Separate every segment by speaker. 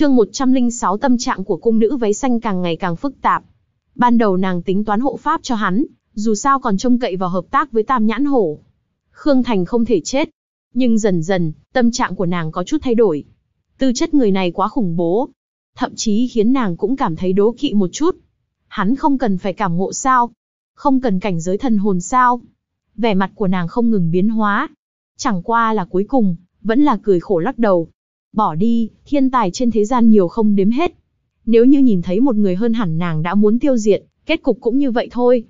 Speaker 1: Chương 106 tâm trạng của cung nữ váy xanh càng ngày càng phức tạp. Ban đầu nàng tính toán hộ pháp cho hắn, dù sao còn trông cậy vào hợp tác với Tam Nhãn Hổ. Khương Thành không thể chết. Nhưng dần dần, tâm trạng của nàng có chút thay đổi. Tư chất người này quá khủng bố. Thậm chí khiến nàng cũng cảm thấy đố kỵ một chút. Hắn không cần phải cảm ngộ sao? Không cần cảnh giới thần hồn sao? Vẻ mặt của nàng không ngừng biến hóa. Chẳng qua là cuối cùng, vẫn là cười khổ lắc đầu, bỏ đi, thiên tài trên thế gian nhiều không đếm hết. Nếu như nhìn thấy một người hơn hẳn nàng đã muốn tiêu diệt, kết cục cũng như vậy thôi.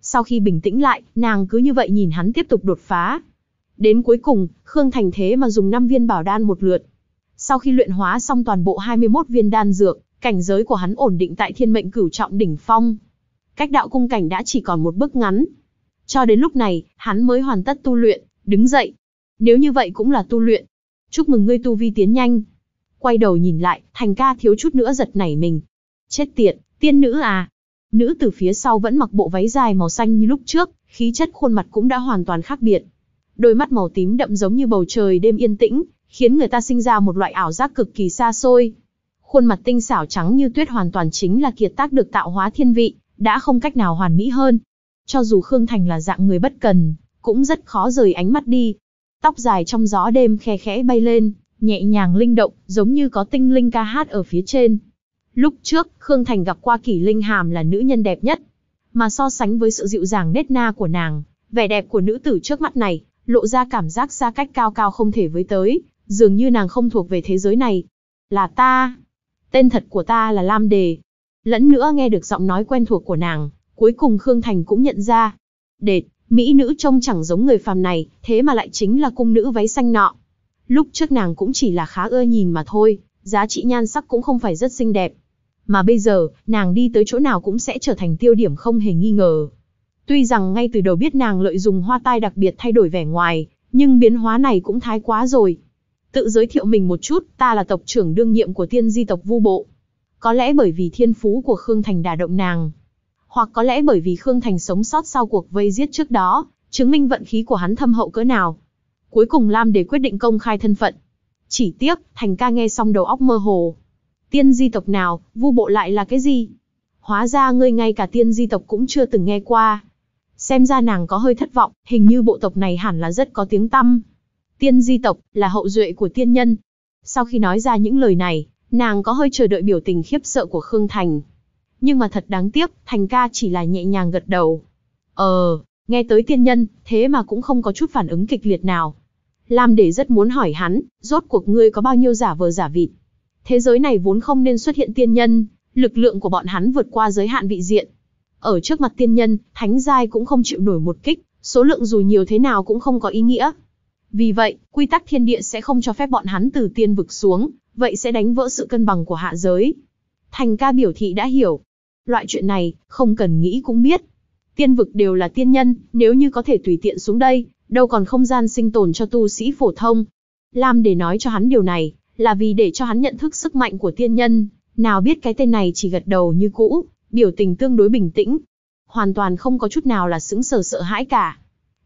Speaker 1: Sau khi bình tĩnh lại, nàng cứ như vậy nhìn hắn tiếp tục đột phá. Đến cuối cùng, Khương Thành thế mà dùng 5 viên bảo đan một lượt. Sau khi luyện hóa xong toàn bộ 21 viên đan dược, cảnh giới của hắn ổn định tại thiên mệnh cửu trọng đỉnh phong. Cách đạo cung cảnh đã chỉ còn một bước ngắn. Cho đến lúc này, hắn mới hoàn tất tu luyện, đứng dậy. Nếu như vậy cũng là tu luyện, chúc mừng ngươi tu vi tiến nhanh. Quay đầu nhìn lại, thành ca thiếu chút nữa giật nảy mình. Chết tiệt, tiên nữ à. Nữ từ phía sau vẫn mặc bộ váy dài màu xanh như lúc trước, khí chất khuôn mặt cũng đã hoàn toàn khác biệt. Đôi mắt màu tím đậm giống như bầu trời đêm yên tĩnh, khiến người ta sinh ra một loại ảo giác cực kỳ xa xôi. Khuôn mặt tinh xảo trắng như tuyết hoàn toàn chính là kiệt tác được tạo hóa thiên vị, đã không cách nào hoàn mỹ hơn. Cho dù Khương Thành là dạng người bất cần, cũng rất khó rời ánh mắt đi, Tóc dài trong gió đêm khe khẽ bay lên, nhẹ nhàng linh động, giống như có tinh linh ca hát ở phía trên. Lúc trước, Khương Thành gặp qua Kỷ Linh Hàm là nữ nhân đẹp nhất. Mà so sánh với sự dịu dàng nết na của nàng, vẻ đẹp của nữ tử trước mắt này, lộ ra cảm giác xa cách cao cao không thể với tới, dường như nàng không thuộc về thế giới này. Là ta. Tên thật của ta là Lam Đề. Lẫn nữa nghe được giọng nói quen thuộc của nàng, cuối cùng Khương Thành cũng nhận ra. Đệt. Mỹ nữ trông chẳng giống người phàm này, thế mà lại chính là cung nữ váy xanh nọ. Lúc trước nàng cũng chỉ là khá ưa nhìn mà thôi, giá trị nhan sắc cũng không phải rất xinh đẹp. Mà bây giờ, nàng đi tới chỗ nào cũng sẽ trở thành tiêu điểm không hề nghi ngờ. Tuy rằng ngay từ đầu biết nàng lợi dụng hoa tai đặc biệt thay đổi vẻ ngoài, nhưng biến hóa này cũng thái quá rồi. Tự giới thiệu mình một chút, ta là tộc trưởng đương nhiệm của tiên di tộc Vu Bộ. Có lẽ bởi vì thiên phú của Khương Thành Đà động nàng, hoặc có lẽ bởi vì Khương Thành sống sót sau cuộc vây giết trước đó, chứng minh vận khí của hắn thâm hậu cỡ nào. Cuối cùng Lam để quyết định công khai thân phận. Chỉ tiếc, Thành ca nghe xong đầu óc mơ hồ. Tiên di tộc nào, vu bộ lại là cái gì? Hóa ra ngươi ngay cả tiên di tộc cũng chưa từng nghe qua. Xem ra nàng có hơi thất vọng, hình như bộ tộc này hẳn là rất có tiếng tăm. Tiên di tộc, là hậu duệ của tiên nhân. Sau khi nói ra những lời này, nàng có hơi chờ đợi biểu tình khiếp sợ của Khương Thành nhưng mà thật đáng tiếc, Thành ca chỉ là nhẹ nhàng gật đầu. Ờ, nghe tới tiên nhân, thế mà cũng không có chút phản ứng kịch liệt nào. Lam để rất muốn hỏi hắn, rốt cuộc ngươi có bao nhiêu giả vờ giả vịt. Thế giới này vốn không nên xuất hiện tiên nhân, lực lượng của bọn hắn vượt qua giới hạn vị diện. Ở trước mặt tiên nhân, thánh giai cũng không chịu nổi một kích, số lượng dù nhiều thế nào cũng không có ý nghĩa. Vì vậy, quy tắc thiên địa sẽ không cho phép bọn hắn từ tiên vực xuống, vậy sẽ đánh vỡ sự cân bằng của hạ giới. Thành ca biểu thị đã hiểu, Loại chuyện này, không cần nghĩ cũng biết. Tiên vực đều là tiên nhân, nếu như có thể tùy tiện xuống đây, đâu còn không gian sinh tồn cho tu sĩ phổ thông. Lam để nói cho hắn điều này, là vì để cho hắn nhận thức sức mạnh của tiên nhân. Nào biết cái tên này chỉ gật đầu như cũ, biểu tình tương đối bình tĩnh. Hoàn toàn không có chút nào là sững sờ sợ hãi cả.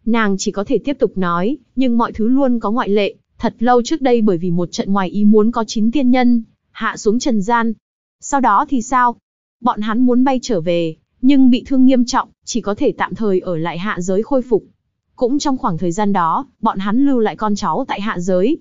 Speaker 1: Nàng chỉ có thể tiếp tục nói, nhưng mọi thứ luôn có ngoại lệ. Thật lâu trước đây bởi vì một trận ngoài ý muốn có chín tiên nhân, hạ xuống trần gian. Sau đó thì sao? Bọn hắn muốn bay trở về, nhưng bị thương nghiêm trọng, chỉ có thể tạm thời ở lại hạ giới khôi phục. Cũng trong khoảng thời gian đó, bọn hắn lưu lại con cháu tại hạ giới.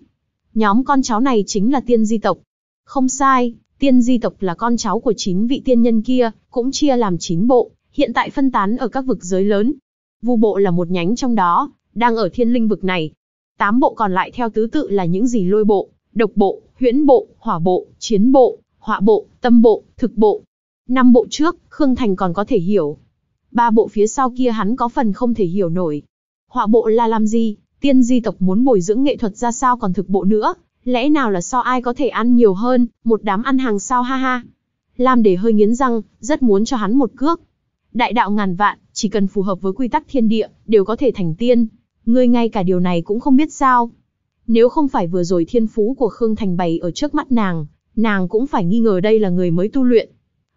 Speaker 1: Nhóm con cháu này chính là tiên di tộc. Không sai, tiên di tộc là con cháu của chín vị tiên nhân kia, cũng chia làm chín bộ, hiện tại phân tán ở các vực giới lớn. Vu bộ là một nhánh trong đó, đang ở thiên linh vực này. Tám bộ còn lại theo tứ tự là những gì lôi bộ, độc bộ, huyễn bộ, hỏa bộ, chiến bộ, họa bộ, tâm bộ, thực bộ, Năm bộ trước, Khương Thành còn có thể hiểu. Ba bộ phía sau kia hắn có phần không thể hiểu nổi. Họa bộ là làm gì, tiên di tộc muốn bồi dưỡng nghệ thuật ra sao còn thực bộ nữa, lẽ nào là so ai có thể ăn nhiều hơn, một đám ăn hàng sao ha ha. Lam để hơi nghiến răng, rất muốn cho hắn một cước. Đại đạo ngàn vạn, chỉ cần phù hợp với quy tắc thiên địa, đều có thể thành tiên. Ngươi ngay cả điều này cũng không biết sao. Nếu không phải vừa rồi thiên phú của Khương Thành bày ở trước mắt nàng, nàng cũng phải nghi ngờ đây là người mới tu luyện.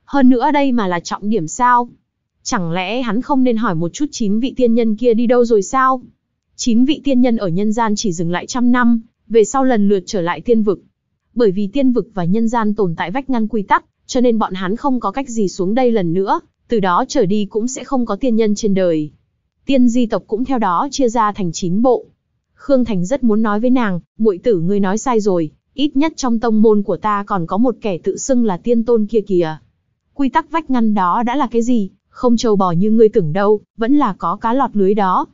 Speaker 1: Hơn nữa đây mà là trọng điểm sao? Chẳng lẽ hắn không nên hỏi một chút chín vị tiên nhân kia đi đâu rồi sao? Chín vị tiên nhân ở nhân gian chỉ dừng lại trăm năm, về sau lần lượt trở lại tiên vực. Bởi vì tiên vực và nhân gian tồn tại vách ngăn quy tắc, cho nên bọn hắn không có cách gì xuống đây lần nữa, từ đó trở đi cũng sẽ không có tiên nhân trên đời. Tiên di tộc cũng theo đó chia ra thành chín bộ. Khương Thành rất muốn nói với nàng, muội tử ngươi nói sai rồi, ít nhất trong tông môn của ta còn có một kẻ tự xưng là tiên tôn kia kìa quy tắc vách ngăn đó đã là cái gì, không trâu bò như ngươi tưởng đâu, vẫn là có cá lọt lưới đó.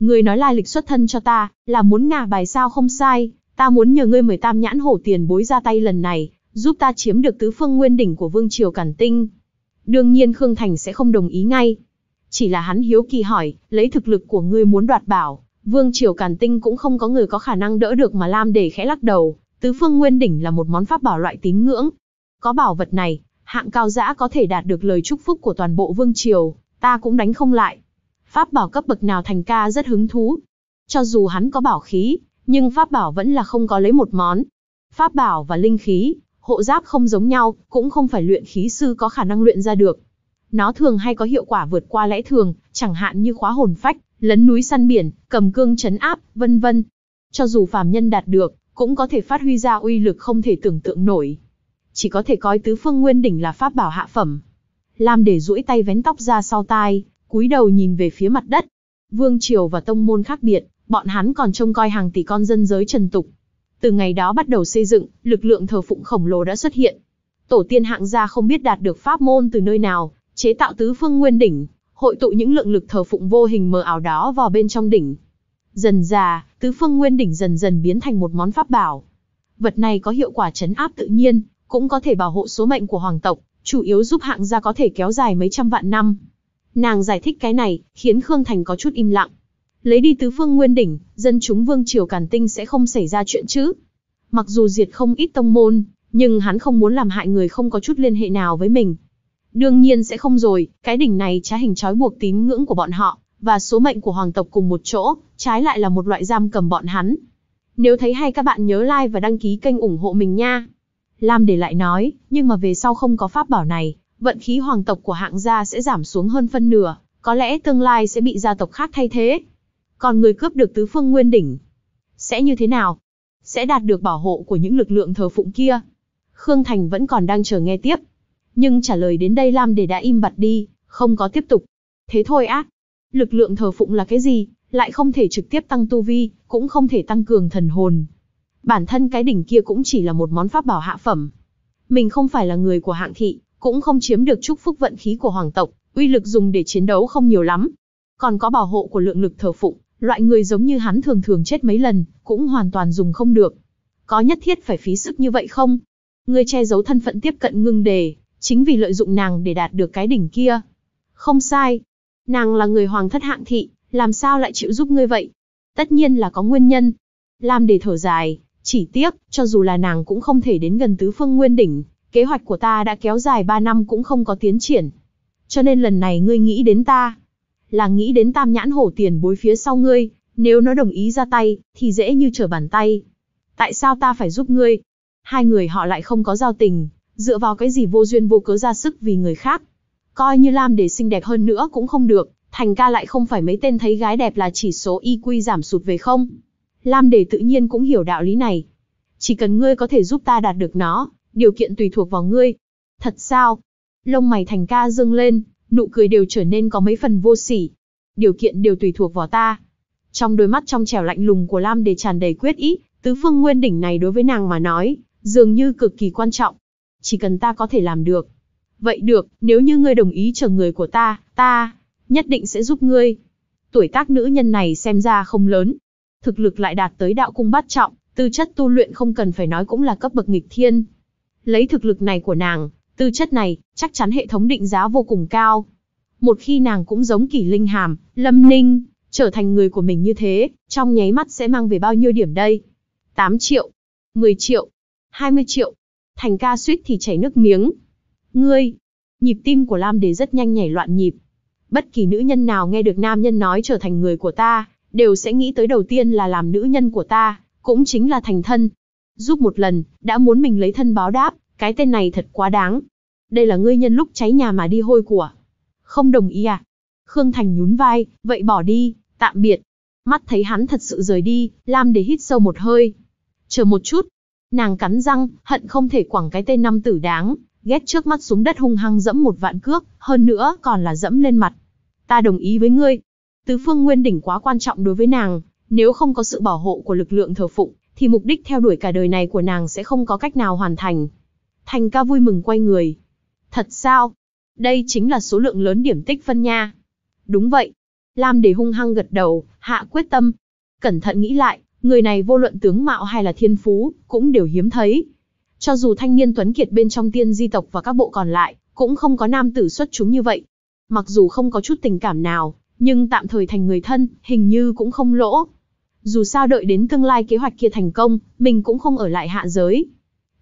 Speaker 1: Ngươi nói lai lịch xuất thân cho ta, là muốn ngả bài sao không sai, ta muốn nhờ ngươi mời tam nhãn hổ tiền bối ra tay lần này, giúp ta chiếm được tứ phương nguyên đỉnh của vương triều Cản Tinh. Đương nhiên Khương Thành sẽ không đồng ý ngay. Chỉ là hắn hiếu kỳ hỏi, lấy thực lực của ngươi muốn đoạt bảo, vương triều Cản Tinh cũng không có người có khả năng đỡ được mà Lam để khẽ lắc đầu, tứ phương nguyên đỉnh là một món pháp bảo loại tín ngưỡng. Có bảo vật này, hạng cao giã có thể đạt được lời chúc phúc của toàn bộ vương triều, ta cũng đánh không lại. Pháp bảo cấp bậc nào thành ca rất hứng thú. Cho dù hắn có bảo khí, nhưng pháp bảo vẫn là không có lấy một món. Pháp bảo và linh khí, hộ giáp không giống nhau, cũng không phải luyện khí sư có khả năng luyện ra được. Nó thường hay có hiệu quả vượt qua lẽ thường, chẳng hạn như khóa hồn phách, lấn núi săn biển, cầm cương chấn áp, vân vân. Cho dù phàm nhân đạt được, cũng có thể phát huy ra uy lực không thể tưởng tượng nổi chỉ có thể coi tứ phương nguyên đỉnh là pháp bảo hạ phẩm. Lam để duỗi tay vén tóc ra sau tai, cúi đầu nhìn về phía mặt đất. Vương triều và tông môn khác biệt, bọn hắn còn trông coi hàng tỷ con dân giới trần tục. Từ ngày đó bắt đầu xây dựng, lực lượng thờ phụng khổng lồ đã xuất hiện. Tổ tiên hạng gia không biết đạt được pháp môn từ nơi nào, chế tạo tứ phương nguyên đỉnh, hội tụ những lượng lực thờ phụng vô hình mờ ảo đó vào bên trong đỉnh. Dần già, tứ phương nguyên đỉnh dần dần biến thành một món pháp bảo. Vật này có hiệu quả chấn áp tự nhiên, cũng có thể bảo hộ số mệnh của hoàng tộc, chủ yếu giúp hạng gia có thể kéo dài mấy trăm vạn năm. Nàng giải thích cái này, khiến Khương Thành có chút im lặng. Lấy đi tứ phương nguyên đỉnh, dân chúng vương triều Càn Tinh sẽ không xảy ra chuyện chứ. Mặc dù diệt không ít tông môn, nhưng hắn không muốn làm hại người không có chút liên hệ nào với mình. Đương nhiên sẽ không rồi, cái đỉnh này trái hình trói buộc tín ngưỡng của bọn họ, và số mệnh của hoàng tộc cùng một chỗ, trái lại là một loại giam cầm bọn hắn. Nếu thấy hay các bạn nhớ like và đăng ký kênh ủng hộ mình nha. Lam để lại nói, nhưng mà về sau không có pháp bảo này, vận khí hoàng tộc của hạng gia sẽ giảm xuống hơn phân nửa, có lẽ tương lai sẽ bị gia tộc khác thay thế. Còn người cướp được tứ phương nguyên đỉnh, sẽ như thế nào? Sẽ đạt được bảo hộ của những lực lượng thờ phụng kia. Khương Thành vẫn còn đang chờ nghe tiếp. Nhưng trả lời đến đây Lam để đã im bặt đi, không có tiếp tục. Thế thôi á. Lực lượng thờ phụng là cái gì? Lại không thể trực tiếp tăng tu vi, cũng không thể tăng cường thần hồn, bản thân cái đỉnh kia cũng chỉ là một món pháp bảo hạ phẩm. Mình không phải là người của hạng thị, cũng không chiếm được chúc phúc vận khí của hoàng tộc, uy lực dùng để chiến đấu không nhiều lắm. Còn có bảo hộ của lượng lực thờ phụng, loại người giống như hắn thường thường chết mấy lần, cũng hoàn toàn dùng không được. Có nhất thiết phải phí sức như vậy không? người che giấu thân phận tiếp cận ngưng đề, chính vì lợi dụng nàng để đạt được cái đỉnh kia. Không sai. Nàng là người hoàng thất hạng thị, làm sao lại chịu giúp ngươi vậy? Tất nhiên là có nguyên nhân. làm để thở dài, chỉ tiếc, cho dù là nàng cũng không thể đến gần tứ phương nguyên đỉnh, kế hoạch của ta đã kéo dài 3 năm cũng không có tiến triển. Cho nên lần này ngươi nghĩ đến ta, là nghĩ đến tam nhãn hổ tiền bối phía sau ngươi, nếu nó đồng ý ra tay, thì dễ như trở bàn tay. Tại sao ta phải giúp ngươi? Hai người họ lại không có giao tình, dựa vào cái gì vô duyên vô cớ ra sức vì người khác. Coi như Lam để xinh đẹp hơn nữa cũng không được, thành ca lại không phải mấy tên thấy gái đẹp là chỉ số IQ giảm sụt về không. Lam Đề tự nhiên cũng hiểu đạo lý này. Chỉ cần ngươi có thể giúp ta đạt được nó, điều kiện tùy thuộc vào ngươi. Thật sao? Lông mày thành ca dương lên, nụ cười đều trở nên có mấy phần vô sỉ. Điều kiện đều tùy thuộc vào ta. Trong đôi mắt trong trẻo lạnh lùng của Lam Đề tràn đầy quyết ý, tứ phương nguyên đỉnh này đối với nàng mà nói, dường như cực kỳ quan trọng. Chỉ cần ta có thể làm được. Vậy được, nếu như ngươi đồng ý chờ người của ta, ta nhất định sẽ giúp ngươi. Tuổi tác nữ nhân này xem ra không lớn, thực lực lại đạt tới đạo cung bát trọng, tư chất tu luyện không cần phải nói cũng là cấp bậc nghịch thiên. Lấy thực lực này của nàng, tư chất này, chắc chắn hệ thống định giá vô cùng cao. Một khi nàng cũng giống kỷ linh hàm, lâm ninh, trở thành người của mình như thế, trong nháy mắt sẽ mang về bao nhiêu điểm đây? 8 triệu, 10 triệu, 20 triệu. Thành ca suýt thì chảy nước miếng. Ngươi, nhịp tim của Lam Đế rất nhanh nhảy loạn nhịp. Bất kỳ nữ nhân nào nghe được nam nhân nói trở thành người của ta, đều sẽ nghĩ tới đầu tiên là làm nữ nhân của ta, cũng chính là thành thân. Giúp một lần, đã muốn mình lấy thân báo đáp, cái tên này thật quá đáng. Đây là ngươi nhân lúc cháy nhà mà đi hôi của. Không đồng ý à? Khương Thành nhún vai, vậy bỏ đi, tạm biệt. Mắt thấy hắn thật sự rời đi, Lam để hít sâu một hơi. Chờ một chút. Nàng cắn răng, hận không thể quẳng cái tên năm tử đáng, ghét trước mắt xuống đất hung hăng dẫm một vạn cước, hơn nữa còn là dẫm lên mặt. Ta đồng ý với ngươi, tứ phương nguyên đỉnh quá quan trọng đối với nàng, nếu không có sự bảo hộ của lực lượng thờ phụng, thì mục đích theo đuổi cả đời này của nàng sẽ không có cách nào hoàn thành. Thành ca vui mừng quay người. Thật sao? Đây chính là số lượng lớn điểm tích phân nha. Đúng vậy. Lam để hung hăng gật đầu, hạ quyết tâm. Cẩn thận nghĩ lại, người này vô luận tướng mạo hay là thiên phú, cũng đều hiếm thấy. Cho dù thanh niên tuấn kiệt bên trong tiên di tộc và các bộ còn lại, cũng không có nam tử xuất chúng như vậy. Mặc dù không có chút tình cảm nào, nhưng tạm thời thành người thân, hình như cũng không lỗ. Dù sao đợi đến tương lai kế hoạch kia thành công, mình cũng không ở lại hạ giới.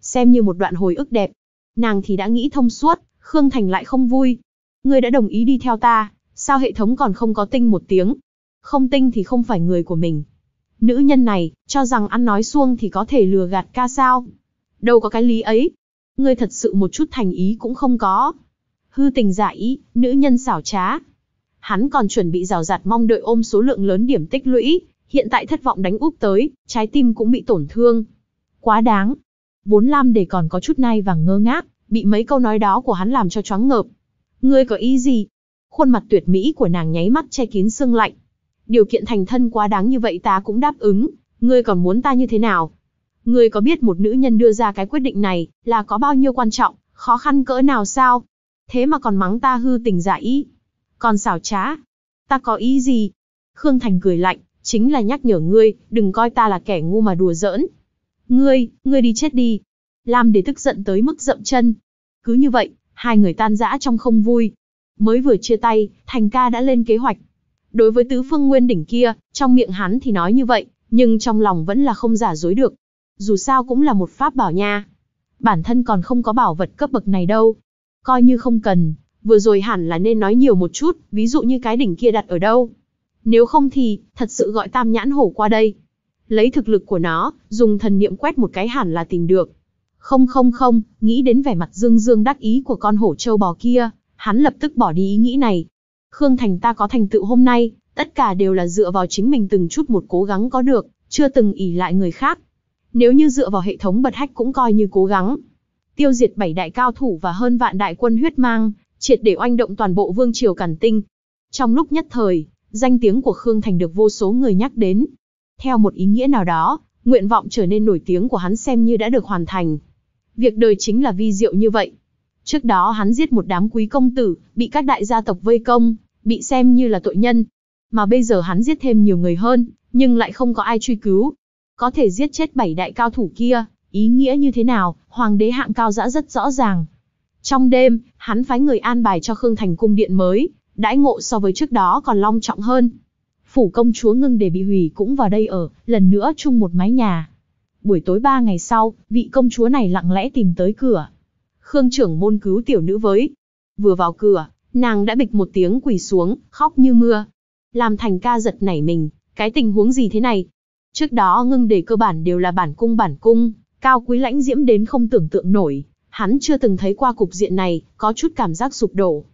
Speaker 1: Xem như một đoạn hồi ức đẹp. Nàng thì đã nghĩ thông suốt, Khương Thành lại không vui. Ngươi đã đồng ý đi theo ta, sao hệ thống còn không có tinh một tiếng? Không tinh thì không phải người của mình. Nữ nhân này, cho rằng ăn nói xuông thì có thể lừa gạt ca sao? Đâu có cái lý ấy. Ngươi thật sự một chút thành ý cũng không có. Hư tình giả ý, nữ nhân xảo trá, Hắn còn chuẩn bị rào rạt mong đợi ôm số lượng lớn điểm tích lũy, hiện tại thất vọng đánh úp tới, trái tim cũng bị tổn thương. Quá đáng. Vốn Lam để còn có chút nay và ngơ ngác, bị mấy câu nói đó của hắn làm cho choáng ngợp. Ngươi có ý gì? Khuôn mặt tuyệt mỹ của nàng nháy mắt che kín sương lạnh. Điều kiện thành thân quá đáng như vậy ta cũng đáp ứng, ngươi còn muốn ta như thế nào? Ngươi có biết một nữ nhân đưa ra cái quyết định này là có bao nhiêu quan trọng, khó khăn cỡ nào sao? Thế mà còn mắng ta hư tình giả ý. Còn xảo trá. Ta có ý gì? Khương Thành cười lạnh, chính là nhắc nhở ngươi, đừng coi ta là kẻ ngu mà đùa giỡn. Ngươi, ngươi đi chết đi. Lam để tức giận tới mức dậm chân. Cứ như vậy, hai người tan rã trong không vui. Mới vừa chia tay, Thành ca đã lên kế hoạch. Đối với tứ phương nguyên đỉnh kia, trong miệng hắn thì nói như vậy, nhưng trong lòng vẫn là không giả dối được. Dù sao cũng là một pháp bảo nha. Bản thân còn không có bảo vật cấp bậc này đâu. Coi như không cần, vừa rồi hẳn là nên nói nhiều một chút, ví dụ như cái đỉnh kia đặt ở đâu. Nếu không thì, thật sự gọi tam nhãn hổ qua đây. Lấy thực lực của nó, dùng thần niệm quét một cái hẳn là tìm được. Không không không, nghĩ đến vẻ mặt dương dương đắc ý của con hổ châu bò kia, hắn lập tức bỏ đi ý nghĩ này. Khương Thành ta có thành tựu hôm nay, tất cả đều là dựa vào chính mình từng chút một cố gắng có được, chưa từng ỉ lại người khác. Nếu như dựa vào hệ thống bật hách cũng coi như cố gắng. Tiêu diệt bảy đại cao thủ và hơn vạn đại quân huyết mang, triệt để oanh động toàn bộ vương triều Cản Tinh. Trong lúc nhất thời, danh tiếng của Khương Thành được vô số người nhắc đến. Theo một ý nghĩa nào đó, nguyện vọng trở nên nổi tiếng của hắn xem như đã được hoàn thành. Việc đời chính là vi diệu như vậy. Trước đó hắn giết một đám quý công tử, bị các đại gia tộc vây công, bị xem như là tội nhân. Mà bây giờ hắn giết thêm nhiều người hơn, nhưng lại không có ai truy cứu. Có thể giết chết bảy đại cao thủ kia, ý nghĩa như thế nào, hoàng đế hạng cao giã rất rõ ràng. Trong đêm, hắn phái người an bài cho Khương Thành cung điện mới, đãi ngộ so với trước đó còn long trọng hơn. Phủ công chúa ngưng để bị hủy cũng vào đây ở, lần nữa chung một mái nhà. Buổi tối ba ngày sau, vị công chúa này lặng lẽ tìm tới cửa. Khương trưởng môn cứu tiểu nữ với. Vừa vào cửa, nàng đã bịch một tiếng quỳ xuống, khóc như mưa. Làm thành ca giật nảy mình, cái tình huống gì thế này? Trước đó ngưng đề cơ bản đều là bản cung bản cung, cao quý lãnh diễm đến không tưởng tượng nổi, Hắn chưa từng thấy qua cục diện này, có chút cảm giác sụp đổ.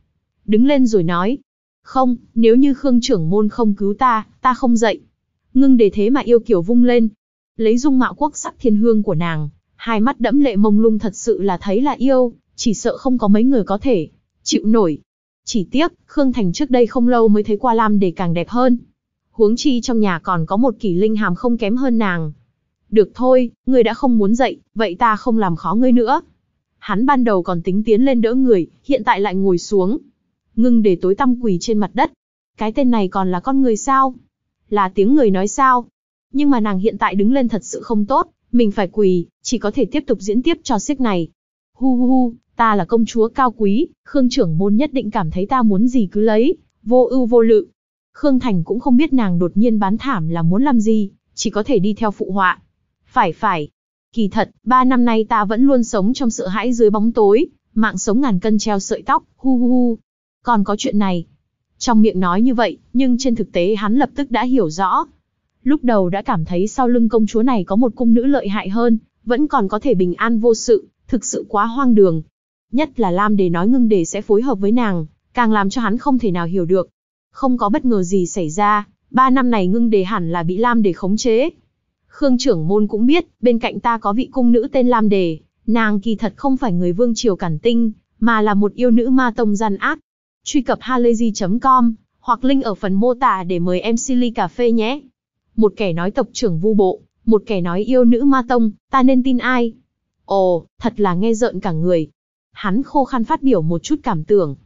Speaker 1: Đứng lên rồi nói, không, nếu như Khương trưởng môn không cứu ta, ta không dậy. Ngưng để thế mà yêu kiểu vung lên. Lấy dung mạo quốc sắc thiên hương của nàng, hai mắt đẫm lệ mông lung thật sự là thấy là yêu, chỉ sợ không có mấy người có thể chịu nổi. Chỉ tiếc, Khương Thành trước đây không lâu mới thấy qua Lam để càng đẹp hơn. Huống chi trong nhà còn có một kỷ linh hàm không kém hơn nàng. Được thôi, ngươi đã không muốn dậy, vậy ta không làm khó ngươi nữa. Hắn ban đầu còn tính tiến lên đỡ người, hiện tại lại ngồi xuống. Ngưng để tối tăm quỳ trên mặt đất. Cái tên này còn là con người sao? Là tiếng người nói sao? Nhưng mà nàng hiện tại đứng lên thật sự không tốt, mình phải quỳ, chỉ có thể tiếp tục diễn tiếp cho siếc này. Hu hu hu, ta là công chúa cao quý, Khương trưởng môn nhất định cảm thấy ta muốn gì cứ lấy, vô ưu vô lự. Khương Thành cũng không biết nàng đột nhiên bán thảm là muốn làm gì, chỉ có thể đi theo phụ họa. Phải phải, Kỳ thật, ba năm nay ta vẫn luôn sống trong sợ hãi dưới bóng tối, mạng sống ngàn cân treo sợi tóc, hu hu hu. Còn có chuyện này. Trong miệng nói như vậy, nhưng trên thực tế hắn lập tức đã hiểu rõ. Lúc đầu đã cảm thấy sau lưng công chúa này có một cung nữ lợi hại hơn, vẫn còn có thể bình an vô sự, thực sự quá hoang đường. Nhất là Lam Đề nói ngưng đề sẽ phối hợp với nàng, càng làm cho hắn không thể nào hiểu được. Không có bất ngờ gì xảy ra, ba năm này ngưng đề hẳn là bị Lam Đề khống chế, Khương trưởng môn cũng biết, bên cạnh ta có vị cung nữ tên Lam Đề, nàng kỳ thật không phải người vương triều cản tinh, mà là một yêu nữ ma tông gian ác. Truy cập halayzi.com, hoặc link ở phần mô tả để mời em Silly Cà Phê nhé. Một kẻ nói tộc trưởng vu bộ, một kẻ nói yêu nữ ma tông, ta nên tin ai? Ồ, thật là nghe rợn cả người. Hắn khô khăn phát biểu một chút cảm tưởng.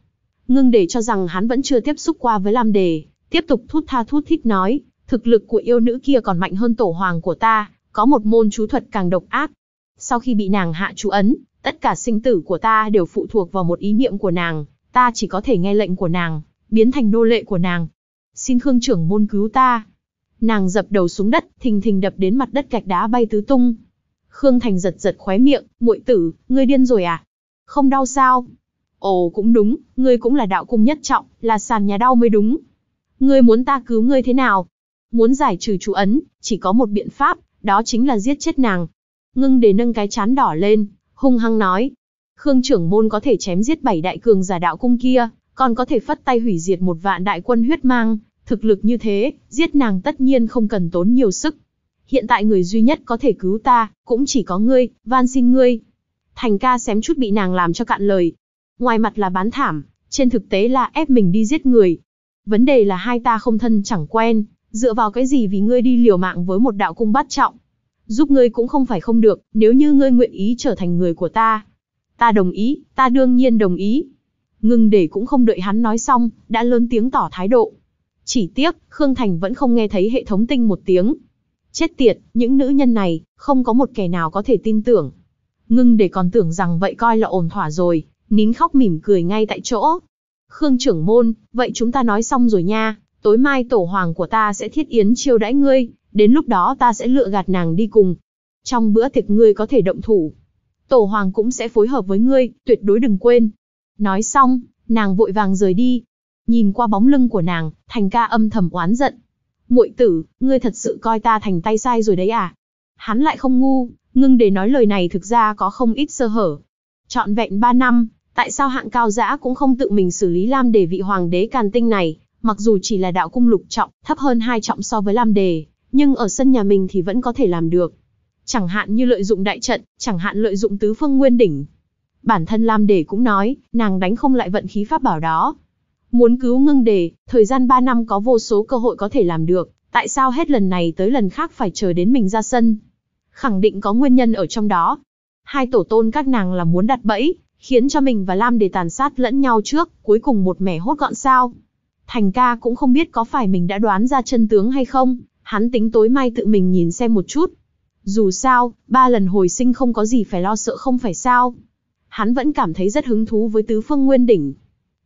Speaker 1: Ngưng để cho rằng hắn vẫn chưa tiếp xúc qua với Lam Đề, tiếp tục thút tha thút thít nói, Thực lực của yêu nữ kia còn mạnh hơn tổ hoàng của ta, có một môn chú thuật càng độc ác. Sau khi bị nàng hạ chú ấn, tất cả sinh tử của ta đều phụ thuộc vào một ý niệm của nàng, ta chỉ có thể nghe lệnh của nàng, biến thành nô lệ của nàng. Xin Khương trưởng môn cứu ta. Nàng dập đầu xuống đất, thình thình đập đến mặt đất gạch đá bay tứ tung. Khương Thành giật giật khóe miệng, muội tử, ngươi điên rồi à? Không đau sao? Ồ cũng đúng, ngươi cũng là đạo cung nhất trọng, là sàn nhà đau mới đúng. Ngươi muốn ta cứu ngươi thế nào? Muốn giải trừ chú ấn, chỉ có một biện pháp, đó chính là giết chết nàng. Ngưng để nâng cái chán đỏ lên, hung hăng nói. Khương trưởng môn có thể chém giết bảy đại cường giả đạo cung kia, còn có thể phất tay hủy diệt một vạn đại quân huyết mang, thực lực như thế, giết nàng tất nhiên không cần tốn nhiều sức. Hiện tại người duy nhất có thể cứu ta, cũng chỉ có ngươi, van xin ngươi. Thành ca xém chút bị nàng làm cho cạn lời. Ngoài mặt là bán thảm, trên thực tế là ép mình đi giết người. Vấn đề là hai ta không thân chẳng quen, Dựa vào cái gì vì ngươi đi liều mạng với một đạo cung bắt trọng? Giúp ngươi cũng không phải không được, nếu như ngươi nguyện ý trở thành người của ta. Ta đồng ý, ta đương nhiên đồng ý. Ngừng để cũng không đợi hắn nói xong, đã lớn tiếng tỏ thái độ. Chỉ tiếc, Khương Thành vẫn không nghe thấy hệ thống tinh một tiếng. Chết tiệt, những nữ nhân này, không có một kẻ nào có thể tin tưởng. Ngưng để còn tưởng rằng vậy coi là ổn thỏa rồi, nín khóc mỉm cười ngay tại chỗ. Khương trưởng môn, vậy chúng ta nói xong rồi nha, tối mai tổ hoàng của ta sẽ thiết yến chiêu đãi ngươi, đến lúc đó ta sẽ lựa gạt nàng đi cùng. Trong bữa tiệc ngươi có thể động thủ. Tổ hoàng cũng sẽ phối hợp với ngươi, tuyệt đối đừng quên. Nói xong, nàng vội vàng rời đi. Nhìn qua bóng lưng của nàng, thành ca âm thầm oán giận. muội tử, ngươi thật sự coi ta thành tay sai rồi đấy à? Hắn lại không ngu, ngưng để nói lời này thực ra có không ít sơ hở. Chọn vẹn 3 năm, tại sao hạng cao giã cũng không tự mình xử lý Lam để vị hoàng đế càn tinh này? mặc dù chỉ là đạo cung lục trọng, thấp hơn hai trọng so với Lam Đề, nhưng ở sân nhà mình thì vẫn có thể làm được. Chẳng hạn như lợi dụng đại trận, chẳng hạn lợi dụng tứ phương nguyên đỉnh. Bản thân Lam Đề cũng nói, nàng đánh không lại vận khí pháp bảo đó. Muốn cứu ngưng đề, thời gian 3 năm có vô số cơ hội có thể làm được, tại sao hết lần này tới lần khác phải chờ đến mình ra sân? Khẳng định có nguyên nhân ở trong đó. Hai tổ tôn các nàng là muốn đặt bẫy, khiến cho mình và Lam Đề tàn sát lẫn nhau trước, cuối cùng một mẻ hốt gọn sao. Thành ca cũng không biết có phải mình đã đoán ra chân tướng hay không, hắn tính tối mai tự mình nhìn xem một chút. Dù sao, ba lần hồi sinh không có gì phải lo sợ không phải sao. Hắn vẫn cảm thấy rất hứng thú với tứ phương nguyên đỉnh.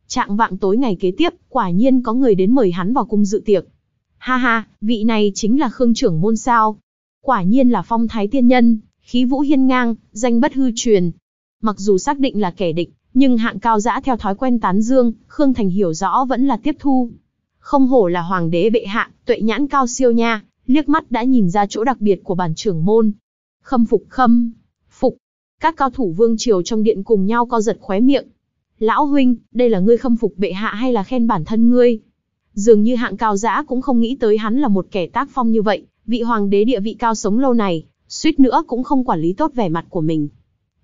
Speaker 1: Trạng vạng tối ngày kế tiếp, quả nhiên có người đến mời hắn vào cung dự tiệc. Ha ha, vị này chính là Khương trưởng môn sao. Quả nhiên là phong thái tiên nhân, khí vũ hiên ngang, danh bất hư truyền. Mặc dù xác định là kẻ địch, nhưng hạng cao giã theo thói quen tán dương, Khương Thành hiểu rõ vẫn là tiếp thu. Không hổ là hoàng đế bệ hạ, tuệ nhãn cao siêu nha, liếc mắt đã nhìn ra chỗ đặc biệt của bản trưởng môn. Khâm phục khâm, phục. Các cao thủ vương triều trong điện cùng nhau co giật khóe miệng. Lão huynh, đây là ngươi khâm phục bệ hạ hay là khen bản thân ngươi? Dường như hạng cao giã cũng không nghĩ tới hắn là một kẻ tác phong như vậy, vị hoàng đế địa vị cao sống lâu này, suýt nữa cũng không quản lý tốt vẻ mặt của mình.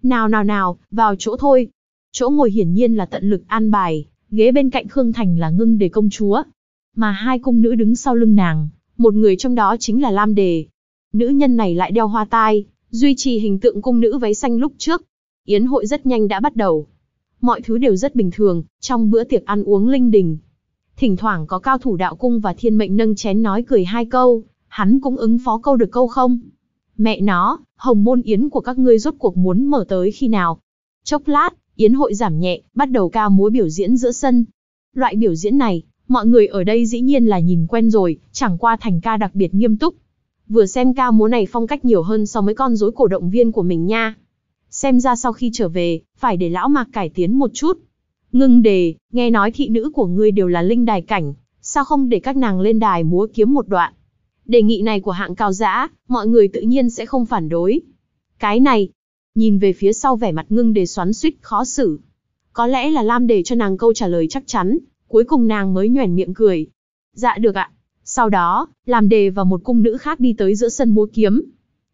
Speaker 1: Nào nào nào, vào chỗ thôi, chỗ ngồi hiển nhiên là tận lực an bài, ghế bên cạnh Khương Thành là ngưng đề công chúa. Mà hai cung nữ đứng sau lưng nàng, một người trong đó chính là Lam Đề. Nữ nhân này lại đeo hoa tai, duy trì hình tượng cung nữ váy xanh lúc trước. Yến hội rất nhanh đã bắt đầu. Mọi thứ đều rất bình thường, trong bữa tiệc ăn uống linh đình. Thỉnh thoảng có cao thủ đạo cung và thiên mệnh nâng chén nói cười hai câu, hắn cũng ứng phó câu được câu không. Mẹ nó, hồng môn yến của các ngươi rốt cuộc muốn mở tới khi nào? Chốc lát, Yến hội giảm nhẹ, bắt đầu ca múa biểu diễn giữa sân. Loại biểu diễn này, mọi người ở đây dĩ nhiên là nhìn quen rồi, chẳng qua thành ca đặc biệt nghiêm túc. Vừa xem ca múa này phong cách nhiều hơn so với con rối cổ động viên của mình nha. Xem ra sau khi trở về, phải để lão mạc cải tiến một chút. Ngưng đề, nghe nói thị nữ của ngươi đều là linh đài cảnh, sao không để các nàng lên đài múa kiếm một đoạn. Đề nghị này của hạng cao giã, mọi người tự nhiên sẽ không phản đối. Cái này, Nhìn về phía sau vẻ mặt ngưng đề xoắn suýt khó xử. Có lẽ là Lam đề cho nàng câu trả lời chắc chắn, cuối cùng nàng mới nhoẻn miệng cười. Dạ được ạ. Sau đó, Lam đề và một cung nữ khác đi tới giữa sân múa kiếm.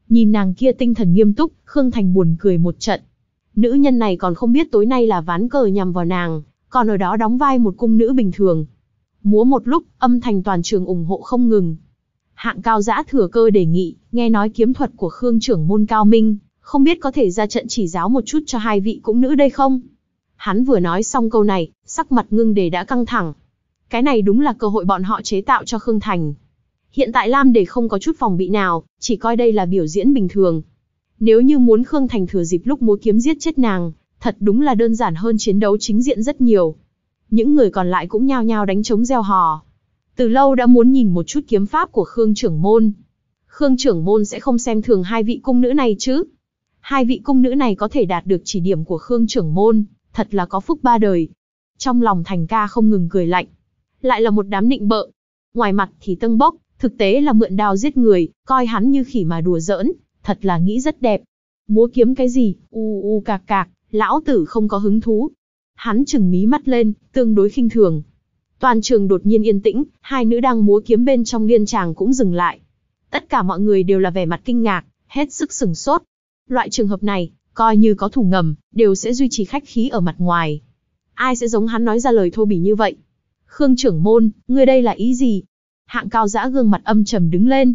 Speaker 1: Nhìn nàng kia tinh thần nghiêm túc, Khương Thành buồn cười một trận. Nữ nhân này còn không biết tối nay là ván cờ nhằm vào nàng, còn ở đó đóng vai một cung nữ bình thường. Múa một lúc, âm thanh toàn trường ủng hộ không ngừng. Hạng cao giã thừa cơ đề nghị, nghe nói kiếm thuật của Khương trưởng môn cao minh, không biết có thể ra trận chỉ giáo một chút cho hai vị cũng nữ đây không? Hắn vừa nói xong câu này, sắc mặt ngưng đề đã căng thẳng. Cái này đúng là cơ hội bọn họ chế tạo cho Khương Thành. Hiện tại Lam Đề không có chút phòng bị nào, chỉ coi đây là biểu diễn bình thường. Nếu như muốn Khương Thành thừa dịp lúc múa kiếm giết chết nàng, thật đúng là đơn giản hơn chiến đấu chính diện rất nhiều. Những người còn lại cũng nhao nhao đánh chống gieo hò. Từ lâu đã muốn nhìn một chút kiếm pháp của Khương Trưởng Môn. Khương Trưởng Môn sẽ không xem thường hai vị cung nữ này chứ. Hai vị cung nữ này có thể đạt được chỉ điểm của Khương trưởng môn, thật là có phúc ba đời. Trong lòng thành ca không ngừng cười lạnh. Lại là một đám nịnh bợ. Ngoài mặt thì tâng bốc, thực tế là mượn đao giết người, coi hắn như khỉ mà đùa giỡn, thật là nghĩ rất đẹp. Múa kiếm cái gì, u u cạc cạc, lão tử không có hứng thú. Hắn chừng mí mắt lên, tương đối khinh thường. Toàn trường đột nhiên yên tĩnh, hai nữ đang múa kiếm bên trong liên tràng cũng dừng lại. Tất cả mọi người đều là vẻ mặt kinh ngạc, hết sức sửng sốt. Loại trường hợp này, coi như có thủ ngầm, đều sẽ duy trì khách khí ở mặt ngoài. Ai sẽ giống hắn nói ra lời thô bỉ như vậy? Khương trưởng môn, ngươi đây là ý gì? Hạng cao giã gương mặt âm trầm đứng lên.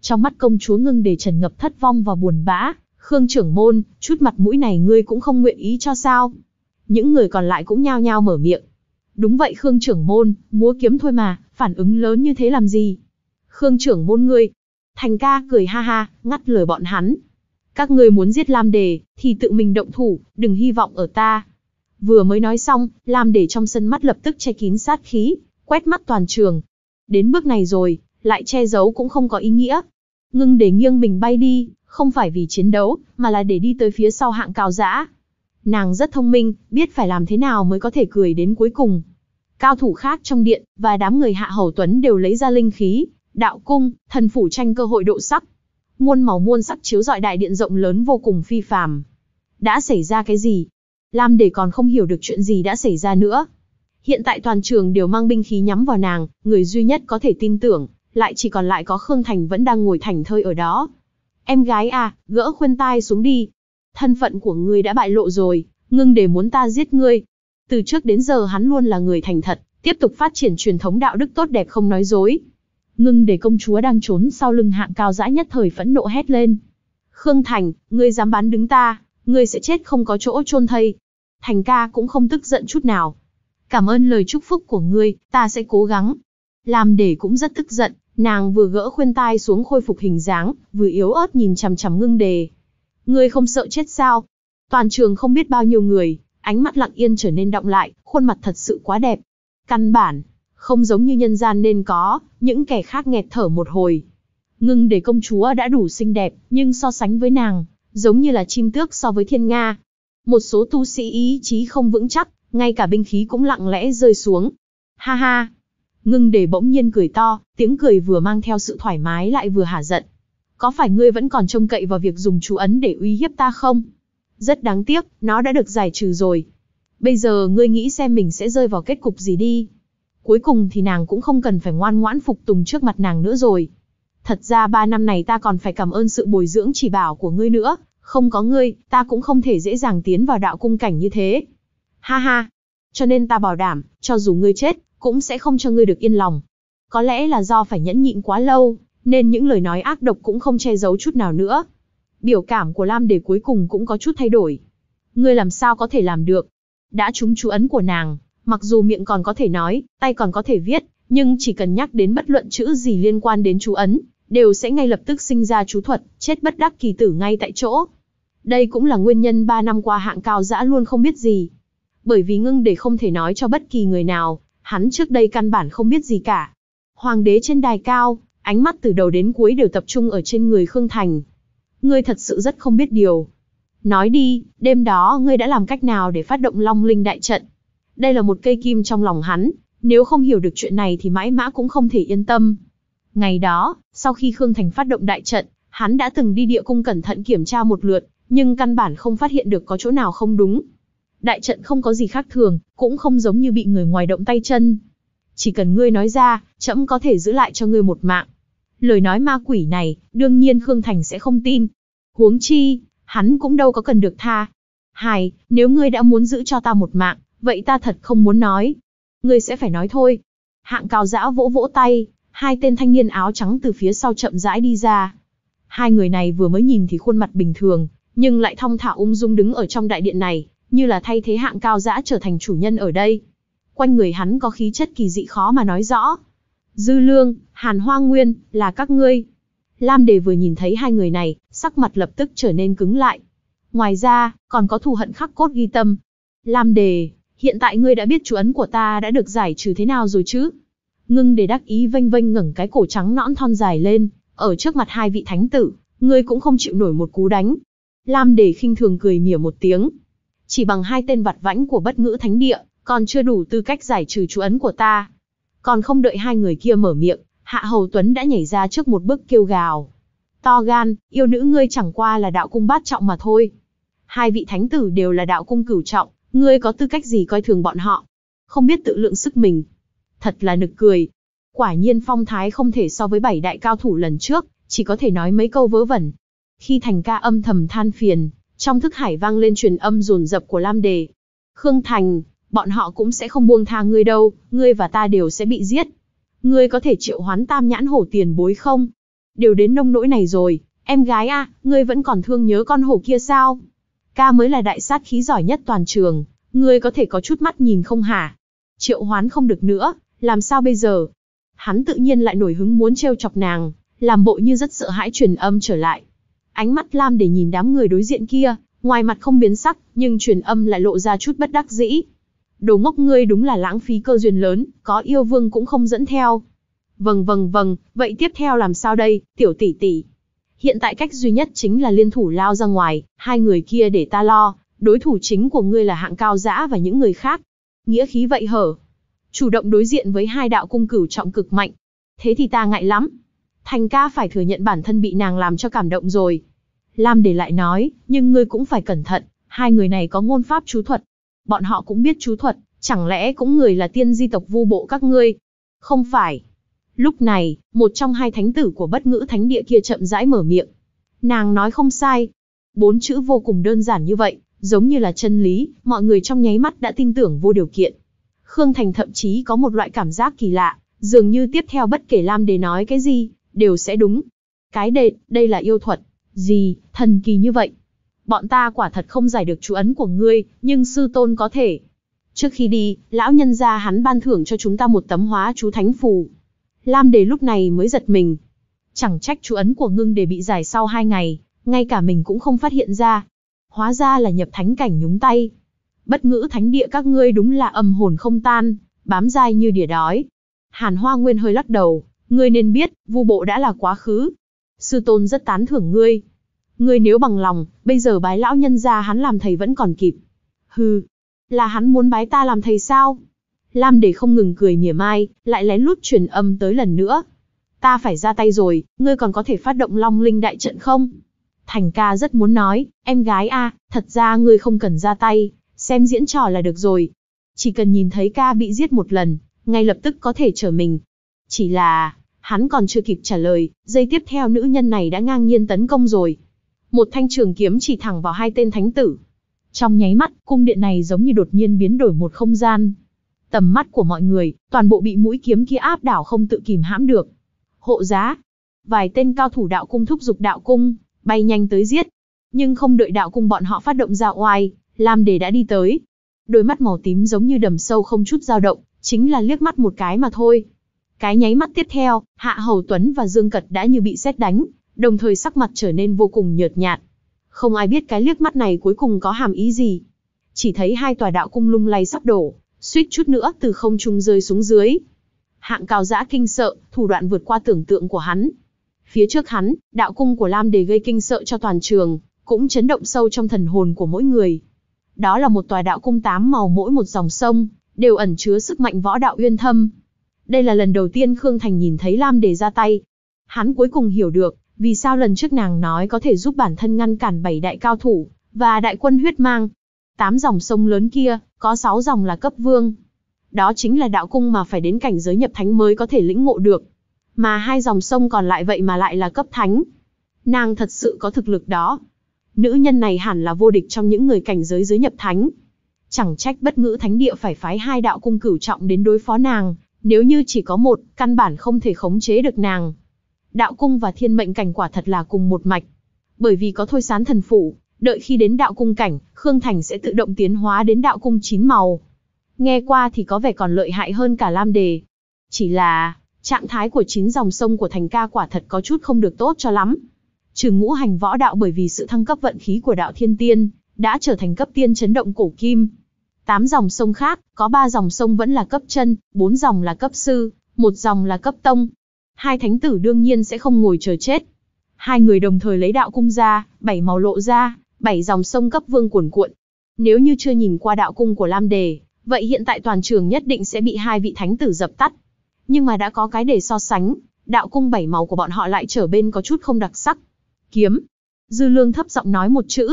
Speaker 1: Trong mắt công chúa ngưng để trần ngập thất vong và buồn bã. Khương trưởng môn, chút mặt mũi này ngươi cũng không nguyện ý cho sao? Những người còn lại cũng nhao nhao mở miệng. Đúng vậy Khương trưởng môn, múa kiếm thôi mà, phản ứng lớn như thế làm gì? Khương trưởng môn ngươi. Thành ca cười ha ha, ngắt lời bọn hắn, các ngươi muốn giết Lam Đề, thì tự mình động thủ, đừng hy vọng ở ta. Vừa mới nói xong, Lam Đề trong sân mắt lập tức che kín sát khí, quét mắt toàn trường. Đến bước này rồi, lại che giấu cũng không có ý nghĩa. Ngưng để nghiêng mình bay đi, không phải vì chiến đấu, mà là để đi tới phía sau hạng cao giã. Nàng rất thông minh, biết phải làm thế nào mới có thể cười đến cuối cùng. Cao thủ khác trong điện, và đám người hạ hầu tuấn đều lấy ra linh khí, đạo cung, thần phủ tranh cơ hội độ sắc, muôn màu muôn sắc chiếu rọi đại điện rộng lớn vô cùng phi phàm. Đã xảy ra cái gì? Lam để còn không hiểu được chuyện gì đã xảy ra nữa. Hiện tại toàn trường đều mang binh khí nhắm vào nàng, người duy nhất có thể tin tưởng, lại chỉ còn lại có Khương Thành vẫn đang ngồi thành thơi ở đó. Em gái à, gỡ khuyên tai xuống đi. Thân phận của ngươi đã bại lộ rồi, ngưng để muốn ta giết ngươi. Từ trước đến giờ hắn luôn là người thành thật, tiếp tục phát triển truyền thống đạo đức tốt đẹp không nói dối. Ngưng để công chúa đang trốn sau lưng hạng cao dã nhất thời phẫn nộ hét lên. Khương Thành, ngươi dám bán đứng ta, ngươi sẽ chết không có chỗ chôn thây. Thành ca cũng không tức giận chút nào. Cảm ơn lời chúc phúc của ngươi, ta sẽ cố gắng. Làm để cũng rất tức giận, nàng vừa gỡ khuyên tai xuống khôi phục hình dáng, vừa yếu ớt nhìn chằm chằm ngưng đề. Ngươi không sợ chết sao? Toàn trường không biết bao nhiêu người, ánh mắt lặng yên trở nên động lại, khuôn mặt thật sự quá đẹp. Căn bản, không giống như nhân gian nên có, những kẻ khác nghẹt thở một hồi. Ngưng để công chúa đã đủ xinh đẹp, nhưng so sánh với nàng, giống như là chim tước so với thiên nga. Một số tu sĩ ý chí không vững chắc, ngay cả binh khí cũng lặng lẽ rơi xuống. Ha ha! Ngưng để bỗng nhiên cười to, tiếng cười vừa mang theo sự thoải mái lại vừa hả giận. Có phải ngươi vẫn còn trông cậy vào việc dùng chú ấn để uy hiếp ta không? Rất đáng tiếc, nó đã được giải trừ rồi. Bây giờ ngươi nghĩ xem mình sẽ rơi vào kết cục gì đi. Cuối cùng thì nàng cũng không cần phải ngoan ngoãn phục tùng trước mặt nàng nữa rồi. Thật ra ba năm này ta còn phải cảm ơn sự bồi dưỡng chỉ bảo của ngươi nữa, không có ngươi, ta cũng không thể dễ dàng tiến vào đạo cung cảnh như thế. Ha ha, cho nên ta bảo đảm, cho dù ngươi chết, cũng sẽ không cho ngươi được yên lòng. Có lẽ là do phải nhẫn nhịn quá lâu, nên những lời nói ác độc cũng không che giấu chút nào nữa. Biểu cảm của Lam Đề cuối cùng cũng có chút thay đổi. Ngươi làm sao có thể làm được? Đã trúng chú ấn của nàng, Mặc dù miệng còn có thể nói, tay còn có thể viết, nhưng chỉ cần nhắc đến bất luận chữ gì liên quan đến chú ấn, đều sẽ ngay lập tức sinh ra chú thuật, chết bất đắc kỳ tử ngay tại chỗ. Đây cũng là nguyên nhân 3 năm qua hạng cao dã luôn không biết gì. Bởi vì ngưng để không thể nói cho bất kỳ người nào, hắn trước đây căn bản không biết gì cả. Hoàng đế trên đài cao, ánh mắt từ đầu đến cuối đều tập trung ở trên người Khương Thành. Ngươi thật sự rất không biết điều. Nói đi, đêm đó ngươi đã làm cách nào để phát động long linh đại trận? Đây là một cây kim trong lòng hắn, nếu không hiểu được chuyện này thì mãi mã cũng không thể yên tâm. Ngày đó, sau khi Khương Thành phát động đại trận, hắn đã từng đi địa cung cẩn thận kiểm tra một lượt, nhưng căn bản không phát hiện được có chỗ nào không đúng. Đại trận không có gì khác thường, cũng không giống như bị người ngoài động tay chân. Chỉ cần ngươi nói ra, trẫm có thể giữ lại cho ngươi một mạng. Lời nói ma quỷ này, đương nhiên Khương Thành sẽ không tin. Huống chi, hắn cũng đâu có cần được tha. Hài, nếu ngươi đã muốn giữ cho ta một mạng, Vậy ta thật không muốn nói. Ngươi sẽ phải nói thôi. Hạng cao giã vỗ vỗ tay, hai tên thanh niên áo trắng từ phía sau chậm rãi đi ra. Hai người này vừa mới nhìn thì khuôn mặt bình thường, nhưng lại thong thả ung dung đứng ở trong đại điện này, như là thay thế hạng cao giã trở thành chủ nhân ở đây. Quanh người hắn có khí chất kỳ dị khó mà nói rõ. Dư Lương, Hàn Hoa Nguyên, là các ngươi. Lam Đề vừa nhìn thấy hai người này, sắc mặt lập tức trở nên cứng lại. Ngoài ra, còn có thù hận khắc cốt ghi tâm. Lam Đề, hiện tại ngươi đã biết chú ấn của ta đã được giải trừ thế nào rồi chứ? Ngưng để đắc ý vênh vênh ngẩng cái cổ trắng nõn thon dài lên, ở trước mặt hai vị thánh tử, ngươi cũng không chịu nổi một cú đánh. Lam để khinh thường cười mỉa một tiếng. Chỉ bằng hai tên vặt vãnh của bất ngữ thánh địa, còn chưa đủ tư cách giải trừ chú ấn của ta. Còn không đợi hai người kia mở miệng, Hạ Hầu Tuấn đã nhảy ra trước một bước kêu gào. To gan, yêu nữ ngươi chẳng qua là đạo cung bát trọng mà thôi. Hai vị thánh tử đều là đạo cung cửu trọng, Ngươi có tư cách gì coi thường bọn họ? Không biết tự lượng sức mình. Thật là nực cười. Quả nhiên phong thái không thể so với bảy đại cao thủ lần trước, chỉ có thể nói mấy câu vớ vẩn. Khi thành ca âm thầm than phiền, trong thức hải vang lên truyền âm rồn rập của Lam Đề. Khương Thành, bọn họ cũng sẽ không buông tha ngươi đâu, ngươi và ta đều sẽ bị giết. Ngươi có thể triệu hoán tam nhãn hổ tiền bối không? Đều đến nông nỗi này rồi, em gái à, ngươi vẫn còn thương nhớ con hổ kia sao? ca mới là đại sát khí giỏi nhất toàn trường, ngươi có thể có chút mắt nhìn không hả? Triệu hoán không được nữa, làm sao bây giờ? Hắn tự nhiên lại nổi hứng muốn trêu chọc nàng, làm bộ như rất sợ hãi truyền âm trở lại. Ánh mắt Lam để nhìn đám người đối diện kia, ngoài mặt không biến sắc, nhưng truyền âm lại lộ ra chút bất đắc dĩ. Đồ ngốc ngươi đúng là lãng phí cơ duyên lớn, có yêu vương cũng không dẫn theo. Vâng vâng vâng, vậy tiếp theo làm sao đây, tiểu tỷ tỷ? hiện tại cách duy nhất chính là liên thủ lao ra ngoài, hai người kia để ta lo, đối thủ chính của ngươi là hạng cao giã và những người khác. Nghĩa khí vậy hở. Chủ động đối diện với hai đạo cung cửu trọng cực mạnh. Thế thì ta ngại lắm. Thành ca phải thừa nhận bản thân bị nàng làm cho cảm động rồi. Lam để lại nói, nhưng ngươi cũng phải cẩn thận, hai người này có ngôn pháp chú thuật. Bọn họ cũng biết chú thuật, chẳng lẽ cũng người là tiên di tộc vu bộ các ngươi? Không phải, Lúc này, một trong hai thánh tử của bất ngữ thánh địa kia chậm rãi mở miệng. Nàng nói không sai. Bốn chữ vô cùng đơn giản như vậy, giống như là chân lý, mọi người trong nháy mắt đã tin tưởng vô điều kiện. Khương Thành thậm chí có một loại cảm giác kỳ lạ, dường như tiếp theo bất kể Lam đề nói cái gì, đều sẽ đúng. Cái đệ, đây là yêu thuật. Gì, thần kỳ như vậy. Bọn ta quả thật không giải được chú ấn của ngươi, nhưng sư tôn có thể. Trước khi đi, lão nhân gia hắn ban thưởng cho chúng ta một tấm hóa chú thánh phù. Lam Đề lúc này mới giật mình. Chẳng trách chú ấn của ngưng đề bị giải sau hai ngày, ngay cả mình cũng không phát hiện ra. Hóa ra là nhập thánh cảnh nhúng tay. Bất ngữ thánh địa các ngươi đúng là âm hồn không tan, bám dai như đỉa đói. Hàn Hoa Nguyên hơi lắc đầu, ngươi nên biết, vu bộ đã là quá khứ. Sư tôn rất tán thưởng ngươi. Ngươi nếu bằng lòng, bây giờ bái lão nhân ra hắn làm thầy vẫn còn kịp. Hừ, là hắn muốn bái ta làm thầy sao? Lam để không ngừng cười mỉa mai, lại lén lút truyền âm tới lần nữa. Ta phải ra tay rồi, ngươi còn có thể phát động long linh đại trận không? Thành ca rất muốn nói, em gái a, thật ra ngươi không cần ra tay, xem diễn trò là được rồi. Chỉ cần nhìn thấy ca bị giết một lần, ngay lập tức có thể trở mình. Chỉ là, hắn còn chưa kịp trả lời, giây tiếp theo nữ nhân này đã ngang nhiên tấn công rồi. Một thanh trường kiếm chỉ thẳng vào hai tên thánh tử. Trong nháy mắt, cung điện này giống như đột nhiên biến đổi một không gian, Tầm mắt của mọi người, toàn bộ bị mũi kiếm kia áp đảo không tự kìm hãm được. Hộ giá. Vài tên cao thủ đạo cung thúc giục đạo cung, bay nhanh tới giết. Nhưng không đợi đạo cung bọn họ phát động ra oai, Lam Đề đã đi tới. Đôi mắt màu tím giống như đầm sâu không chút dao động, chính là liếc mắt một cái mà thôi. Cái nháy mắt tiếp theo, Hạ Hầu Tuấn và Dương Cật đã như bị sét đánh, đồng thời sắc mặt trở nên vô cùng nhợt nhạt. Không ai biết cái liếc mắt này cuối cùng có hàm ý gì. Chỉ thấy hai tòa đạo cung lung lay sắp đổ, suýt chút nữa từ không trung rơi xuống dưới. Hạng cao giã kinh sợ, thủ đoạn vượt qua tưởng tượng của hắn. Phía trước hắn, đạo cung của Lam Đề gây kinh sợ cho toàn trường, cũng chấn động sâu trong thần hồn của mỗi người. Đó là một tòa đạo cung tám màu mỗi một dòng sông, đều ẩn chứa sức mạnh võ đạo uyên thâm. Đây là lần đầu tiên Khương Thành nhìn thấy Lam Đề ra tay. Hắn cuối cùng hiểu được, vì sao lần trước nàng nói có thể giúp bản thân ngăn cản bảy đại cao thủ, và đại quân huyết mang. Tám dòng sông lớn kia, có 6 dòng là cấp vương. Đó chính là đạo cung mà phải đến cảnh giới nhập thánh mới có thể lĩnh ngộ được. Mà hai dòng sông còn lại vậy mà lại là cấp thánh. Nàng thật sự có thực lực đó. Nữ nhân này hẳn là vô địch trong những người cảnh giới dưới nhập thánh. Chẳng trách bất ngữ thánh địa phải phái hai đạo cung cửu trọng đến đối phó nàng, nếu như chỉ có một, căn bản không thể khống chế được nàng. Đạo cung và thiên mệnh cảnh quả thật là cùng một mạch. Bởi vì có thôi sán thần phụ đợi khi đến đạo cung cảnh, Khương Thành sẽ tự động tiến hóa đến đạo cung chín màu. Nghe qua thì có vẻ còn lợi hại hơn cả Lam Đề. Chỉ là, trạng thái của chín dòng sông của Thành ca quả thật có chút không được tốt cho lắm. Trừ ngũ hành võ đạo bởi vì sự thăng cấp vận khí của đạo thiên tiên, đã trở thành cấp tiên chấn động cổ kim. Tám dòng sông khác, có ba dòng sông vẫn là cấp chân, bốn dòng là cấp sư, một dòng là cấp tông. Hai thánh tử đương nhiên sẽ không ngồi chờ chết. Hai người đồng thời lấy đạo cung ra, bảy màu lộ ra, bảy dòng sông cấp vương cuồn cuộn. Nếu như chưa nhìn qua đạo cung của Lam Đề, vậy hiện tại toàn trường nhất định sẽ bị hai vị thánh tử dập tắt. Nhưng mà đã có cái để so sánh, đạo cung bảy màu của bọn họ lại trở bên có chút không đặc sắc. Kiếm. Dư Lương thấp giọng nói một chữ.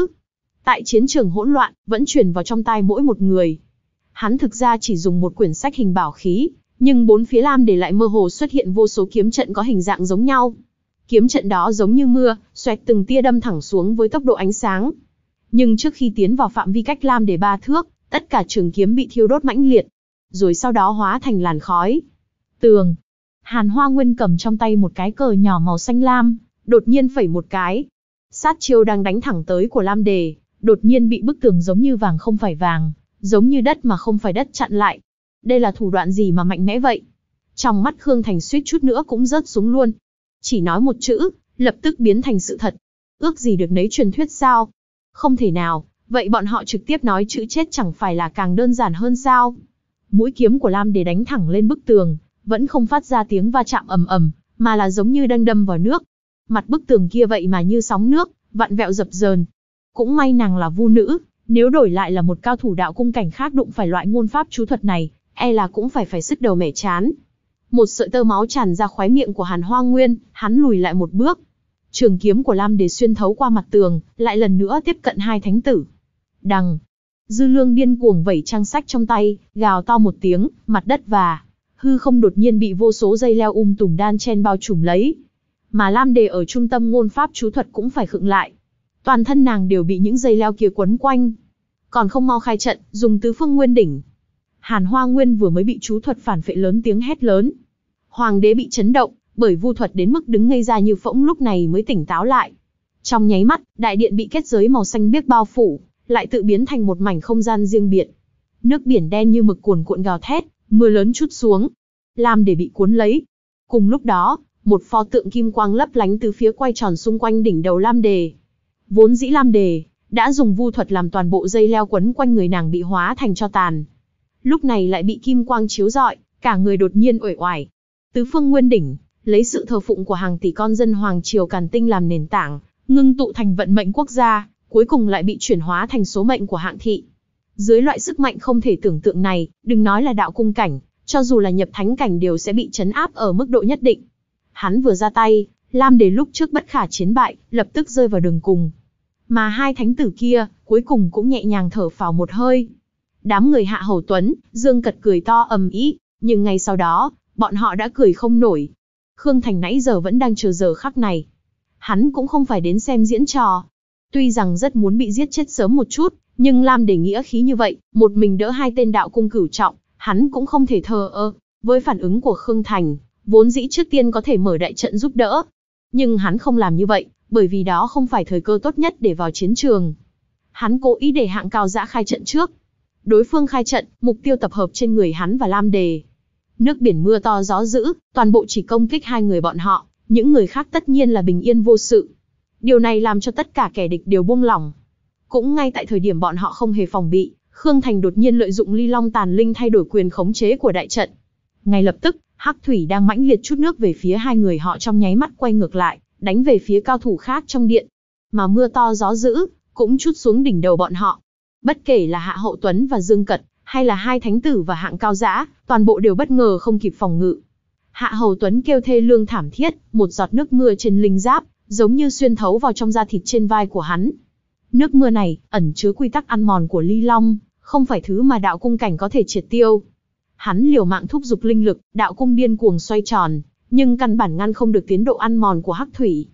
Speaker 1: Tại chiến trường hỗn loạn, vẫn truyền vào trong tai mỗi một người. Hắn thực ra chỉ dùng một quyển sách hình bảo khí, nhưng bốn phía Lam Đề lại mơ hồ xuất hiện vô số kiếm trận có hình dạng giống nhau. Kiếm trận đó giống như mưa, xoẹt từng tia đâm thẳng xuống với tốc độ ánh sáng. Nhưng trước khi tiến vào phạm vi cách lam để ba thước, tất cả trường kiếm bị thiêu đốt mãnh liệt, rồi sau đó hóa thành làn khói. Tường. Hàn Hoa Nguyên cầm trong tay một cái cờ nhỏ màu xanh lam, đột nhiên phẩy một cái. Sát chiêu đang đánh thẳng tới của Lam Đề, đột nhiên bị bức tường giống như vàng không phải vàng, giống như đất mà không phải đất chặn lại. Đây là thủ đoạn gì mà mạnh mẽ vậy? Trong mắt Khương Thành suýt chút nữa cũng rớt xuống luôn, chỉ nói một chữ, lập tức biến thành sự thật. Ước gì được nấy truyền thuyết sao? Không thể nào, vậy bọn họ trực tiếp nói chữ chết chẳng phải là càng đơn giản hơn sao? Mũi kiếm của Lam để đánh thẳng lên bức tường, vẫn không phát ra tiếng va chạm ầm ầm, mà là giống như đang đâm vào nước. Mặt bức tường kia vậy mà như sóng nước, vặn vẹo dập dờn. Cũng may nàng là vu nữ, nếu đổi lại là một cao thủ đạo cung cảnh khác đụng phải loại ngôn pháp chú thuật này, e là cũng phải phải sức đầu mẻ chán, một sợi tơ máu tràn ra khóe miệng của Hàn Hoa Nguyên, hắn lùi lại một bước. Trường kiếm của Lam Đề xuyên thấu qua mặt tường, lại lần nữa tiếp cận hai thánh tử. Đằng. Dư Lương điên cuồng vẩy trang sách trong tay, gào to một tiếng, mặt đất và hư không đột nhiên bị vô số dây leo um tùm đan chen bao trùm lấy. Mà Lam Đề ở trung tâm ngôn pháp chú thuật cũng phải khựng lại. Toàn thân nàng đều bị những dây leo kia quấn quanh. Còn không mau khai trận, dùng tứ phương nguyên đỉnh. Hàn Hoa Nguyên vừa mới bị chú thuật phản phệ lớn tiếng hét lớn, Hoàng đế bị chấn động, bởi vu thuật đến mức đứng ngây ra như phỗng lúc này mới tỉnh táo lại. Trong nháy mắt, đại điện bị kết giới màu xanh biếc bao phủ, lại tự biến thành một mảnh không gian riêng biệt. Nước biển đen như mực cuồn cuộn gào thét, mưa lớn chút xuống. Lam để bị cuốn lấy. Cùng lúc đó, một pho tượng kim quang lấp lánh từ phía quay tròn xung quanh đỉnh đầu Lam Đề. Vốn dĩ Lam Đề, đã dùng vu thuật làm toàn bộ dây leo quấn quanh người nàng bị hóa thành cho tàn. Lúc này lại bị kim quang chiếu rọi, cả người đột nhiên uể oải, Tứ phương nguyên đỉnh, lấy sự thờ phụng của hàng tỷ con dân Hoàng Triều Càn Tinh làm nền tảng, ngưng tụ thành vận mệnh quốc gia, cuối cùng lại bị chuyển hóa thành số mệnh của hạng thị. Dưới loại sức mạnh không thể tưởng tượng này, đừng nói là đạo cung cảnh, cho dù là nhập thánh cảnh đều sẽ bị chấn áp ở mức độ nhất định. Hắn vừa ra tay, Lam Đề lúc trước bất khả chiến bại, lập tức rơi vào đường cùng. Mà hai thánh tử kia, cuối cùng cũng nhẹ nhàng thở phào một hơi. Đám người hạ hầu tuấn, Dương Cật cười to ầm ĩ, nhưng ngay sau đó, bọn họ đã cười không nổi. Khương Thành nãy giờ vẫn đang chờ giờ khắc này. Hắn cũng không phải đến xem diễn trò. Tuy rằng rất muốn bị giết chết sớm một chút, nhưng Lam để nghĩa khí như vậy, một mình đỡ hai tên đạo cung cửu trọng, hắn cũng không thể thờ ơ. Với phản ứng của Khương Thành, vốn dĩ trước tiên có thể mở đại trận giúp đỡ. Nhưng hắn không làm như vậy, bởi vì đó không phải thời cơ tốt nhất để vào chiến trường. Hắn cố ý để hạng cao giã khai trận trước. Đối phương khai trận, mục tiêu tập hợp trên người hắn và Lam Đề, Nước biển mưa to gió dữ, toàn bộ chỉ công kích hai người bọn họ, những người khác tất nhiên là bình yên vô sự. Điều này làm cho tất cả kẻ địch đều buông lỏng. Cũng ngay tại thời điểm bọn họ không hề phòng bị, Khương Thành đột nhiên lợi dụng ly long tàn linh thay đổi quyền khống chế của đại trận. Ngay lập tức, Hắc Thủy đang mãnh liệt chút nước về phía hai người họ trong nháy mắt quay ngược lại, đánh về phía cao thủ khác trong điện. Mà mưa to gió dữ, cũng chút xuống đỉnh đầu bọn họ. Bất kể là Hạ Hậu Tuấn và Dương Cật, hay là hai thánh tử và hạng cao giã, toàn bộ đều bất ngờ không kịp phòng ngự. Hạ Hầu Tuấn kêu thê lương thảm thiết, một giọt nước mưa trên linh giáp, giống như xuyên thấu vào trong da thịt trên vai của hắn. Nước mưa này, ẩn chứa quy tắc ăn mòn của Ly Long, không phải thứ mà đạo cung cảnh có thể triệt tiêu. Hắn liều mạng thúc giục linh lực, đạo cung điên cuồng xoay tròn, nhưng căn bản ngăn không được tiến độ ăn mòn của hắc thủy.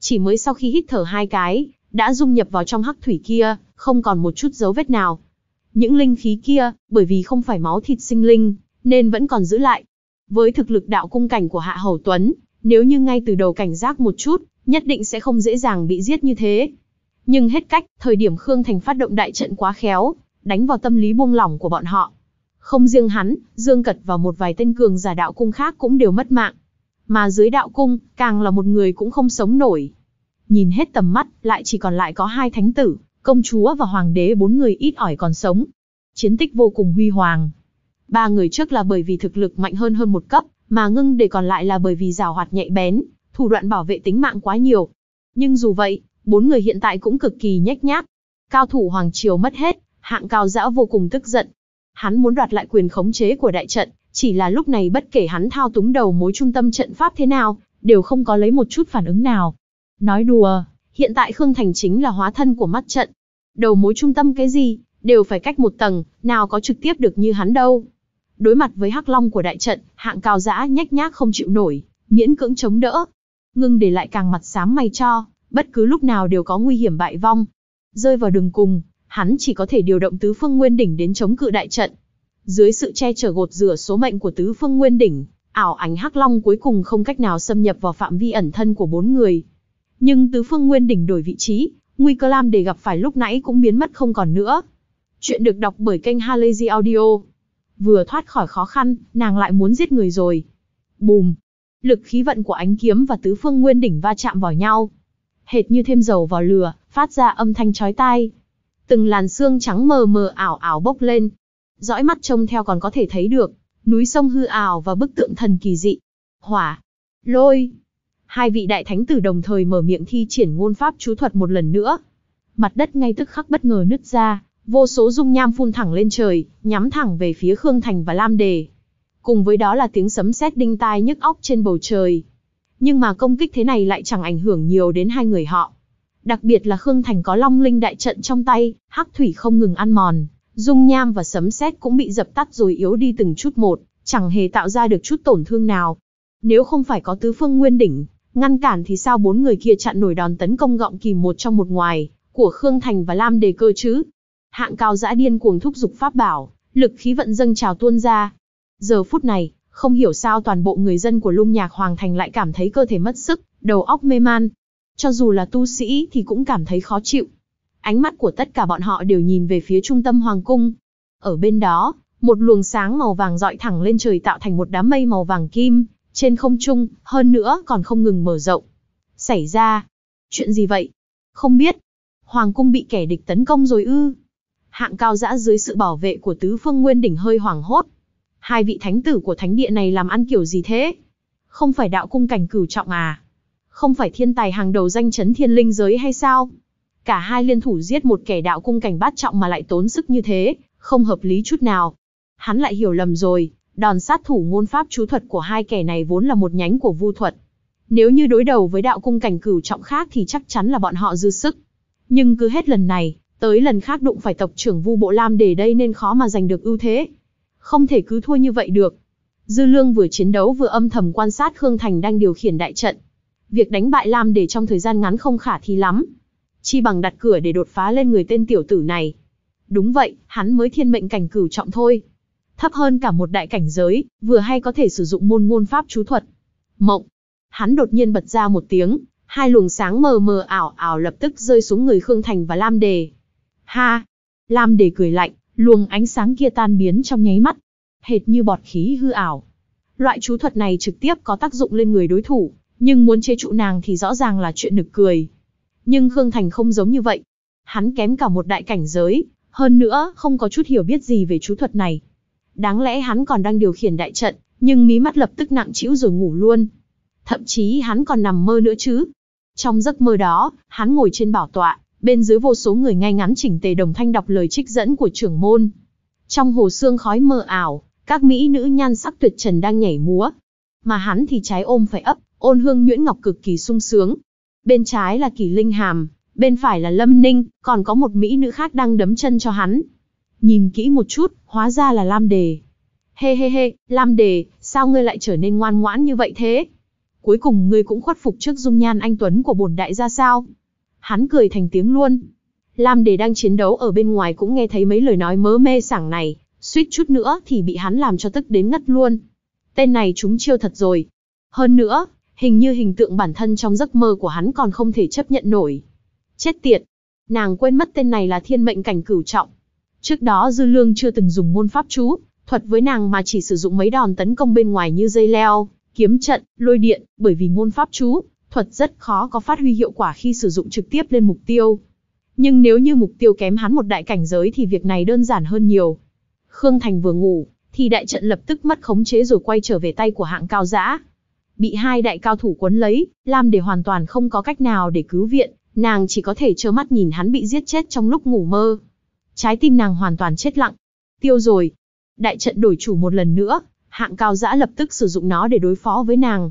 Speaker 1: Chỉ mới sau khi hít thở hai cái, đã dung nhập vào trong hắc thủy kia, không còn một chút dấu vết nào. Những linh khí kia, bởi vì không phải máu thịt sinh linh, nên vẫn còn giữ lại. Với thực lực đạo cung cảnh của Hạ Hầu Tuấn, nếu như ngay từ đầu cảnh giác một chút, nhất định sẽ không dễ dàng bị giết như thế. Nhưng hết cách, thời điểm Khương Thành phát động đại trận quá khéo, đánh vào tâm lý buông lỏng của bọn họ. Không riêng hắn, Dương Cật và một vài tên cường giả đạo cung khác cũng đều mất mạng. Mà dưới đạo cung, càng là một người cũng không sống nổi. Nhìn hết tầm mắt, lại chỉ còn lại có hai thánh tử, công chúa và hoàng đế bốn người ít ỏi còn sống. Chiến tích vô cùng huy hoàng. Ba người trước là bởi vì thực lực mạnh hơn hơn một cấp, mà ngưng để còn lại là bởi vì rào hoạt nhạy bén, thủ đoạn bảo vệ tính mạng quá nhiều. Nhưng dù vậy, bốn người hiện tại cũng cực kỳ nhách nhác. Cao thủ Hoàng Triều mất hết, hạng cao dã vô cùng tức giận. Hắn muốn đoạt lại quyền khống chế của đại trận, chỉ là lúc này bất kể hắn thao túng đầu mối trung tâm trận pháp thế nào, đều không có lấy một chút phản ứng nào. Nói đùa, hiện tại Khương Thành chính là hóa thân của mắt trận. Đầu mối trung tâm cái gì, đều phải cách một tầng, nào có trực tiếp được như hắn đâu. Đối mặt với hắc long của đại trận, hạng cao giã nhách nhác không chịu nổi, miễn cưỡng chống đỡ. Ngưng để lại càng mặt xám mày cho, bất cứ lúc nào đều có nguy hiểm bại vong. Rơi vào đường cùng, hắn chỉ có thể điều động tứ phương nguyên đỉnh đến chống cự đại trận. Dưới sự che chở gột rửa số mệnh của tứ phương nguyên đỉnh, ảo ảnh hắc long cuối cùng không cách nào xâm nhập vào phạm vi ẩn thân của bốn người, nhưng tứ phương nguyên đỉnh đổi vị trí, nguy cơ lam để gặp phải lúc nãy cũng biến mất không còn nữa. Chuyện được đọc bởi kênh Halazy Audio. Vừa thoát khỏi khó khăn, nàng lại muốn giết người rồi. Bùm! Lực khí vận của ánh kiếm và tứ phương nguyên đỉnh va chạm vào nhau. Hệt như thêm dầu vào lửa, phát ra âm thanh chói tai. Từng làn xương trắng mờ mờ ảo ảo bốc lên. Dõi mắt trông theo còn có thể thấy được, núi sông hư ảo và bức tượng thần kỳ dị. Hỏa! Lôi! Hai vị đại thánh tử đồng thời mở miệng thi triển ngôn pháp chú thuật một lần nữa. Mặt đất ngay tức khắc bất ngờ nứt ra, vô số dung nham phun thẳng lên trời, nhắm thẳng về phía Khương Thành và Lam Đề. Cùng với đó là tiếng sấm sét đinh tai nhức óc trên bầu trời. Nhưng mà công kích thế này lại chẳng ảnh hưởng nhiều đến hai người họ. Đặc biệt là Khương Thành có long linh đại trận trong tay, hắc thủy không ngừng ăn mòn, dung nham và sấm sét cũng bị dập tắt rồi yếu đi từng chút một, chẳng hề tạo ra được chút tổn thương nào. Nếu không phải có tứ phương nguyên đỉnh, Ngăn cản thì sao bốn người kia chặn nổi đòn tấn công gọng kìm một trong một ngoài, của Khương Thành và Lam Đề cơ chứ? Hạng cao Giã điên cuồng thúc giục pháp bảo, lực khí vận dâng trào tuôn ra. Giờ phút này, không hiểu sao toàn bộ người dân của lung nhạc hoàng thành lại cảm thấy cơ thể mất sức, đầu óc mê man. Cho dù là tu sĩ thì cũng cảm thấy khó chịu. Ánh mắt của tất cả bọn họ đều nhìn về phía trung tâm hoàng cung. Ở bên đó, một luồng sáng màu vàng dọi thẳng lên trời tạo thành một đám mây màu vàng kim, trên không trung, hơn nữa còn không ngừng mở rộng. Xảy ra, chuyện gì vậy? Không biết, hoàng cung bị kẻ địch tấn công rồi ư? Hạng cao dã dưới sự bảo vệ của tứ phương nguyên đỉnh hơi hoảng hốt. Hai vị thánh tử của thánh địa này làm ăn kiểu gì thế? Không phải đạo cung cảnh cửu trọng à? Không phải thiên tài hàng đầu danh chấn thiên linh giới hay sao? Cả hai liên thủ giết một kẻ đạo cung cảnh bát trọng mà lại tốn sức như thế, không hợp lý chút nào. Hắn lại hiểu lầm rồi, Đòn sát thủ môn pháp chú thuật của hai kẻ này vốn là một nhánh của vu thuật. Nếu như đối đầu với đạo cung cảnh cửu trọng khác thì chắc chắn là bọn họ dư sức. Nhưng cứ hết lần này, tới lần khác đụng phải tộc trưởng vu bộ lam để đây nên khó mà giành được ưu thế. Không thể cứ thua như vậy được. Dư lương vừa chiến đấu vừa âm thầm quan sát Khương Thành đang điều khiển đại trận. Việc đánh bại Lam để trong thời gian ngắn không khả thi lắm. Chi bằng đặt cửa để đột phá lên người tên tiểu tử này. Đúng vậy, hắn mới thiên mệnh cảnh cửu trọng thôi thấp hơn cả một đại cảnh giới, vừa hay có thể sử dụng môn ngôn pháp chú thuật. Mộng. Hắn đột nhiên bật ra một tiếng, hai luồng sáng mờ mờ ảo ảo lập tức rơi xuống người Khương Thành và Lam Đề. Ha! Lam Đề cười lạnh, luồng ánh sáng kia tan biến trong nháy mắt, hệt như bọt khí hư ảo. Loại chú thuật này trực tiếp có tác dụng lên người đối thủ, nhưng muốn chế trụ nàng thì rõ ràng là chuyện nực cười. Nhưng Khương Thành không giống như vậy. Hắn kém cả một đại cảnh giới, hơn nữa không có chút hiểu biết gì về chú thuật này đáng lẽ hắn còn đang điều khiển đại trận, nhưng mí mắt lập tức nặng trĩu rồi ngủ luôn. Thậm chí hắn còn nằm mơ nữa chứ. Trong giấc mơ đó, hắn ngồi trên bảo tọa, bên dưới vô số người ngay ngắn chỉnh tề đồng thanh đọc lời trích dẫn của trưởng môn. Trong hồ xương khói mơ ảo, các mỹ nữ nhan sắc tuyệt trần đang nhảy múa, mà hắn thì trái ôm phải ấp, ôn hương nhuyễn ngọc cực kỳ sung sướng. Bên trái là Kỳ Linh Hàm, bên phải là Lâm Ninh, còn có một mỹ nữ khác đang đấm chân cho hắn. Nhìn kỹ một chút, hóa ra là Lam Đề. Hê hê hê, Lam Đề, sao ngươi lại trở nên ngoan ngoãn như vậy thế? Cuối cùng ngươi cũng khuất phục trước dung nhan anh Tuấn của bổn đại gia sao? Hắn cười thành tiếng luôn. Lam Đề đang chiến đấu ở bên ngoài cũng nghe thấy mấy lời nói mớ mê sảng này, suýt chút nữa thì bị hắn làm cho tức đến ngất luôn. Tên này chúng chiêu thật rồi. Hơn nữa, hình như hình tượng bản thân trong giấc mơ của hắn còn không thể chấp nhận nổi. Chết tiệt, nàng quên mất tên này là thiên mệnh cảnh cửu trọng. Trước đó Dư Lương chưa từng dùng môn pháp chú, thuật với nàng mà chỉ sử dụng mấy đòn tấn công bên ngoài như dây leo, kiếm trận, lôi điện, bởi vì môn pháp chú, thuật rất khó có phát huy hiệu quả khi sử dụng trực tiếp lên mục tiêu. Nhưng nếu như mục tiêu kém hắn một đại cảnh giới thì việc này đơn giản hơn nhiều. Khương Thành vừa ngủ, thì đại trận lập tức mất khống chế rồi quay trở về tay của hạng cao giã. Bị hai đại cao thủ quấn lấy, Lam để hoàn toàn không có cách nào để cứu viện, nàng chỉ có thể trơ mắt nhìn hắn bị giết chết trong lúc ngủ mơ. Trái tim nàng hoàn toàn chết lặng. Tiêu rồi. Đại trận đổi chủ một lần nữa, hạng cao giã lập tức sử dụng nó để đối phó với nàng.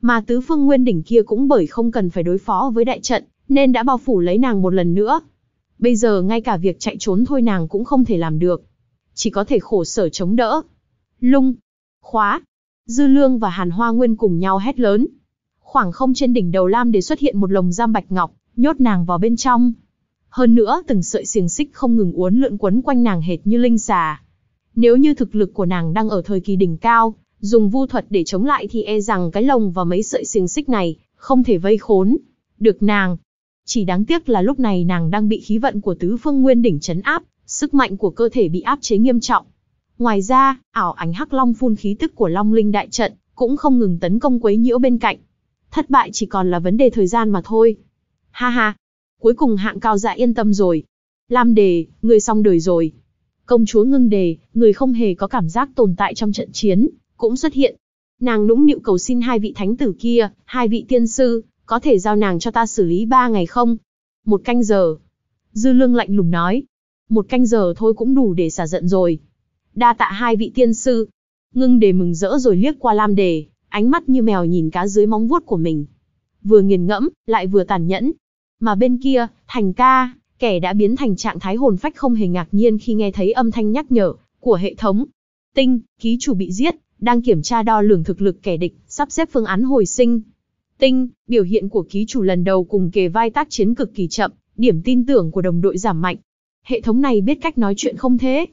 Speaker 1: Mà tứ phương nguyên đỉnh kia cũng bởi không cần phải đối phó với đại trận, nên đã bao phủ lấy nàng một lần nữa. Bây giờ ngay cả việc chạy trốn thôi nàng cũng không thể làm được. Chỉ có thể khổ sở chống đỡ. Lung. Khóa. Dư lương và hàn hoa nguyên cùng nhau hét lớn. Khoảng không trên đỉnh đầu Lam để xuất hiện một lồng giam bạch ngọc, nhốt nàng vào bên trong. Hơn nữa, từng sợi xiềng xích không ngừng uốn lượn quấn quanh nàng hệt như linh xà. Nếu như thực lực của nàng đang ở thời kỳ đỉnh cao, dùng vu thuật để chống lại thì e rằng cái lồng và mấy sợi xiềng xích này không thể vây khốn được nàng. Chỉ đáng tiếc là lúc này nàng đang bị khí vận của tứ phương nguyên đỉnh chấn áp, sức mạnh của cơ thể bị áp chế nghiêm trọng. Ngoài ra, ảo ảnh hắc long phun khí tức của long linh đại trận, cũng không ngừng tấn công quấy nhiễu bên cạnh. Thất bại chỉ còn là vấn đề thời gian mà thôi. Ha ha, Cuối cùng hạng cao dạ yên tâm rồi. Lam đề, người xong đời rồi. Công chúa ngưng đề, người không hề có cảm giác tồn tại trong trận chiến, cũng xuất hiện. Nàng nũng nịu cầu xin hai vị thánh tử kia, hai vị tiên sư, có thể giao nàng cho ta xử lý ba ngày không? Một canh giờ. Dư lương lạnh lùng nói. Một canh giờ thôi cũng đủ để xả giận rồi. Đa tạ hai vị tiên sư. Ngưng đề mừng rỡ rồi liếc qua lam đề, ánh mắt như mèo nhìn cá dưới móng vuốt của mình. Vừa nghiền ngẫm, lại vừa tàn nhẫn, mà bên kia, Thành ca, kẻ đã biến thành trạng thái hồn phách không hề ngạc nhiên khi nghe thấy âm thanh nhắc nhở của hệ thống. Tinh, ký chủ bị giết, đang kiểm tra đo lường thực lực kẻ địch, sắp xếp phương án hồi sinh. Tinh, biểu hiện của ký chủ lần đầu cùng kề vai tác chiến cực kỳ chậm, điểm tin tưởng của đồng đội giảm mạnh. Hệ thống này biết cách nói chuyện không thế.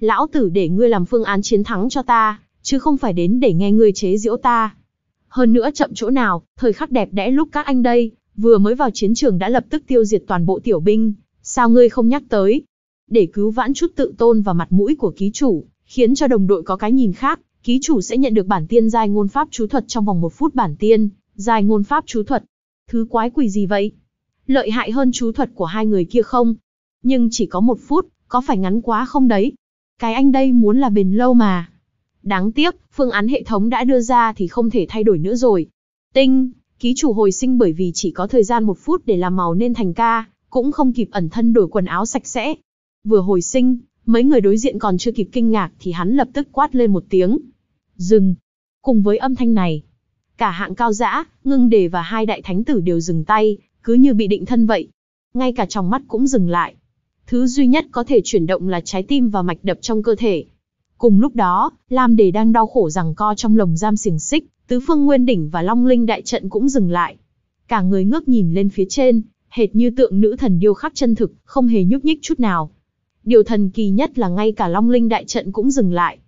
Speaker 1: Lão tử để ngươi làm phương án chiến thắng cho ta, chứ không phải đến để nghe ngươi chế giễu ta. Hơn nữa chậm chỗ nào, thời khắc đẹp đẽ lúc các anh đây, vừa mới vào chiến trường đã lập tức tiêu diệt toàn bộ tiểu binh, sao ngươi không nhắc tới? Để cứu vãn chút tự tôn và mặt mũi của ký chủ, khiến cho đồng đội có cái nhìn khác, ký chủ sẽ nhận được bản tiên giai ngôn pháp chú thuật trong vòng một phút bản tiên, giai ngôn pháp chú thuật. Thứ quái quỷ gì vậy? Lợi hại hơn chú thuật của hai người kia không? Nhưng chỉ có một phút, có phải ngắn quá không đấy? Cái anh đây muốn là bền lâu mà. Đáng tiếc, phương án hệ thống đã đưa ra thì không thể thay đổi nữa rồi. Tinh, Ký chủ hồi sinh bởi vì chỉ có thời gian một phút để làm màu nên thành ca, cũng không kịp ẩn thân đổi quần áo sạch sẽ. Vừa hồi sinh, mấy người đối diện còn chưa kịp kinh ngạc thì hắn lập tức quát lên một tiếng. Dừng! Cùng với âm thanh này, cả hạng cao dã, ngưng đề và hai đại thánh tử đều dừng tay, cứ như bị định thân vậy. Ngay cả trong mắt cũng dừng lại. Thứ duy nhất có thể chuyển động là trái tim và mạch đập trong cơ thể. Cùng lúc đó, Lam Đề đang đau khổ rằng co trong lồng giam xiềng xích, tứ phương nguyên đỉnh và long linh đại trận cũng dừng lại. Cả người ngước nhìn lên phía trên, hệt như tượng nữ thần điêu khắc chân thực, không hề nhúc nhích chút nào. Điều thần kỳ nhất là ngay cả long linh đại trận cũng dừng lại.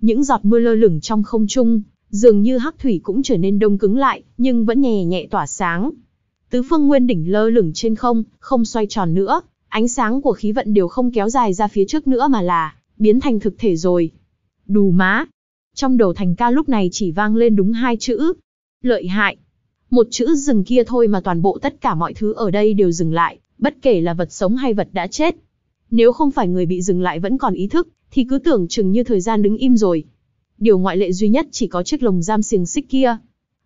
Speaker 1: Những giọt mưa lơ lửng trong không trung, dường như hắc thủy cũng trở nên đông cứng lại, nhưng vẫn nhẹ nhẹ tỏa sáng. Tứ phương nguyên đỉnh lơ lửng trên không, không xoay tròn nữa, ánh sáng của khí vận đều không kéo dài ra phía trước nữa mà là biến thành thực thể rồi. Đù má, trong đầu thành ca lúc này chỉ vang lên đúng hai chữ. Lợi hại. Một chữ dừng kia thôi mà toàn bộ tất cả mọi thứ ở đây đều dừng lại, bất kể là vật sống hay vật đã chết. Nếu không phải người bị dừng lại vẫn còn ý thức, thì cứ tưởng chừng như thời gian đứng im rồi. Điều ngoại lệ duy nhất chỉ có chiếc lồng giam xiềng xích kia.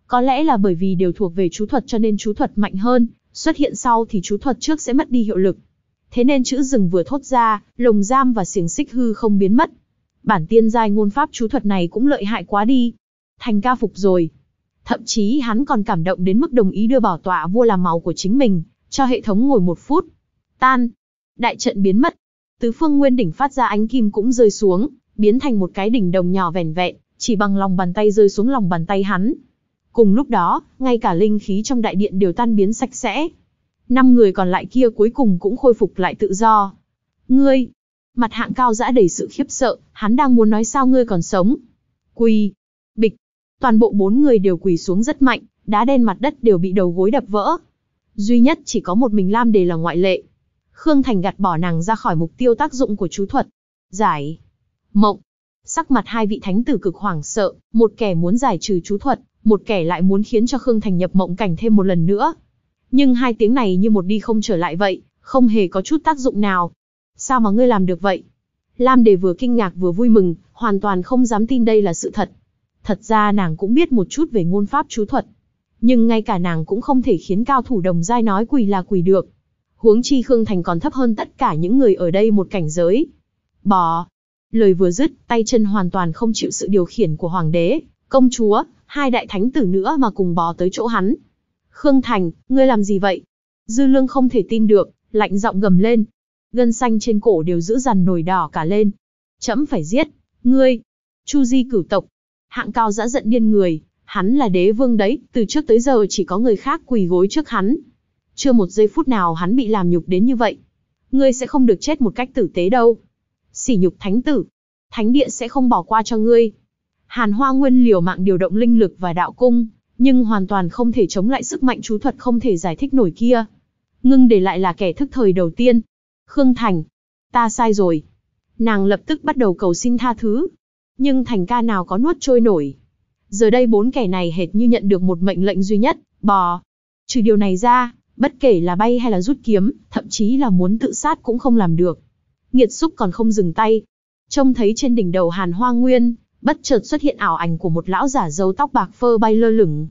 Speaker 1: Có lẽ là bởi vì đều thuộc về chú thuật cho nên chú thuật mạnh hơn, xuất hiện sau thì chú thuật trước sẽ mất đi hiệu lực. Thế nên chữ rừng vừa thốt ra, lồng giam và xiềng xích hư không biến mất bản tiên giai ngôn pháp chú thuật này cũng lợi hại quá đi. Thành ca phục rồi. Thậm chí hắn còn cảm động đến mức đồng ý đưa bảo tọa vua làm màu của chính mình, cho hệ thống ngồi một phút. Tan. Đại trận biến mất. Tứ phương nguyên đỉnh phát ra ánh kim cũng rơi xuống, biến thành một cái đỉnh đồng nhỏ vẻn vẹn, chỉ bằng lòng bàn tay rơi xuống lòng bàn tay hắn. Cùng lúc đó, ngay cả linh khí trong đại điện đều tan biến sạch sẽ. Năm người còn lại kia cuối cùng cũng khôi phục lại tự do. Ngươi, Mặt hạng cao dã đầy sự khiếp sợ, hắn đang muốn nói sao ngươi còn sống. Quỳ, bịch, toàn bộ bốn người đều quỳ xuống rất mạnh, đá đen mặt đất đều bị đầu gối đập vỡ. Duy nhất chỉ có một mình Lam Đề là ngoại lệ. Khương Thành gạt bỏ nàng ra khỏi mục tiêu tác dụng của chú thuật. Giải. Mộng. Sắc mặt hai vị thánh tử cực hoảng sợ, một kẻ muốn giải trừ chú thuật, một kẻ lại muốn khiến cho Khương Thành nhập mộng cảnh thêm một lần nữa. Nhưng hai tiếng này như một đi không trở lại vậy, không hề có chút tác dụng nào, Sao mà ngươi làm được vậy? Lam Đề vừa kinh ngạc vừa vui mừng, hoàn toàn không dám tin đây là sự thật. Thật ra nàng cũng biết một chút về ngôn pháp chú thuật. Nhưng ngay cả nàng cũng không thể khiến cao thủ đồng giai nói quỳ là quỳ được. Huống chi Khương Thành còn thấp hơn tất cả những người ở đây một cảnh giới. Bò! Lời vừa dứt, tay chân hoàn toàn không chịu sự điều khiển của hoàng đế, công chúa, hai đại thánh tử nữa mà cùng bò tới chỗ hắn. Khương Thành, ngươi làm gì vậy? Dư lương không thể tin được, lạnh giọng gầm lên, gân xanh trên cổ đều giữ dằn nổi đỏ cả lên. Chấm phải giết, ngươi, Chu Di cửu tộc. Hạng cao dã giận điên người, hắn là đế vương đấy, từ trước tới giờ chỉ có người khác quỳ gối trước hắn. Chưa một giây phút nào hắn bị làm nhục đến như vậy. Ngươi sẽ không được chết một cách tử tế đâu. Sỉ nhục thánh tử, thánh địa sẽ không bỏ qua cho ngươi. Hàn Hoa Nguyên liều mạng điều động linh lực và đạo cung, nhưng hoàn toàn không thể chống lại sức mạnh chú thuật không thể giải thích nổi kia. Ngưng để lại là kẻ thức thời đầu tiên, Khương Thành, ta sai rồi. Nàng lập tức bắt đầu cầu xin tha thứ. Nhưng Thành ca nào có nuốt trôi nổi. Giờ đây bốn kẻ này hệt như nhận được một mệnh lệnh duy nhất, bò. Trừ điều này ra, bất kể là bay hay là rút kiếm, thậm chí là muốn tự sát cũng không làm được. Nghiệt xúc còn không dừng tay. Trông thấy trên đỉnh đầu hàn hoa nguyên, bất chợt xuất hiện ảo ảnh của một lão giả dâu tóc bạc phơ bay lơ lửng.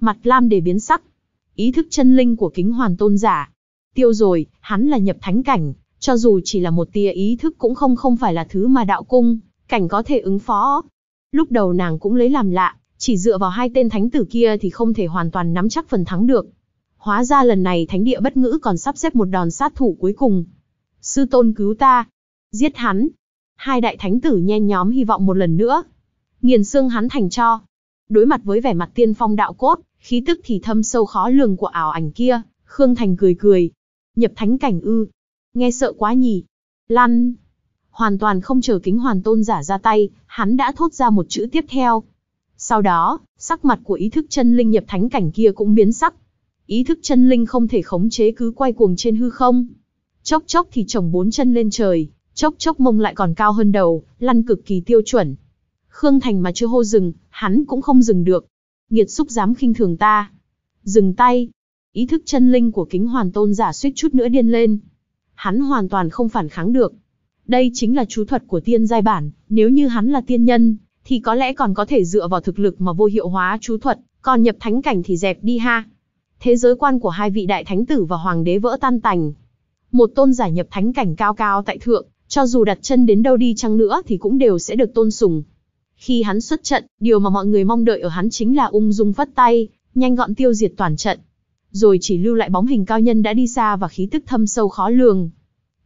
Speaker 1: Mặt lam để biến sắc. Ý thức chân linh của kính hoàn tôn giả, tiêu rồi, hắn là nhập thánh cảnh, cho dù chỉ là một tia ý thức cũng không không phải là thứ mà đạo cung, cảnh có thể ứng phó. Lúc đầu nàng cũng lấy làm lạ, chỉ dựa vào hai tên thánh tử kia thì không thể hoàn toàn nắm chắc phần thắng được. Hóa ra lần này thánh địa bất ngữ còn sắp xếp một đòn sát thủ cuối cùng. Sư tôn cứu ta. Giết hắn. Hai đại thánh tử nhen nhóm hy vọng một lần nữa. Nghiền xương hắn thành cho. Đối mặt với vẻ mặt tiên phong đạo cốt, khí tức thì thâm sâu khó lường của ảo ảnh kia, Khương Thành cười cười, Nhập thánh cảnh ư. Nghe sợ quá nhỉ. Lăn. Hoàn toàn không chờ kính hoàn tôn giả ra tay, hắn đã thốt ra một chữ tiếp theo. Sau đó, sắc mặt của ý thức chân linh nhập thánh cảnh kia cũng biến sắc. Ý thức chân linh không thể khống chế cứ quay cuồng trên hư không. Chốc chốc thì chồng bốn chân lên trời, chốc chốc mông lại còn cao hơn đầu, lăn cực kỳ tiêu chuẩn. Khương Thành mà chưa hô dừng, hắn cũng không dừng được. Nghiệt xúc dám khinh thường ta. Dừng tay, ý thức chân linh của kính hoàn tôn giả suýt chút nữa điên lên. Hắn hoàn toàn không phản kháng được. Đây chính là chú thuật của tiên giai bản, nếu như hắn là tiên nhân, thì có lẽ còn có thể dựa vào thực lực mà vô hiệu hóa chú thuật, còn nhập thánh cảnh thì dẹp đi ha. Thế giới quan của hai vị đại thánh tử và hoàng đế vỡ tan tành. Một tôn giả nhập thánh cảnh cao cao tại thượng, cho dù đặt chân đến đâu đi chăng nữa thì cũng đều sẽ được tôn sùng. Khi hắn xuất trận, điều mà mọi người mong đợi ở hắn chính là ung dung phất tay, nhanh gọn tiêu diệt toàn trận rồi chỉ lưu lại bóng hình cao nhân đã đi xa và khí tức thâm sâu khó lường.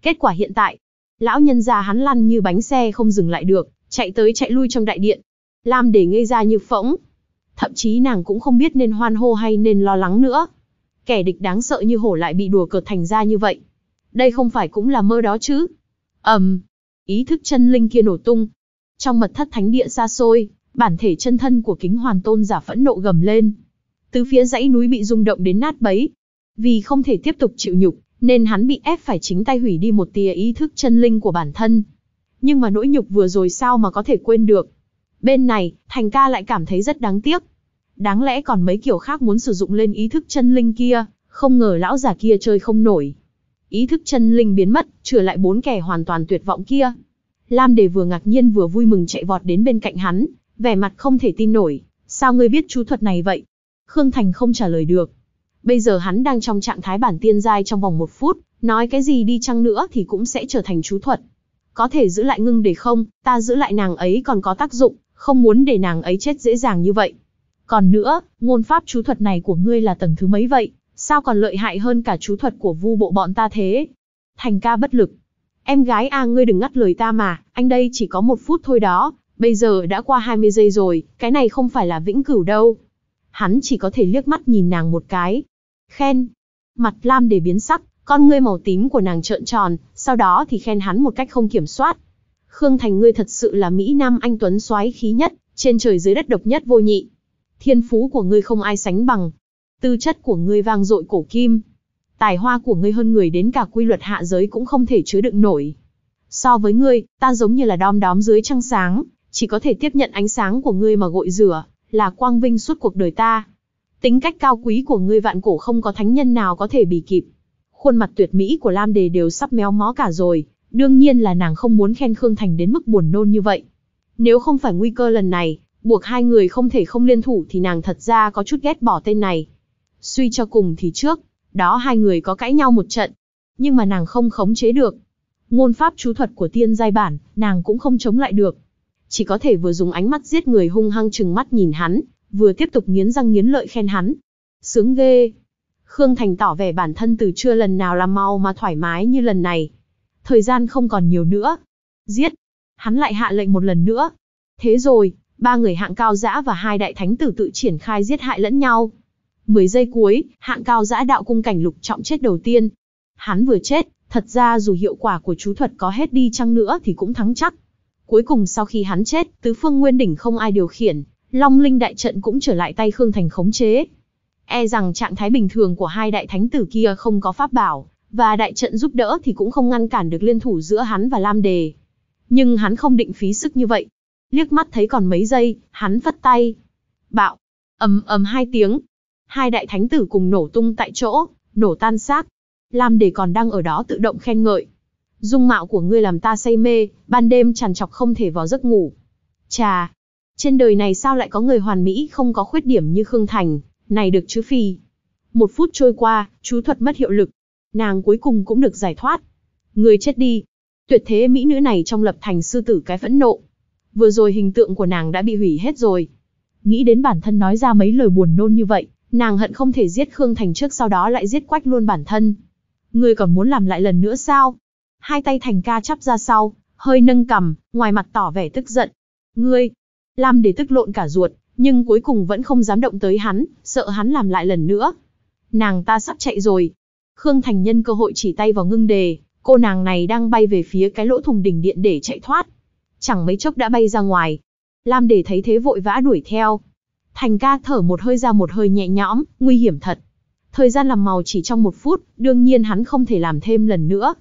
Speaker 1: Kết quả hiện tại, lão nhân già hắn lăn như bánh xe không dừng lại được, chạy tới chạy lui trong đại điện. Lam để ngây ra như phỗng. Thậm chí nàng cũng không biết nên hoan hô hay nên lo lắng nữa. Kẻ địch đáng sợ như hổ lại bị đùa cợt thành ra như vậy. Đây không phải cũng là mơ đó chứ. ầm, um, ý thức chân linh kia nổ tung. Trong mật thất thánh địa xa xôi, bản thể chân thân của kính hoàn tôn giả phẫn nộ gầm lên, tứ phía dãy núi bị rung động đến nát bấy. Vì không thể tiếp tục chịu nhục, nên hắn bị ép phải chính tay hủy đi một tia ý thức chân linh của bản thân. Nhưng mà nỗi nhục vừa rồi sao mà có thể quên được. Bên này, Thành ca lại cảm thấy rất đáng tiếc. Đáng lẽ còn mấy kiểu khác muốn sử dụng lên ý thức chân linh kia, không ngờ lão già kia chơi không nổi. Ý thức chân linh biến mất, trừ lại bốn kẻ hoàn toàn tuyệt vọng kia. Lam Đề vừa ngạc nhiên vừa vui mừng chạy vọt đến bên cạnh hắn, vẻ mặt không thể tin nổi, sao ngươi biết chú thuật này vậy? Khương Thành không trả lời được. Bây giờ hắn đang trong trạng thái bản tiên giai trong vòng một phút, nói cái gì đi chăng nữa thì cũng sẽ trở thành chú thuật. Có thể giữ lại ngưng để không, ta giữ lại nàng ấy còn có tác dụng, không muốn để nàng ấy chết dễ dàng như vậy. Còn nữa, ngôn pháp chú thuật này của ngươi là tầng thứ mấy vậy, sao còn lợi hại hơn cả chú thuật của vu bộ bọn ta thế? Thành ca bất lực. Em gái à ngươi đừng ngắt lời ta mà, anh đây chỉ có một phút thôi đó, bây giờ đã qua 20 giây rồi, cái này không phải là vĩnh cửu đâu hắn chỉ có thể liếc mắt nhìn nàng một cái. Khen. Mặt Lam để biến sắc, con ngươi màu tím của nàng trợn tròn, sau đó thì khen hắn một cách không kiểm soát. Khương Thành ngươi thật sự là Mỹ Nam anh Tuấn soái khí nhất, trên trời dưới đất độc nhất vô nhị. Thiên phú của ngươi không ai sánh bằng. Tư chất của ngươi vang dội cổ kim. Tài hoa của ngươi hơn người đến cả quy luật hạ giới cũng không thể chứa đựng nổi. So với ngươi, ta giống như là đom đóm dưới trăng sáng, chỉ có thể tiếp nhận ánh sáng của ngươi mà gội rửa là quang vinh suốt cuộc đời ta. Tính cách cao quý của ngươi vạn cổ không có thánh nhân nào có thể bì kịp. Khuôn mặt tuyệt mỹ của Lam Đề đều sắp méo mó cả rồi, đương nhiên là nàng không muốn khen Khương Thành đến mức buồn nôn như vậy. Nếu không phải nguy cơ lần này, buộc hai người không thể không liên thủ thì nàng thật ra có chút ghét bỏ tên này. Suy cho cùng thì trước, đó hai người có cãi nhau một trận, nhưng mà nàng không khống chế được. Ngôn pháp chú thuật của tiên giai bản, nàng cũng không chống lại được chỉ có thể vừa dùng ánh mắt giết người hung hăng chừng mắt nhìn hắn, vừa tiếp tục nghiến răng nghiến lợi khen hắn. Sướng ghê. Khương Thành tỏ vẻ bản thân từ chưa lần nào làm mau mà thoải mái như lần này. Thời gian không còn nhiều nữa. Giết. Hắn lại hạ lệnh một lần nữa. Thế rồi, ba người hạng cao dã và hai đại thánh tử tự triển khai giết hại lẫn nhau. Mười giây cuối, hạng cao dã đạo cung cảnh lục trọng chết đầu tiên. Hắn vừa chết, thật ra dù hiệu quả của chú thuật có hết đi chăng nữa thì cũng thắng chắc. Cuối cùng sau khi hắn chết, tứ phương nguyên đỉnh không ai điều khiển, Long Linh đại trận cũng trở lại tay Khương Thành khống chế. E rằng trạng thái bình thường của hai đại thánh tử kia không có pháp bảo, và đại trận giúp đỡ thì cũng không ngăn cản được liên thủ giữa hắn và Lam Đề. Nhưng hắn không định phí sức như vậy. Liếc mắt thấy còn mấy giây, hắn vất tay. Bạo, ầm ầm hai tiếng. Hai đại thánh tử cùng nổ tung tại chỗ, nổ tan xác. Lam Đề còn đang ở đó tự động khen ngợi. Dung mạo của ngươi làm ta say mê, ban đêm trằn trọc không thể vào giấc ngủ. Chà, trên đời này sao lại có người hoàn mỹ không có khuyết điểm như Khương Thành, này được chứ phi. Một phút trôi qua, chú thuật mất hiệu lực. Nàng cuối cùng cũng được giải thoát. Người chết đi. Tuyệt thế mỹ nữ này trong lập thành sư tử cái phẫn nộ. Vừa rồi hình tượng của nàng đã bị hủy hết rồi. Nghĩ đến bản thân nói ra mấy lời buồn nôn như vậy, nàng hận không thể giết Khương Thành trước sau đó lại giết quách luôn bản thân. Ngươi còn muốn làm lại lần nữa sao? hai tay thành ca chắp ra sau, hơi nâng cầm, ngoài mặt tỏ vẻ tức giận. Ngươi, làm để tức lộn cả ruột, nhưng cuối cùng vẫn không dám động tới hắn, sợ hắn làm lại lần nữa. Nàng ta sắp chạy rồi. Khương Thành nhân cơ hội chỉ tay vào ngưng đề, cô nàng này đang bay về phía cái lỗ thùng đỉnh điện để chạy thoát. Chẳng mấy chốc đã bay ra ngoài. Lam để thấy thế vội vã đuổi theo. Thành ca thở một hơi ra một hơi nhẹ nhõm, nguy hiểm thật. Thời gian làm màu chỉ trong một phút, đương nhiên hắn không thể làm thêm lần nữa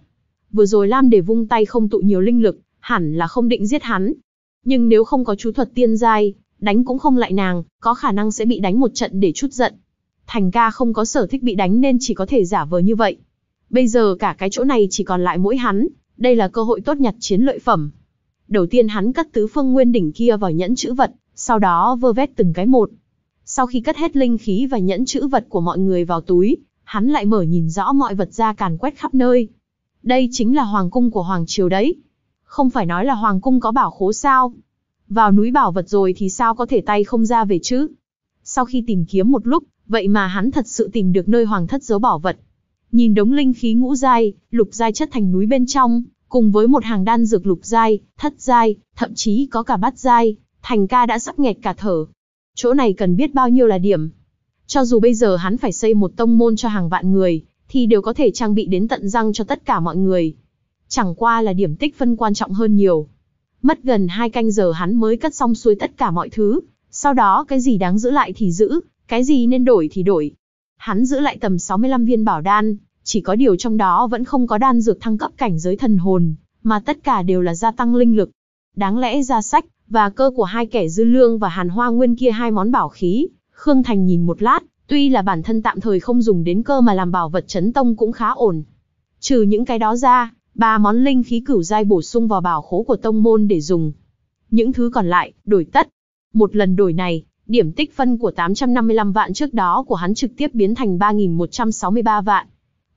Speaker 1: vừa rồi Lam để vung tay không tụ nhiều linh lực, hẳn là không định giết hắn. Nhưng nếu không có chú thuật tiên giai, đánh cũng không lại nàng, có khả năng sẽ bị đánh một trận để chút giận. Thành ca không có sở thích bị đánh nên chỉ có thể giả vờ như vậy. Bây giờ cả cái chỗ này chỉ còn lại mỗi hắn, đây là cơ hội tốt nhặt chiến lợi phẩm. Đầu tiên hắn cất tứ phương nguyên đỉnh kia vào nhẫn chữ vật, sau đó vơ vét từng cái một. Sau khi cất hết linh khí và nhẫn chữ vật của mọi người vào túi, hắn lại mở nhìn rõ mọi vật ra càn quét khắp nơi, đây chính là hoàng cung của hoàng triều đấy. Không phải nói là hoàng cung có bảo khố sao. Vào núi bảo vật rồi thì sao có thể tay không ra về chứ. Sau khi tìm kiếm một lúc, vậy mà hắn thật sự tìm được nơi hoàng thất giấu bảo vật. Nhìn đống linh khí ngũ giai, lục giai chất thành núi bên trong, cùng với một hàng đan dược lục giai, thất giai, thậm chí có cả bát giai, Thành ca đã sắp nghẹt cả thở. Chỗ này cần biết bao nhiêu là điểm. Cho dù bây giờ hắn phải xây một tông môn cho hàng vạn người, thì đều có thể trang bị đến tận răng cho tất cả mọi người. Chẳng qua là điểm tích phân quan trọng hơn nhiều. Mất gần hai canh giờ hắn mới cất xong xuôi tất cả mọi thứ, sau đó cái gì đáng giữ lại thì giữ, cái gì nên đổi thì đổi. Hắn giữ lại tầm 65 viên bảo đan, chỉ có điều trong đó vẫn không có đan dược thăng cấp cảnh giới thần hồn, mà tất cả đều là gia tăng linh lực. Đáng lẽ ra sách và cơ của hai kẻ dư lương và hàn hoa nguyên kia hai món bảo khí, Khương Thành nhìn một lát, Tuy là bản thân tạm thời không dùng đến cơ mà làm bảo vật chấn tông cũng khá ổn. Trừ những cái đó ra, ba món linh khí cửu giai bổ sung vào bảo khố của tông môn để dùng. Những thứ còn lại, đổi tất. Một lần đổi này, điểm tích phân của 855 vạn trước đó của hắn trực tiếp biến thành 3.163 vạn.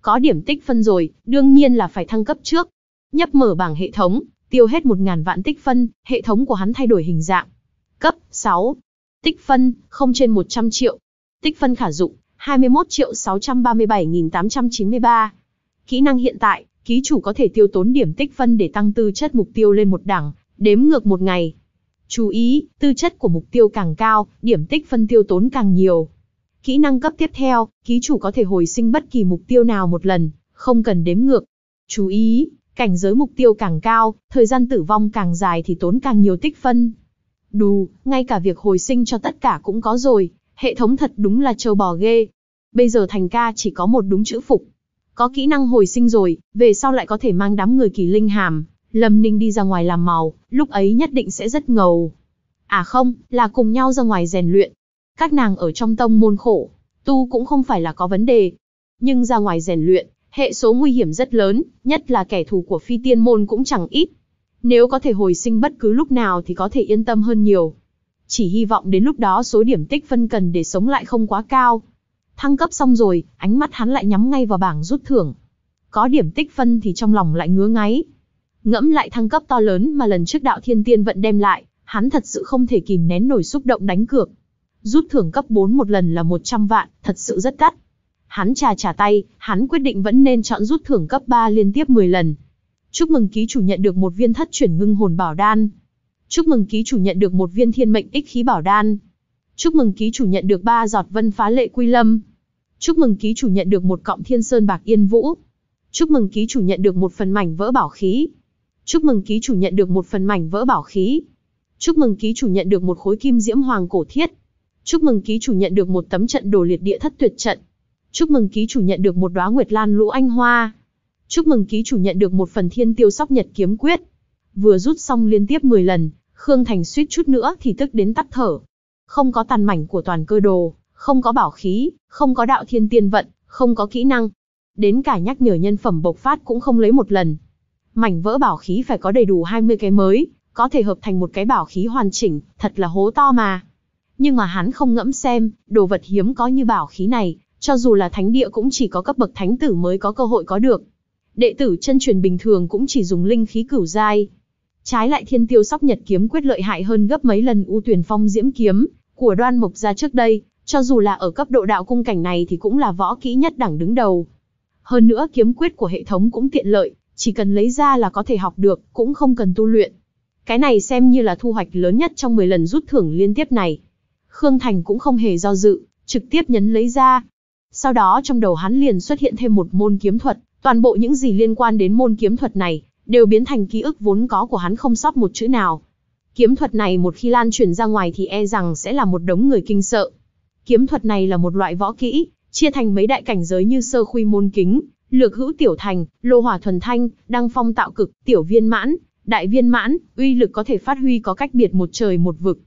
Speaker 1: Có điểm tích phân rồi, đương nhiên là phải thăng cấp trước. Nhấp mở bảng hệ thống, tiêu hết 1.000 vạn tích phân, hệ thống của hắn thay đổi hình dạng. Cấp 6. Tích phân, không trên 100 triệu. Tích phân khả dụng 21 triệu 637.893. Kỹ năng hiện tại, ký chủ có thể tiêu tốn điểm tích phân để tăng tư chất mục tiêu lên một đẳng, đếm ngược một ngày. Chú ý, tư chất của mục tiêu càng cao, điểm tích phân tiêu tốn càng nhiều. Kỹ năng cấp tiếp theo, ký chủ có thể hồi sinh bất kỳ mục tiêu nào một lần, không cần đếm ngược. Chú ý, cảnh giới mục tiêu càng cao, thời gian tử vong càng dài thì tốn càng nhiều tích phân. Đù, ngay cả việc hồi sinh cho tất cả cũng có rồi, Hệ thống thật đúng là trâu bò ghê. Bây giờ Thành ca chỉ có một đúng chữ phục. Có kỹ năng hồi sinh rồi, về sau lại có thể mang đám người kỳ linh hàm, Lâm Ninh đi ra ngoài làm màu, lúc ấy nhất định sẽ rất ngầu. À không, là cùng nhau ra ngoài rèn luyện. Các nàng ở trong tông môn khổ, tu cũng không phải là có vấn đề. Nhưng ra ngoài rèn luyện, hệ số nguy hiểm rất lớn, nhất là kẻ thù của phi tiên môn cũng chẳng ít. Nếu có thể hồi sinh bất cứ lúc nào thì có thể yên tâm hơn nhiều. Chỉ hy vọng đến lúc đó số điểm tích phân cần để sống lại không quá cao. Thăng cấp xong rồi, ánh mắt hắn lại nhắm ngay vào bảng rút thưởng. Có điểm tích phân thì trong lòng lại ngứa ngáy. Ngẫm lại thăng cấp to lớn mà lần trước đạo thiên tiên vận đem lại, hắn thật sự không thể kìm nén nổi xúc động đánh cược. Rút thưởng cấp 4 một lần là 100 vạn, thật sự rất đắt. Hắn trà trà tay, hắn quyết định vẫn nên chọn rút thưởng cấp 3 liên tiếp 10 lần. Chúc mừng ký chủ nhận được một viên thất chuyển ngưng hồn bảo đan. Chúc mừng ký chủ nhận được một viên thiên mệnh ích khí bảo đan. Chúc mừng ký chủ nhận được ba giọt vân phá lệ quy lâm. Chúc mừng ký chủ nhận được một cọng thiên sơn bạc yên vũ. Chúc mừng ký chủ nhận được một phần mảnh vỡ bảo khí. Chúc mừng ký chủ nhận được một phần mảnh vỡ bảo khí. Chúc mừng ký chủ nhận được một khối kim diễm hoàng cổ thiết. Chúc mừng ký chủ nhận được một tấm trận đồ liệt địa thất tuyệt trận. Chúc mừng ký chủ nhận được một đóa nguyệt lan lũ anh hoa. Chúc mừng ký chủ nhận được một phần thiên tiêu sóc nhật kiếm quyết vừa rút xong liên tiếp 10 lần, Khương Thành suýt chút nữa thì tức đến tắt thở. Không có tàn mảnh của toàn cơ đồ, không có bảo khí, không có đạo thiên tiên vận, không có kỹ năng. Đến cả nhắc nhở nhân phẩm bộc phát cũng không lấy một lần. Mảnh vỡ bảo khí phải có đầy đủ 20 cái mới, có thể hợp thành một cái bảo khí hoàn chỉnh, thật là hố to mà. Nhưng mà hắn không ngẫm xem, đồ vật hiếm có như bảo khí này, cho dù là thánh địa cũng chỉ có cấp bậc thánh tử mới có cơ hội có được. Đệ tử chân truyền bình thường cũng chỉ dùng linh khí cửu giai, Trái lại thiên tiêu sóc nhật kiếm quyết lợi hại hơn gấp mấy lần u tuyển phong diễm kiếm của đoan mộc gia trước đây, cho dù là ở cấp độ đạo cung cảnh này thì cũng là võ kỹ nhất đẳng đứng đầu. Hơn nữa kiếm quyết của hệ thống cũng tiện lợi, chỉ cần lấy ra là có thể học được, cũng không cần tu luyện. Cái này xem như là thu hoạch lớn nhất trong 10 lần rút thưởng liên tiếp này. Khương Thành cũng không hề do dự, trực tiếp nhấn lấy ra. Sau đó trong đầu hắn liền xuất hiện thêm một môn kiếm thuật, toàn bộ những gì liên quan đến môn kiếm thuật này đều biến thành ký ức vốn có của hắn không sót một chữ nào. Kiếm thuật này một khi lan truyền ra ngoài thì e rằng sẽ là một đống người kinh sợ. Kiếm thuật này là một loại võ kỹ, chia thành mấy đại cảnh giới như sơ khuy môn kính, lược hữu tiểu thành, lô hỏa thuần thanh, đăng phong tạo cực, tiểu viên mãn, đại viên mãn, uy lực có thể phát huy có cách biệt một trời một vực.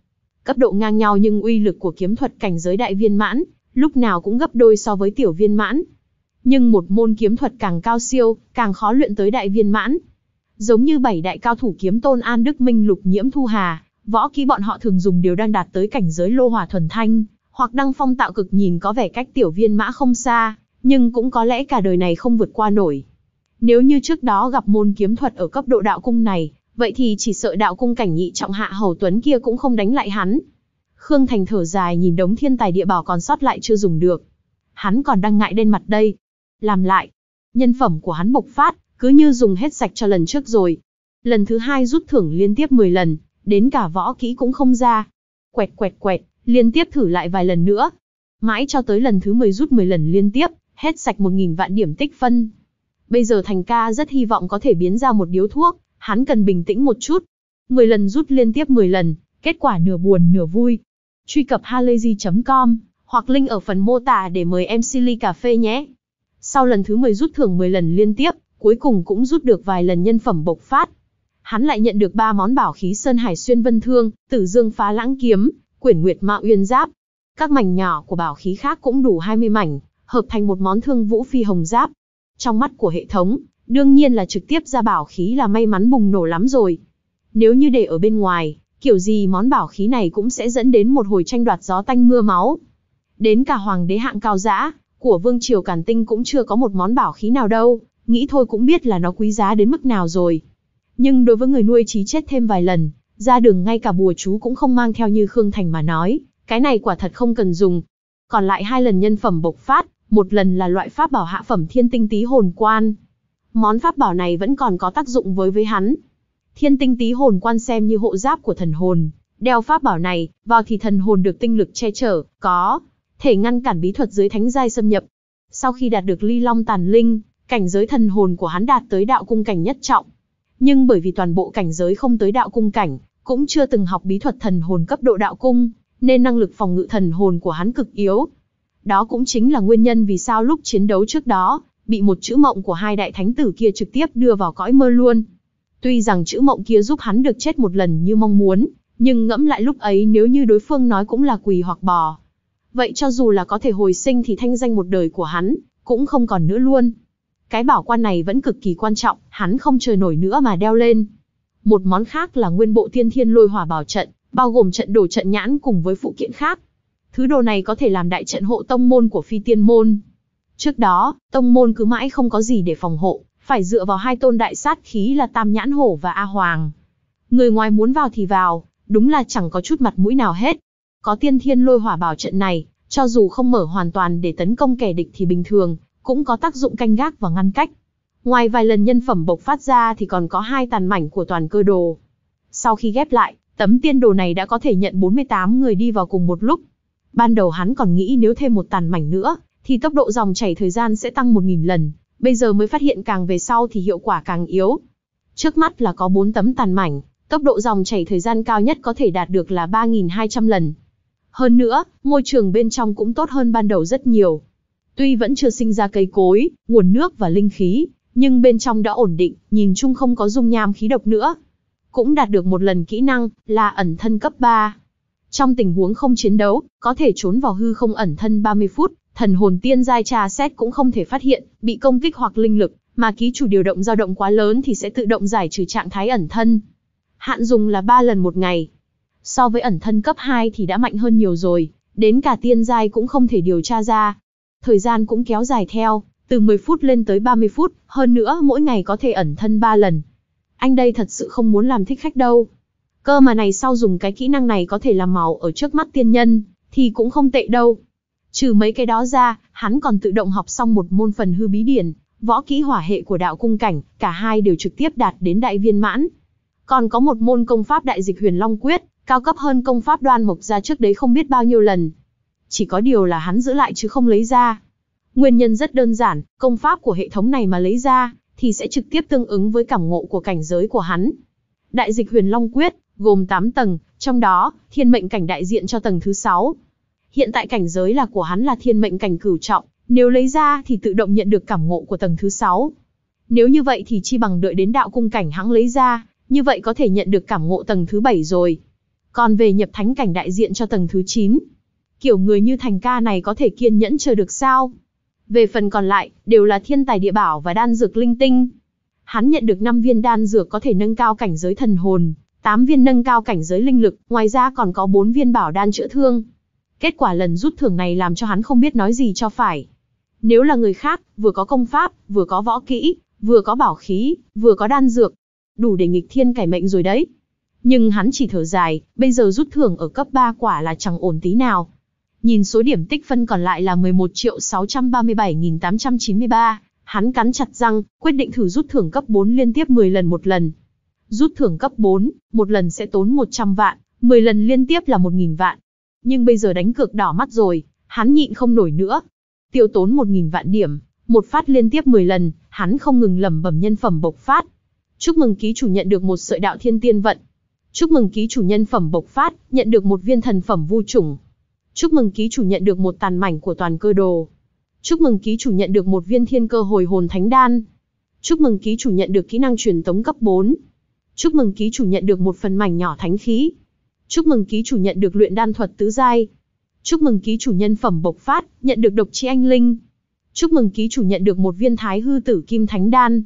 Speaker 1: Cấp độ ngang nhau nhưng uy lực của kiếm thuật cảnh giới đại viên mãn, lúc nào cũng gấp đôi so với tiểu viên mãn. Nhưng một môn kiếm thuật càng cao siêu, càng khó luyện tới đại viên mãn. Giống như bảy đại cao thủ kiếm tôn An Đức Minh Lục Nhiễm Thu Hà, võ kỹ bọn họ thường dùng đều đang đạt tới cảnh giới lô hỏa thuần thanh, hoặc đăng phong tạo cực nhìn có vẻ cách tiểu viên mã không xa, nhưng cũng có lẽ cả đời này không vượt qua nổi. Nếu như trước đó gặp môn kiếm thuật ở cấp độ đạo cung này, vậy thì chỉ sợ đạo cung cảnh nhị trọng hạ hầu tuấn kia cũng không đánh lại hắn. Khương Thành thở dài nhìn đống thiên tài địa bảo còn sót lại chưa dùng được. Hắn còn đang ngại đen mặt đây. Làm lại. Nhân phẩm của hắn bộc phát, cứ như dùng hết sạch cho lần trước rồi. Lần thứ hai rút thưởng liên tiếp 10 lần, đến cả võ kỹ cũng không ra. Quẹt quẹt quẹt, liên tiếp thử lại vài lần nữa. Mãi cho tới lần thứ 10 rút 10 lần liên tiếp, hết sạch 1.000 vạn điểm tích phân. Bây giờ Thành ca rất hy vọng có thể biến ra một điếu thuốc, hắn cần bình tĩnh một chút. 10 lần rút liên tiếp 10 lần, kết quả nửa buồn nửa vui. Truy cập halayzi.com hoặc link ở phần mô tả để mời em Silly Cà Phê nhé. Sau lần thứ 10 rút thưởng 10 lần liên tiếp, cuối cùng cũng rút được vài lần nhân phẩm bộc phát. Hắn lại nhận được ba món bảo khí Sơn Hải Xuyên Vân Thương, Tử Dương Phá Lãng Kiếm, Quyển Nguyệt Mạo Uyên Giáp. Các mảnh nhỏ của bảo khí khác cũng đủ 20 mảnh, hợp thành một món thương vũ phi hồng giáp. Trong mắt của hệ thống, đương nhiên là trực tiếp ra bảo khí là may mắn bùng nổ lắm rồi. Nếu như để ở bên ngoài, kiểu gì món bảo khí này cũng sẽ dẫn đến một hồi tranh đoạt gió tanh mưa máu. Đến cả hoàng đế hạng cao giã, của vương triều Càn Tinh cũng chưa có một món bảo khí nào đâu, nghĩ thôi cũng biết là nó quý giá đến mức nào rồi. Nhưng đối với người nuôi trí chết thêm vài lần, ra đường ngay cả bùa chú cũng không mang theo như Khương Thành mà nói, cái này quả thật không cần dùng. Còn lại hai lần nhân phẩm bộc phát, một lần là loại pháp bảo hạ phẩm thiên tinh tí hồn quan. Món pháp bảo này vẫn còn có tác dụng với với hắn. Thiên tinh tí hồn quan xem như hộ giáp của thần hồn, đeo pháp bảo này, vào thì thần hồn được tinh lực che chở, có thể ngăn cản bí thuật dưới thánh giai xâm nhập. Sau khi đạt được ly long tàn linh, Cảnh giới thần hồn của hắn đạt tới đạo cung cảnh nhất trọng. Nhưng bởi vì toàn bộ cảnh giới không tới đạo cung cảnh, cũng chưa từng học bí thuật thần hồn cấp độ đạo cung, nên năng lực phòng ngự thần hồn của hắn cực yếu. Đó cũng chính là nguyên nhân vì sao lúc chiến đấu trước đó, bị một chữ mộng của hai đại thánh tử kia trực tiếp đưa vào cõi mơ luôn. Tuy rằng chữ mộng kia giúp hắn được chết một lần như mong muốn, nhưng ngẫm lại lúc ấy nếu như đối phương nói cũng là quỳ hoặc bò. Vậy cho dù là có thể hồi sinh thì thanh danh một đời của hắn, cũng không còn nữa luôn. Cái bảo quan này vẫn cực kỳ quan trọng, hắn không chơi nổi nữa mà đeo lên. Một món khác là nguyên bộ tiên thiên lôi hỏa bảo trận, bao gồm trận đồ trận nhãn cùng với phụ kiện khác. Thứ đồ này có thể làm đại trận hộ tông môn của phi tiên môn. Trước đó, tông môn cứ mãi không có gì để phòng hộ, phải dựa vào hai tôn đại sát khí là Tam Nhãn Hổ và A Hoàng. Người ngoài muốn vào thì vào, đúng là chẳng có chút mặt mũi nào hết. Có tiên thiên lôi hỏa bảo trận này, cho dù không mở hoàn toàn để tấn công kẻ địch thì bình thường, cũng có tác dụng canh gác và ngăn cách. Ngoài vài lần nhân phẩm bộc phát ra thì còn có hai tàn mảnh của toàn cơ đồ. Sau khi ghép lại, tấm tiên đồ này đã có thể nhận 48 người đi vào cùng một lúc. Ban đầu hắn còn nghĩ nếu thêm một tàn mảnh nữa, thì tốc độ dòng chảy thời gian sẽ tăng 1.000 lần. Bây giờ mới phát hiện càng về sau thì hiệu quả càng yếu. Trước mắt là có 4 tấm tàn mảnh, tốc độ dòng chảy thời gian cao nhất có thể đạt được là 3.200 lần. Hơn nữa, môi trường bên trong cũng tốt hơn ban đầu rất nhiều. Tuy vẫn chưa sinh ra cây cối, nguồn nước và linh khí, nhưng bên trong đã ổn định, nhìn chung không có dung nham khí độc nữa. Cũng đạt được một lần kỹ năng, là ẩn thân cấp 3. Trong tình huống không chiến đấu, có thể trốn vào hư không ẩn thân 30 phút, thần hồn tiên giai trà xét cũng không thể phát hiện, bị công kích hoặc linh lực, mà ký chủ điều động dao động quá lớn thì sẽ tự động giải trừ trạng thái ẩn thân. Hạn dùng là 3 lần một ngày. So với ẩn thân cấp 2 thì đã mạnh hơn nhiều rồi, đến cả tiên giai cũng không thể điều tra ra, thời gian cũng kéo dài theo, từ 10 phút lên tới 30 phút, hơn nữa mỗi ngày có thể ẩn thân 3 lần. Anh đây thật sự không muốn làm thích khách đâu. Cơ mà này sau dùng cái kỹ năng này có thể làm màu ở trước mắt tiên nhân, thì cũng không tệ đâu. Trừ mấy cái đó ra, hắn còn tự động học xong một môn phần hư bí điển, võ kỹ hỏa hệ của đạo cung cảnh, cả hai đều trực tiếp đạt đến đại viên mãn. Còn có một môn công pháp đại dịch huyền long quyết, cao cấp hơn công pháp đoan mộc ra trước đấy không biết bao nhiêu lần, chỉ có điều là hắn giữ lại chứ không lấy ra. Nguyên nhân rất đơn giản, công pháp của hệ thống này mà lấy ra, thì sẽ trực tiếp tương ứng với cảm ngộ của cảnh giới của hắn. Đại dịch huyền long quyết, gồm 8 tầng, trong đó, thiên mệnh cảnh đại diện cho tầng thứ 6. Hiện tại cảnh giới là của hắn là thiên mệnh cảnh cửu trọng, nếu lấy ra thì tự động nhận được cảm ngộ của tầng thứ 6. Nếu như vậy thì chi bằng đợi đến đạo cung cảnh hắn lấy ra, như vậy có thể nhận được cảm ngộ tầng thứ 7 rồi. Còn về nhập thánh cảnh đại diện cho tầng thứ 9, Kiểu người như thành ca này có thể kiên nhẫn chờ được sao? Về phần còn lại, đều là thiên tài địa bảo và đan dược linh tinh. Hắn nhận được 5 viên đan dược có thể nâng cao cảnh giới thần hồn, 8 viên nâng cao cảnh giới linh lực, ngoài ra còn có 4 viên bảo đan chữa thương. Kết quả lần rút thưởng này làm cho hắn không biết nói gì cho phải. Nếu là người khác, vừa có công pháp, vừa có võ kỹ, vừa có bảo khí, vừa có đan dược, đủ để nghịch thiên cải mệnh rồi đấy. Nhưng hắn chỉ thở dài, bây giờ rút thưởng ở cấp 3 quả là chẳng ổn tí nào, nhìn số điểm tích phân còn lại là 11 triệu 637.893, hắn cắn chặt răng, quyết định thử rút thưởng cấp 4 liên tiếp 10 lần một lần. Rút thưởng cấp 4, một lần sẽ tốn 100 vạn, 10 lần liên tiếp là 1.000 vạn. Nhưng bây giờ đánh cược đỏ mắt rồi, hắn nhịn không nổi nữa. Tiêu tốn 1.000 vạn điểm, một phát liên tiếp 10 lần, hắn không ngừng lẩm bẩm nhân phẩm bộc phát. Chúc mừng ký chủ nhận được một sợi đạo thiên tiên vận. Chúc mừng ký chủ nhân phẩm bộc phát, nhận được một viên thần phẩm vu chủng, Chúc mừng ký chủ nhận được một tàn mảnh của toàn cơ đồ. Chúc mừng ký chủ nhận được một viên thiên cơ hồi hồn thánh đan. Chúc mừng ký chủ nhận được kỹ năng truyền tống cấp 4. Chúc mừng ký chủ nhận được một phần mảnh nhỏ thánh khí. Chúc mừng ký chủ nhận được luyện đan thuật tứ giai. Chúc mừng ký chủ nhân phẩm bộc phát, nhận được độc chi anh linh. Chúc mừng ký chủ nhận được một viên thái hư tử kim thánh đan.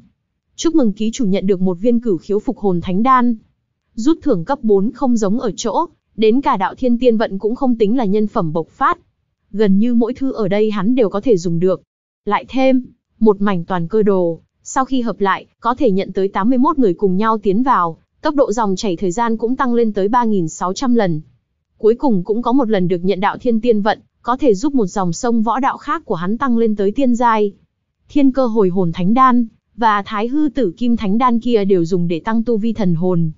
Speaker 1: Chúc mừng ký chủ nhận được một viên cửu khiếu phục hồn thánh đan. Rút thưởng cấp 4 không giống ở chỗ, Đến cả đạo thiên tiên vận cũng không tính là nhân phẩm bộc phát. Gần như mỗi thư ở đây hắn đều có thể dùng được. Lại thêm, một mảnh toàn cơ đồ, sau khi hợp lại, có thể nhận tới 81 người cùng nhau tiến vào, tốc độ dòng chảy thời gian cũng tăng lên tới 3.600 lần. Cuối cùng cũng có một lần được nhận đạo thiên tiên vận, có thể giúp một dòng sông võ đạo khác của hắn tăng lên tới tiên giai. Thiên cơ hồi hồn thánh đan, và thái hư tử kim thánh đan kia đều dùng để tăng tu vi thần hồn.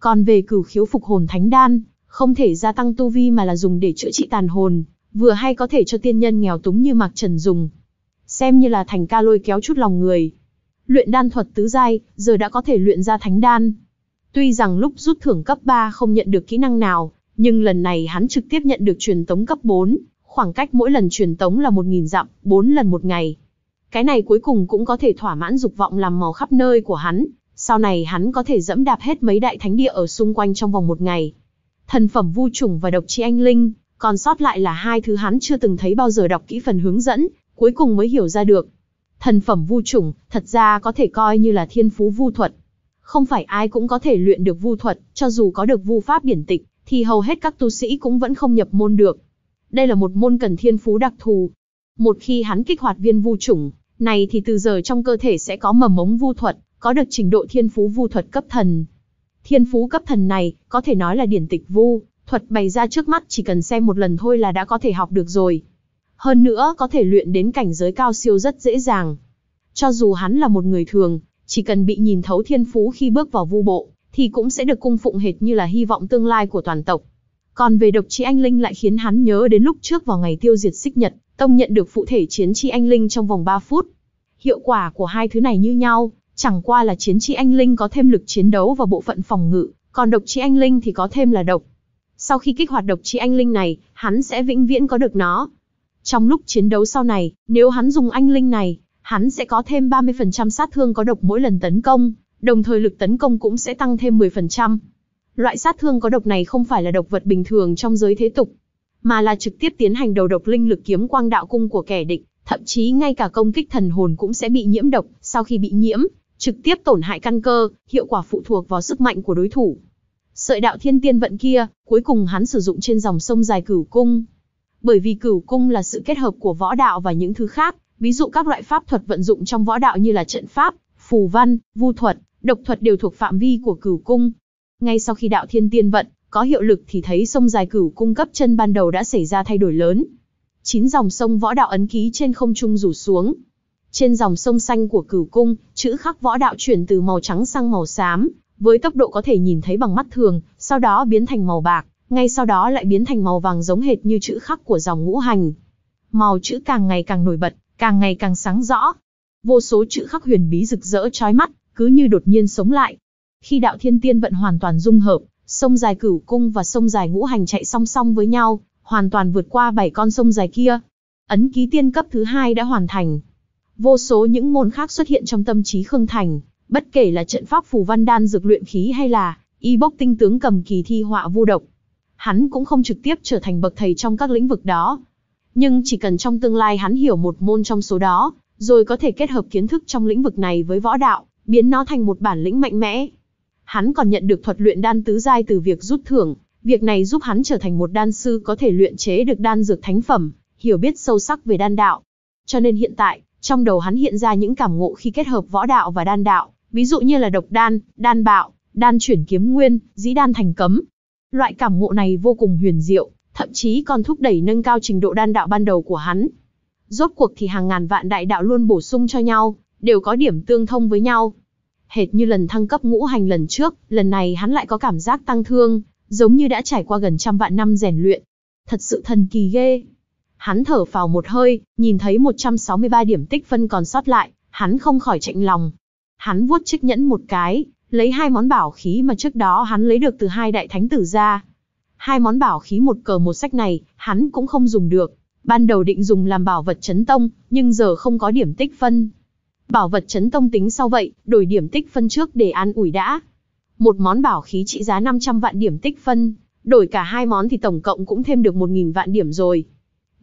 Speaker 1: Còn về cửu khiếu phục hồn thánh đan, không thể gia tăng tu vi mà là dùng để chữa trị tàn hồn, vừa hay có thể cho tiên nhân nghèo túng như Mạc Trần dùng. Xem như là thành ca lôi kéo chút lòng người. Luyện đan thuật tứ giai, giờ đã có thể luyện ra thánh đan. Tuy rằng lúc rút thưởng cấp 3 không nhận được kỹ năng nào, nhưng lần này hắn trực tiếp nhận được truyền tống cấp 4, khoảng cách mỗi lần truyền tống là 1.000 dặm, 4 lần một ngày. Cái này cuối cùng cũng có thể thỏa mãn dục vọng làm màu khắp nơi của hắn, sau này hắn có thể dẫm đạp hết mấy đại thánh địa ở xung quanh trong vòng một ngày thần phẩm vu trùng và độc chi anh linh, còn sót lại là hai thứ hắn chưa từng thấy bao giờ đọc kỹ phần hướng dẫn, cuối cùng mới hiểu ra được. Thần phẩm vu trùng, thật ra có thể coi như là thiên phú vu thuật. Không phải ai cũng có thể luyện được vu thuật, cho dù có được vu pháp điển tịch, thì hầu hết các tu sĩ cũng vẫn không nhập môn được. Đây là một môn cần thiên phú đặc thù. Một khi hắn kích hoạt viên vu trùng, này thì từ giờ trong cơ thể sẽ có mầm mống vu thuật, có được trình độ thiên phú vu thuật cấp thần, Thiên phú cấp thần này, có thể nói là điển tịch vu, thuật bày ra trước mắt chỉ cần xem một lần thôi là đã có thể học được rồi. Hơn nữa có thể luyện đến cảnh giới cao siêu rất dễ dàng. Cho dù hắn là một người thường, chỉ cần bị nhìn thấu thiên phú khi bước vào vu bộ, thì cũng sẽ được cung phụng hệt như là hy vọng tương lai của toàn tộc. Còn về độc chi anh linh lại khiến hắn nhớ đến lúc trước vào ngày tiêu diệt xích nhật, tông nhận được phụ thể chiến chi anh linh trong vòng 3 phút. Hiệu quả của hai thứ này như nhau, Chẳng qua là chiến chi anh linh có thêm lực chiến đấu và bộ phận phòng ngự, còn độc chi anh linh thì có thêm là độc. Sau khi kích hoạt độc chi anh linh này, hắn sẽ vĩnh viễn có được nó. Trong lúc chiến đấu sau này, nếu hắn dùng anh linh này, hắn sẽ có thêm 30% sát thương có độc mỗi lần tấn công, đồng thời lực tấn công cũng sẽ tăng thêm 10%. Loại sát thương có độc này không phải là độc vật bình thường trong giới thế tục, mà là trực tiếp tiến hành đầu độc linh lực kiếm quang đạo cung của kẻ địch, thậm chí ngay cả công kích thần hồn cũng sẽ bị nhiễm độc, sau khi bị nhiễm, trực tiếp tổn hại căn cơ, hiệu quả phụ thuộc vào sức mạnh của đối thủ. Sợi đạo thiên tiên vận kia, cuối cùng hắn sử dụng trên dòng sông dài cửu cung. Bởi vì cửu cung là sự kết hợp của võ đạo và những thứ khác, ví dụ các loại pháp thuật vận dụng trong võ đạo như là trận pháp, phù văn, vu thuật, độc thuật đều thuộc phạm vi của cửu cung. Ngay sau khi đạo thiên tiên vận có hiệu lực thì thấy sông dài cửu cung cấp chân ban đầu đã xảy ra thay đổi lớn. Chín dòng sông võ đạo ấn ký trên không trung rủ xuống, trên dòng sông xanh của cửu cung, chữ khắc võ đạo chuyển từ màu trắng sang màu xám, với tốc độ có thể nhìn thấy bằng mắt thường, sau đó biến thành màu bạc, ngay sau đó lại biến thành màu vàng giống hệt như chữ khắc của dòng ngũ hành. Màu chữ càng ngày càng nổi bật, càng ngày càng sáng rõ. Vô số chữ khắc huyền bí rực rỡ chói mắt, cứ như đột nhiên sống lại. Khi đạo thiên tiên vận hoàn toàn dung hợp, sông dài cửu cung và sông dài ngũ hành chạy song song với nhau, hoàn toàn vượt qua bảy con sông dài kia. Ấn ký tiên cấp thứ hai đã hoàn thành, Vô số những môn khác xuất hiện trong tâm trí Khương Thành, bất kể là trận pháp phù văn đan dược luyện khí hay là y bốc tinh tướng cầm kỳ thi họa vu độc. Hắn cũng không trực tiếp trở thành bậc thầy trong các lĩnh vực đó. Nhưng chỉ cần trong tương lai hắn hiểu một môn trong số đó, rồi có thể kết hợp kiến thức trong lĩnh vực này với võ đạo, biến nó thành một bản lĩnh mạnh mẽ. Hắn còn nhận được thuật luyện đan tứ giai từ việc rút thưởng, việc này giúp hắn trở thành một đan sư có thể luyện chế được đan dược thánh phẩm, hiểu biết sâu sắc về đan đạo. Cho nên hiện tại, trong đầu hắn hiện ra những cảm ngộ khi kết hợp võ đạo và đan đạo, ví dụ như là độc đan, đan bạo, đan chuyển kiếm nguyên, dĩ đan thành cấm. Loại cảm ngộ này vô cùng huyền diệu, thậm chí còn thúc đẩy nâng cao trình độ đan đạo ban đầu của hắn. Rốt cuộc thì hàng ngàn vạn đại đạo luôn bổ sung cho nhau, đều có điểm tương thông với nhau. Hệt như lần thăng cấp ngũ hành lần trước, lần này hắn lại có cảm giác tăng thương, giống như đã trải qua gần trăm vạn năm rèn luyện. Thật sự thần kỳ ghê. Hắn thở vào một hơi, nhìn thấy 163 điểm tích phân còn sót lại, hắn không khỏi chạnh lòng. Hắn vuốt chiếc nhẫn một cái, lấy hai món bảo khí mà trước đó hắn lấy được từ hai đại thánh tử ra. Hai món bảo khí một cờ một sách này, hắn cũng không dùng được. Ban đầu định dùng làm bảo vật chấn tông, nhưng giờ không có điểm tích phân. Bảo vật chấn tông tính sau vậy, đổi điểm tích phân trước để an ủi đã. Một món bảo khí trị giá 500 vạn điểm tích phân, đổi cả hai món thì tổng cộng cũng thêm được 1.000 vạn điểm rồi.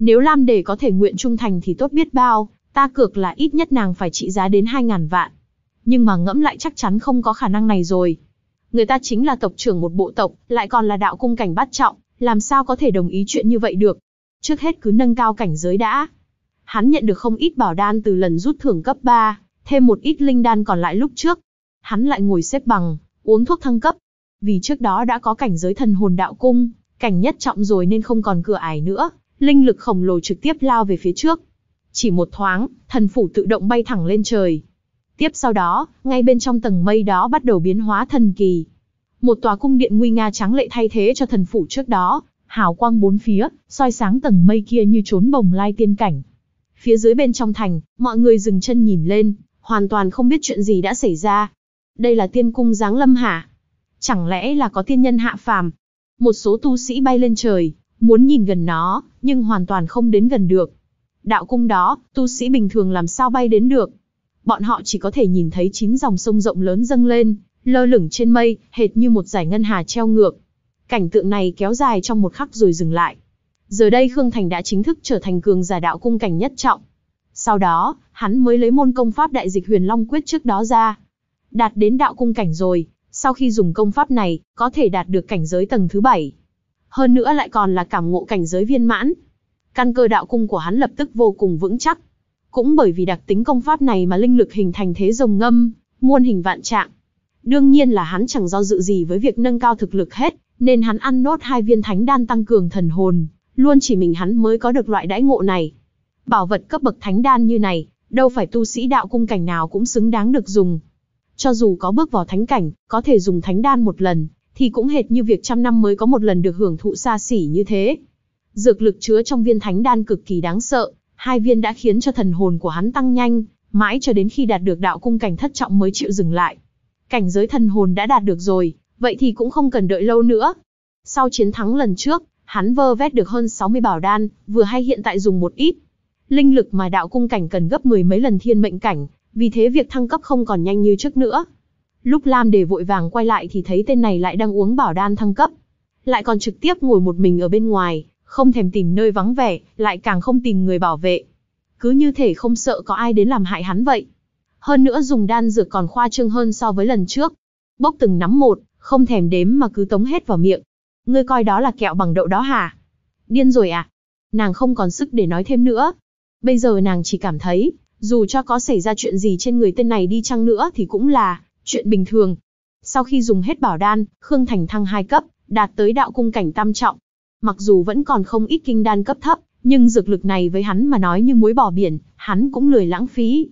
Speaker 1: Nếu Lam Đề có thể nguyện trung thành thì tốt biết bao, ta cược là ít nhất nàng phải trị giá đến 2.000 vạn. Nhưng mà ngẫm lại chắc chắn không có khả năng này rồi. Người ta chính là tộc trưởng một bộ tộc, lại còn là đạo cung cảnh bát trọng, làm sao có thể đồng ý chuyện như vậy được. Trước hết cứ nâng cao cảnh giới đã. Hắn nhận được không ít bảo đan từ lần rút thưởng cấp 3, thêm một ít linh đan còn lại lúc trước. Hắn lại ngồi xếp bằng, uống thuốc thăng cấp. Vì trước đó đã có cảnh giới thần hồn đạo cung, cảnh nhất trọng rồi nên không còn cửa ải nữa, linh lực khổng lồ trực tiếp lao về phía trước. Chỉ một thoáng, thần phủ tự động bay thẳng lên trời. Tiếp sau đó, ngay bên trong tầng mây đó bắt đầu biến hóa thần kỳ. Một tòa cung điện nguy nga trắng lệ thay thế cho thần phủ trước đó, hào quang bốn phía, soi sáng tầng mây kia như trốn bồng lai tiên cảnh. Phía dưới bên trong thành, mọi người dừng chân nhìn lên, hoàn toàn không biết chuyện gì đã xảy ra. Đây là tiên cung giáng lâm hả? Chẳng lẽ là có tiên nhân hạ phàm? Một số tu sĩ bay lên trời, muốn nhìn gần nó, nhưng hoàn toàn không đến gần được. Đạo cung đó, tu sĩ bình thường làm sao bay đến được? Bọn họ chỉ có thể nhìn thấy chín dòng sông rộng lớn dâng lên, lơ lửng trên mây, hệt như một giải ngân hà treo ngược. Cảnh tượng này kéo dài trong một khắc rồi dừng lại. Giờ đây Khương Thành đã chính thức trở thành cường giả đạo cung cảnh nhất trọng. Sau đó, hắn mới lấy môn công pháp đại dịch huyền long quyết trước đó ra. Đạt đến đạo cung cảnh rồi, sau khi dùng công pháp này, có thể đạt được cảnh giới tầng thứ bảy hơn nữa lại còn là cảm ngộ cảnh giới viên mãn. Căn cơ đạo cung của hắn lập tức vô cùng vững chắc. Cũng bởi vì đặc tính công pháp này mà linh lực hình thành thế rồng ngâm, muôn hình vạn trạng. Đương nhiên là hắn chẳng do dự gì với việc nâng cao thực lực hết, nên hắn ăn nốt hai viên thánh đan tăng cường thần hồn, luôn chỉ mình hắn mới có được loại đãi ngộ này. Bảo vật cấp bậc thánh đan như này, đâu phải tu sĩ đạo cung cảnh nào cũng xứng đáng được dùng. Cho dù có bước vào thánh cảnh, có thể dùng thánh đan một lần, thì cũng hệt như việc trăm năm mới có một lần được hưởng thụ xa xỉ như thế. Dược lực chứa trong viên thánh đan cực kỳ đáng sợ, hai viên đã khiến cho thần hồn của hắn tăng nhanh, mãi cho đến khi đạt được đạo cung cảnh thất trọng mới chịu dừng lại. Cảnh giới thần hồn đã đạt được rồi, vậy thì cũng không cần đợi lâu nữa. Sau chiến thắng lần trước, hắn vơ vét được hơn 60 bảo đan, vừa hay hiện tại dùng một ít. Linh lực mà đạo cung cảnh cần gấp mười mấy lần thiên mệnh cảnh, vì thế việc thăng cấp không còn nhanh như trước nữa. Lúc Lam Đề vội vàng quay lại thì thấy tên này lại đang uống bảo đan thăng cấp. Lại còn trực tiếp ngồi một mình ở bên ngoài, không thèm tìm nơi vắng vẻ, lại càng không tìm người bảo vệ. Cứ như thể không sợ có ai đến làm hại hắn vậy. Hơn nữa dùng đan dược còn khoa trương hơn so với lần trước. Bốc từng nắm một, không thèm đếm mà cứ tống hết vào miệng. Ngươi coi đó là kẹo bằng đậu đó hả? Điên rồi à? Nàng không còn sức để nói thêm nữa. Bây giờ nàng chỉ cảm thấy, dù cho có xảy ra chuyện gì trên người tên này đi chăng nữa thì cũng là chuyện bình thường. Sau khi dùng hết bảo đan, Khương Thành thăng 2 cấp, đạt tới đạo cung cảnh tam trọng. Mặc dù vẫn còn không ít kinh đan cấp thấp, nhưng dược lực này với hắn mà nói như muối bỏ biển, hắn cũng lười lãng phí.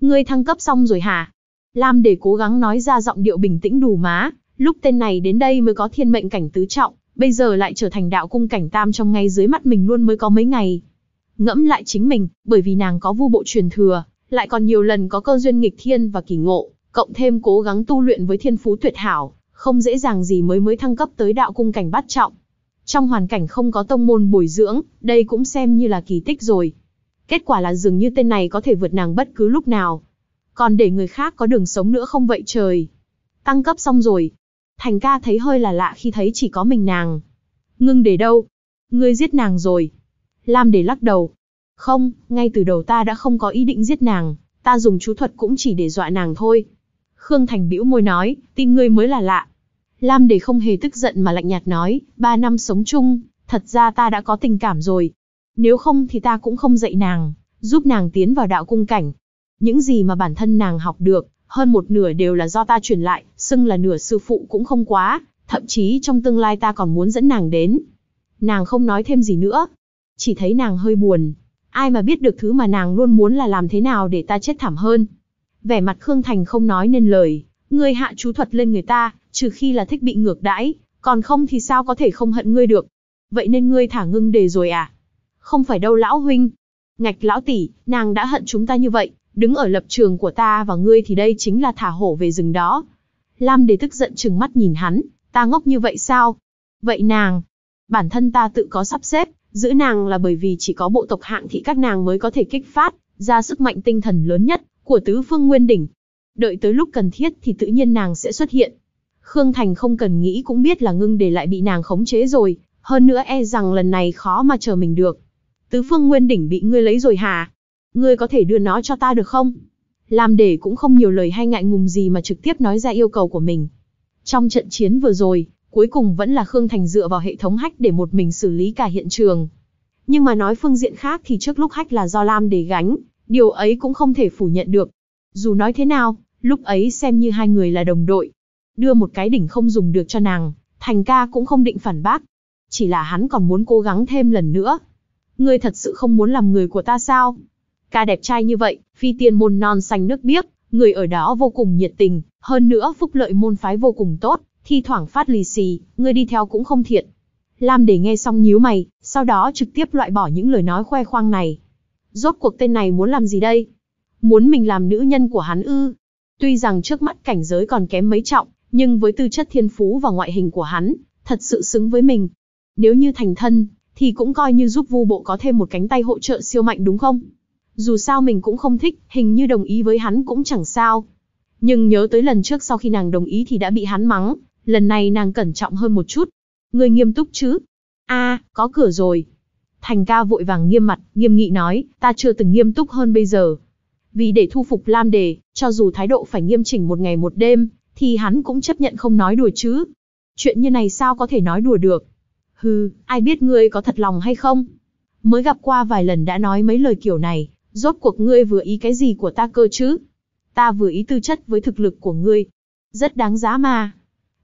Speaker 1: Ngươi thăng cấp xong rồi hả? Lam để cố gắng nói ra giọng điệu bình tĩnh đủ má, lúc tên này đến đây mới có thiên mệnh cảnh tứ trọng, bây giờ lại trở thành đạo cung cảnh tam trong ngay dưới mắt mình luôn mới có mấy ngày. Ngẫm lại chính mình, bởi vì nàng có vu bộ truyền thừa, lại còn nhiều lần có cơ duyên nghịch thiên và kỳ ngộ, cộng thêm cố gắng tu luyện với thiên phú tuyệt hảo, không dễ dàng gì mới mới thăng cấp tới đạo cung cảnh bát trọng. Trong hoàn cảnh không có tông môn bồi dưỡng, đây cũng xem như là kỳ tích rồi. Kết quả là dường như tên này có thể vượt nàng bất cứ lúc nào. Còn để người khác có đường sống nữa không vậy trời. Tăng cấp xong rồi. Thành ca thấy hơi là lạ khi thấy chỉ có mình nàng. Ngưng để đâu? Ngươi giết nàng rồi. Lam để lắc đầu. Không, ngay từ đầu ta đã không có ý định giết nàng. Ta dùng chú thuật cũng chỉ để dọa nàng thôi. Khương Thành bĩu môi nói, tin ngươi mới là lạ. Lam để không hề tức giận mà lạnh nhạt nói, ba năm sống chung, thật ra ta đã có tình cảm rồi. Nếu không thì ta cũng không dạy nàng, giúp nàng tiến vào đạo cung cảnh. Những gì mà bản thân nàng học được, hơn một nửa đều là do ta truyền lại, xưng là nửa sư phụ cũng không quá, thậm chí trong tương lai ta còn muốn dẫn nàng đến. Nàng không nói thêm gì nữa, chỉ thấy nàng hơi buồn. Ai mà biết được thứ mà nàng luôn muốn là làm thế nào để ta chết thảm hơn. Vẻ mặt Khương Thành không nói nên lời, ngươi hạ chú thuật lên người ta, trừ khi là thích bị ngược đãi, còn không thì sao có thể không hận ngươi được. Vậy nên ngươi thả ngưng đề rồi à? Không phải đâu lão huynh. Ngạch lão tỷ, nàng đã hận chúng ta như vậy, đứng ở lập trường của ta và ngươi thì đây chính là thả hổ về rừng đó. Lam đề tức giận chừng mắt nhìn hắn, ta ngốc như vậy sao? Vậy nàng, bản thân ta tự có sắp xếp, giữ nàng là bởi vì chỉ có bộ tộc hạng thị các nàng mới có thể kích phát, ra sức mạnh tinh thần lớn nhất, của tứ phương nguyên đỉnh. Đợi tới lúc cần thiết thì tự nhiên nàng sẽ xuất hiện. Khương Thành không cần nghĩ cũng biết là ngưng để lại bị nàng khống chế rồi, hơn nữa e rằng lần này khó mà chờ mình được. Tứ phương nguyên đỉnh bị ngươi lấy rồi hả? Ngươi có thể đưa nó cho ta được không? Làm để cũng không nhiều lời hay ngại ngùng gì mà trực tiếp nói ra yêu cầu của mình. Trong trận chiến vừa rồi, cuối cùng vẫn là Khương Thành dựa vào hệ thống hách để một mình xử lý cả hiện trường. Nhưng mà nói phương diện khác thì trước lúc hách là do Lam để gánh, Điều ấy cũng không thể phủ nhận được. Dù nói thế nào, lúc ấy xem như hai người là đồng đội. Đưa một cái đỉnh không dùng được cho nàng, Thành ca cũng không định phản bác. Chỉ là hắn còn muốn cố gắng thêm lần nữa. Ngươi thật sự không muốn làm người của ta sao? Ca đẹp trai như vậy, phi tiên môn non xanh nước biếc, người ở đó vô cùng nhiệt tình, hơn nữa phúc lợi môn phái vô cùng tốt, thi thoảng phát lì xì, ngươi đi theo cũng không thiện. Lam để nghe xong nhíu mày, sau đó trực tiếp loại bỏ những lời nói khoe khoang này. Rốt cuộc tên này muốn làm gì đây? Muốn mình làm nữ nhân của hắn ư? Tuy rằng trước mắt cảnh giới còn kém mấy trọng, nhưng với tư chất thiên phú và ngoại hình của hắn, thật sự xứng với mình. Nếu như thành thân, thì cũng coi như giúp vu bộ có thêm một cánh tay hỗ trợ siêu mạnh đúng không? Dù sao mình cũng không thích, hình như đồng ý với hắn cũng chẳng sao. Nhưng nhớ tới lần trước sau khi nàng đồng ý thì đã bị hắn mắng, lần này nàng cẩn trọng hơn một chút. Người nghiêm túc chứ? a có cửa rồi, Thành ca vội vàng nghiêm mặt, nghiêm nghị nói, ta chưa từng nghiêm túc hơn bây giờ. Vì để thu phục Lam Đề, cho dù thái độ phải nghiêm chỉnh một ngày một đêm, thì hắn cũng chấp nhận không nói đùa chứ. Chuyện như này sao có thể nói đùa được? Hừ, ai biết ngươi có thật lòng hay không? Mới gặp qua vài lần đã nói mấy lời kiểu này, rốt cuộc ngươi vừa ý cái gì của ta cơ chứ? Ta vừa ý tư chất với thực lực của ngươi. Rất đáng giá mà.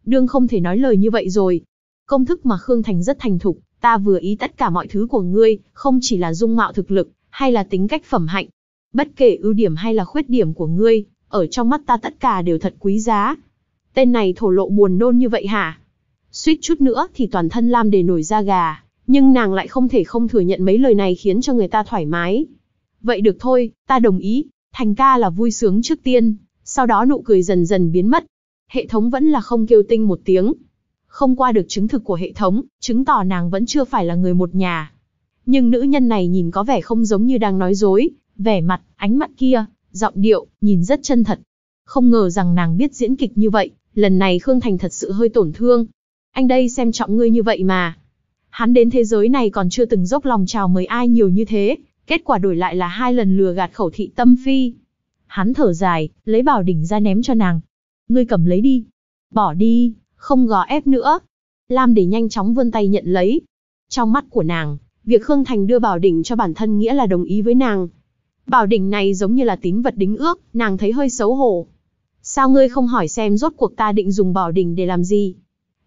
Speaker 1: Đương không thể nói lời như vậy rồi. Công thức mà Khương Thành rất thành thục, Ta vừa ý tất cả mọi thứ của ngươi, không chỉ là dung mạo thực lực, hay là tính cách phẩm hạnh. Bất kể ưu điểm hay là khuyết điểm của ngươi, ở trong mắt ta tất cả đều thật quý giá. Tên này thổ lộ buồn nôn như vậy hả? Suýt chút nữa thì toàn thân Lam để nổi da gà, nhưng nàng lại không thể không thừa nhận mấy lời này khiến cho người ta thoải mái. Vậy được thôi, ta đồng ý, thành ca là vui sướng trước tiên, sau đó nụ cười dần dần biến mất. Hệ thống vẫn là không kêu tinh một tiếng, không qua được chứng thực của hệ thống, chứng tỏ nàng vẫn chưa phải là người một nhà. Nhưng nữ nhân này nhìn có vẻ không giống như đang nói dối, vẻ mặt, ánh mắt kia, giọng điệu, nhìn rất chân thật. Không ngờ rằng nàng biết diễn kịch như vậy, lần này Khương Thành thật sự hơi tổn thương. Anh đây xem trọng ngươi như vậy mà. Hắn đến thế giới này còn chưa từng dốc lòng chào mời ai nhiều như thế, kết quả đổi lại là hai lần lừa gạt khẩu thị tâm phi. Hắn thở dài, lấy bảo đỉnh ra ném cho nàng. Ngươi cầm lấy đi. Bỏ đi, không gò ép nữa. Lam để nhanh chóng vươn tay nhận lấy. Trong mắt của nàng, việc Khương Thành đưa Bảo Đỉnh cho bản thân nghĩa là đồng ý với nàng. Bảo Đỉnh này giống như là tín vật đính ước, nàng thấy hơi xấu hổ. Sao ngươi không hỏi xem rốt cuộc ta định dùng Bảo Đỉnh để làm gì?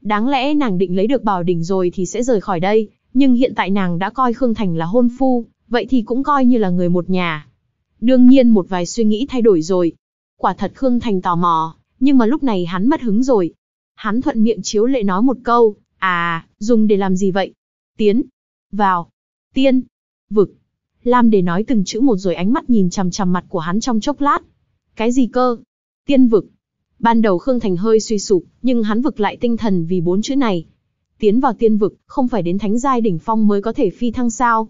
Speaker 1: Đáng lẽ nàng định lấy được Bảo Đỉnh rồi thì sẽ rời khỏi đây, nhưng hiện tại nàng đã coi Khương Thành là hôn phu, vậy thì cũng coi như là người một nhà. Đương nhiên một vài suy nghĩ thay đổi rồi. Quả thật Khương Thành tò mò, nhưng mà lúc này hắn mất hứng rồi. Hắn thuận miệng chiếu lệ nói một câu, à, dùng để làm gì vậy? Tiến, vào, tiên, vực. Lam để nói từng chữ một rồi ánh mắt nhìn chằm chằm mặt của hắn trong chốc lát. Cái gì cơ? Tiên vực. Ban đầu Khương Thành hơi suy sụp, nhưng hắn vực lại tinh thần vì bốn chữ này. Tiến vào tiên vực, không phải đến thánh giai đỉnh phong mới có thể phi thăng sao.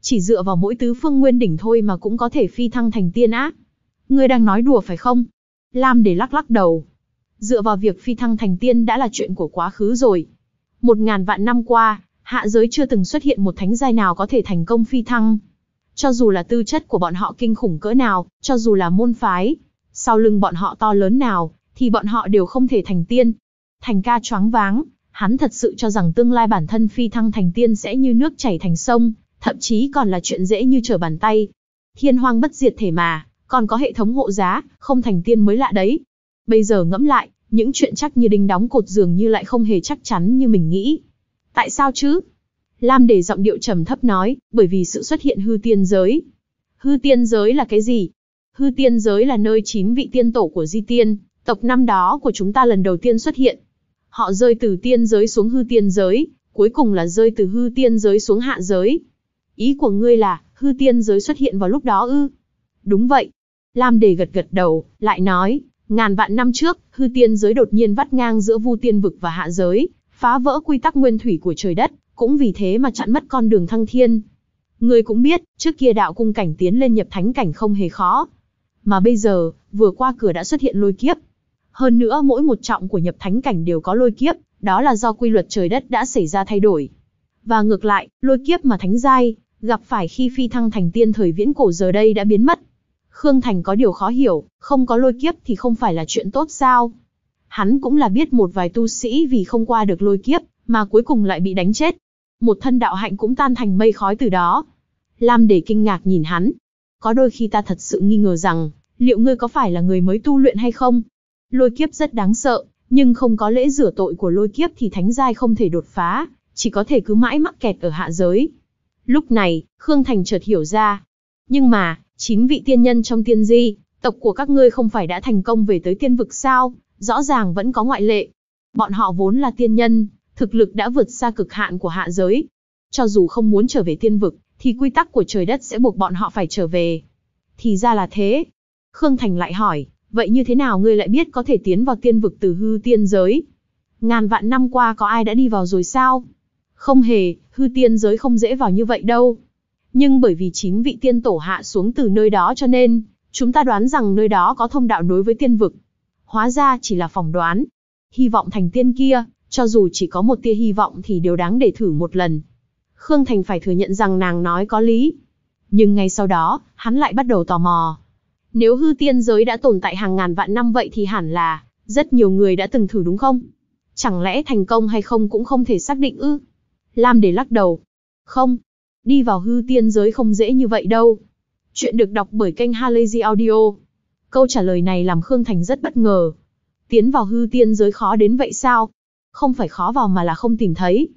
Speaker 1: Chỉ dựa vào mỗi tứ phương nguyên đỉnh thôi mà cũng có thể phi thăng thành tiên á. Ngươi đang nói đùa phải không? Lam để lắc lắc đầu, dựa vào việc phi thăng thành tiên đã là chuyện của quá khứ rồi. Một ngàn vạn năm qua, hạ giới chưa từng xuất hiện một thánh giai nào có thể thành công phi thăng. Cho dù là tư chất của bọn họ kinh khủng cỡ nào, cho dù là môn phái, sau lưng bọn họ to lớn nào, thì bọn họ đều không thể thành tiên. Thành ca choáng váng, hắn thật sự cho rằng tương lai bản thân phi thăng thành tiên sẽ như nước chảy thành sông, thậm chí còn là chuyện dễ như trở bàn tay. Thiên hoang bất diệt thể mà, còn có hệ thống hộ giá, không thành tiên mới lạ đấy. Bây giờ ngẫm lại, những chuyện chắc như đinh đóng cột dường như lại không hề chắc chắn như mình nghĩ. Tại sao chứ? Lam để giọng điệu trầm thấp nói, bởi vì sự xuất hiện hư tiên giới. Hư tiên giới là cái gì? Hư tiên giới là nơi chín vị tiên tổ của di tiên, tộc năm đó của chúng ta lần đầu tiên xuất hiện. Họ rơi từ tiên giới xuống hư tiên giới, cuối cùng là rơi từ hư tiên giới xuống hạ giới. Ý của ngươi là, hư tiên giới xuất hiện vào lúc đó ư? Đúng vậy. Lam để gật gật đầu, lại nói, Ngàn vạn năm trước, hư tiên giới đột nhiên vắt ngang giữa vu tiên vực và hạ giới, phá vỡ quy tắc nguyên thủy của trời đất, cũng vì thế mà chặn mất con đường thăng thiên. Người cũng biết, trước kia đạo cung cảnh tiến lên nhập thánh cảnh không hề khó. Mà bây giờ, vừa qua cửa đã xuất hiện lôi kiếp. Hơn nữa mỗi một trọng của nhập thánh cảnh đều có lôi kiếp, đó là do quy luật trời đất đã xảy ra thay đổi. Và ngược lại, lôi kiếp mà thánh giai gặp phải khi phi thăng thành tiên thời viễn cổ giờ đây đã biến mất, Khương Thành có điều khó hiểu, không có lôi kiếp thì không phải là chuyện tốt sao? Hắn cũng là biết một vài tu sĩ vì không qua được lôi kiếp, mà cuối cùng lại bị đánh chết. Một thân đạo hạnh cũng tan thành mây khói từ đó. Lam để kinh ngạc nhìn hắn. Có đôi khi ta thật sự nghi ngờ rằng, liệu ngươi có phải là người mới tu luyện hay không? Lôi kiếp rất đáng sợ, nhưng không có lễ rửa tội của lôi kiếp thì thánh giai không thể đột phá, chỉ có thể cứ mãi mắc kẹt ở hạ giới. Lúc này, Khương Thành chợt hiểu ra. Nhưng mà, chín vị tiên nhân trong tiên di, tộc của các ngươi không phải đã thành công về tới tiên vực sao, rõ ràng vẫn có ngoại lệ. Bọn họ vốn là tiên nhân, thực lực đã vượt xa cực hạn của hạ giới. Cho dù không muốn trở về tiên vực, thì quy tắc của trời đất sẽ buộc bọn họ phải trở về. Thì ra là thế. Khương Thành lại hỏi, vậy như thế nào ngươi lại biết có thể tiến vào tiên vực từ hư tiên giới? Ngàn vạn năm qua có ai đã đi vào rồi sao? Không hề, hư tiên giới không dễ vào như vậy đâu nhưng bởi vì chín vị tiên tổ hạ xuống từ nơi đó cho nên, chúng ta đoán rằng nơi đó có thông đạo nối với tiên vực. Hóa ra chỉ là phỏng đoán. Hy vọng thành tiên kia, cho dù chỉ có một tia hy vọng thì đều đáng để thử một lần. Khương Thành phải thừa nhận rằng nàng nói có lý. Nhưng ngay sau đó, hắn lại bắt đầu tò mò. Nếu hư tiên giới đã tồn tại hàng ngàn vạn năm vậy thì hẳn là, rất nhiều người đã từng thử đúng không? Chẳng lẽ thành công hay không cũng không thể xác định ư? Lam để lắc đầu. Không, đi vào hư tiên giới không dễ như vậy đâu. Chuyện được đọc bởi kênh Halazy Audio. Câu trả lời này làm Khương Thành rất bất ngờ. Tiến vào hư tiên giới khó đến vậy sao? Không phải khó vào mà là không tìm thấy.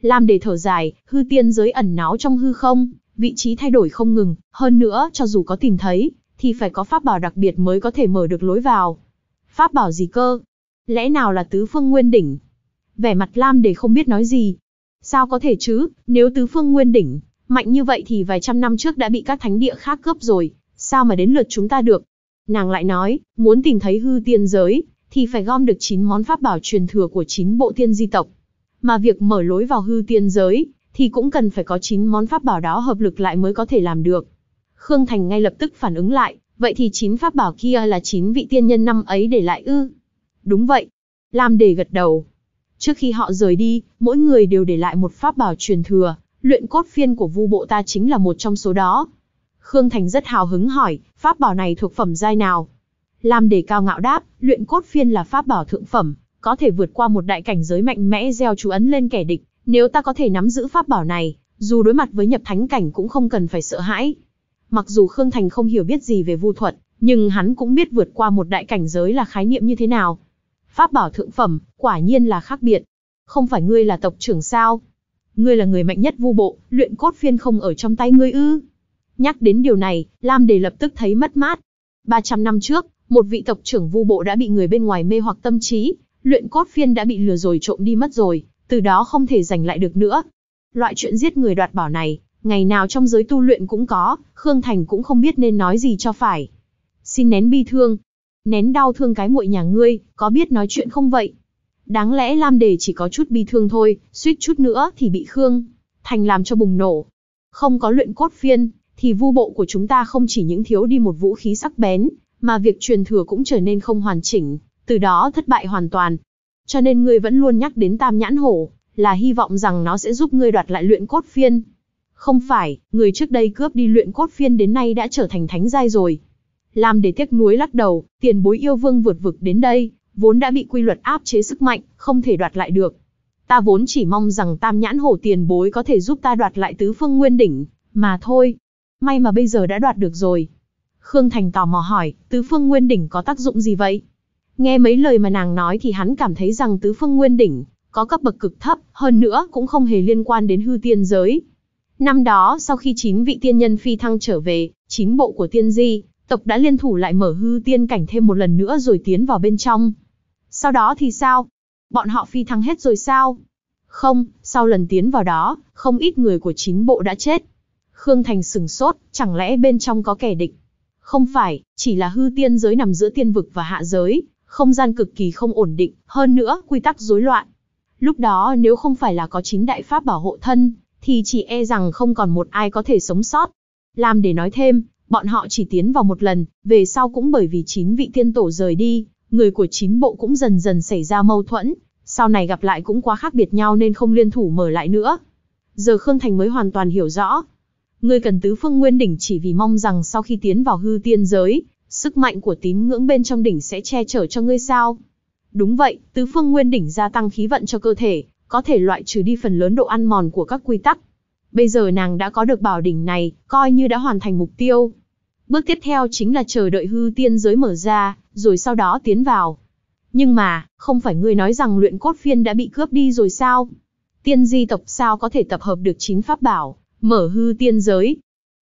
Speaker 1: Làm để thở dài, hư tiên giới ẩn náu trong hư không, vị trí thay đổi không ngừng, hơn nữa cho dù có tìm thấy, thì phải có pháp bảo đặc biệt mới có thể mở được lối vào. Pháp bảo gì cơ? Lẽ nào là tứ phương nguyên đỉnh? Vẻ mặt Lam để không biết nói gì. Sao có thể chứ, nếu tứ phương nguyên đỉnh Mạnh như vậy thì vài trăm năm trước đã bị các thánh địa khác cướp rồi, sao mà đến lượt chúng ta được? Nàng lại nói, muốn tìm thấy hư tiên giới, thì phải gom được 9 món pháp bảo truyền thừa của 9 bộ tiên di tộc. Mà việc mở lối vào hư tiên giới, thì cũng cần phải có 9 món pháp bảo đó hợp lực lại mới có thể làm được. Khương Thành ngay lập tức phản ứng lại, vậy thì 9 pháp bảo kia là 9 vị tiên nhân năm ấy để lại ư? Đúng vậy. Lam Đề gật đầu. Trước khi họ rời đi, mỗi người đều để lại một pháp bảo truyền thừa, Luyện cốt phiên của vu bộ ta chính là một trong số đó. Khương Thành rất hào hứng hỏi, pháp bảo này thuộc phẩm giai nào? Lam đề cao ngạo đáp, luyện cốt phiên là pháp bảo thượng phẩm, có thể vượt qua một đại cảnh giới mạnh mẽ gieo chú ấn lên kẻ địch. Nếu ta có thể nắm giữ pháp bảo này, dù đối mặt với nhập thánh cảnh cũng không cần phải sợ hãi. Mặc dù Khương Thành không hiểu biết gì về vu thuật, nhưng hắn cũng biết vượt qua một đại cảnh giới là khái niệm như thế nào. Pháp bảo thượng phẩm, quả nhiên là khác biệt. Không phải ngươi là tộc trưởng sao? ngươi là người mạnh nhất vu bộ, luyện cốt phiên không ở trong tay ngươi ư. Nhắc đến điều này, Lam Đề lập tức thấy mất mát. 300 năm trước, một vị tộc trưởng vu bộ đã bị người bên ngoài mê hoặc tâm trí, luyện cốt phiên đã bị lừa rồi trộm đi mất rồi, từ đó không thể giành lại được nữa. Loại chuyện giết người đoạt bảo này, ngày nào trong giới tu luyện cũng có, Khương Thành cũng không biết nên nói gì cho phải. Xin nén bi thương, nén đau thương cái muội nhà ngươi, có biết nói chuyện không vậy? Đáng lẽ Lam Đề chỉ có chút bi thương thôi, suýt chút nữa thì bị Khương Thành làm cho bùng nổ. Không có luyện cốt phiên, thì vu bộ của chúng ta không chỉ những thiếu đi một vũ khí sắc bén, mà việc truyền thừa cũng trở nên không hoàn chỉnh, từ đó thất bại hoàn toàn. Cho nên ngươi vẫn luôn nhắc đến tam nhãn hổ, là hy vọng rằng nó sẽ giúp ngươi đoạt lại luyện cốt phiên. Không phải, người trước đây cướp đi luyện cốt phiên đến nay đã trở thành thánh giai rồi. Lam để tiếc nuối lắc đầu, tiền bối yêu vương vượt vực đến đây, vốn đã bị quy luật áp chế sức mạnh, không thể đoạt lại được. Ta vốn chỉ mong rằng tam nhãn hổ tiền bối có thể giúp ta đoạt lại tứ phương nguyên đỉnh, mà thôi. May mà bây giờ đã đoạt được rồi. Khương Thành tò mò hỏi, tứ phương nguyên đỉnh có tác dụng gì vậy? Nghe mấy lời mà nàng nói thì hắn cảm thấy rằng tứ phương nguyên đỉnh có cấp bậc cực thấp, hơn nữa cũng không hề liên quan đến hư tiên giới. Năm đó, sau khi chín vị tiên nhân phi thăng trở về, chín bộ của tiên di, tộc đã liên thủ lại mở hư tiên cảnh thêm một lần nữa rồi tiến vào bên trong. Sau đó thì sao? Bọn họ phi thăng hết rồi sao? Không, sau lần tiến vào đó, không ít người của chín bộ đã chết. Khương Thành sừng sốt, chẳng lẽ bên trong có kẻ địch? Không phải, chỉ là hư tiên giới nằm giữa tiên vực và hạ giới, không gian cực kỳ không ổn định, hơn nữa, quy tắc rối loạn. Lúc đó nếu không phải là có chín đại pháp bảo hộ thân, thì chỉ e rằng không còn một ai có thể sống sót. Làm để nói thêm, bọn họ chỉ tiến vào một lần, về sau cũng bởi vì chín vị tiên tổ rời đi, người của chín bộ cũng dần dần xảy ra mâu thuẫn, sau này gặp lại cũng quá khác biệt nhau nên không liên thủ mở lại nữa. Giờ Khương Thành mới hoàn toàn hiểu rõ. người cần tứ phương nguyên đỉnh chỉ vì mong rằng sau khi tiến vào hư tiên giới, sức mạnh của tín ngưỡng bên trong đỉnh sẽ che chở cho ngươi sao? Đúng vậy, tứ phương nguyên đỉnh gia tăng khí vận cho cơ thể, có thể loại trừ đi phần lớn độ ăn mòn của các quy tắc. Bây giờ nàng đã có được bảo đỉnh này, coi như đã hoàn thành mục tiêu. Bước tiếp theo chính là chờ đợi hư tiên giới mở ra, rồi sau đó tiến vào. Nhưng mà, không phải ngươi nói rằng luyện cốt phiên đã bị cướp đi rồi sao? Tiên di tộc sao có thể tập hợp được chín pháp bảo, mở hư tiên giới?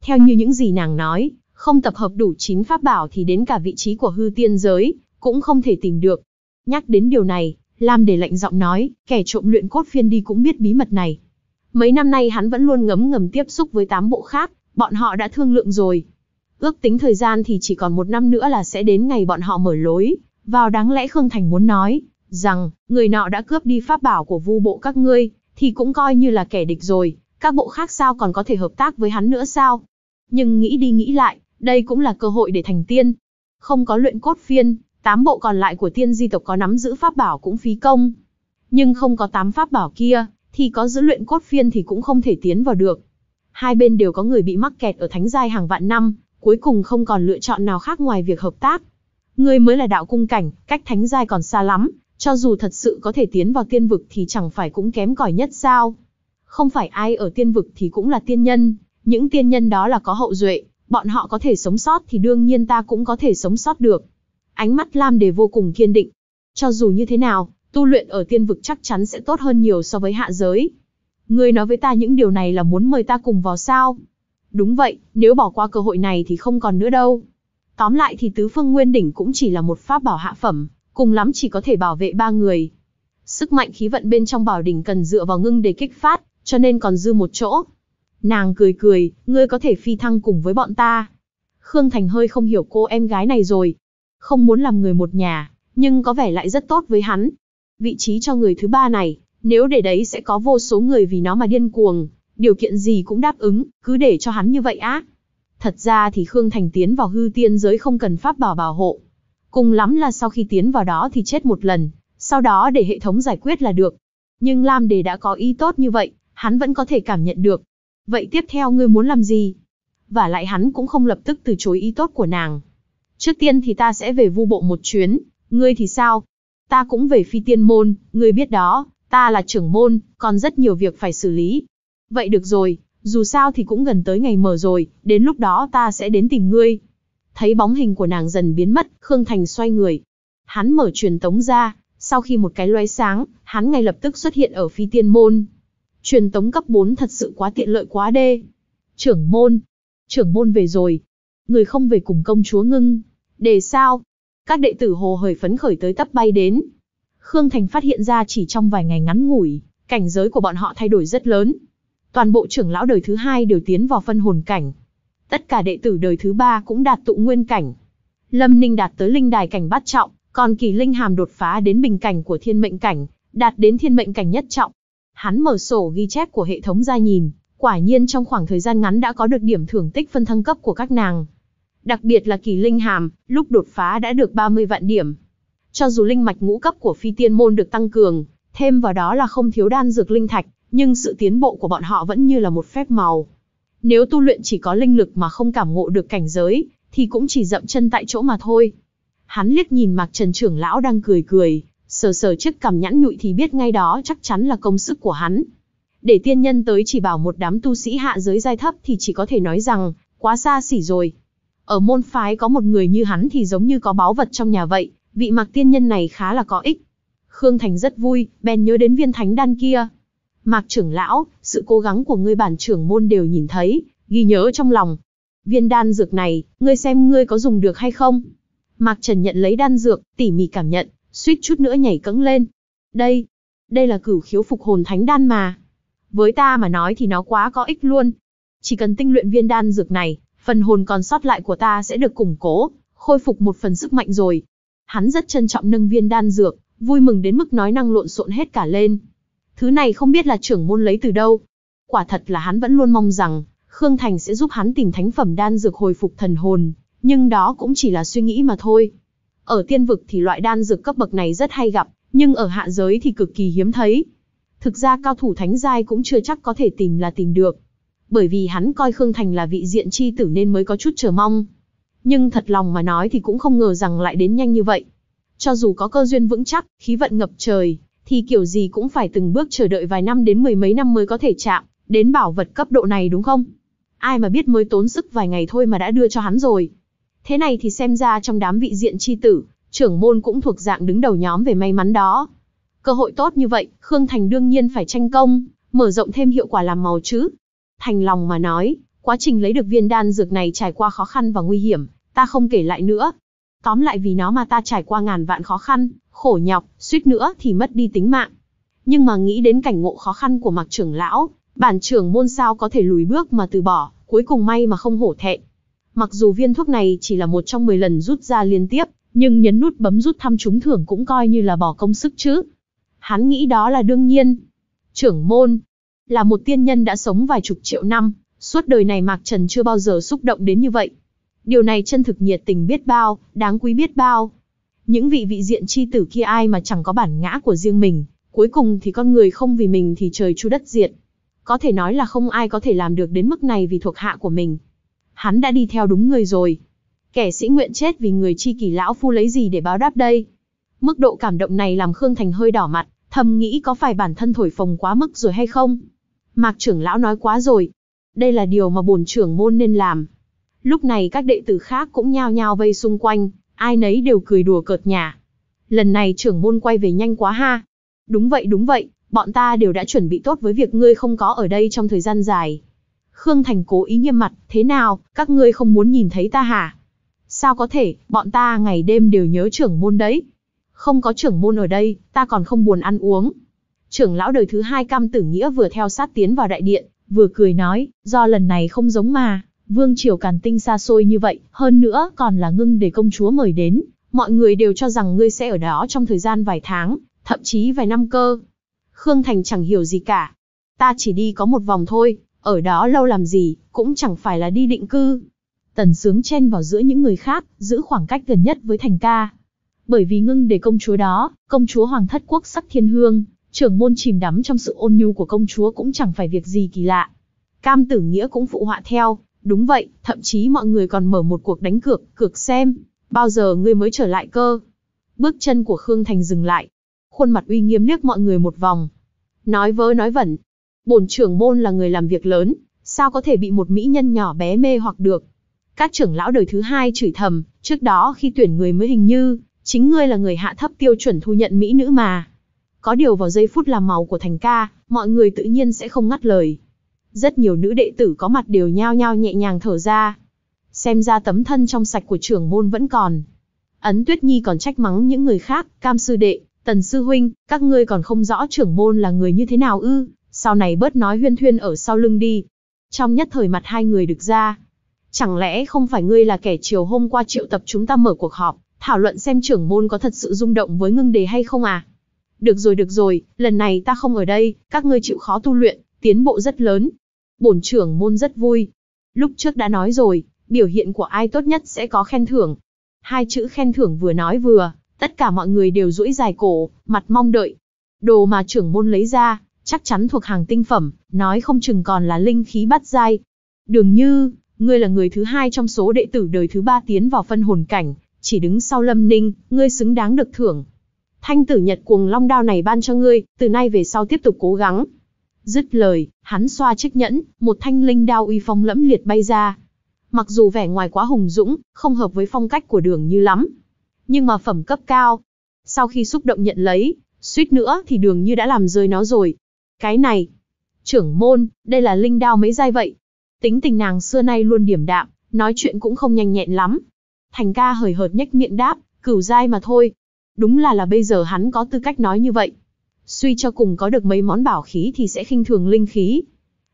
Speaker 1: Theo như những gì nàng nói, không tập hợp đủ chín pháp bảo thì đến cả vị trí của hư tiên giới, cũng không thể tìm được. Nhắc đến điều này, Lam để lạnh giọng nói, kẻ trộm luyện cốt phiên đi cũng biết bí mật này. Mấy năm nay hắn vẫn luôn ngấm ngầm tiếp xúc với tám bộ khác, bọn họ đã thương lượng rồi. Ước tính thời gian thì chỉ còn một năm nữa là sẽ đến ngày bọn họ mở lối. Vào đáng lẽ Khương Thành muốn nói, rằng, người nọ đã cướp đi pháp bảo của vu bộ các ngươi, thì cũng coi như là kẻ địch rồi, các bộ khác sao còn có thể hợp tác với hắn nữa sao? Nhưng nghĩ đi nghĩ lại, đây cũng là cơ hội để thành tiên. Không có luyện cốt phiên, tám bộ còn lại của tiên di tộc có nắm giữ pháp bảo cũng phí công. Nhưng không có tám pháp bảo kia, thì có giữ luyện cốt phiên thì cũng không thể tiến vào được. Hai bên đều có người bị mắc kẹt ở thánh giai hàng vạn năm, cuối cùng không còn lựa chọn nào khác ngoài việc hợp tác. Ngươi mới là đạo cung cảnh, cách thánh giai còn xa lắm, cho dù thật sự có thể tiến vào tiên vực thì chẳng phải cũng kém cỏi nhất sao? Không phải ai ở tiên vực thì cũng là tiên nhân, những tiên nhân đó là có hậu duệ, bọn họ có thể sống sót thì đương nhiên ta cũng có thể sống sót được. Ánh mắt Lam Đề vô cùng kiên định. Cho dù như thế nào, tu luyện ở tiên vực chắc chắn sẽ tốt hơn nhiều so với hạ giới. Ngươi nói với ta những điều này là muốn mời ta cùng vào sao? Đúng vậy, nếu bỏ qua cơ hội này thì không còn nữa đâu. Tóm lại thì tứ phương nguyên đỉnh cũng chỉ là một pháp bảo hạ phẩm, cùng lắm chỉ có thể bảo vệ ba người. Sức mạnh khí vận bên trong bảo đỉnh cần dựa vào ngưng để kích phát, cho nên còn dư một chỗ. Nàng cười cười, ngươi có thể phi thăng cùng với bọn ta. Khương Thành hơi không hiểu cô em gái này rồi. Không muốn làm người một nhà, nhưng có vẻ lại rất tốt với hắn. Vị trí cho người thứ ba này, nếu để đấy sẽ có vô số người vì nó mà điên cuồng điều kiện gì cũng đáp ứng, cứ để cho hắn như vậy á. Thật ra thì Khương Thành tiến vào hư tiên giới không cần pháp bảo bảo hộ. Cùng lắm là sau khi tiến vào đó thì chết một lần, sau đó để hệ thống giải quyết là được. Nhưng Lam Đề đã có ý tốt như vậy, hắn vẫn có thể cảm nhận được. Vậy tiếp theo ngươi muốn làm gì? Và lại hắn cũng không lập tức từ chối ý tốt của nàng. Trước tiên thì ta sẽ về vu bộ một chuyến, ngươi thì sao? Ta cũng về phi tiên môn, ngươi biết đó, ta là trưởng môn, còn rất nhiều việc phải xử lý, Vậy được rồi, dù sao thì cũng gần tới ngày mở rồi, đến lúc đó ta sẽ đến tìm ngươi. Thấy bóng hình của nàng dần biến mất, Khương Thành xoay người. Hắn mở truyền tống ra, sau khi một cái loé sáng, hắn ngay lập tức xuất hiện ở phi tiên môn. Truyền tống cấp 4 thật sự quá tiện lợi quá đê. Trưởng môn. Trưởng môn về rồi. Người không về cùng công chúa ngưng. Để sao? Các đệ tử hồ hởi phấn khởi tới tấp bay đến. Khương Thành phát hiện ra chỉ trong vài ngày ngắn ngủi, cảnh giới của bọn họ thay đổi rất lớn, toàn bộ trưởng lão đời thứ hai đều tiến vào phân hồn cảnh. Tất cả đệ tử đời thứ ba cũng đạt tụ nguyên cảnh. Lâm Ninh đạt tới linh đài cảnh bát trọng, còn Kỳ Linh Hàm đột phá đến bình cảnh của thiên mệnh cảnh, đạt đến thiên mệnh cảnh nhất trọng. Hắn mở sổ ghi chép của hệ thống ra nhìn, quả nhiên trong khoảng thời gian ngắn đã có được điểm thưởng tích phân thăng cấp của các nàng. Đặc biệt là Kỳ Linh Hàm, lúc đột phá đã được 30 vạn điểm. Cho dù linh mạch ngũ cấp của phi tiên môn được tăng cường, thêm vào đó là không thiếu đan dược linh thạch, nhưng sự tiến bộ của bọn họ vẫn như là một phép màu. Nếu tu luyện chỉ có linh lực mà không cảm ngộ được cảnh giới, thì cũng chỉ dậm chân tại chỗ mà thôi. Hắn liếc nhìn Mạc Trần trưởng lão đang cười cười, sờ sờ chiếc cằm nhãn nhụi thì biết ngay đó chắc chắn là công sức của hắn. Để tiên nhân tới chỉ bảo một đám tu sĩ hạ giới giai thấp thì chỉ có thể nói rằng, quá xa xỉ rồi. Ở môn phái có một người như hắn thì giống như có báu vật trong nhà vậy, vị mặc tiên nhân này khá là có ích. Khương Thành rất vui, bèn nhớ đến viên thánh đan kia, Mạc trưởng lão, sự cố gắng của ngươi bản trưởng môn đều nhìn thấy, ghi nhớ trong lòng. Viên đan dược này, ngươi xem ngươi có dùng được hay không? Mạc Trần nhận lấy đan dược, tỉ mỉ cảm nhận, suýt chút nữa nhảy cẫng lên. Đây, đây là cửu khiếu phục hồn thánh đan mà. Với ta mà nói thì nó quá có ích luôn. Chỉ cần tinh luyện viên đan dược này, phần hồn còn sót lại của ta sẽ được củng cố, khôi phục một phần sức mạnh rồi. Hắn rất trân trọng nâng viên đan dược, vui mừng đến mức nói năng lộn xộn hết cả lên. Thứ này không biết là trưởng môn lấy từ đâu. Quả thật là hắn vẫn luôn mong rằng, Khương Thành sẽ giúp hắn tìm thánh phẩm đan dược hồi phục thần hồn, nhưng đó cũng chỉ là suy nghĩ mà thôi. Ở tiên vực thì loại đan dược cấp bậc này rất hay gặp, nhưng ở hạ giới thì cực kỳ hiếm thấy. Thực ra cao thủ thánh giai cũng chưa chắc có thể tìm là tìm được. Bởi vì hắn coi Khương Thành là vị diện chi tử nên mới có chút chờ mong. Nhưng thật lòng mà nói thì cũng không ngờ rằng lại đến nhanh như vậy. Cho dù có cơ duyên vững chắc, khí vận ngập trời, thì kiểu gì cũng phải từng bước chờ đợi vài năm đến mười mấy năm mới có thể chạm đến bảo vật cấp độ này đúng không? Ai mà biết mới tốn sức vài ngày thôi mà đã đưa cho hắn rồi. Thế này thì xem ra trong đám vị diện chi tử, trưởng môn cũng thuộc dạng đứng đầu nhóm về may mắn đó. Cơ hội tốt như vậy, Khương Thành đương nhiên phải tranh công, mở rộng thêm hiệu quả làm màu chứ. Thành lòng mà nói, quá trình lấy được viên đan dược này trải qua khó khăn và nguy hiểm, ta không kể lại nữa, Tóm lại vì nó mà ta trải qua ngàn vạn khó khăn, khổ nhọc, suýt nữa thì mất đi tính mạng. Nhưng mà nghĩ đến cảnh ngộ khó khăn của Mạc trưởng lão, bản trưởng môn sao có thể lùi bước mà từ bỏ, cuối cùng may mà không hổ thẹn. Mặc dù viên thuốc này chỉ là một trong 10 lần rút ra liên tiếp, nhưng nhấn nút bấm rút thăm trúng thưởng cũng coi như là bỏ công sức chứ. Hắn nghĩ đó là đương nhiên. Trưởng môn là một tiên nhân đã sống vài chục triệu năm, suốt đời này Mạc Trần chưa bao giờ xúc động đến như vậy. Điều này chân thực nhiệt tình biết bao, đáng quý biết bao. Những vị vị diện chi tử kia ai mà chẳng có bản ngã của riêng mình, cuối cùng thì con người không vì mình thì trời chu đất diệt. Có thể nói là không ai có thể làm được đến mức này vì thuộc hạ của mình. Hắn đã đi theo đúng người rồi. Kẻ sĩ nguyện chết vì người chi kỳ lão phu lấy gì để báo đáp đây? Mức độ cảm động này làm Khương Thành hơi đỏ mặt, thầm nghĩ có phải bản thân thổi phồng quá mức rồi hay không? Mạc trưởng lão nói quá rồi. Đây là điều mà bồn trưởng môn nên làm, Lúc này các đệ tử khác cũng nhao nhao vây xung quanh, ai nấy đều cười đùa cợt nhả. Lần này trưởng môn quay về nhanh quá ha. Đúng vậy đúng vậy, bọn ta đều đã chuẩn bị tốt với việc ngươi không có ở đây trong thời gian dài. Khương Thành cố ý nghiêm mặt, thế nào, các ngươi không muốn nhìn thấy ta hả? Sao có thể, bọn ta ngày đêm đều nhớ trưởng môn đấy. Không có trưởng môn ở đây, ta còn không buồn ăn uống. Trưởng lão đời thứ hai cam tử nghĩa vừa theo sát tiến vào đại điện, vừa cười nói, do lần này không giống mà. Vương triều Càn Tinh xa xôi như vậy, hơn nữa còn là ngưng để công chúa mời đến, mọi người đều cho rằng ngươi sẽ ở đó trong thời gian vài tháng, thậm chí vài năm cơ. Khương Thành chẳng hiểu gì cả. Ta chỉ đi có một vòng thôi, ở đó lâu làm gì, cũng chẳng phải là đi định cư. Tần Sướng chen vào giữa những người khác, giữ khoảng cách gần nhất với Thành ca. Bởi vì ngưng để công chúa đó, công chúa Hoàng Thất Quốc sắc thiên hương, trưởng môn chìm đắm trong sự ôn nhu của công chúa cũng chẳng phải việc gì kỳ lạ. Cam tử nghĩa cũng phụ họa theo, Đúng vậy, thậm chí mọi người còn mở một cuộc đánh cược, cược xem, bao giờ ngươi mới trở lại cơ. Bước chân của Khương Thành dừng lại. Khuôn mặt uy nghiêm liếc mọi người một vòng. Nói vớ nói vẩn. Bổn trưởng môn là người làm việc lớn, sao có thể bị một mỹ nhân nhỏ bé mê hoặc được. Các trưởng lão đời thứ hai chửi thầm, trước đó khi tuyển người mới hình như, chính ngươi là người hạ thấp tiêu chuẩn thu nhận mỹ nữ mà. Có điều vào giây phút làm màu của thành ca, mọi người tự nhiên sẽ không ngắt lời. Rất nhiều nữ đệ tử có mặt đều nhao nhao nhẹ nhàng thở ra. Xem ra tấm thân trong sạch của trưởng môn vẫn còn. Ấn Tuyết Nhi còn trách mắng những người khác, cam sư đệ, tần sư huynh, các ngươi còn không rõ trưởng môn là người như thế nào ư, sau này bớt nói huyên thuyên ở sau lưng đi. Trong nhất thời mặt hai người được ra. Chẳng lẽ không phải ngươi là kẻ chiều hôm qua triệu tập chúng ta mở cuộc họp, thảo luận xem trưởng môn có thật sự rung động với ngưng đề hay không à? Được rồi được rồi, lần này ta không ở đây, các ngươi chịu khó tu luyện, tiến bộ rất lớn. Bổn trưởng môn rất vui. Lúc trước đã nói rồi, biểu hiện của ai tốt nhất sẽ có khen thưởng. Hai chữ khen thưởng vừa nói vừa, tất cả mọi người đều duỗi dài cổ, mặt mong đợi. Đồ mà trưởng môn lấy ra, chắc chắn thuộc hàng tinh phẩm, nói không chừng còn là linh khí bắt dai. Đường như, ngươi là người thứ hai trong số đệ tử đời thứ ba tiến vào phân hồn cảnh, chỉ đứng sau lâm ninh, ngươi xứng đáng được thưởng. Thanh tử nhật cuồng long đao này ban cho ngươi, từ nay về sau tiếp tục cố gắng, Dứt lời, hắn xoa chiếc nhẫn, một thanh linh đao uy phong lẫm liệt bay ra. Mặc dù vẻ ngoài quá hùng dũng, không hợp với phong cách của đường như lắm. Nhưng mà phẩm cấp cao. Sau khi xúc động nhận lấy, suýt nữa thì đường như đã làm rơi nó rồi. Cái này, trưởng môn, đây là linh đao mấy giai vậy? Tính tình nàng xưa nay luôn điểm đạm, nói chuyện cũng không nhanh nhẹn lắm. Thành ca hời hợt nhếch miệng đáp, cửu giai mà thôi. Đúng là là bây giờ hắn có tư cách nói như vậy. Suy cho cùng có được mấy món bảo khí thì sẽ khinh thường linh khí.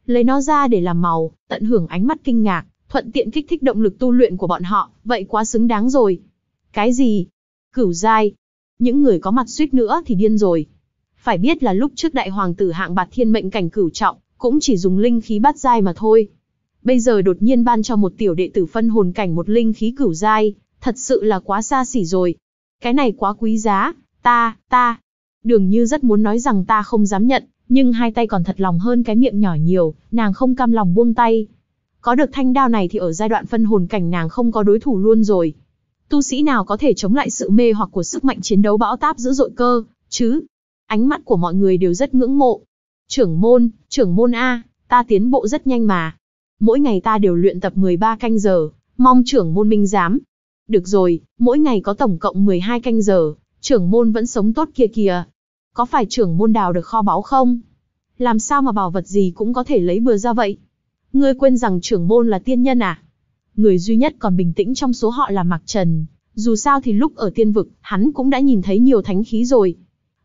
Speaker 1: Lấy nó ra để làm màu, tận hưởng ánh mắt kinh ngạc, thuận tiện kích thích động lực tu luyện của bọn họ, vậy quá xứng đáng rồi. Cái gì? Cửu giai. Những người có mặt suýt nữa thì điên rồi. Phải biết là lúc trước đại hoàng tử hạng bạt thiên mệnh cảnh cửu trọng, cũng chỉ dùng linh khí bát giai mà thôi. Bây giờ đột nhiên ban cho một tiểu đệ tử phân hồn cảnh một linh khí cửu giai, thật sự là quá xa xỉ rồi. Cái này quá quý giá, ta, ta, Đường như rất muốn nói rằng ta không dám nhận, nhưng hai tay còn thật lòng hơn cái miệng nhỏ nhiều, nàng không cam lòng buông tay. Có được thanh đao này thì ở giai đoạn phân hồn cảnh nàng không có đối thủ luôn rồi. Tu sĩ nào có thể chống lại sự mê hoặc của sức mạnh chiến đấu bão táp dữ dội cơ, chứ? Ánh mắt của mọi người đều rất ngưỡng mộ. Trưởng môn, trưởng môn A, ta tiến bộ rất nhanh mà. Mỗi ngày ta đều luyện tập 13 canh giờ, mong trưởng môn minh giám. Được rồi, mỗi ngày có tổng cộng 12 canh giờ, trưởng môn vẫn sống tốt kia kìa, có phải trưởng môn đào được kho báu không? Làm sao mà bảo vật gì cũng có thể lấy bừa ra vậy? Ngươi quên rằng trưởng môn là tiên nhân à? Người duy nhất còn bình tĩnh trong số họ là Mạc Trần. Dù sao thì lúc ở tiên vực, hắn cũng đã nhìn thấy nhiều thánh khí rồi.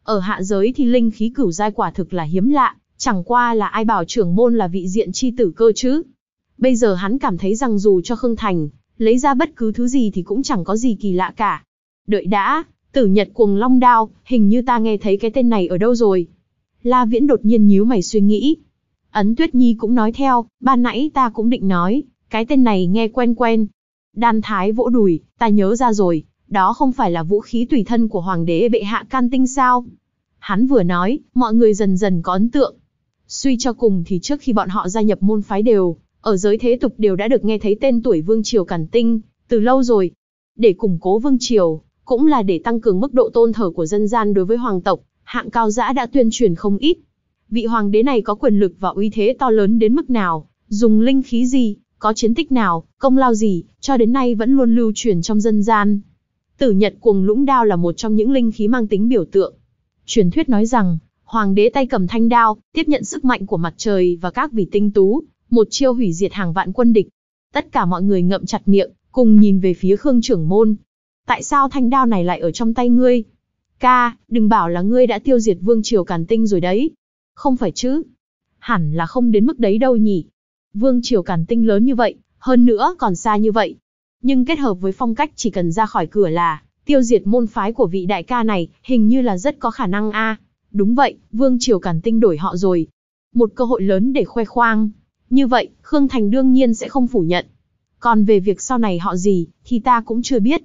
Speaker 1: Ở hạ giới thì linh khí cửu giai quả thực là hiếm lạ, chẳng qua là ai bảo trưởng môn là vị diện chi tử cơ chứ. Bây giờ hắn cảm thấy rằng dù cho Khương Thành, lấy ra bất cứ thứ gì thì cũng chẳng có gì kỳ lạ cả. Đợi đã, Tử Nhật cuồng long đao, hình như ta nghe thấy cái tên này ở đâu rồi. La Viễn đột nhiên nhíu mày suy nghĩ. Ấn Tuyết Nhi cũng nói theo, ban nãy ta cũng định nói, cái tên này nghe quen quen. Đan Thái vỗ đùi, ta nhớ ra rồi, đó không phải là vũ khí tùy thân của Hoàng đế bệ hạ can tinh sao. Hắn vừa nói, mọi người dần dần có ấn tượng. Suy cho cùng thì trước khi bọn họ gia nhập môn phái đều, ở giới thế tục đều đã được nghe thấy tên tuổi Vương Triều Cản Tinh, từ lâu rồi. Để củng cố Vương Triều, cũng là để tăng cường mức độ tôn thờ của dân gian đối với hoàng tộc, hạng cao giã đã tuyên truyền không ít. Vị hoàng đế này có quyền lực và uy thế to lớn đến mức nào, dùng linh khí gì, có chiến tích nào, công lao gì, cho đến nay vẫn luôn lưu truyền trong dân gian. Tử Nhật cuồng lũng đao là một trong những linh khí mang tính biểu tượng. Truyền thuyết nói rằng, hoàng đế tay cầm thanh đao, tiếp nhận sức mạnh của mặt trời và các vị tinh tú, một chiêu hủy diệt hàng vạn quân địch. Tất cả mọi người ngậm chặt miệng, cùng nhìn về phía Khương Trưởng Môn, tại sao thanh đao này lại ở trong tay ngươi? Ca, đừng bảo là ngươi đã tiêu diệt vương triều càn tinh rồi đấy. Không phải chứ? Hẳn là không đến mức đấy đâu nhỉ. Vương triều càn tinh lớn như vậy, hơn nữa còn xa như vậy. Nhưng kết hợp với phong cách chỉ cần ra khỏi cửa là, tiêu diệt môn phái của vị đại ca này, hình như là rất có khả năng a. Đúng vậy, vương triều càn tinh đổi họ rồi. Một cơ hội lớn để khoe khoang. Như vậy, Khương Thành đương nhiên sẽ không phủ nhận. Còn về việc sau này họ gì, thì ta cũng chưa biết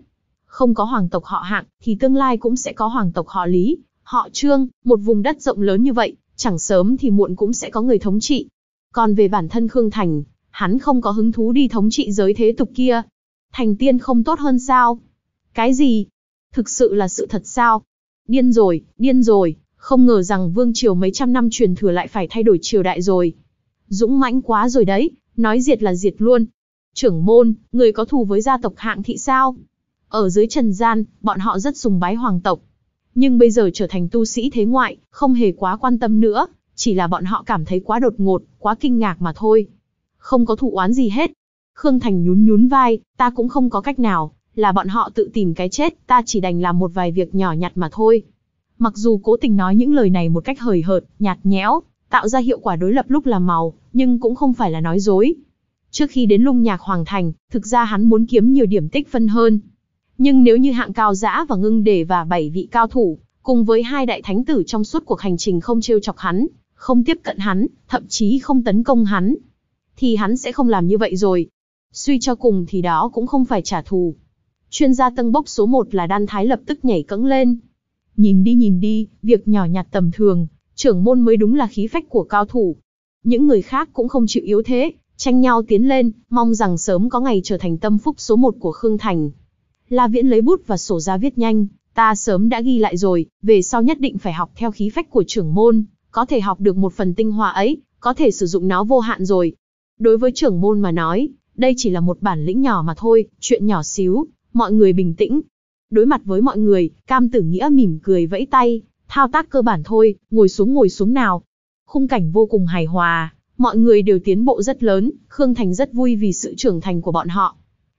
Speaker 1: không có hoàng tộc họ hạng, thì tương lai cũng sẽ có hoàng tộc họ Lý, họ Trương, một vùng đất rộng lớn như vậy, chẳng sớm thì muộn cũng sẽ có người thống trị. Còn về bản thân Khương Thành, hắn không có hứng thú đi thống trị giới thế tục kia. Thành tiên không tốt hơn sao? Cái gì? Thực sự là sự thật sao? Điên rồi, điên rồi, không ngờ rằng vương triều mấy trăm năm truyền thừa lại phải thay đổi triều đại rồi. Dũng mãnh quá rồi đấy, nói diệt là diệt luôn. Trưởng môn, người có thù với gia tộc hạng thị sao? Ở dưới trần gian, bọn họ rất sùng bái hoàng tộc. Nhưng bây giờ trở thành tu sĩ thế ngoại, không hề quá quan tâm nữa, chỉ là bọn họ cảm thấy quá đột ngột, quá kinh ngạc mà thôi. Không có thụ oán gì hết. Khương Thành nhún nhún vai, ta cũng không có cách nào, là bọn họ tự tìm cái chết, ta chỉ đành làm một vài việc nhỏ nhặt mà thôi. Mặc dù cố tình nói những lời này một cách hời hợt, nhạt nhẽo, tạo ra hiệu quả đối lập lúc là màu, nhưng cũng không phải là nói dối. Trước khi đến lung nhạc hoàng thành, thực ra hắn muốn kiếm nhiều điểm tích phân hơn, nhưng nếu như hạng cao giã và ngưng đề và bảy vị cao thủ, cùng với hai đại thánh tử trong suốt cuộc hành trình không trêu chọc hắn, không tiếp cận hắn, thậm chí không tấn công hắn, thì hắn sẽ không làm như vậy rồi. Suy cho cùng thì đó cũng không phải trả thù. Chuyên gia tân bốc số 1 là Đan Thái lập tức nhảy cẫng lên. Nhìn đi nhìn đi, việc nhỏ nhặt tầm thường, trưởng môn mới đúng là khí phách của cao thủ. Những người khác cũng không chịu yếu thế, tranh nhau tiến lên, mong rằng sớm có ngày trở thành tâm phúc số 1 của Khương Thành. La Viễn lấy bút và sổ ra viết nhanh, ta sớm đã ghi lại rồi, về sau nhất định phải học theo khí phách của trưởng môn, có thể học được một phần tinh hoa ấy, có thể sử dụng nó vô hạn rồi. Đối với trưởng môn mà nói, đây chỉ là một bản lĩnh nhỏ mà thôi, chuyện nhỏ xíu, mọi người bình tĩnh. Đối mặt với mọi người, Cam Tử Nghĩa mỉm cười vẫy tay, thao tác cơ bản thôi, ngồi xuống ngồi xuống nào. Khung cảnh vô cùng hài hòa, mọi người đều tiến bộ rất lớn, Khương Thành rất vui vì sự trưởng thành của bọn họ.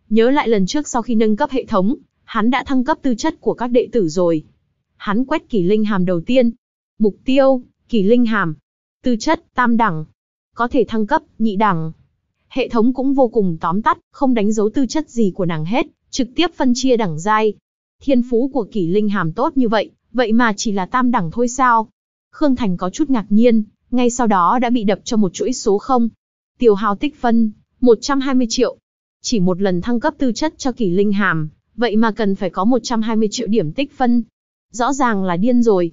Speaker 1: Nhớ lại lần trước sau khi nâng cấp hệ thống, hắn đã thăng cấp tư chất của các đệ tử rồi. Hắn quét kỷ linh hàm đầu tiên. Mục tiêu, kỷ linh hàm. Tư chất, tam đẳng. Có thể thăng cấp, nhị đẳng. Hệ thống cũng vô cùng tóm tắt, không đánh dấu tư chất gì của nàng hết, trực tiếp phân chia đẳng giai. Thiên phú của kỷ linh hàm tốt như vậy, vậy mà chỉ là tam đẳng thôi sao? Khương Thành có chút ngạc nhiên, ngay sau đó đã bị đập cho một chuỗi số không. Tiểu hào tích phân, 120 triệu. Chỉ một lần thăng cấp tư chất cho kỷ linh hàm, vậy mà cần phải có 120 triệu điểm tích phân. Rõ ràng là điên rồi.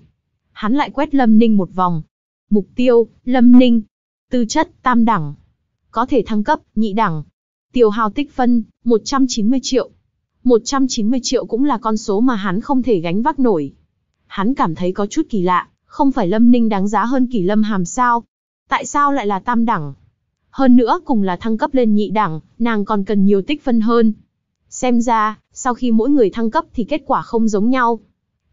Speaker 1: Hắn lại quét Lâm Ninh một vòng. Mục tiêu, Lâm Ninh. Tư chất, tam đẳng. Có thể thăng cấp, nhị đẳng. Tiêu hao tích phân, 190 triệu. 190 triệu cũng là con số mà hắn không thể gánh vác nổi. Hắn cảm thấy có chút kỳ lạ, không phải Lâm Ninh đáng giá hơn kỷ Lâm Hàm sao? Tại sao lại là tam đẳng? Hơn nữa cùng là thăng cấp lên nhị đẳng, nàng còn cần nhiều tích phân hơn. Xem ra, sau khi mỗi người thăng cấp thì kết quả không giống nhau.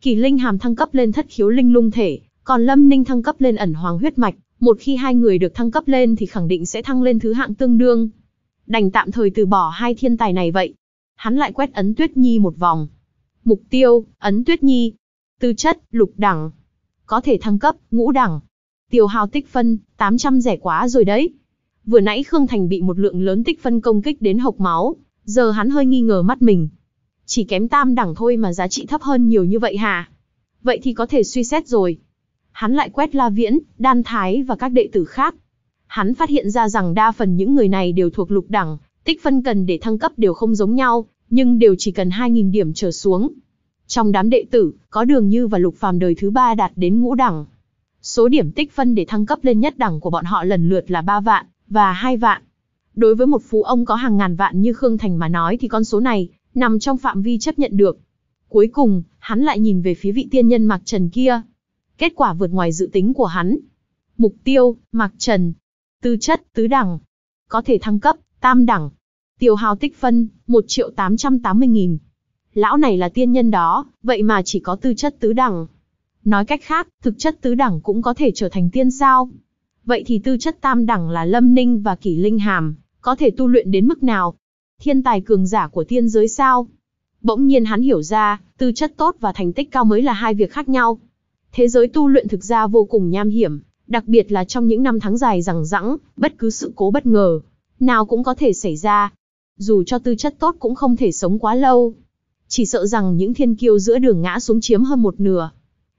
Speaker 1: Kỳ Linh Hàm thăng cấp lên thất khiếu linh lung thể, còn Lâm Ninh thăng cấp lên ẩn hoàng huyết mạch. Một khi hai người được thăng cấp lên thì khẳng định sẽ thăng lên thứ hạng tương đương. Đành tạm thời từ bỏ hai thiên tài này vậy. Hắn lại quét ấn Tuyết Nhi một vòng. Mục tiêu, ấn Tuyết Nhi. Tư chất, lục đẳng. Có thể thăng cấp, ngũ đẳng. Tiêu hao tích phân, 800 rẻ quá rồi đấy. Vừa nãy Khương Thành bị một lượng lớn tích phân công kích đến hộc máu, giờ hắn hơi nghi ngờ mắt mình. Chỉ kém tam đẳng thôi mà giá trị thấp hơn nhiều như vậy hả? Vậy thì có thể suy xét rồi. Hắn lại quét La Viễn, Đan Thái và các đệ tử khác. Hắn phát hiện ra rằng đa phần những người này đều thuộc lục đẳng, tích phân cần để thăng cấp đều không giống nhau, nhưng đều chỉ cần 2.000 điểm trở xuống. Trong đám đệ tử, có Đường Như và Lục Phàm đời thứ ba đạt đến ngũ đẳng. Số điểm tích phân để thăng cấp lên nhất đẳng của bọn họ lần lượt là 3 vạn, và hai vạn. Đối với một phú ông có hàng ngàn vạn như Khương Thành mà nói thì con số này nằm trong phạm vi chấp nhận được. Cuối cùng, hắn lại nhìn về phía vị tiên nhân Mạc Trần kia. Kết quả vượt ngoài dự tính của hắn. Mục tiêu, Mạc Trần. Tư chất, tứ đẳng. Có thể thăng cấp, tam đẳng. Tiêu hao tích phân, 1 triệu 880 nghìn. Lão này là tiên nhân đó, vậy mà chỉ có tư chất tứ đẳng. Nói cách khác, thực chất tứ đẳng cũng có thể trở thành tiên sao. Vậy thì tư chất tam đẳng là Lâm Ninh và Kỷ Linh Hàm, có thể tu luyện đến mức nào? Thiên tài cường giả của thiên giới sao? Bỗng nhiên hắn hiểu ra, tư chất tốt và thành tích cao mới là hai việc khác nhau. Thế giới tu luyện thực ra vô cùng nham hiểm, đặc biệt là trong những năm tháng dài rằng rẵng, bất cứ sự cố bất ngờ, nào cũng có thể xảy ra. Dù cho tư chất tốt cũng không thể sống quá lâu. Chỉ sợ rằng những thiên kiêu giữa đường ngã xuống chiếm hơn một nửa.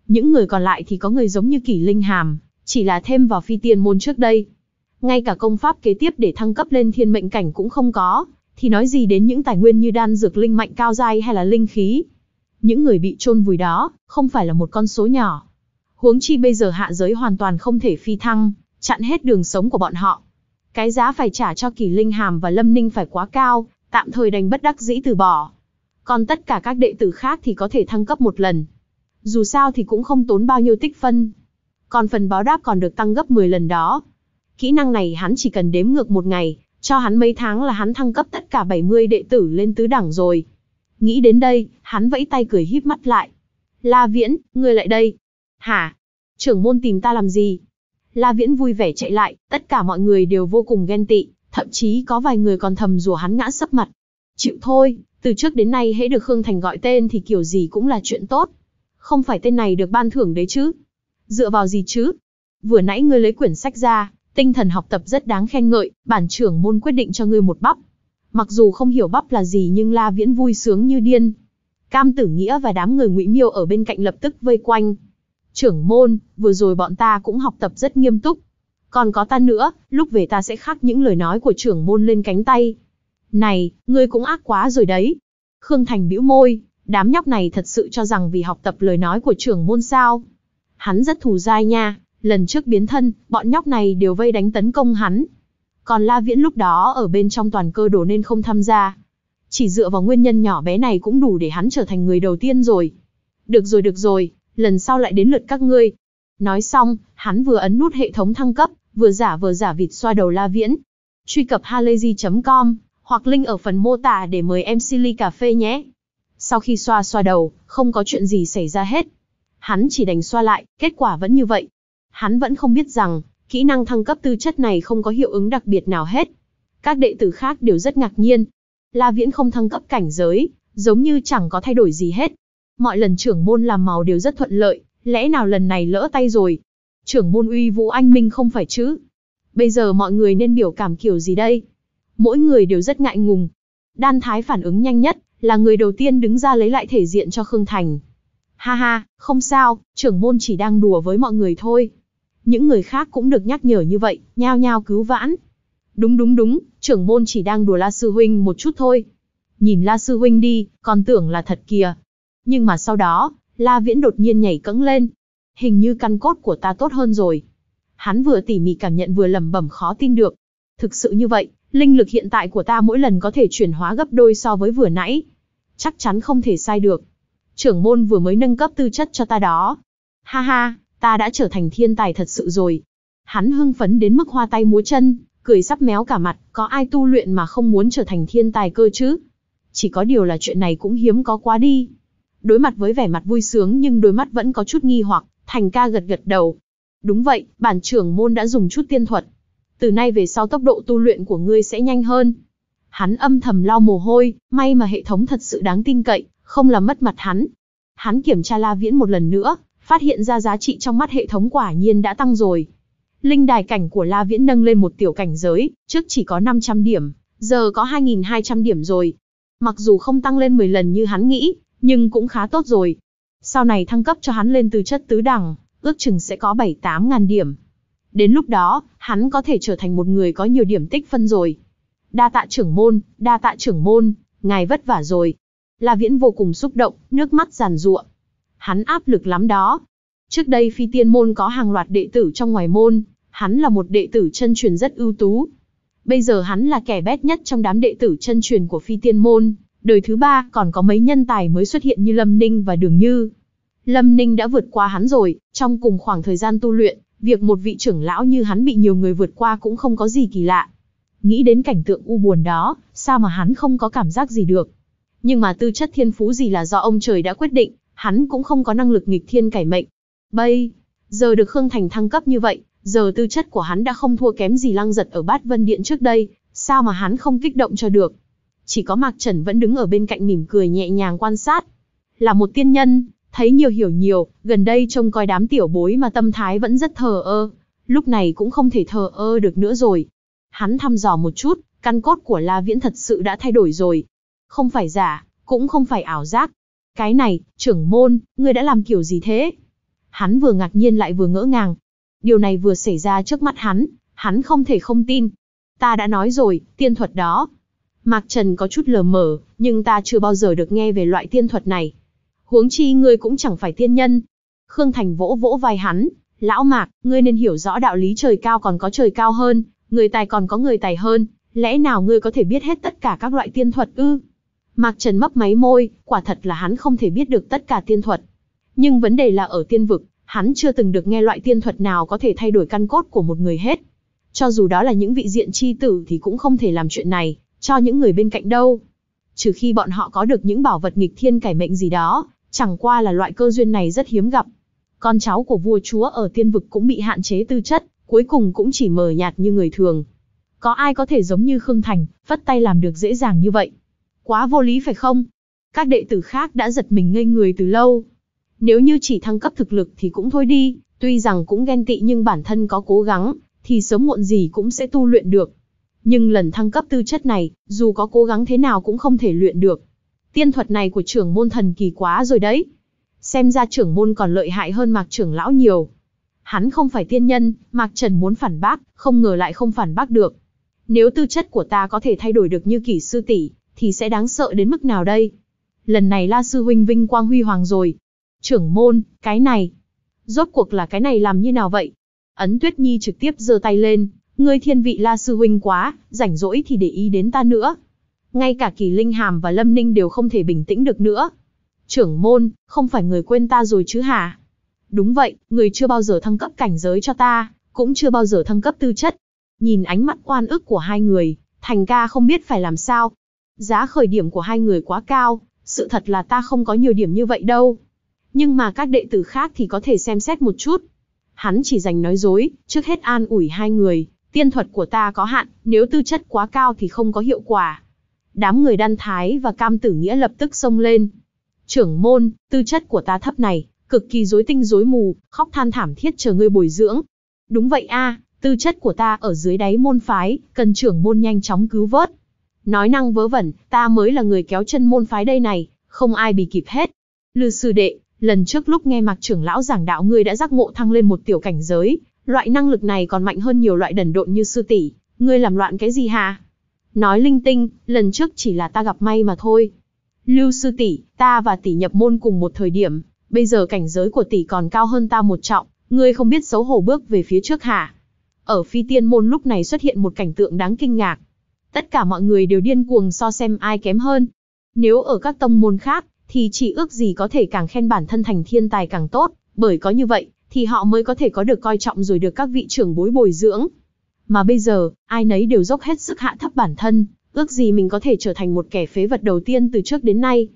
Speaker 1: Những người còn lại thì có người giống như kỷ linh hàm, chỉ là thêm vào phi tiên môn trước đây. Ngay cả công pháp kế tiếp để thăng cấp lên thiên mệnh cảnh cũng không có, thì nói gì đến những tài nguyên như đan dược linh mạnh cao dai hay là linh khí. Những người bị chôn vùi đó, không phải là một con số nhỏ. Huống chi bây giờ hạ giới hoàn toàn không thể phi thăng, chặn hết đường sống của bọn họ. Cái giá phải trả cho kỳ linh hàm và lâm ninh phải quá cao, tạm thời đành bất đắc dĩ từ bỏ. Còn tất cả các đệ tử khác thì có thể thăng cấp một lần. Dù sao thì cũng không tốn bao nhiêu tích phân, còn phần báo đáp còn được tăng gấp 10 lần đó. Kỹ năng này hắn chỉ cần đếm ngược một ngày, cho hắn mấy tháng là hắn thăng cấp tất cả 70 đệ tử lên tứ đẳng rồi. Nghĩ đến đây, hắn vẫy tay cười híp mắt lại. La Viễn, ngươi lại đây. Hả? Trưởng môn tìm ta làm gì? La Viễn vui vẻ chạy lại, tất cả mọi người đều vô cùng ghen tị, thậm chí có vài người còn thầm rủa hắn ngã sấp mặt. Chịu thôi, từ trước đến nay hễ được Khương Thành gọi tên thì kiểu gì cũng là chuyện tốt. Không phải tên này được ban thưởng đấy chứ. Dựa vào gì chứ? Vừa nãy ngươi lấy quyển sách ra, tinh thần học tập rất đáng khen ngợi, bản trưởng môn quyết định cho ngươi một bắp. Mặc dù không hiểu bắp là gì nhưng La Viễn vui sướng như điên. Cam Tử Nghĩa và đám người Ngụy Miêu ở bên cạnh lập tức vây quanh. Trưởng môn, vừa rồi bọn ta cũng học tập rất nghiêm túc. Còn có ta nữa, lúc về ta sẽ khắc những lời nói của trưởng môn lên cánh tay. Này, ngươi cũng ác quá rồi đấy. Khương Thành bĩu môi, đám nhóc này thật sự cho rằng vì học tập lời nói của trưởng môn sao? hắn rất thù dai nha, lần trước biến thân, bọn nhóc này đều vây đánh tấn công hắn. Còn La Viễn lúc đó ở bên trong toàn cơ đồ nên không tham gia. Chỉ dựa vào nguyên nhân nhỏ bé này cũng đủ để hắn trở thành người đầu tiên rồi. Được rồi được rồi, lần sau lại đến lượt các ngươi. Nói xong, hắn vừa ấn nút hệ thống thăng cấp, vừa giả vừa giả vịt xoa đầu La Viễn. Truy cập halayzi.com hoặc link ở phần mô tả để mời em Silly Cà Phê nhé. Sau khi xoa xoa đầu, không có chuyện gì xảy ra hết. Hắn chỉ đành xoa lại, kết quả vẫn như vậy. Hắn vẫn không biết rằng, kỹ năng thăng cấp tư chất này không có hiệu ứng đặc biệt nào hết. Các đệ tử khác đều rất ngạc nhiên. La Viễn không thăng cấp cảnh giới, giống như chẳng có thay đổi gì hết. Mọi lần trưởng môn làm màu đều rất thuận lợi, lẽ nào lần này lỡ tay rồi? Trưởng môn uy vũ anh minh không phải chứ? Bây giờ mọi người nên biểu cảm kiểu gì đây? Mỗi người đều rất ngại ngùng. Đan Thái phản ứng nhanh nhất, là người đầu tiên đứng ra lấy lại thể diện cho Khương Thành. Ha ha, không sao, trưởng môn chỉ đang đùa với mọi người thôi. Những người khác cũng được nhắc nhở như vậy, nhao nhao cứu vãn. Đúng đúng đúng, trưởng môn chỉ đang đùa La Sư Huynh một chút thôi. Nhìn La Sư Huynh đi, còn tưởng là thật kìa. Nhưng mà sau đó, La Viễn đột nhiên nhảy cẫng lên. Hình như căn cốt của ta tốt hơn rồi. Hắn vừa tỉ mỉ cảm nhận vừa lẩm bẩm khó tin được. Thực sự như vậy, linh lực hiện tại của ta mỗi lần có thể chuyển hóa gấp đôi so với vừa nãy. Chắc chắn không thể sai được trưởng môn vừa mới nâng cấp tư chất cho ta đó. Ha ha, ta đã trở thành thiên tài thật sự rồi. Hắn hưng phấn đến mức hoa tay múa chân, cười sắp méo cả mặt, có ai tu luyện mà không muốn trở thành thiên tài cơ chứ? Chỉ có điều là chuyện này cũng hiếm có quá đi. Đối mặt với vẻ mặt vui sướng nhưng đôi mắt vẫn có chút nghi hoặc, thành ca gật gật đầu. Đúng vậy, bản trưởng môn đã dùng chút tiên thuật. Từ nay về sau tốc độ tu luyện của ngươi sẽ nhanh hơn. Hắn âm thầm lau mồ hôi, may mà hệ thống thật sự đáng tin cậy, không làm mất mặt hắn. Hắn kiểm tra La Viễn một lần nữa, phát hiện ra giá trị trong mắt hệ thống quả nhiên đã tăng rồi. Linh đài cảnh của La Viễn nâng lên một tiểu cảnh giới, trước chỉ có 500 điểm, giờ có 2.200 điểm rồi. Mặc dù không tăng lên 10 lần như hắn nghĩ, nhưng cũng khá tốt rồi. Sau này thăng cấp cho hắn lên từ chất tứ đẳng, ước chừng sẽ có 7-8 ngàn điểm. Đến lúc đó, hắn có thể trở thành một người có nhiều điểm tích phân rồi. Đa tạ trưởng môn, đa tạ trưởng môn, ngài vất vả rồi. La Viễn vô cùng xúc động, nước mắt giàn giụa. Hắn áp lực lắm đó. Trước đây phi tiên môn có hàng loạt đệ tử trong ngoài môn, hắn là một đệ tử chân truyền rất ưu tú. Bây giờ hắn là kẻ bét nhất trong đám đệ tử chân truyền của phi tiên môn, đời thứ ba còn có mấy nhân tài mới xuất hiện như Lâm Ninh và Đường Như. Lâm Ninh đã vượt qua hắn rồi, trong cùng khoảng thời gian tu luyện, việc một vị trưởng lão như hắn bị nhiều người vượt qua cũng không có gì kỳ lạ. Nghĩ đến cảnh tượng u buồn đó, sao mà hắn không có cảm giác gì được nhưng mà tư chất thiên phú gì là do ông trời đã quyết định, hắn cũng không có năng lực nghịch thiên cải mệnh. Bây giờ được Khương Thành thăng cấp như vậy, giờ tư chất của hắn đã không thua kém gì lăng giật ở bát vân điện trước đây, sao mà hắn không kích động cho được. Chỉ có Mạc Trần vẫn đứng ở bên cạnh mỉm cười nhẹ nhàng quan sát. Là một tiên nhân, thấy nhiều hiểu nhiều, gần đây trông coi đám tiểu bối mà tâm thái vẫn rất thờ ơ, lúc này cũng không thể thờ ơ được nữa rồi. Hắn thăm dò một chút, căn cốt của La Viễn thật sự đã thay đổi rồi, không phải giả, cũng không phải ảo giác. Cái này, trưởng môn, ngươi đã làm kiểu gì thế? Hắn vừa ngạc nhiên lại vừa ngỡ ngàng. Điều này vừa xảy ra trước mắt hắn, hắn không thể không tin. Ta đã nói rồi, tiên thuật đó. Mạc Trần có chút lờ mờ, nhưng ta chưa bao giờ được nghe về loại tiên thuật này. Huống chi ngươi cũng chẳng phải tiên nhân. Khương Thành vỗ vỗ vai hắn, lão Mạc, ngươi nên hiểu rõ đạo lý trời cao còn có trời cao hơn, người tài còn có người tài hơn, lẽ nào ngươi có thể biết hết tất cả các loại tiên thuật ư? Mạc Trần mấp máy môi, quả thật là hắn không thể biết được tất cả tiên thuật. Nhưng vấn đề là ở tiên vực, hắn chưa từng được nghe loại tiên thuật nào có thể thay đổi căn cốt của một người hết. Cho dù đó là những vị diện chi tử thì cũng không thể làm chuyện này, cho những người bên cạnh đâu. Trừ khi bọn họ có được những bảo vật nghịch thiên cải mệnh gì đó, chẳng qua là loại cơ duyên này rất hiếm gặp. Con cháu của vua chúa ở tiên vực cũng bị hạn chế tư chất, cuối cùng cũng chỉ mờ nhạt như người thường. Có ai có thể giống như Khương Thành, vất tay làm được dễ dàng như vậy? Quá vô lý phải không? Các đệ tử khác đã giật mình ngây người từ lâu. Nếu như chỉ thăng cấp thực lực thì cũng thôi đi, tuy rằng cũng ghen tị nhưng bản thân có cố gắng, thì sớm muộn gì cũng sẽ tu luyện được. Nhưng lần thăng cấp tư chất này, dù có cố gắng thế nào cũng không thể luyện được. Tiên thuật này của trưởng môn thần kỳ quá rồi đấy. Xem ra trưởng môn còn lợi hại hơn mạc trưởng lão nhiều. Hắn không phải tiên nhân, mạc trần muốn phản bác, không ngờ lại không phản bác được. Nếu tư chất của ta có thể thay đổi được như kỷ sư tỷ, thì sẽ đáng sợ đến mức nào đây? Lần này La Sư Huynh vinh quang huy hoàng rồi. Trưởng môn, cái này. Rốt cuộc là cái này làm như nào vậy? Ấn Tuyết Nhi trực tiếp giơ tay lên. Ngươi thiên vị La Sư Huynh quá, rảnh rỗi thì để ý đến ta nữa. Ngay cả kỳ linh hàm và lâm ninh đều không thể bình tĩnh được nữa. Trưởng môn, không phải người quên ta rồi chứ hả? Đúng vậy, người chưa bao giờ thăng cấp cảnh giới cho ta, cũng chưa bao giờ thăng cấp tư chất. Nhìn ánh mắt oan ức của hai người, Thành ca không biết phải làm sao, Giá khởi điểm của hai người quá cao, sự thật là ta không có nhiều điểm như vậy đâu. Nhưng mà các đệ tử khác thì có thể xem xét một chút. Hắn chỉ dành nói dối, trước hết an ủi hai người, tiên thuật của ta có hạn, nếu tư chất quá cao thì không có hiệu quả. Đám người đan thái và cam tử nghĩa lập tức xông lên. Trưởng môn, tư chất của ta thấp này, cực kỳ rối tinh rối mù, khóc than thảm thiết chờ ngươi bồi dưỡng. Đúng vậy a, tư chất của ta ở dưới đáy môn phái, cần trưởng môn nhanh chóng cứu vớt. Nói năng vớ vẩn, ta mới là người kéo chân môn phái đây này, không ai bị kịp hết. Lư sư đệ, lần trước lúc nghe mạc trưởng lão giảng đạo ngươi đã giác ngộ thăng lên một tiểu cảnh giới, loại năng lực này còn mạnh hơn nhiều loại đần độn như sư tỷ, ngươi làm loạn cái gì hả? Nói linh tinh, lần trước chỉ là ta gặp may mà thôi. Lưu sư tỷ, ta và tỷ nhập môn cùng một thời điểm, bây giờ cảnh giới của tỷ còn cao hơn ta một trọng, ngươi không biết xấu hổ bước về phía trước hả? Ở phi tiên môn lúc này xuất hiện một cảnh tượng đáng kinh ngạc, Tất cả mọi người đều điên cuồng so xem ai kém hơn. Nếu ở các tông môn khác, thì chỉ ước gì có thể càng khen bản thân thành thiên tài càng tốt, bởi có như vậy, thì họ mới có thể có được coi trọng rồi được các vị trưởng bối bồi dưỡng. Mà bây giờ, ai nấy đều dốc hết sức hạ thấp bản thân, ước gì mình có thể trở thành một kẻ phế vật đầu tiên từ trước đến nay.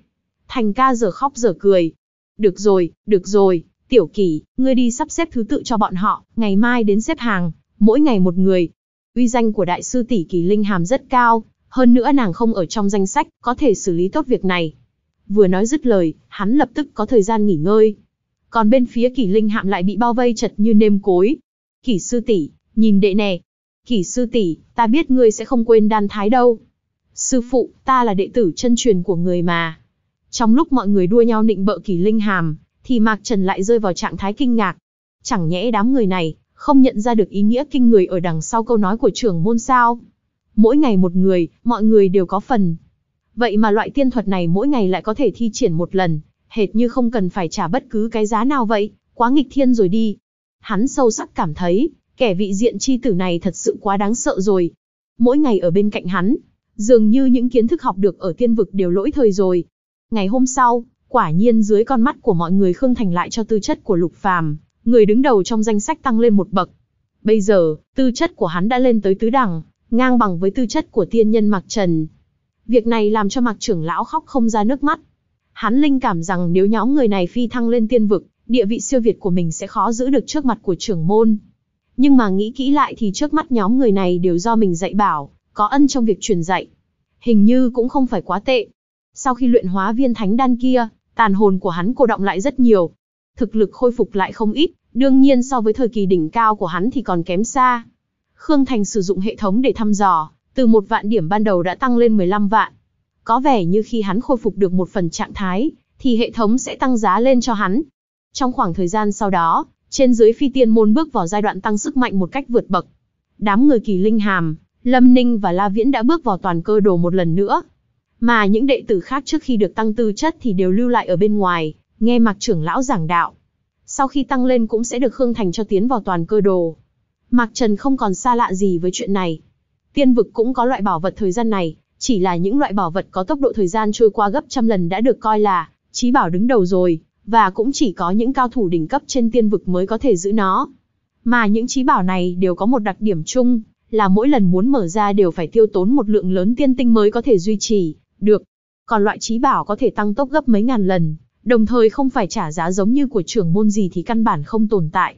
Speaker 1: Thành ca giờ khóc giờ cười. Được rồi, được rồi, tiểu kỷ, ngươi đi sắp xếp thứ tự cho bọn họ, ngày mai đến xếp hàng, mỗi ngày một người, Uy danh của đại sư tỷ Kỳ Linh Hàm rất cao, hơn nữa nàng không ở trong danh sách, có thể xử lý tốt việc này. Vừa nói dứt lời, hắn lập tức có thời gian nghỉ ngơi. Còn bên phía Kỳ Linh Hạm lại bị bao vây chật như nêm cối. Kỳ sư tỷ, nhìn đệ nè. Kỳ sư tỷ, ta biết ngươi sẽ không quên đan thái đâu. Sư phụ, ta là đệ tử chân truyền của người mà. Trong lúc mọi người đua nhau nịnh bợ Kỳ Linh Hàm, thì Mạc Trần lại rơi vào trạng thái kinh ngạc. Chẳng nhẽ đám người này không nhận ra được ý nghĩa kinh người ở đằng sau câu nói của trưởng môn sao. Mỗi ngày một người, mọi người đều có phần. Vậy mà loại tiên thuật này mỗi ngày lại có thể thi triển một lần, hệt như không cần phải trả bất cứ cái giá nào vậy, quá nghịch thiên rồi đi. Hắn sâu sắc cảm thấy, kẻ vị diện chi tử này thật sự quá đáng sợ rồi. Mỗi ngày ở bên cạnh hắn, dường như những kiến thức học được ở tiên vực đều lỗi thời rồi. Ngày hôm sau, quả nhiên dưới con mắt của mọi người Khương Thành lại cho tư chất của Lục Phàm, người đứng đầu trong danh sách tăng lên một bậc. Bây giờ, tư chất của hắn đã lên tới tứ đẳng, ngang bằng với tư chất của tiên nhân Mạc Trần. Việc này làm cho Mạc trưởng lão khóc không ra nước mắt. Hắn linh cảm rằng nếu nhóm người này phi thăng lên tiên vực, địa vị siêu việt của mình sẽ khó giữ được trước mặt của trưởng môn. Nhưng mà nghĩ kỹ lại thì trước mắt nhóm người này đều do mình dạy bảo, có ân trong việc truyền dạy. Hình như cũng không phải quá tệ. Sau khi luyện hóa viên thánh đan kia, tàn hồn của hắn cô động lại rất nhiều, thực lực khôi phục lại không ít, đương nhiên so với thời kỳ đỉnh cao của hắn thì còn kém xa. Khương Thành sử dụng hệ thống để thăm dò, từ một vạn điểm ban đầu đã tăng lên 15 vạn. Có vẻ như khi hắn khôi phục được một phần trạng thái, thì hệ thống sẽ tăng giá lên cho hắn. Trong khoảng thời gian sau đó, trên dưới phi tiên môn bước vào giai đoạn tăng sức mạnh một cách vượt bậc. Đám người kỳ linh hàm, Lâm Ninh và La Viễn đã bước vào toàn cơ đồ một lần nữa. Mà những đệ tử khác trước khi được tăng tư chất thì đều lưu lại ở bên ngoài, nghe Mạc trưởng lão giảng đạo. Sau khi tăng lên cũng sẽ được Khương Thành cho tiến vào toàn cơ đồ. Mạc Trần không còn xa lạ gì với chuyện này. Tiên vực cũng có loại bảo vật thời gian này, chỉ là những loại bảo vật có tốc độ thời gian trôi qua gấp trăm lần đã được coi là trí bảo đứng đầu rồi, và cũng chỉ có những cao thủ đỉnh cấp trên tiên vực mới có thể giữ nó. Mà những trí bảo này đều có một đặc điểm chung, là mỗi lần muốn mở ra đều phải tiêu tốn một lượng lớn tiên tinh mới có thể duy trì được. Còn loại trí bảo có thể tăng tốc gấp mấy ngàn lần, đồng thời không phải trả giá giống như của trưởng môn gì thì căn bản không tồn tại.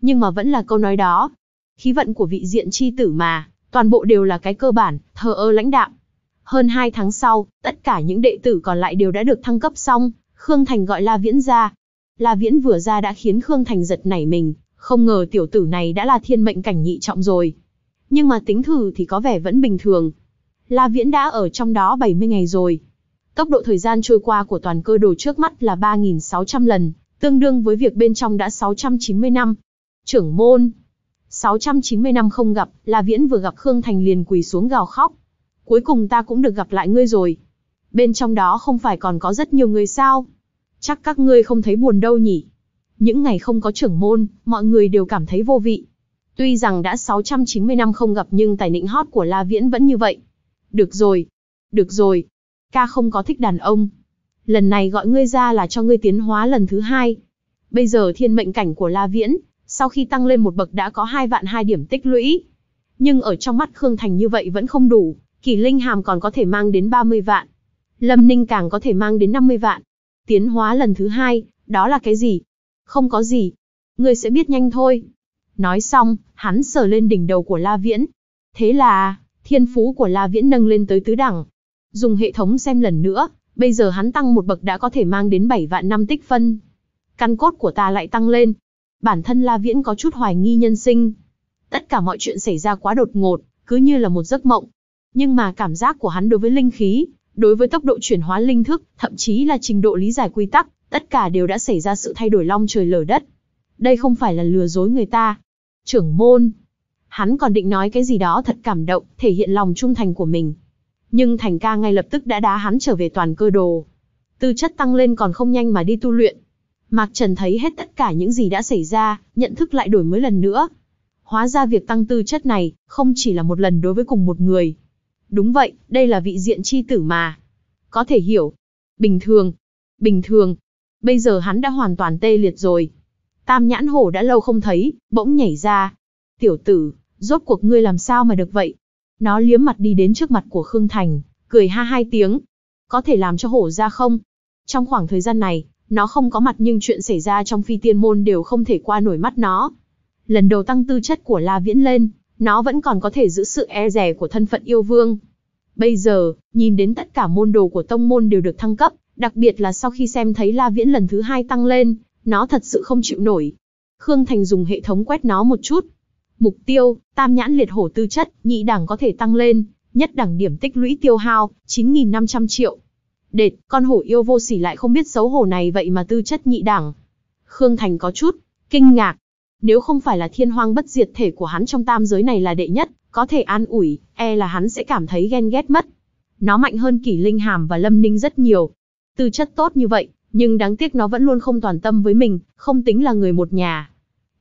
Speaker 1: Nhưng mà vẫn là câu nói đó, khí vận của vị diện chi tử mà, toàn bộ đều là cái cơ bản, thờ ơ lãnh đạm. Hơn 2 tháng sau, tất cả những đệ tử còn lại đều đã được thăng cấp xong, Khương Thành gọi La Viễn ra. La Viễn vừa ra đã khiến Khương Thành giật nảy mình, không ngờ tiểu tử này đã là thiên mệnh cảnh nhị trọng rồi. Nhưng mà tính thử thì có vẻ vẫn bình thường. La Viễn đã ở trong đó 70 ngày rồi, Tốc độ thời gian trôi qua của toàn cơ đồ trước mắt là 3.600 lần, tương đương với việc bên trong đã 690 năm. Trưởng môn, 690 năm không gặp, La Viễn vừa gặp Khương Thành liền quỳ xuống gào khóc. Cuối cùng ta cũng được gặp lại ngươi rồi. Bên trong đó không phải còn có rất nhiều người sao? Chắc các ngươi không thấy buồn đâu nhỉ? Những ngày không có trưởng môn, mọi người đều cảm thấy vô vị. Tuy rằng đã 690 năm không gặp nhưng tài nịnh hót của La Viễn vẫn như vậy. Được rồi, được rồi, ca không có thích đàn ông. Lần này gọi ngươi ra là cho ngươi tiến hóa lần thứ hai. Bây giờ thiên mệnh cảnh của La Viễn, sau khi tăng lên một bậc đã có hai vạn hai điểm tích lũy. Nhưng ở trong mắt Khương Thành như vậy vẫn không đủ, kỳ linh hàm còn có thể mang đến 30 vạn. Lâm Ninh càng có thể mang đến 50 vạn. Tiến hóa lần thứ hai, đó là cái gì? Không có gì. Ngươi sẽ biết nhanh thôi. Nói xong, hắn sờ lên đỉnh đầu của La Viễn. Thế là, thiên phú của La Viễn nâng lên tới tứ đẳng, dùng hệ thống xem lần nữa, bây giờ hắn tăng một bậc đã có thể mang đến 7 vạn năm tích phân. Căn cốt của ta lại tăng lên. Bản thân La Viễn có chút hoài nghi nhân sinh. Tất cả mọi chuyện xảy ra quá đột ngột, cứ như là một giấc mộng. Nhưng mà cảm giác của hắn đối với linh khí, đối với tốc độ chuyển hóa linh thức, thậm chí là trình độ lý giải quy tắc, tất cả đều đã xảy ra sự thay đổi long trời lở đất. Đây không phải là lừa dối người ta. Trưởng môn. Hắn còn định nói cái gì đó thật cảm động, thể hiện lòng trung thành của mình, nhưng Thành ca ngay lập tức đã đá hắn trở về toàn cơ đồ. Tư chất tăng lên còn không nhanh mà đi tu luyện. Mạc Trần thấy hết tất cả những gì đã xảy ra, nhận thức lại đổi mới lần nữa. Hóa ra việc tăng tư chất này, không chỉ là một lần đối với cùng một người. Đúng vậy, đây là vị diện chi tử mà. Có thể hiểu. Bình thường. Bình thường. Bây giờ hắn đã hoàn toàn tê liệt rồi. Tam nhãn hổ đã lâu không thấy, bỗng nhảy ra. Tiểu tử, rốt cuộc ngươi làm sao mà được vậy? Nó liếm mặt đi đến trước mặt của Khương Thành, cười ha hai tiếng. Có thể làm cho hổ ra không? Trong khoảng thời gian này, nó không có mặt nhưng chuyện xảy ra trong phi tiên môn đều không thể qua nổi mắt nó. Lần đầu tăng tư chất của La Viễn lên, nó vẫn còn có thể giữ sự e rẻ của thân phận yêu vương. Bây giờ, nhìn đến tất cả môn đồ của tông môn đều được thăng cấp, đặc biệt là sau khi xem thấy La Viễn lần thứ hai tăng lên, nó thật sự không chịu nổi. Khương Thành dùng hệ thống quét nó một chút, Mục tiêu, tam nhãn liệt hổ tư chất, nhị đẳng có thể tăng lên, nhất đẳng điểm tích lũy tiêu hao, 9.500 triệu. Đệt, con hổ yêu vô sỉ lại không biết xấu hổ này vậy mà tư chất nhị đẳng. Khương Thành có chút, kinh ngạc. Nếu không phải là thiên hoang bất diệt thể của hắn trong tam giới này là đệ nhất, có thể an ủi, e là hắn sẽ cảm thấy ghen ghét mất. Nó mạnh hơn kỷ linh hàm và lâm ninh rất nhiều. Tư chất tốt như vậy, nhưng đáng tiếc nó vẫn luôn không toàn tâm với mình, không tính là người một nhà.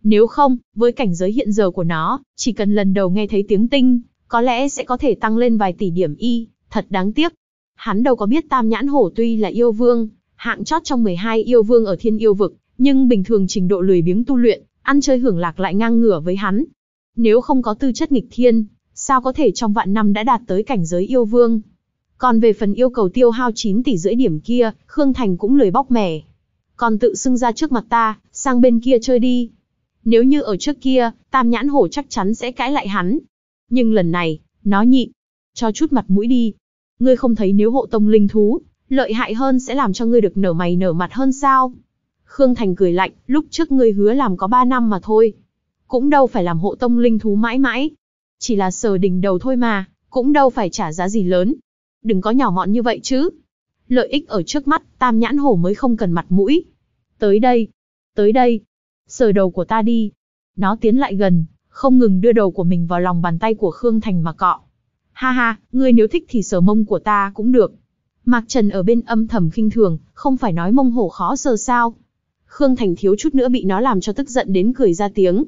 Speaker 1: Nếu không, với cảnh giới hiện giờ của nó, chỉ cần lần đầu nghe thấy tiếng tinh, có lẽ sẽ có thể tăng lên vài tỷ điểm y, thật đáng tiếc. Hắn đâu có biết tam nhãn hổ tuy là yêu vương, hạng chót trong 12 yêu vương ở thiên yêu vực, nhưng bình thường trình độ lười biếng tu luyện, ăn chơi hưởng lạc lại ngang ngửa với hắn. Nếu không có tư chất nghịch thiên, sao có thể trong vạn năm đã đạt tới cảnh giới yêu vương. Còn về phần yêu cầu tiêu hao 9 tỷ rưỡi điểm kia, Khương Thành cũng lười bóc mẻ. Còn tự xưng ra trước mặt ta, sang bên kia chơi đi, nếu như ở trước kia, tam nhãn hổ chắc chắn sẽ cãi lại hắn. Nhưng lần này, nó nhịn. Cho chút mặt mũi đi. Ngươi không thấy nếu hộ tông linh thú, lợi hại hơn sẽ làm cho ngươi được nở mày nở mặt hơn sao? Khương Thành cười lạnh, lúc trước ngươi hứa làm có 3 năm mà thôi. Cũng đâu phải làm hộ tông linh thú mãi mãi. Chỉ là sờ đỉnh đầu thôi mà, cũng đâu phải trả giá gì lớn. Đừng có nhỏ mọn như vậy chứ. Lợi ích ở trước mắt, tam nhãn hổ mới không cần mặt mũi. Tới đây, tới đây, sờ đầu của ta đi. Nó tiến lại gần, không ngừng đưa đầu của mình vào lòng bàn tay của Khương Thành mà cọ. Ha ha, ngươi nếu thích thì sờ mông của ta cũng được. Mạc Trần ở bên âm thầm khinh thường, không phải nói mông hổ khó sờ sao. Khương Thành thiếu chút nữa bị nó làm cho tức giận đến cười ra tiếng.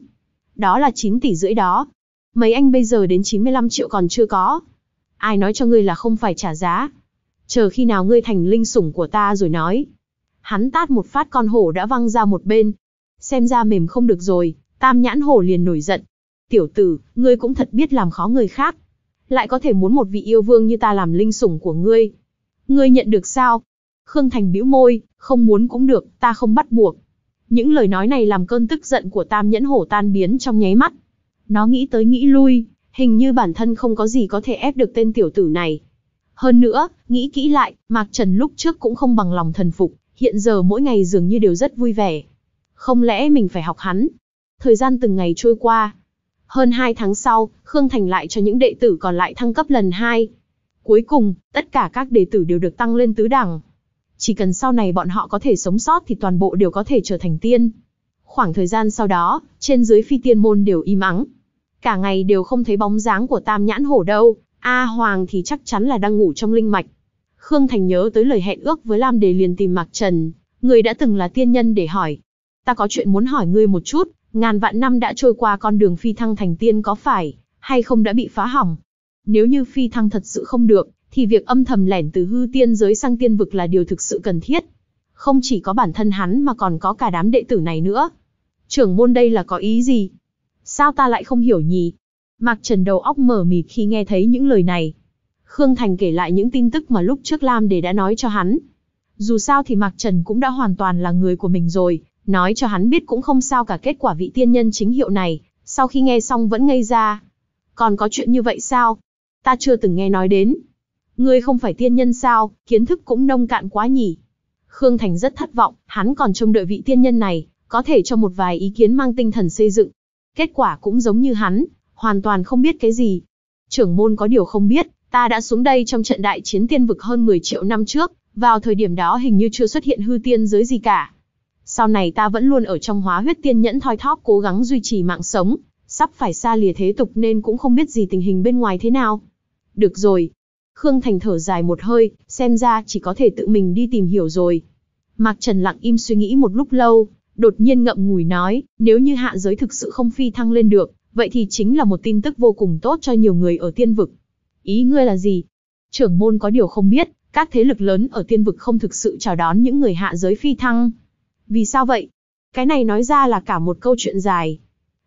Speaker 1: Đó là 9 tỷ rưỡi đó. Mấy anh bây giờ đến 95 triệu còn chưa có. Ai nói cho ngươi là không phải trả giá. Chờ khi nào ngươi thành linh sủng của ta rồi nói. Hắn tát một phát con hổ đã văng ra một bên, Xem ra mềm không được rồi, tam nhãn hổ liền nổi giận. Tiểu tử, ngươi cũng thật biết làm khó người khác. Lại có thể muốn một vị yêu vương như ta làm linh sủng của ngươi. Ngươi nhận được sao? Khương Thành bĩu môi, không muốn cũng được, ta không bắt buộc. Những lời nói này làm cơn tức giận của tam nhẫn hổ tan biến trong nháy mắt. Nó nghĩ tới nghĩ lui, hình như bản thân không có gì có thể ép được tên tiểu tử này. Hơn nữa, nghĩ kỹ lại, Mạc Trần lúc trước cũng không bằng lòng thần phục, hiện giờ mỗi ngày dường như đều rất vui vẻ không lẽ mình phải học hắn? Thời gian từng ngày trôi qua. Hơn 2 tháng sau, Khương Thành lại cho những đệ tử còn lại thăng cấp lần 2. Cuối cùng, tất cả các đệ tử đều được tăng lên tứ đẳng. Chỉ cần sau này bọn họ có thể sống sót thì toàn bộ đều có thể trở thành tiên. Khoảng thời gian sau đó, trên dưới phi tiên môn đều im ắng. Cả ngày đều không thấy bóng dáng của tam nhãn hổ đâu, A Hoàng thì chắc chắn là đang ngủ trong linh mạch. Khương Thành nhớ tới lời hẹn ước với Lam Đề liền tìm Mạc Trần, người đã từng là tiên nhân để hỏi, ta có chuyện muốn hỏi ngươi một chút, ngàn vạn năm đã trôi qua con đường phi thăng thành tiên có phải, hay không đã bị phá hỏng. Nếu như phi thăng thật sự không được, thì việc âm thầm lẻn từ hư tiên giới sang tiên vực là điều thực sự cần thiết. Không chỉ có bản thân hắn mà còn có cả đám đệ tử này nữa. Trưởng môn đây là có ý gì? Sao ta lại không hiểu nhỉ? Mạc Trần đầu óc mở mịt khi nghe thấy những lời này. Khương Thành kể lại những tin tức mà lúc trước Lam Đề đã nói cho hắn. Dù sao thì Mạc Trần cũng đã hoàn toàn là người của mình rồi, Nói cho hắn biết cũng không sao cả kết quả vị tiên nhân chính hiệu này, sau khi nghe xong vẫn ngây ra. Còn có chuyện như vậy sao? Ta chưa từng nghe nói đến. Ngươi không phải tiên nhân sao, kiến thức cũng nông cạn quá nhỉ. Khương Thành rất thất vọng, hắn còn trông đợi vị tiên nhân này, có thể cho một vài ý kiến mang tinh thần xây dựng. Kết quả cũng giống như hắn, hoàn toàn không biết cái gì. Trưởng môn có điều không biết, ta đã xuống đây trong trận đại chiến tiên vực hơn 10 triệu năm trước, vào thời điểm đó hình như chưa xuất hiện hư tiên giới gì cả sau này ta vẫn luôn ở trong hóa huyết tiên nhẫn thoi thóp cố gắng duy trì mạng sống, sắp phải xa lìa thế tục nên cũng không biết gì tình hình bên ngoài thế nào. Được rồi. Khương Thành thở dài một hơi, xem ra chỉ có thể tự mình đi tìm hiểu rồi. Mạc Trần lặng im suy nghĩ một lúc lâu, đột nhiên ngậm ngùi nói, nếu như hạ giới thực sự không phi thăng lên được, vậy thì chính là một tin tức vô cùng tốt cho nhiều người ở tiên vực. Ý ngươi là gì? Trưởng môn có điều không biết, các thế lực lớn ở tiên vực không thực sự chào đón những người hạ giới phi thăng. Vì sao vậy? Cái này nói ra là cả một câu chuyện dài.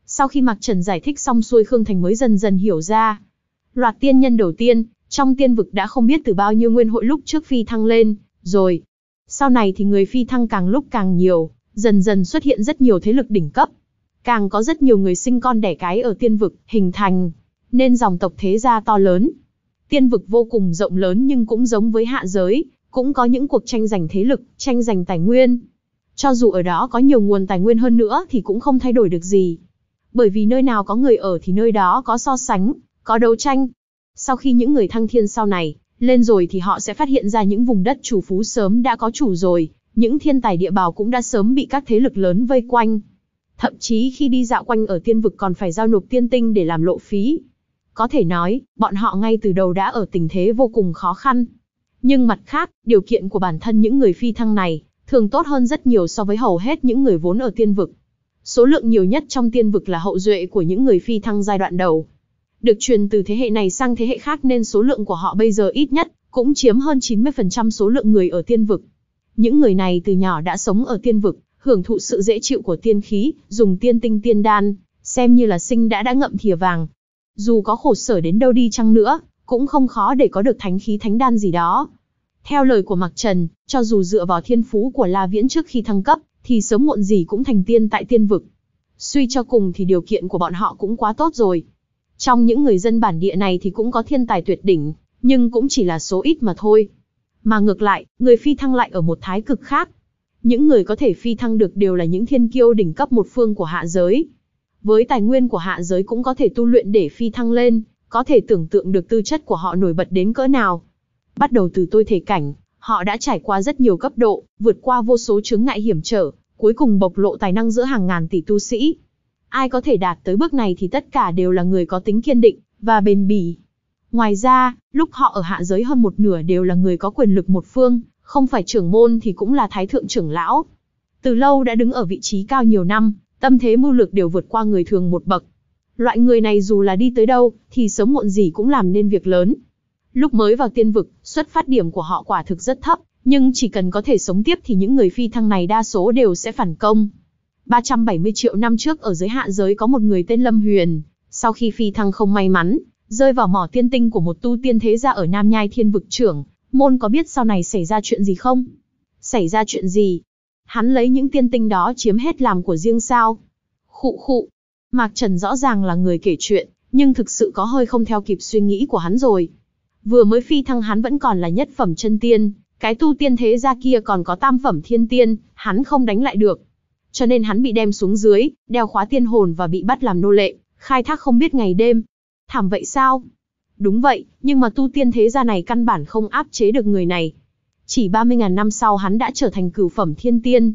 Speaker 1: Sau khi Mạc Trần giải thích xong xuôi Khương Thành mới dần dần hiểu ra. Loạt tiên nhân đầu tiên, trong tiên vực đã không biết từ bao nhiêu nguyên hội lúc trước phi thăng lên, rồi. Sau này thì người phi thăng càng lúc càng nhiều, dần dần xuất hiện rất nhiều thế lực đỉnh cấp. Càng có rất nhiều người sinh con đẻ cái ở tiên vực, hình thành, nên dòng tộc thế gia to lớn. Tiên vực vô cùng rộng lớn nhưng cũng giống với hạ giới, cũng có những cuộc tranh giành thế lực, tranh giành tài nguyên, cho dù ở đó có nhiều nguồn tài nguyên hơn nữa thì cũng không thay đổi được gì. Bởi vì nơi nào có người ở thì nơi đó có so sánh, có đấu tranh. Sau khi những người thăng thiên sau này, lên rồi thì họ sẽ phát hiện ra những vùng đất chủ phú sớm đã có chủ rồi, những thiên tài địa bào cũng đã sớm bị các thế lực lớn vây quanh. Thậm chí khi đi dạo quanh ở tiên vực còn phải giao nộp tiên tinh để làm lộ phí. Có thể nói, bọn họ ngay từ đầu đã ở tình thế vô cùng khó khăn. Nhưng mặt khác, điều kiện của bản thân những người phi thăng này thường tốt hơn rất nhiều so với hầu hết những người vốn ở tiên vực. Số lượng nhiều nhất trong tiên vực là hậu duệ của những người phi thăng giai đoạn đầu. Được truyền từ thế hệ này sang thế hệ khác nên số lượng của họ bây giờ ít nhất cũng chiếm hơn 90% số lượng người ở tiên vực. Những người này từ nhỏ đã sống ở tiên vực, hưởng thụ sự dễ chịu của tiên khí, dùng tiên tinh tiên đan, xem như là sinh đã đã ngậm thìa vàng. Dù có khổ sở đến đâu đi chăng nữa, cũng không khó để có được thánh khí thánh đan gì đó. Theo lời của Mạc Trần, cho dù dựa vào thiên phú của La Viễn trước khi thăng cấp, thì sớm muộn gì cũng thành tiên tại tiên vực. Suy cho cùng thì điều kiện của bọn họ cũng quá tốt rồi. Trong những người dân bản địa này thì cũng có thiên tài tuyệt đỉnh, nhưng cũng chỉ là số ít mà thôi. Mà ngược lại, người phi thăng lại ở một thái cực khác. Những người có thể phi thăng được đều là những thiên kiêu đỉnh cấp một phương của hạ giới. Với tài nguyên của hạ giới cũng có thể tu luyện để phi thăng lên, có thể tưởng tượng được tư chất của họ nổi bật đến cỡ nào, Bắt đầu từ tôi thể cảnh, họ đã trải qua rất nhiều cấp độ, vượt qua vô số chướng ngại hiểm trở, cuối cùng bộc lộ tài năng giữa hàng ngàn tỷ tu sĩ. Ai có thể đạt tới bước này thì tất cả đều là người có tính kiên định và bền bỉ. Ngoài ra, lúc họ ở hạ giới hơn một nửa đều là người có quyền lực một phương, không phải trưởng môn thì cũng là thái thượng trưởng lão. Từ lâu đã đứng ở vị trí cao nhiều năm, tâm thế mưu lực đều vượt qua người thường một bậc. Loại người này dù là đi tới đâu, thì sớm muộn gì cũng làm nên việc lớn, Lúc mới vào tiên vực, xuất phát điểm của họ quả thực rất thấp, nhưng chỉ cần có thể sống tiếp thì những người phi thăng này đa số đều sẽ phản công. 370 triệu năm trước ở giới hạ giới có một người tên Lâm Huyền, sau khi phi thăng không may mắn, rơi vào mỏ tiên tinh của một tu tiên thế gia ở Nam Nhai Thiên Vực trưởng, môn có biết sau này xảy ra chuyện gì không? Xảy ra chuyện gì? Hắn lấy những tiên tinh đó chiếm hết làm của riêng sao? Khụ khụ. Mạc Trần rõ ràng là người kể chuyện, nhưng thực sự có hơi không theo kịp suy nghĩ của hắn rồi. Vừa mới phi thăng hắn vẫn còn là nhất phẩm chân tiên, cái tu tiên thế gia kia còn có tam phẩm thiên tiên, hắn không đánh lại được. Cho nên hắn bị đem xuống dưới, đeo khóa tiên hồn và bị bắt làm nô lệ, khai thác không biết ngày đêm. Thảm vậy sao? Đúng vậy, nhưng mà tu tiên thế gia này căn bản không áp chế được người này. Chỉ 30.000 năm sau hắn đã trở thành cửu phẩm thiên tiên.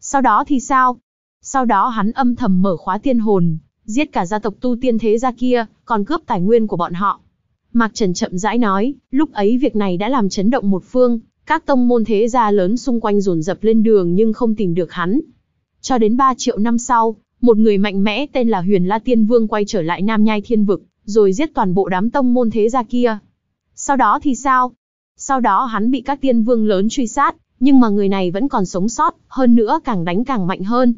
Speaker 1: Sau đó thì sao? Sau đó hắn âm thầm mở khóa tiên hồn, giết cả gia tộc tu tiên thế gia kia, còn cướp tài nguyên của bọn họ. Mạc Trần chậm rãi nói, lúc ấy việc này đã làm chấn động một phương, các tông môn thế gia lớn xung quanh dồn dập lên đường nhưng không tìm được hắn. Cho đến 3 triệu năm sau, một người mạnh mẽ tên là Huyền La Tiên Vương quay trở lại Nam Nhai Thiên Vực, rồi giết toàn bộ đám tông môn thế gia kia. Sau đó thì sao? Sau đó hắn bị các tiên vương lớn truy sát, nhưng mà người này vẫn còn sống sót, hơn nữa càng đánh càng mạnh hơn.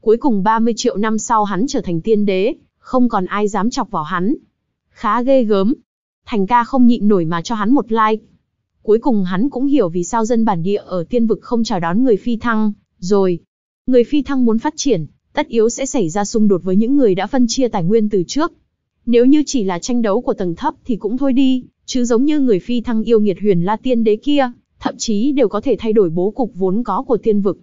Speaker 1: Cuối cùng 30 triệu năm sau hắn trở thành tiên đế, không còn ai dám chọc vào hắn. Khá ghê gớm, Thành ca không nhịn nổi mà cho hắn một like. Cuối cùng hắn cũng hiểu vì sao dân bản địa ở tiên vực không chào đón người phi thăng, rồi. Người phi thăng muốn phát triển, tất yếu sẽ xảy ra xung đột với những người đã phân chia tài nguyên từ trước. Nếu như chỉ là tranh đấu của tầng thấp thì cũng thôi đi, chứ giống như người phi thăng yêu nghiệt huyền la tiên đế kia, thậm chí đều có thể thay đổi bố cục vốn có của tiên vực.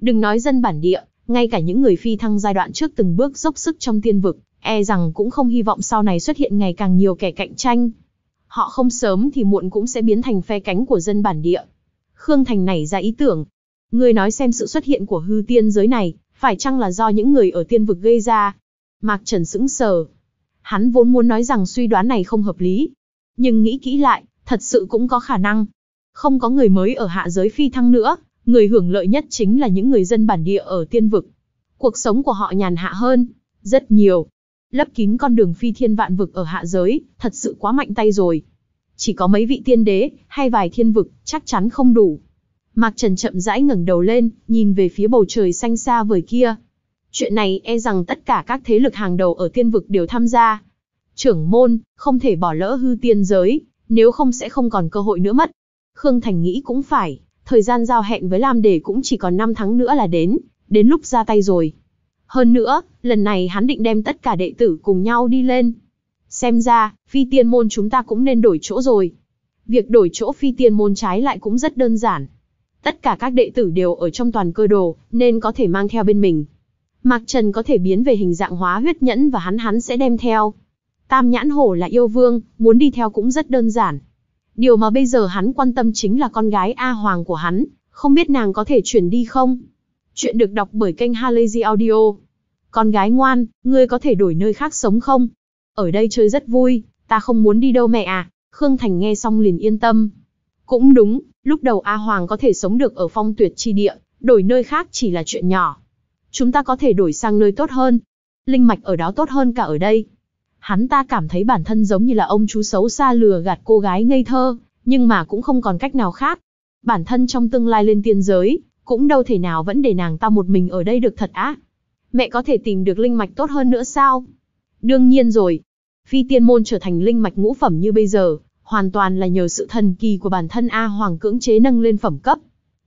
Speaker 1: Đừng nói dân bản địa, ngay cả những người phi thăng giai đoạn trước từng bước dốc sức trong tiên vực, e rằng cũng không hy vọng sau này xuất hiện ngày càng nhiều kẻ cạnh tranh. Họ không sớm thì muộn cũng sẽ biến thành phe cánh của dân bản địa. Khương Thành nảy ra ý tưởng. người nói xem sự xuất hiện của hư tiên giới này, phải chăng là do những người ở tiên vực gây ra? Mạc Trần sững sờ. Hắn vốn muốn nói rằng suy đoán này không hợp lý. Nhưng nghĩ kỹ lại, thật sự cũng có khả năng. Không có người mới ở hạ giới phi thăng nữa, người hưởng lợi nhất chính là những người dân bản địa ở tiên vực. Cuộc sống của họ nhàn hạ hơn, rất nhiều, lấp kín con đường phi thiên vạn vực ở hạ giới, thật sự quá mạnh tay rồi. Chỉ có mấy vị tiên đế, hay vài thiên vực, chắc chắn không đủ. Mạc Trần chậm rãi ngẩng đầu lên, nhìn về phía bầu trời xanh xa vời kia. Chuyện này e rằng tất cả các thế lực hàng đầu ở tiên vực đều tham gia. Trưởng môn, không thể bỏ lỡ hư tiên giới, nếu không sẽ không còn cơ hội nữa mất. Khương Thành nghĩ cũng phải, thời gian giao hẹn với Lam Đề cũng chỉ còn 5 tháng nữa là đến, đến lúc ra tay rồi. Hơn nữa, lần này hắn định đem tất cả đệ tử cùng nhau đi lên. Xem ra, phi tiên môn chúng ta cũng nên đổi chỗ rồi. Việc đổi chỗ phi tiên môn trái lại cũng rất đơn giản. Tất cả các đệ tử đều ở trong toàn cơ đồ, nên có thể mang theo bên mình. Mạc Trần có thể biến về hình dạng hóa huyết nhẫn và hắn hắn sẽ đem theo. Tam nhãn hổ là yêu vương, muốn đi theo cũng rất đơn giản. Điều mà bây giờ hắn quan tâm chính là con gái A Hoàng của hắn, không biết nàng có thể chuyển đi không? Chuyện được đọc bởi kênh Halazy Audio. Con gái ngoan, ngươi có thể đổi nơi khác sống không? Ở đây chơi rất vui, ta không muốn đi đâu mẹ à. Khương Thành nghe xong liền yên tâm. Cũng đúng, lúc đầu A Hoàng có thể sống được ở phong tuyệt chi địa, đổi nơi khác chỉ là chuyện nhỏ. Chúng ta có thể đổi sang nơi tốt hơn. Linh mạch ở đó tốt hơn cả ở đây. Hắn ta cảm thấy bản thân giống như là ông chú xấu xa lừa gạt cô gái ngây thơ, nhưng mà cũng không còn cách nào khác. Bản thân trong tương lai lên tiên giới, cũng đâu thể nào vẫn để nàng ta một mình ở đây được thật á. Mẹ có thể tìm được linh mạch tốt hơn nữa sao? Đương nhiên rồi. Phi tiên môn trở thành linh mạch ngũ phẩm như bây giờ, hoàn toàn là nhờ sự thần kỳ của bản thân A Hoàng cưỡng chế nâng lên phẩm cấp.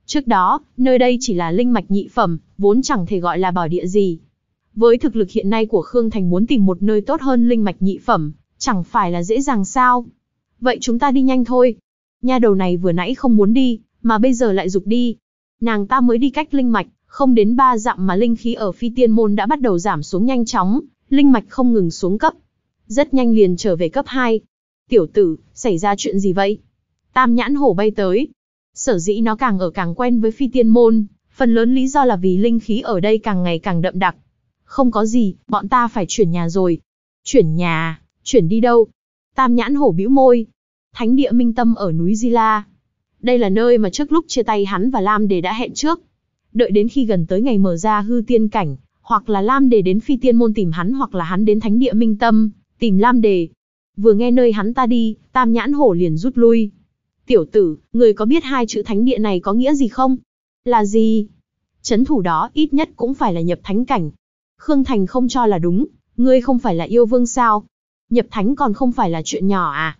Speaker 1: Trước đó, nơi đây chỉ là linh mạch nhị phẩm, vốn chẳng thể gọi là bảo địa gì. Với thực lực hiện nay của Khương Thành muốn tìm một nơi tốt hơn linh mạch nhị phẩm, chẳng phải là dễ dàng sao? Vậy chúng ta đi nhanh thôi. Nha đầu này vừa nãy không muốn đi, mà bây giờ lại dục đi, nàng ta mới đi cách linh mạch, không đến ba dặm mà linh khí ở phi tiên môn đã bắt đầu giảm xuống nhanh chóng, linh mạch không ngừng xuống cấp. Rất nhanh liền trở về cấp 2. Tiểu tử, xảy ra chuyện gì vậy? Tam nhãn hổ bay tới. Sở dĩ nó càng ở càng quen với phi tiên môn, phần lớn lý do là vì linh khí ở đây càng ngày càng đậm đặc. Không có gì, bọn ta phải chuyển nhà rồi. Chuyển nhà, chuyển đi đâu? Tam nhãn hổ bĩu môi. Thánh địa minh tâm ở núi Di La, đây là nơi mà trước lúc chia tay hắn và Lam Đề đã hẹn trước. Đợi đến khi gần tới ngày mở ra hư tiên cảnh, hoặc là Lam Đề đến phi tiên môn tìm hắn hoặc là hắn đến thánh địa minh tâm, tìm Lam Đề. Vừa nghe nơi hắn ta đi, tam nhãn hổ liền rút lui. Tiểu tử, người có biết hai chữ thánh địa này có nghĩa gì không? Là gì? Chấn thủ đó ít nhất cũng phải là nhập thánh cảnh. Khương Thành không cho là đúng, ngươi không phải là yêu vương sao? Nhập thánh còn không phải là chuyện nhỏ à?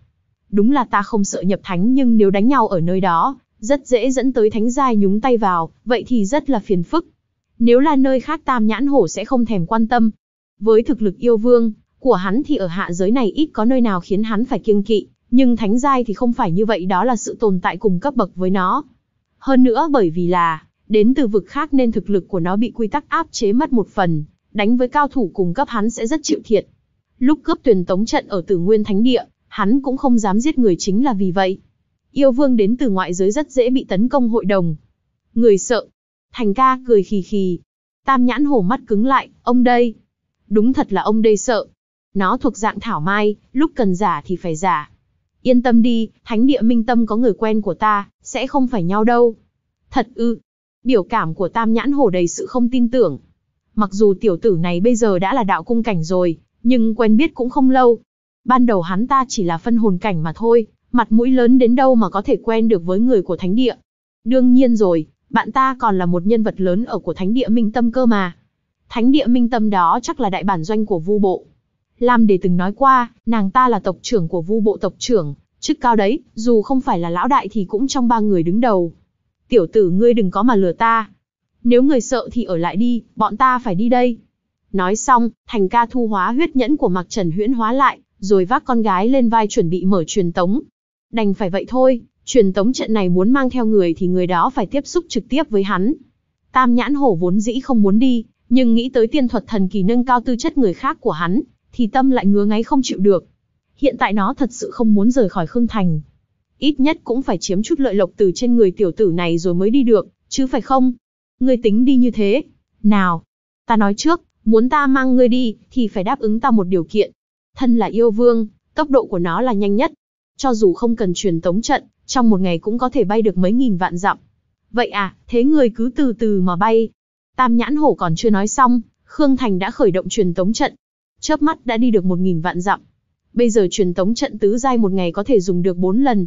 Speaker 1: đúng là ta không sợ nhập thánh nhưng nếu đánh nhau ở nơi đó, rất dễ dẫn tới thánh giai nhúng tay vào, vậy thì rất là phiền phức. Nếu là nơi khác tam nhãn hổ sẽ không thèm quan tâm. Với thực lực yêu vương, của hắn thì ở hạ giới này ít có nơi nào khiến hắn phải kiêng kỵ, nhưng thánh giai thì không phải như vậy đó là sự tồn tại cùng cấp bậc với nó. Hơn nữa bởi vì là, đến từ vực khác nên thực lực của nó bị quy tắc áp chế mất một phần, đánh với cao thủ cùng cấp hắn sẽ rất chịu thiệt. Lúc cướp tuyển tống trận ở tử nguyên thánh địa, hắn cũng không dám giết người chính là vì vậy. Yêu vương đến từ ngoại giới rất dễ bị tấn công hội đồng. Người sợ. Thành ca cười khì khì. Tam nhãn hổ mắt cứng lại, ông đây. Đúng thật là ông đây sợ. Nó thuộc dạng thảo mai, lúc cần giả thì phải giả. Yên tâm đi, thánh địa minh tâm có người quen của ta, sẽ không phải nhau đâu. Thật ư. Biểu cảm của tam nhãn hổ đầy sự không tin tưởng. Mặc dù tiểu tử này bây giờ đã là đạo cung cảnh rồi, nhưng quen biết cũng không lâu, ban đầu hắn ta chỉ là phân hồn cảnh mà thôi, mặt mũi lớn đến đâu mà có thể quen được với người của thánh địa. Đương nhiên rồi, bạn ta còn là một nhân vật lớn ở của thánh địa minh tâm cơ mà. Thánh địa minh tâm đó chắc là đại bản doanh của vu bộ. Lam để từng nói qua, nàng ta là tộc trưởng của vu bộ tộc trưởng, chức cao đấy, dù không phải là lão đại thì cũng trong ba người đứng đầu. Tiểu tử ngươi đừng có mà lừa ta. Nếu người sợ thì ở lại đi, bọn ta phải đi đây. Nói xong, thành ca thu hóa huyết nhẫn của Mạc Trần huyễn hóa lại, rồi vác con gái lên vai chuẩn bị mở truyền tống. Đành phải vậy thôi, truyền tống trận này muốn mang theo người thì người đó phải tiếp xúc trực tiếp với hắn. Tam nhãn hổ vốn dĩ không muốn đi, nhưng nghĩ tới tiên thuật thần kỳ nâng cao tư chất người khác của hắn, thì tâm lại ngứa ngáy không chịu được. Hiện tại nó thật sự không muốn rời khỏi Khương Thành. Ít nhất cũng phải chiếm chút lợi lộc từ trên người tiểu tử này rồi mới đi được, chứ phải không? Ngươi tính đi như thế. Nào, ta nói trước, muốn ta mang ngươi đi, thì phải đáp ứng ta một điều kiện. Thân là yêu vương, tốc độ của nó là nhanh nhất. Cho dù không cần truyền tống trận, trong một ngày cũng có thể bay được mấy nghìn vạn dặm. Vậy à, thế người cứ từ từ mà bay. Tam nhãn hổ còn chưa nói xong, Khương Thành đã khởi động truyền tống trận. Chớp mắt đã đi được một nghìn vạn dặm. Bây giờ truyền tống trận tứ giai một ngày có thể dùng được bốn lần.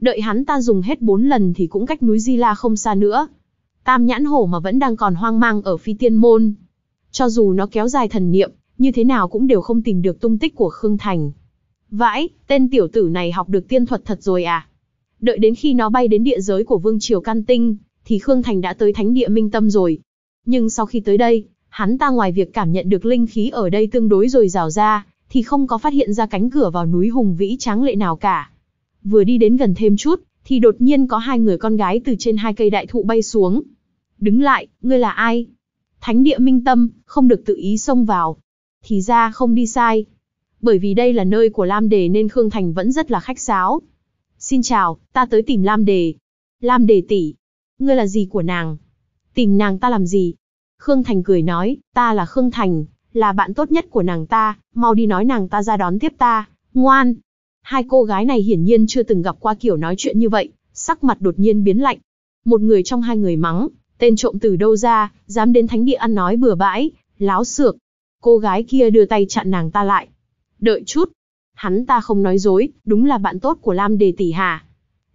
Speaker 1: Đợi hắn ta dùng hết bốn lần thì cũng cách núi Di La không xa nữa. Tam nhãn hổ mà vẫn đang còn hoang mang ở phi tiên môn. Cho dù nó kéo dài thần niệm, như thế nào cũng đều không tìm được tung tích của Khương Thành. Vãi, tên tiểu tử này học được tiên thuật thật rồi à? Đợi đến khi nó bay đến địa giới của Vương Triều Can Tinh, thì Khương Thành đã tới thánh địa Minh Tâm rồi. Nhưng sau khi tới đây, hắn ta ngoài việc cảm nhận được linh khí ở đây tương đối rồi rào ra, thì không có phát hiện ra cánh cửa vào núi hùng vĩ tráng lệ nào cả. Vừa đi đến gần thêm chút, thì đột nhiên có hai người con gái từ trên hai cây đại thụ bay xuống. Đứng lại, ngươi là ai? Thánh địa minh tâm, không được tự ý xông vào, thì ra không đi sai. Bởi vì đây là nơi của Lam Đề nên Khương Thành vẫn rất là khách sáo. Xin chào, ta tới tìm Lam Đề. Lam Đề tỷ, ngươi là gì của nàng? Tìm nàng ta làm gì? Khương Thành cười nói, ta là Khương Thành, là bạn tốt nhất của nàng ta, mau đi nói nàng ta ra đón tiếp ta, ngoan. Hai cô gái này hiển nhiên chưa từng gặp qua kiểu nói chuyện như vậy, sắc mặt đột nhiên biến lạnh. Một người trong hai người mắng, tên trộm từ đâu ra, dám đến thánh địa ăn nói bừa bãi, láo xược, cô gái kia đưa tay chặn nàng ta lại. Đợi chút, hắn ta không nói dối, đúng là bạn tốt của Lam Đề tỷ hà.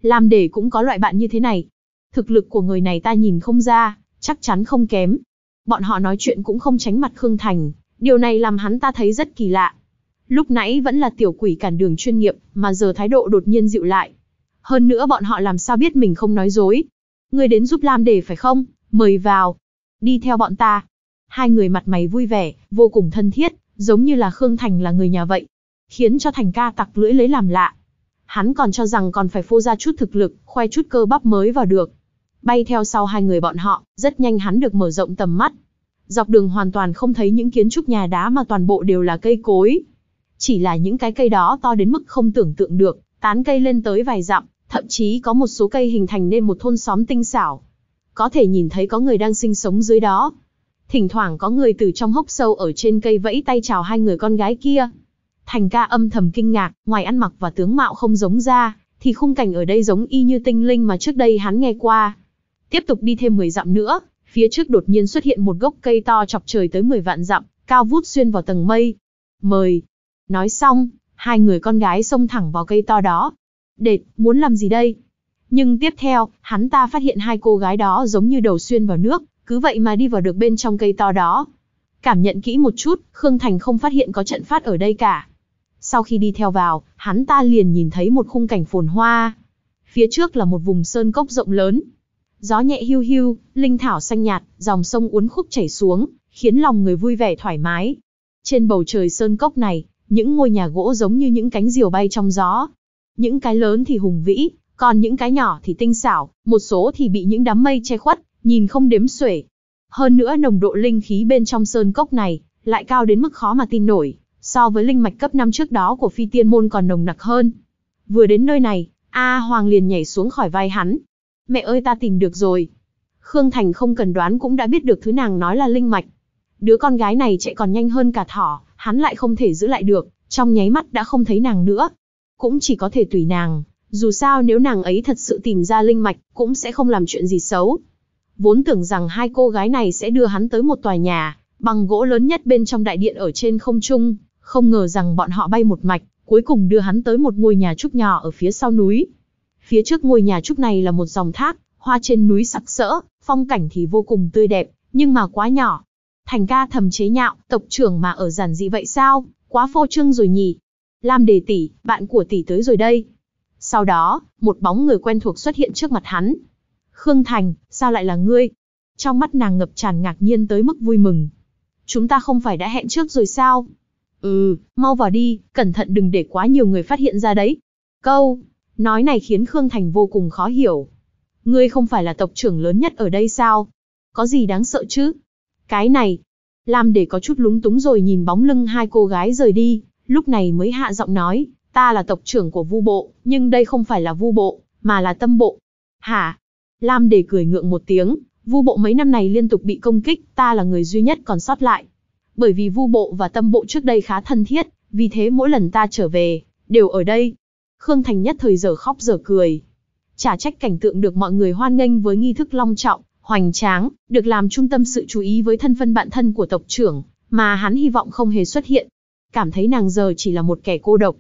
Speaker 1: Lam Đề cũng có loại bạn như thế này. Thực lực của người này ta nhìn không ra, chắc chắn không kém. Bọn họ nói chuyện cũng không tránh mặt Khương Thành, điều này làm hắn ta thấy rất kỳ lạ. Lúc nãy vẫn là tiểu quỷ cản đường chuyên nghiệp, mà giờ thái độ đột nhiên dịu lại. Hơn nữa bọn họ làm sao biết mình không nói dối. Người đến giúp Lam Đề phải không? Mời vào. Đi theo bọn ta hai người mặt mày vui vẻ, vô cùng thân thiết, giống như là Khương Thành là người nhà vậy. Khiến cho Thành ca tặc lưỡi lấy làm lạ. Hắn còn cho rằng còn phải phô ra chút thực lực, khoe chút cơ bắp mới vào được. Bay theo sau hai người bọn họ, rất nhanh hắn được mở rộng tầm mắt. Dọc đường hoàn toàn không thấy những kiến trúc nhà đá mà toàn bộ đều là cây cối. Chỉ là những cái cây đó to đến mức không tưởng tượng được, tán cây lên tới vài dặm, thậm chí có một số cây hình thành nên một thôn xóm tinh xảo. Có thể nhìn thấy có người đang sinh sống dưới đó, Thỉnh thoảng có người từ trong hốc sâu ở trên cây vẫy tay chào hai người con gái kia. Thành ca âm thầm kinh ngạc, ngoài ăn mặc và tướng mạo không giống ra, thì khung cảnh ở đây giống y như tinh linh mà trước đây hắn nghe qua. Tiếp tục đi thêm 10 dặm nữa, phía trước đột nhiên xuất hiện một gốc cây to chọc trời tới 10 vạn dặm, cao vút xuyên vào tầng mây. Mời. Nói xong, hai người con gái xông thẳng vào cây to đó. Đệt, muốn làm gì đây? Nhưng tiếp theo, hắn ta phát hiện hai cô gái đó giống như đầu xuyên vào nước, cứ vậy mà đi vào được bên trong cây to đó. Cảm nhận kỹ một chút, Khương Thành không phát hiện có trận phát ở đây cả. Sau khi đi theo vào, hắn ta liền nhìn thấy một khung cảnh phồn hoa. Phía trước là một vùng sơn cốc rộng lớn. Gió nhẹ hiu hiu, linh thảo xanh nhạt, dòng sông uốn khúc chảy xuống, khiến lòng người vui vẻ thoải mái. Trên bầu trời sơn cốc này, những ngôi nhà gỗ giống như những cánh diều bay trong gió. Những cái lớn thì hùng vĩ, còn những cái nhỏ thì tinh xảo, một số thì bị những đám mây che khuất, nhìn không đếm xuể. Hơn nữa nồng độ linh khí bên trong sơn cốc này, lại cao đến mức khó mà tin nổi, so với linh mạch cấp 5 trước đó của phi tiên môn còn nồng nặc hơn. Vừa đến nơi này, A Hoàng liền nhảy xuống khỏi vai hắn. Mẹ ơi ta tìm được rồi. Khương Thành không cần đoán cũng đã biết được thứ nàng nói là linh mạch. Đứa con gái này chạy còn nhanh hơn cả thỏ, hắn lại không thể giữ lại được, trong nháy mắt đã không thấy nàng nữa. Cũng chỉ có thể tùy nàng, dù sao nếu nàng ấy thật sự tìm ra linh mạch, cũng sẽ không làm chuyện gì xấu vốn tưởng rằng hai cô gái này sẽ đưa hắn tới một tòa nhà, bằng gỗ lớn nhất bên trong đại điện ở trên không trung, không ngờ rằng bọn họ bay một mạch, cuối cùng đưa hắn tới một ngôi nhà trúc nhỏ ở phía sau núi. Phía trước ngôi nhà trúc này là một dòng thác, hoa trên núi sặc sỡ, phong cảnh thì vô cùng tươi đẹp, nhưng mà quá nhỏ. Thành ca thầm chế nhạo, tộc trưởng mà ở giản dị vậy sao, quá phô trương rồi nhỉ. Lam đề tỷ, bạn của tỷ tới rồi đây. Sau đó, một bóng người quen thuộc xuất hiện trước mặt hắn, Khương Thành, sao lại là ngươi? Trong mắt nàng ngập tràn ngạc nhiên tới mức vui mừng. Chúng ta không phải đã hẹn trước rồi sao? Ừ, mau vào đi, cẩn thận đừng để quá nhiều người phát hiện ra đấy. Câu, nói này khiến Khương Thành vô cùng khó hiểu. Ngươi không phải là tộc trưởng lớn nhất ở đây sao? Có gì đáng sợ chứ? Cái này, làm để có chút lúng túng rồi nhìn bóng lưng hai cô gái rời đi, lúc này mới hạ giọng nói, ta là tộc trưởng của vu bộ, nhưng đây không phải là vu bộ, mà là tâm bộ. Hả? Lam để cười ngượng một tiếng, vu bộ mấy năm này liên tục bị công kích, ta là người duy nhất còn sót lại. Bởi vì vu bộ và tâm bộ trước đây khá thân thiết, vì thế mỗi lần ta trở về, đều ở đây. Khương Thành nhất thời giờ khóc giờ cười. Chả trách cảnh tượng được mọi người hoan nghênh với nghi thức long trọng, hoành tráng, được làm trung tâm sự chú ý với thân phân bạn thân của tộc trưởng, mà hắn hy vọng không hề xuất hiện. Cảm thấy nàng giờ chỉ là một kẻ cô độc.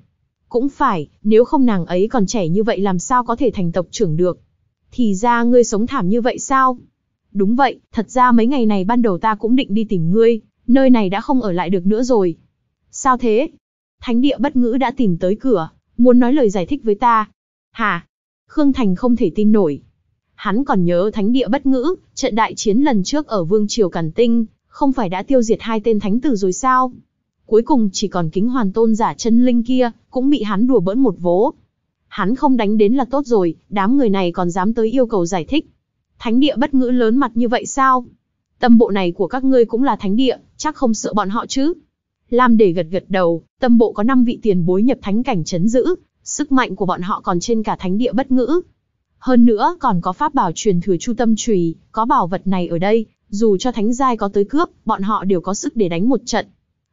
Speaker 1: Cũng phải, nếu không nàng ấy còn trẻ như vậy làm sao có thể thành tộc trưởng được. Thì ra ngươi sống thảm như vậy sao? Đúng vậy, thật ra mấy ngày này ban đầu ta cũng định đi tìm ngươi, nơi này đã không ở lại được nữa rồi. Sao thế? Thánh địa bất ngữ đã tìm tới cửa, muốn nói lời giải thích với ta. hà, Khương Thành không thể tin nổi. Hắn còn nhớ thánh địa bất ngữ, trận đại chiến lần trước ở Vương Triều Cản Tinh, không phải đã tiêu diệt hai tên thánh tử rồi sao? Cuối cùng chỉ còn kính hoàn tôn giả chân linh kia, cũng bị hắn đùa bỡn một vố, hắn không đánh đến là tốt rồi, đám người này còn dám tới yêu cầu giải thích. Thánh địa bất ngữ lớn mặt như vậy sao? Tâm bộ này của các ngươi cũng là thánh địa, chắc không sợ bọn họ chứ? Lam để gật gật đầu, tâm bộ có 5 vị tiền bối nhập thánh cảnh chấn giữ, sức mạnh của bọn họ còn trên cả thánh địa bất ngữ. Hơn nữa còn có pháp bảo truyền thừa chu tâm trùy, có bảo vật này ở đây, dù cho thánh giai có tới cướp, bọn họ đều có sức để đánh một trận.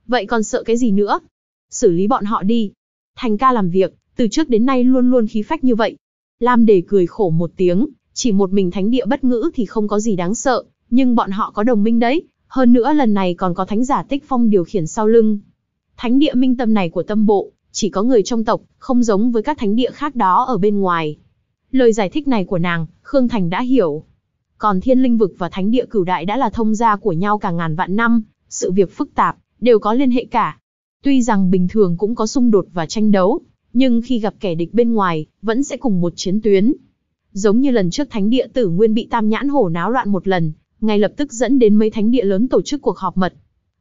Speaker 1: Vậy còn sợ cái gì nữa? Xử lý bọn họ đi. Thành ca làm việc, từ trước đến nay luôn luôn khí phách như vậy. Lam để cười khổ một tiếng, chỉ một mình thánh địa bất ngữ thì không có gì đáng sợ, nhưng bọn họ có đồng minh đấy, hơn nữa lần này còn có thánh giả tích phong điều khiển sau lưng. Thánh địa minh tâm này của tâm bộ, chỉ có người trong tộc, không giống với các thánh địa khác đó ở bên ngoài. Lời giải thích này của nàng, Khương Thành đã hiểu. Còn thiên linh vực và thánh địa cửu đại đã là thông gia của nhau cả ngàn vạn năm, sự việc phức tạp, đều có liên hệ cả. Tuy rằng bình thường cũng có xung đột và tranh đấu, nhưng khi gặp kẻ địch bên ngoài, vẫn sẽ cùng một chiến tuyến. Giống như lần trước thánh địa tử nguyên bị tam nhãn hổ náo loạn một lần, ngay lập tức dẫn đến mấy thánh địa lớn tổ chức cuộc họp mật.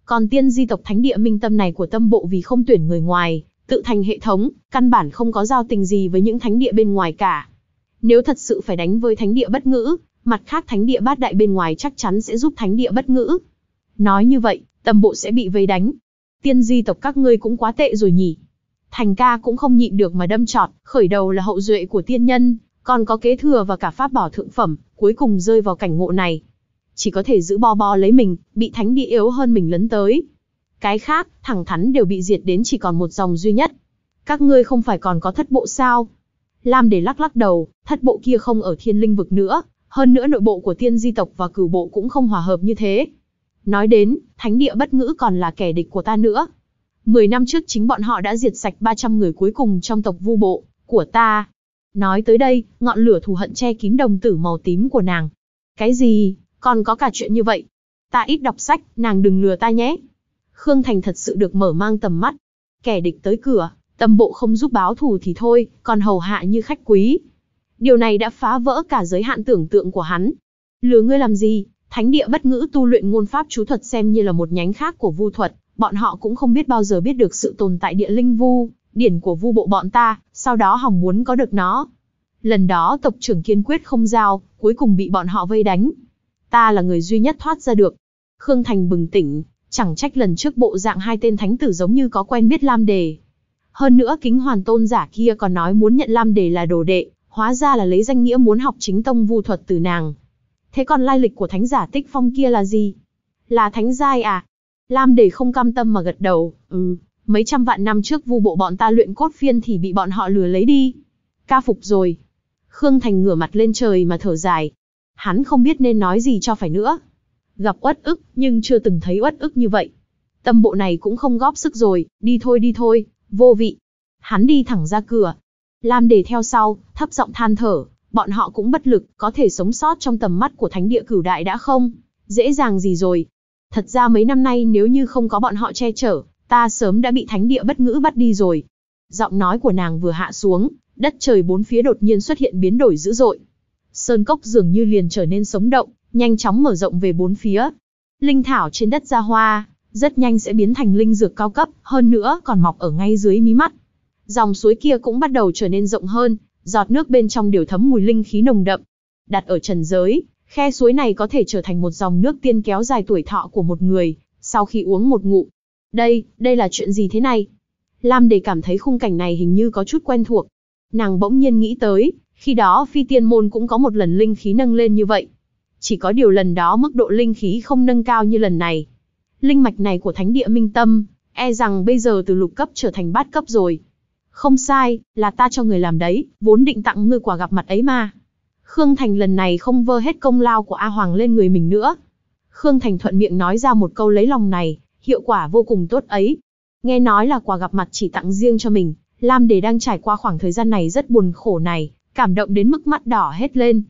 Speaker 1: Còn tiên di tộc thánh địa minh tâm này của tâm bộ vì không tuyển người ngoài, tự thành hệ thống, căn bản không có giao tình gì với những thánh địa bên ngoài cả. Nếu thật sự phải đánh với thánh địa bất ngữ, mặt khác thánh địa bát đại bên ngoài chắc chắn sẽ giúp thánh địa bất ngữ. Nói như vậy, tâm bộ sẽ bị vây đánh. Tiên di tộc các ngươi cũng quá tệ rồi nhỉ. Thành ca cũng không nhịn được mà đâm trọt, khởi đầu là hậu duệ của tiên nhân, còn có kế thừa và cả pháp bảo thượng phẩm, cuối cùng rơi vào cảnh ngộ này. Chỉ có thể giữ bo bo lấy mình, bị thánh địa yếu hơn mình lấn tới. Cái khác, thẳng thắn đều bị diệt đến chỉ còn một dòng duy nhất. Các ngươi không phải còn có thất bộ sao? Lam để lắc lắc đầu, thất bộ kia không ở thiên linh vực nữa, hơn nữa nội bộ của tiên di tộc và cửu bộ cũng không hòa hợp như thế. Nói đến, thánh địa bất ngữ còn là kẻ địch của ta nữa, 10 năm trước chính bọn họ đã diệt sạch 300 người cuối cùng trong tộc vu bộ, của ta. Nói tới đây, ngọn lửa thù hận che kín đồng tử màu tím của nàng. Cái gì, còn có cả chuyện như vậy. Ta ít đọc sách, nàng đừng lừa ta nhé. Khương Thành thật sự được mở mang tầm mắt. Kẻ địch tới cửa, tâm bộ không giúp báo thù thì thôi, còn hầu hạ như khách quý. Điều này đã phá vỡ cả giới hạn tưởng tượng của hắn. Lừa ngươi làm gì, thánh địa bất ngữ tu luyện ngôn pháp chú thuật xem như là một nhánh khác của vu thuật, Bọn họ cũng không biết bao giờ biết được sự tồn tại địa linh vu, điển của vu bộ bọn ta, sau đó hỏng muốn có được nó. Lần đó tộc trưởng kiên quyết không giao, cuối cùng bị bọn họ vây đánh. Ta là người duy nhất thoát ra được. Khương Thành bừng tỉnh, chẳng trách lần trước bộ dạng hai tên thánh tử giống như có quen biết Lam Đề. Hơn nữa kính hoàn tôn giả kia còn nói muốn nhận Lam Đề là đồ đệ, hóa ra là lấy danh nghĩa muốn học chính tông vu thuật từ nàng. Thế còn lai lịch của thánh giả tích phong kia là gì? Là thánh giai à? Lam Đề không cam tâm mà gật đầu, ừ, mấy trăm vạn năm trước vu bộ bọn ta luyện cốt phiên thì bị bọn họ lừa lấy đi. Ca phục rồi. Khương Thành ngửa mặt lên trời mà thở dài. Hắn không biết nên nói gì cho phải nữa. Gặp uất ức, nhưng chưa từng thấy uất ức như vậy. Tâm bộ này cũng không góp sức rồi, đi thôi đi thôi, vô vị. Hắn đi thẳng ra cửa. Lam Đề theo sau, thấp giọng than thở, bọn họ cũng bất lực, có thể sống sót trong tầm mắt của thánh địa cửu đại đã không? Dễ dàng gì rồi, Thật ra mấy năm nay nếu như không có bọn họ che chở, ta sớm đã bị thánh địa bất ngữ bắt đi rồi. Giọng nói của nàng vừa hạ xuống, đất trời bốn phía đột nhiên xuất hiện biến đổi dữ dội. Sơn cốc dường như liền trở nên sống động, nhanh chóng mở rộng về bốn phía. Linh thảo trên đất ra hoa, rất nhanh sẽ biến thành linh dược cao cấp, hơn nữa còn mọc ở ngay dưới mí mắt. Dòng suối kia cũng bắt đầu trở nên rộng hơn, giọt nước bên trong đều thấm mùi linh khí nồng đậm. Đặt ở trần giới, Khe suối này có thể trở thành một dòng nước tiên kéo dài tuổi thọ của một người, sau khi uống một ngụm. Đây, đây là chuyện gì thế này? Lam Đề cảm thấy khung cảnh này hình như có chút quen thuộc. Nàng bỗng nhiên nghĩ tới, khi đó phi tiên môn cũng có một lần linh khí nâng lên như vậy. Chỉ có điều lần đó mức độ linh khí không nâng cao như lần này. Linh mạch này của thánh địa minh tâm, e rằng bây giờ từ lục cấp trở thành bát cấp rồi. Không sai, là ta cho người làm đấy, vốn định tặng ngươi quả gặp mặt ấy mà. Khương Thành lần này không vơ hết công lao của A Hoàng lên người mình nữa. Khương Thành thuận miệng nói ra một câu lấy lòng này, hiệu quả vô cùng tốt ấy. Nghe nói là quà gặp mặt chỉ tặng riêng cho mình, Lam Đề đang trải qua khoảng thời gian này rất buồn khổ này, cảm động đến mức mắt đỏ hết lên.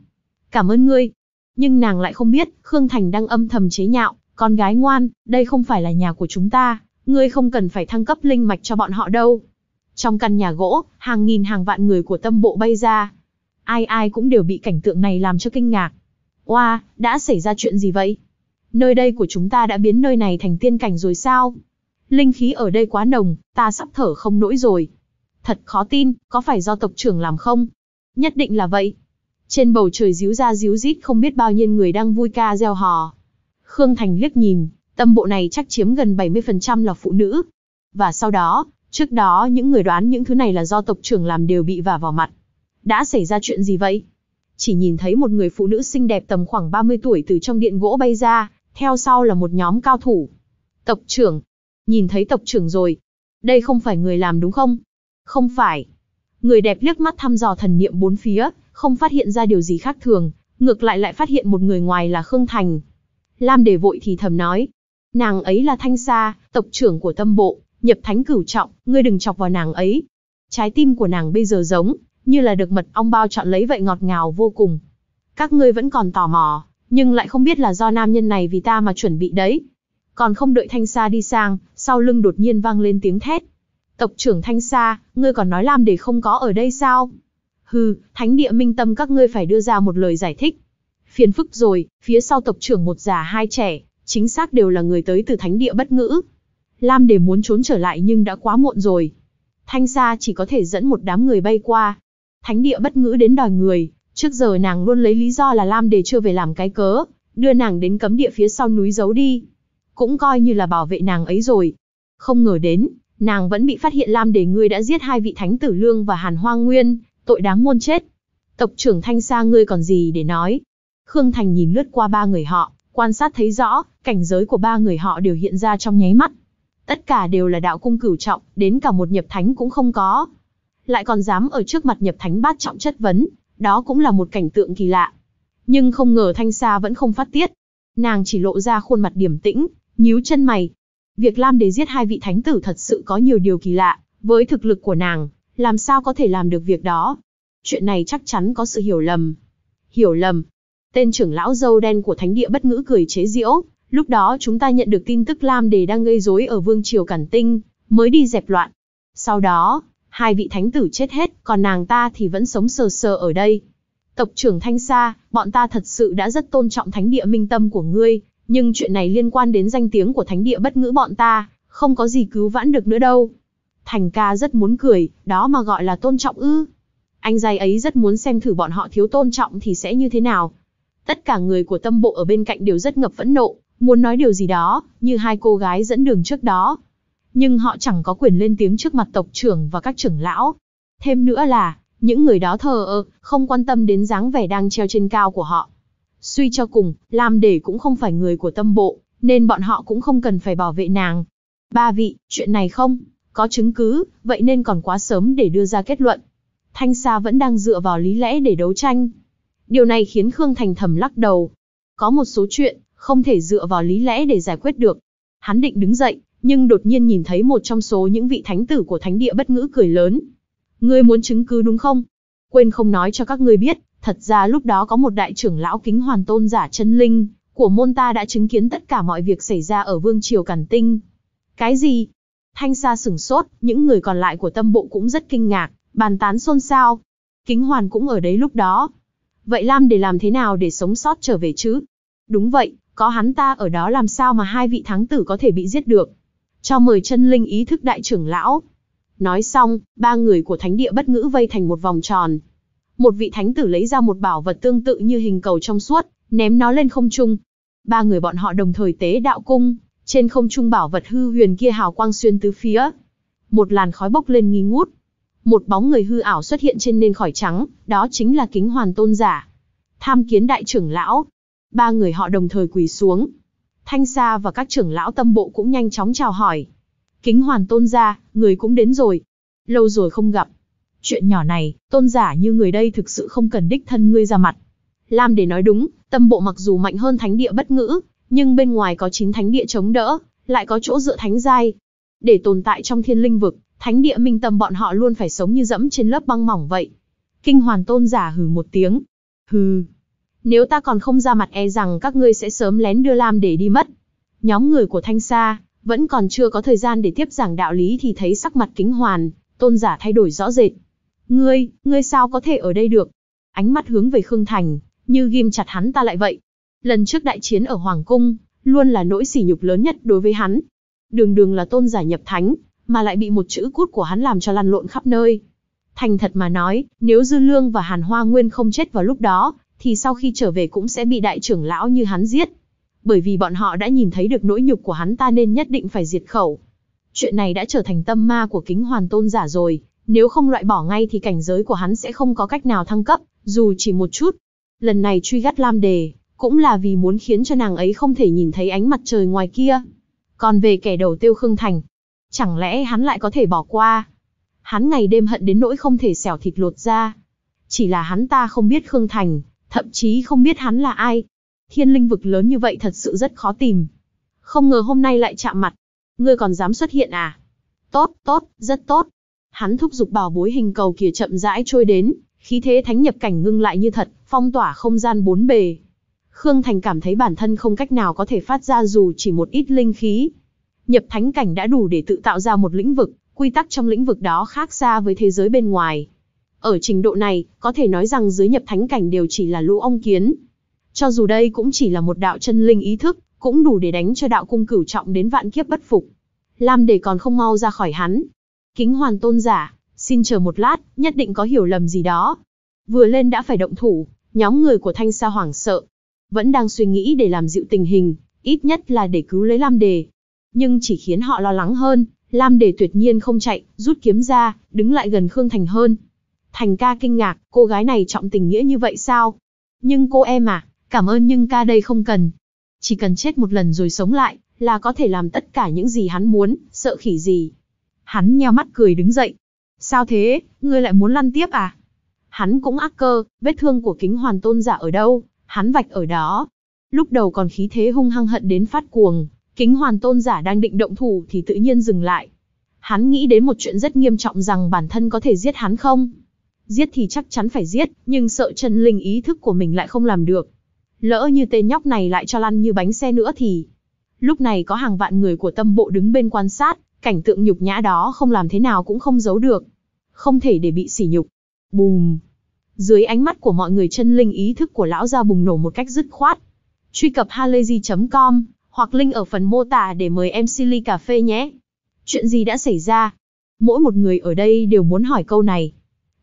Speaker 1: Cảm ơn ngươi. Nhưng nàng lại không biết, Khương Thành đang âm thầm chế nhạo, con gái ngoan, đây không phải là nhà của chúng ta, ngươi không cần phải thăng cấp linh mạch cho bọn họ đâu. Trong căn nhà gỗ, hàng nghìn hàng vạn người của tâm bộ bay ra, ai ai cũng đều bị cảnh tượng này làm cho kinh ngạc. Oa, wow, đã xảy ra chuyện gì vậy? Nơi đây của chúng ta đã biến nơi này thành tiên cảnh rồi sao? Linh khí ở đây quá nồng, ta sắp thở không nổi rồi. Thật khó tin, có phải do tộc trưởng làm không? Nhất định là vậy. Trên bầu trời díu ra díu rít không biết bao nhiêu người đang vui ca reo hò. Khương Thành liếc nhìn, tâm bộ này chắc chiếm gần 70% là phụ nữ. Và sau đó, trước đó những người đoán những thứ này là do tộc trưởng làm đều bị vả vào mặt đã xảy ra chuyện gì vậy? Chỉ nhìn thấy một người phụ nữ xinh đẹp tầm khoảng 30 tuổi từ trong điện gỗ bay ra, theo sau là một nhóm cao thủ. Tộc trưởng. Nhìn thấy tộc trưởng rồi. Đây không phải người làm đúng không? Không phải. Người đẹp liếc mắt thăm dò thần niệm bốn phía, không phát hiện ra điều gì khác thường, ngược lại lại phát hiện một người ngoài là Khương Thành. Lam để vội thì thầm nói. Nàng ấy là Thanh Sa, tộc trưởng của tâm bộ, nhập thánh cửu trọng, ngươi đừng chọc vào nàng ấy. Trái tim của nàng bây giờ giống như là được mật ong bao chọn lấy vậy ngọt ngào vô cùng. Các ngươi vẫn còn tò mò, nhưng lại không biết là do nam nhân này vì ta mà chuẩn bị đấy. Còn không đợi Thanh Sa đi sang, sau lưng đột nhiên vang lên tiếng thét. Tộc trưởng Thanh Sa, ngươi còn nói làm để không có ở đây sao? Hừ, thánh địa minh tâm các ngươi phải đưa ra một lời giải thích. Phiền phức rồi, phía sau tộc trưởng một già hai trẻ, chính xác đều là người tới từ thánh địa bất ngữ. Lam để muốn trốn trở lại nhưng đã quá muộn rồi. Thanh Sa chỉ có thể dẫn một đám người bay qua, Thánh địa bất ngữ đến đòi người, trước giờ nàng luôn lấy lý do là Lam Đề chưa về làm cái cớ, đưa nàng đến cấm địa phía sau núi giấu đi. Cũng coi như là bảo vệ nàng ấy rồi. Không ngờ đến, nàng vẫn bị phát hiện Lam Đề ngươi đã giết hai vị thánh tử Lương và Hàn Hoa Nguyên, tội đáng muôn chết. Tộc trưởng Thanh Sa ngươi còn gì để nói? Khương Thành nhìn lướt qua ba người họ, quan sát thấy rõ, cảnh giới của ba người họ đều hiện ra trong nháy mắt. Tất cả đều là đạo cung cửu trọng, đến cả một nhập thánh cũng không có lại còn dám ở trước mặt nhập thánh bát trọng chất vấn, đó cũng là một cảnh tượng kỳ lạ. Nhưng không ngờ thanh sa vẫn không phát tiết. Nàng chỉ lộ ra khuôn mặt điềm tĩnh, nhíu chân mày. Việc Lam để giết hai vị thánh tử thật sự có nhiều điều kỳ lạ, với thực lực của nàng, làm sao có thể làm được việc đó. Chuyện này chắc chắn có sự hiểu lầm. Hiểu lầm. Tên trưởng lão dâu đen của thánh địa bất ngữ cười chế giễu. Lúc đó chúng ta nhận được tin tức Lam Đề đang gây rối ở vương triều Cản Tinh, mới đi dẹp loạn. Sau đó, Hai vị thánh tử chết hết, còn nàng ta thì vẫn sống sờ sờ ở đây. Tộc trưởng Thanh Sa, bọn ta thật sự đã rất tôn trọng thánh địa minh tâm của ngươi, nhưng chuyện này liên quan đến danh tiếng của thánh địa bất ngữ bọn ta, không có gì cứu vãn được nữa đâu. Thành ca rất muốn cười, đó mà gọi là tôn trọng ư. Anh giai ấy rất muốn xem thử bọn họ thiếu tôn trọng thì sẽ như thế nào. Tất cả người của tâm bộ ở bên cạnh đều rất ngập phẫn nộ, muốn nói điều gì đó, như hai cô gái dẫn đường trước đó, nhưng họ chẳng có quyền lên tiếng trước mặt tộc trưởng và các trưởng lão. Thêm nữa là, những người đó thờ ơ, không quan tâm đến dáng vẻ đang treo trên cao của họ. Suy cho cùng, làm Để cũng không phải người của tâm bộ, nên bọn họ cũng không cần phải bảo vệ nàng. Ba vị, chuyện này không, có chứng cứ, vậy nên còn quá sớm để đưa ra kết luận. Thanh Sa vẫn đang dựa vào lý lẽ để đấu tranh. Điều này khiến Khương Thành thầm lắc đầu. Có một số chuyện, không thể dựa vào lý lẽ để giải quyết được. Hắn định đứng dậy, nhưng đột nhiên nhìn thấy một trong số những vị thánh tử của thánh địa bất ngữ cười lớn. Ngươi muốn chứng cứ đúng không? Quên không nói cho các ngươi biết, thật ra lúc đó có một đại trưởng lão kính hoàn tôn giả chân linh, của môn ta đã chứng kiến tất cả mọi việc xảy ra ở vương triều cản Tinh. Cái gì? Thanh Sa sửng sốt, những người còn lại của tâm bộ cũng rất kinh ngạc, bàn tán xôn xao. Kính hoàn cũng ở đấy lúc đó. Vậy Lam để làm thế nào để sống sót trở về chứ? Đúng vậy, có hắn ta ở đó làm sao mà hai vị thắng tử có thể bị giết được? cho mời chân linh ý thức đại trưởng lão. Nói xong, ba người của thánh địa bất ngữ vây thành một vòng tròn. Một vị thánh tử lấy ra một bảo vật tương tự như hình cầu trong suốt, ném nó lên không trung. Ba người bọn họ đồng thời tế đạo cung, trên không trung bảo vật hư huyền kia hào quang xuyên tứ phía. Một làn khói bốc lên nghi ngút. Một bóng người hư ảo xuất hiện trên nền khỏi trắng, đó chính là kính hoàn tôn giả. Tham kiến đại trưởng lão. Ba người họ đồng thời quỳ xuống, Thanh Sa và các trưởng lão tâm bộ cũng nhanh chóng chào hỏi. Kính hoàn tôn gia, người cũng đến rồi. Lâu rồi không gặp. Chuyện nhỏ này, tôn giả như người đây thực sự không cần đích thân ngươi ra mặt. Lam để nói đúng, tâm bộ mặc dù mạnh hơn thánh địa bất ngữ, nhưng bên ngoài có chín thánh địa chống đỡ, lại có chỗ dựa thánh giai. Để tồn tại trong thiên linh vực, thánh địa minh tâm bọn họ luôn phải sống như dẫm trên lớp băng mỏng vậy. Kinh hoàn tôn giả hừ một tiếng. Hừ, nếu ta còn không ra mặt e rằng các ngươi sẽ sớm lén đưa Lam để đi mất. Nhóm người của Thanh Sa, vẫn còn chưa có thời gian để tiếp giảng đạo lý thì thấy sắc mặt kính hoàn, tôn giả thay đổi rõ rệt. Ngươi, ngươi sao có thể ở đây được? Ánh mắt hướng về Khương Thành, như ghim chặt hắn ta lại vậy. Lần trước đại chiến ở Hoàng Cung, luôn là nỗi sỉ nhục lớn nhất đối với hắn. Đường đường là tôn giả nhập thánh, mà lại bị một chữ cút của hắn làm cho lăn lộn khắp nơi. Thành thật mà nói, nếu Dư Lương và Hàn Hoa Nguyên không chết vào lúc đó, thì sau khi trở về cũng sẽ bị đại trưởng lão như hắn giết. Bởi vì bọn họ đã nhìn thấy được nỗi nhục của hắn ta nên nhất định phải diệt khẩu. Chuyện này đã trở thành tâm ma của kính hoàn tôn giả rồi, nếu không loại bỏ ngay thì cảnh giới của hắn sẽ không có cách nào thăng cấp, dù chỉ một chút. Lần này truy gắt Lam Đề, cũng là vì muốn khiến cho nàng ấy không thể nhìn thấy ánh mặt trời ngoài kia. Còn về kẻ đầu tiêu Khương Thành, chẳng lẽ hắn lại có thể bỏ qua? Hắn ngày đêm hận đến nỗi không thể xẻo thịt lột ra. Chỉ là hắn ta không biết Khương Thành, thậm chí không biết hắn là ai. Thiên linh vực lớn như vậy thật sự rất khó tìm. Không ngờ hôm nay lại chạm mặt. Ngươi còn dám xuất hiện à? Tốt, tốt, rất tốt. Hắn thúc giục bảo bối hình cầu kia chậm rãi trôi đến, khí thế thánh nhập cảnh ngưng lại như thật, phong tỏa không gian bốn bề. Khương Thành cảm thấy bản thân không cách nào có thể phát ra dù chỉ một ít linh khí. Nhập thánh cảnh đã đủ để tự tạo ra một lĩnh vực, quy tắc trong lĩnh vực đó khác xa với thế giới bên ngoài. Ở trình độ này, có thể nói rằng dưới nhập thánh cảnh đều chỉ là lũ ông kiến. Cho dù đây cũng chỉ là một đạo chân linh ý thức, cũng đủ để đánh cho đạo cung cửu trọng đến vạn kiếp bất phục. Lam để còn không mau ra khỏi hắn. Kính hoàn tôn giả, xin chờ một lát, nhất định có hiểu lầm gì đó. Vừa lên đã phải động thủ, nhóm người của thanh sa hoảng sợ. Vẫn đang suy nghĩ để làm dịu tình hình, ít nhất là để cứu lấy Lam Đề. Nhưng chỉ khiến họ lo lắng hơn, Lam Đề tuyệt nhiên không chạy, rút kiếm ra, đứng lại gần Khương Thành hơn, Thành ca kinh ngạc, cô gái này trọng tình nghĩa như vậy sao? Nhưng cô em à, cảm ơn nhưng ca đây không cần. Chỉ cần chết một lần rồi sống lại, là có thể làm tất cả những gì hắn muốn, sợ khỉ gì. Hắn nheo mắt cười đứng dậy. Sao thế, ngươi lại muốn lăn tiếp à? Hắn cũng ác cơ, vết thương của kính hoàn tôn giả ở đâu, hắn vạch ở đó. Lúc đầu còn khí thế hung hăng hận đến phát cuồng, kính hoàn tôn giả đang định động thủ thì tự nhiên dừng lại. Hắn nghĩ đến một chuyện rất nghiêm trọng rằng bản thân có thể giết hắn không? Giết thì chắc chắn phải giết, nhưng sợ chân Linh ý thức của mình lại không làm được. Lỡ như tên nhóc này lại cho lăn như bánh xe nữa thì... Lúc này có hàng vạn người của tâm bộ đứng bên quan sát, cảnh tượng nhục nhã đó không làm thế nào cũng không giấu được. Không thể để bị sỉ nhục. Bùm! Dưới ánh mắt của mọi người chân linh ý thức của lão gia bùng nổ một cách dứt khoát. Truy cập halayzi.com hoặc link ở phần mô tả để mời em Silly Cà Phê nhé. Chuyện gì đã xảy ra? Mỗi một người ở đây đều muốn hỏi câu này.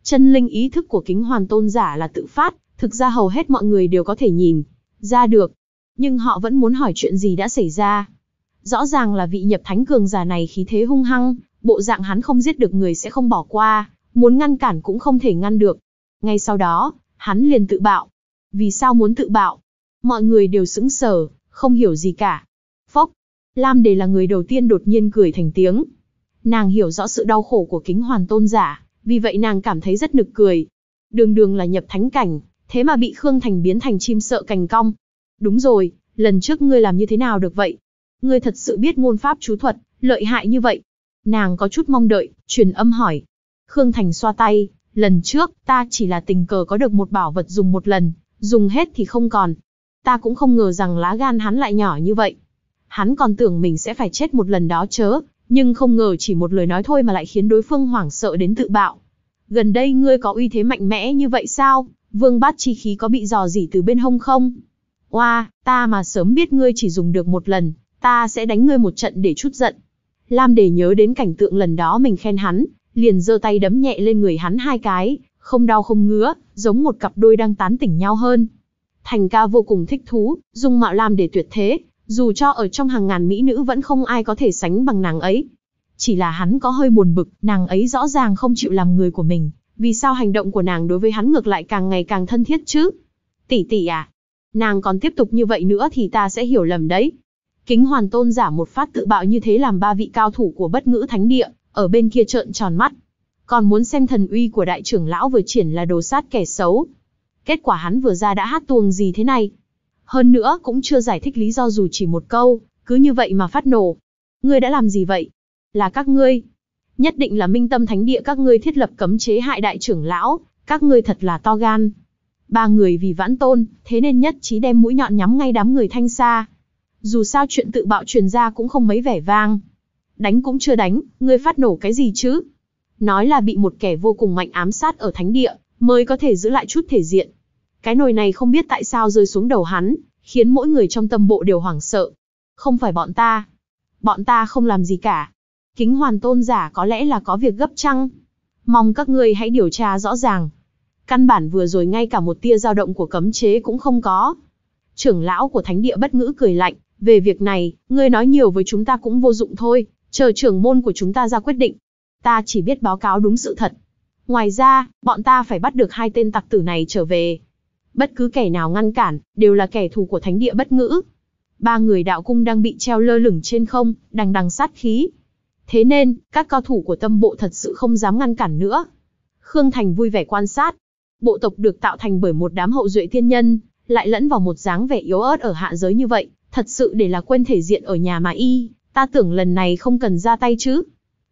Speaker 1: Chân linh ý thức của kính hoàn tôn giả là tự phát, thực ra hầu hết mọi người đều có thể nhìn ra được. Nhưng họ vẫn muốn hỏi chuyện gì đã xảy ra. Rõ ràng là vị nhập thánh cường giả này khí thế hung hăng, bộ dạng hắn không giết được người sẽ không bỏ qua, muốn ngăn cản cũng không thể ngăn được. Ngay sau đó, hắn liền tự bạo. Vì sao muốn tự bạo? Mọi người đều sững sờ, không hiểu gì cả. Phốc, Lam Đề là người đầu tiên đột nhiên cười thành tiếng. Nàng hiểu rõ sự đau khổ của kính hoàn tôn giả, vì vậy nàng cảm thấy rất nực cười. Đường đường là nhập thánh cảnh, thế mà bị Khương Thành biến thành chim sợ cành cong. Đúng rồi, lần trước ngươi làm như thế nào được vậy? Ngươi thật sự biết ngôn pháp chú thuật, lợi hại như vậy. Nàng có chút mong đợi, truyền âm hỏi. Khương Thành xoa tay, lần trước ta chỉ là tình cờ có được một bảo vật dùng một lần, dùng hết thì không còn. Ta cũng không ngờ rằng lá gan hắn lại nhỏ như vậy. Hắn còn tưởng mình sẽ phải chết một lần đó chớ, nhưng không ngờ chỉ một lời nói thôi mà lại khiến đối phương hoảng sợ đến tự bạo. Gần đây ngươi có uy thế mạnh mẽ như vậy sao? Vương bát chi khí có bị dò dỉ từ bên hông không? Oa, ta mà sớm biết ngươi chỉ dùng được một lần, ta sẽ đánh ngươi một trận để chút giận. Lam để nhớ đến cảnh tượng lần đó mình khen hắn, liền giơ tay đấm nhẹ lên người hắn hai cái, không đau không ngứa, giống một cặp đôi đang tán tỉnh nhau hơn. Thành ca vô cùng thích thú, dùng mạo Lam để tuyệt thế, dù cho ở trong hàng ngàn mỹ nữ vẫn không ai có thể sánh bằng nàng ấy. Chỉ là hắn có hơi buồn bực, nàng ấy rõ ràng không chịu làm người của mình, vì sao hành động của nàng đối với hắn ngược lại càng ngày càng thân thiết chứ? Tỷ tỷ à, nàng còn tiếp tục như vậy nữa thì ta sẽ hiểu lầm đấy. Kính hoàn tôn giả một phát tự bạo như thế làm ba vị cao thủ của bất ngữ thánh địa, ở bên kia trợn tròn mắt. Còn muốn xem thần uy của đại trưởng lão vừa triển là đồ sát kẻ xấu. Kết quả hắn vừa ra đã hát tuồng gì thế này? Hơn nữa cũng chưa giải thích lý do dù chỉ một câu, cứ như vậy mà phát nổ. Ngươi đã làm gì vậy? Là các ngươi. Nhất định là minh tâm thánh địa các ngươi thiết lập cấm chế hại đại trưởng lão, các ngươi thật là to gan. Ba người vì vãn tôn, thế nên nhất trí đem mũi nhọn nhắm ngay đám người thanh xa. Dù sao chuyện tự bạo truyền ra cũng không mấy vẻ vang. Đánh cũng chưa đánh, ngươi phát nổ cái gì chứ? Nói là bị một kẻ vô cùng mạnh ám sát ở thánh địa, mới có thể giữ lại chút thể diện, cái nồi này không biết tại sao rơi xuống đầu hắn, khiến mỗi người trong tâm bộ đều hoảng sợ. Không phải bọn ta. Bọn ta không làm gì cả. Kính hoàn tôn giả có lẽ là có việc gấp chăng? Mong các ngươi hãy điều tra rõ ràng. Căn bản vừa rồi ngay cả một tia dao động của cấm chế cũng không có. Trưởng lão của thánh địa bất ngữ cười lạnh, về việc này, ngươi nói nhiều với chúng ta cũng vô dụng thôi, chờ trưởng môn của chúng ta ra quyết định. Ta chỉ biết báo cáo đúng sự thật. Ngoài ra, bọn ta phải bắt được hai tên tặc tử này trở về, bất cứ kẻ nào ngăn cản, đều là kẻ thù của thánh địa bất ngữ. Ba người đạo cung đang bị treo lơ lửng trên không, đằng đằng sát khí. Thế nên, các cao thủ của tâm bộ thật sự không dám ngăn cản nữa. Khương Thành vui vẻ quan sát. Bộ tộc được tạo thành bởi một đám hậu duệ tiên nhân, lại lẫn vào một dáng vẻ yếu ớt ở hạ giới như vậy, thật sự để là quên thể diện ở nhà mà y, ta tưởng lần này không cần ra tay chứ.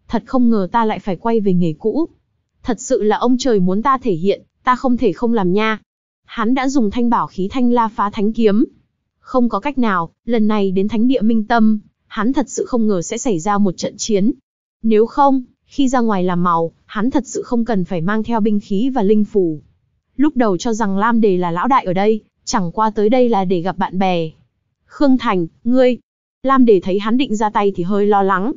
Speaker 1: Thật không ngờ ta lại phải quay về nghề cũ. Thật sự là ông trời muốn ta thể hiện, ta không thể không làm nha. Hắn đã dùng thanh bảo khí thanh la phá thánh kiếm. Không có cách nào, lần này đến thánh địa minh tâm, hắn thật sự không ngờ sẽ xảy ra một trận chiến. Nếu không, khi ra ngoài làm màu, hắn thật sự không cần phải mang theo binh khí và linh phù. Lúc đầu cho rằng Lam Đề là lão đại ở đây, chẳng qua tới đây là để gặp bạn bè. Khương Thành, ngươi. Lam Đề thấy hắn định ra tay thì hơi lo lắng.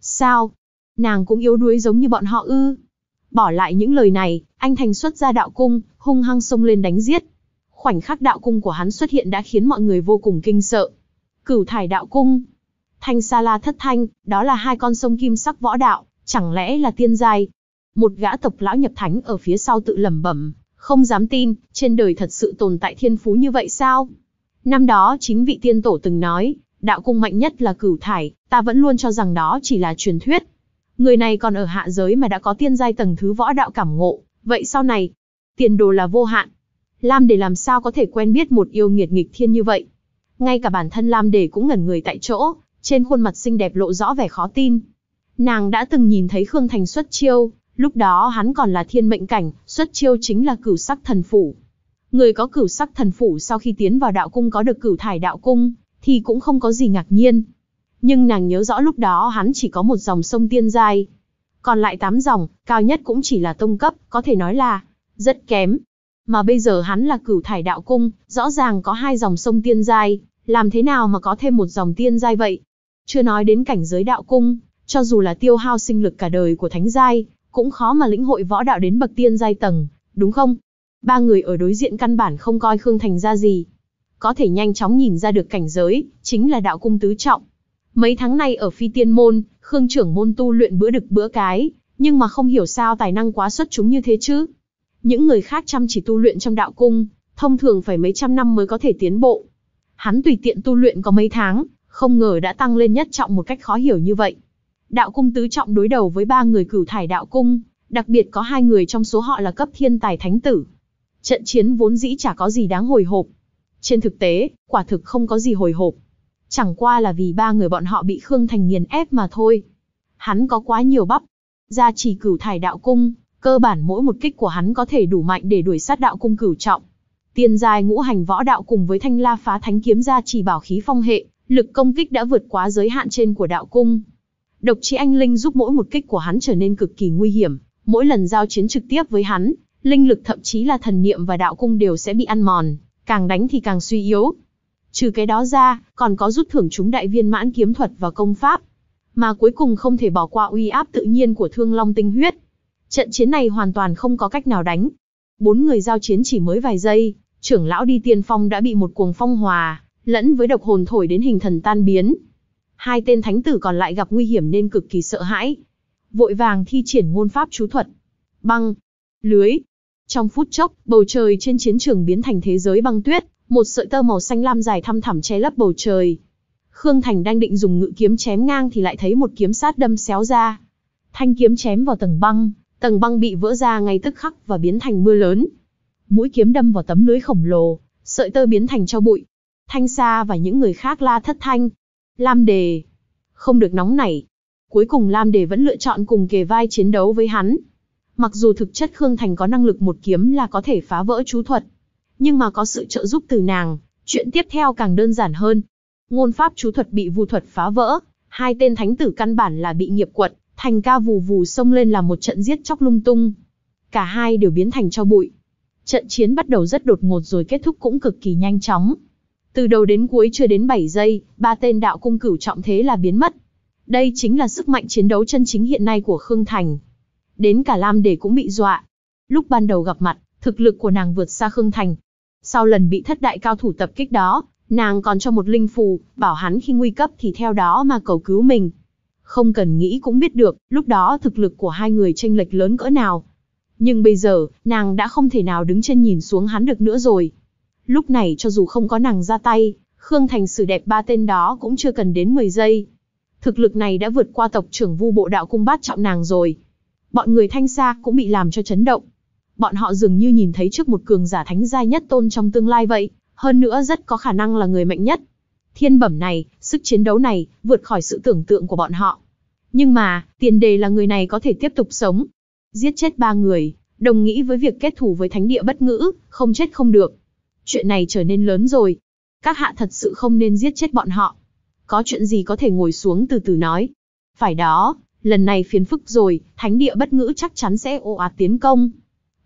Speaker 1: Sao? Nàng cũng yếu đuối giống như bọn họ ư. Bỏ lại những lời này, anh thành xuất ra đạo cung, hung hăng xông lên đánh giết. Khoảnh khắc đạo cung của hắn xuất hiện đã khiến mọi người vô cùng kinh sợ. Cửu thải đạo cung, thanh sa la thất thanh, đó là hai con sông kim sắc võ đạo, chẳng lẽ là tiên giai? Một gã tộc lão nhập thánh ở phía sau tự lẩm bẩm, không dám tin, trên đời thật sự tồn tại thiên phú như vậy sao? Năm đó chính vị tiên tổ từng nói, đạo cung mạnh nhất là cửu thải, ta vẫn luôn cho rằng đó chỉ là truyền thuyết. Người này còn ở hạ giới mà đã có tiên giai tầng thứ võ đạo cảm ngộ, Vậy sau này, tiền đồ là vô hạn. Lam Đề làm sao có thể quen biết một yêu nghiệt nghịch thiên như vậy? Ngay cả bản thân Lam Đề cũng ngẩn người tại chỗ, trên khuôn mặt xinh đẹp lộ rõ vẻ khó tin. Nàng đã từng nhìn thấy Khương Thành xuất chiêu, lúc đó hắn còn là thiên mệnh cảnh, xuất chiêu chính là cửu sắc thần phủ. Người có cửu sắc thần phủ sau khi tiến vào đạo cung có được cửu thải đạo cung, thì cũng không có gì ngạc nhiên. Nhưng nàng nhớ rõ lúc đó hắn chỉ có một dòng sông tiên giai, còn lại 8 dòng, cao nhất cũng chỉ là tông cấp, có thể nói là rất kém. Mà bây giờ hắn là cửu thải đạo cung, rõ ràng có hai dòng sông tiên giai, làm thế nào mà có thêm một dòng tiên giai vậy? Chưa nói đến cảnh giới đạo cung, cho dù là tiêu hao sinh lực cả đời của thánh giai, cũng khó mà lĩnh hội võ đạo đến bậc tiên giai tầng, đúng không? Ba người ở đối diện căn bản không coi Khương Thành ra gì. Có thể nhanh chóng nhìn ra được cảnh giới, chính là đạo cung tứ trọng. Mấy tháng nay ở phi tiên môn, Khương trưởng môn tu luyện bữa đực bữa cái, nhưng mà không hiểu sao tài năng quá xuất chúng như thế chứ. Những người khác chăm chỉ tu luyện trong đạo cung, thông thường phải mấy trăm năm mới có thể tiến bộ. Hắn tùy tiện tu luyện có mấy tháng, không ngờ đã tăng lên nhất trọng một cách khó hiểu như vậy. Đạo cung tứ trọng đối đầu với ba người cửu thải đạo cung, đặc biệt có hai người trong số họ là cấp thiên tài thánh tử. Trận chiến vốn dĩ chả có gì đáng hồi hộp. Trên thực tế, quả thực không có gì hồi hộp. Chẳng qua là vì ba người bọn họ bị Khương Thành nghiền ép mà thôi. Hắn có quá nhiều bắp. Gia chỉ cửu thải đạo cung, cơ bản mỗi một kích của hắn có thể đủ mạnh để đuổi sát đạo cung cửu trọng. Tiên giai ngũ hành võ đạo cùng với thanh la phá thánh kiếm gia chỉ bảo khí phong hệ, lực công kích đã vượt quá giới hạn trên của đạo cung. Độc chi anh linh giúp mỗi một kích của hắn trở nên cực kỳ nguy hiểm, mỗi lần giao chiến trực tiếp với hắn, linh lực thậm chí là thần niệm và đạo cung đều sẽ bị ăn mòn, càng đánh thì càng suy yếu. Trừ cái đó ra, còn có rút thưởng chúng đại viên mãn kiếm thuật và công pháp. Mà cuối cùng không thể bỏ qua uy áp tự nhiên của thương long tinh huyết. Trận chiến này hoàn toàn không có cách nào đánh. Bốn người giao chiến chỉ mới vài giây, trưởng lão đi tiên phong đã bị một cuồng phong hòa, lẫn với độc hồn thổi đến hình thần tan biến. Hai tên thánh tử còn lại gặp nguy hiểm nên cực kỳ sợ hãi. Vội vàng thi triển ngôn pháp chú thuật. Băng, lưới. Trong phút chốc, bầu trời trên chiến trường biến thành thế giới băng tuyết, một sợi tơ màu xanh lam dài thăm thẳm che lấp bầu trời. Khương Thành đang định dùng ngự kiếm chém ngang thì lại thấy một kiếm sát đâm xéo ra. Thanh kiếm chém vào tầng băng, tầng băng bị vỡ ra ngay tức khắc và biến thành mưa lớn. Mũi kiếm đâm vào tấm lưới khổng lồ, sợi tơ biến thành cho bụi. Thanh Sa và những người khác la thất thanh. Lam Đề. Không được nóng nảy. Cuối cùng Lam Đề vẫn lựa chọn cùng kề vai chiến đấu với hắn. Mặc dù thực chất Khương Thành có năng lực một kiếm là có thể phá vỡ chú thuật, nhưng mà có sự trợ giúp từ nàng, chuyện tiếp theo càng đơn giản hơn. Ngôn pháp chú thuật bị vu thuật phá vỡ, hai tên thánh tử căn bản là bị nghiệp quật, thành ca vù vù xông lên là một trận giết chóc lung tung. Cả hai đều biến thành cho bụi. Trận chiến bắt đầu rất đột ngột rồi kết thúc cũng cực kỳ nhanh chóng. Từ đầu đến cuối chưa đến 7 giây, ba tên đạo cung cửu trọng thế là biến mất. Đây chính là sức mạnh chiến đấu chân chính hiện nay của Khương Thành. Đến cả Lam Đề cũng bị dọa. Lúc ban đầu gặp mặt, thực lực của nàng vượt xa Khương Thành, sau lần bị thất đại cao thủ tập kích đó, nàng còn cho một linh phù, bảo hắn khi nguy cấp thì theo đó mà cầu cứu mình. Không cần nghĩ cũng biết được, lúc đó thực lực của hai người tranh lệch lớn cỡ nào. Nhưng bây giờ, nàng đã không thể nào đứng trên nhìn xuống hắn được nữa rồi. Lúc này cho dù không có nàng ra tay, Khương Thành xử đẹp ba tên đó cũng chưa cần đến 10 giây. Thực lực này đã vượt qua tộc trưởng vu bộ đạo cung bát trọng nàng rồi. Bọn người thanh xa cũng bị làm cho chấn động, bọn họ dường như nhìn thấy trước một cường giả thánh giai nhất tôn trong tương lai vậy, hơn nữa rất có khả năng là người mạnh nhất. Thiên bẩm này, sức chiến đấu này, vượt khỏi sự tưởng tượng của bọn họ. Nhưng mà, tiền đề là người này có thể tiếp tục sống. Giết chết ba người, đồng nghĩ với việc kết thủ với thánh địa bất ngữ, không chết không được. Chuyện này trở nên lớn rồi. Các hạ thật sự không nên giết chết bọn họ. Có chuyện gì có thể ngồi xuống từ từ nói. Phải đó, lần này phiền phức rồi, thánh địa bất ngữ chắc chắn sẽ ồ ạt tiến công,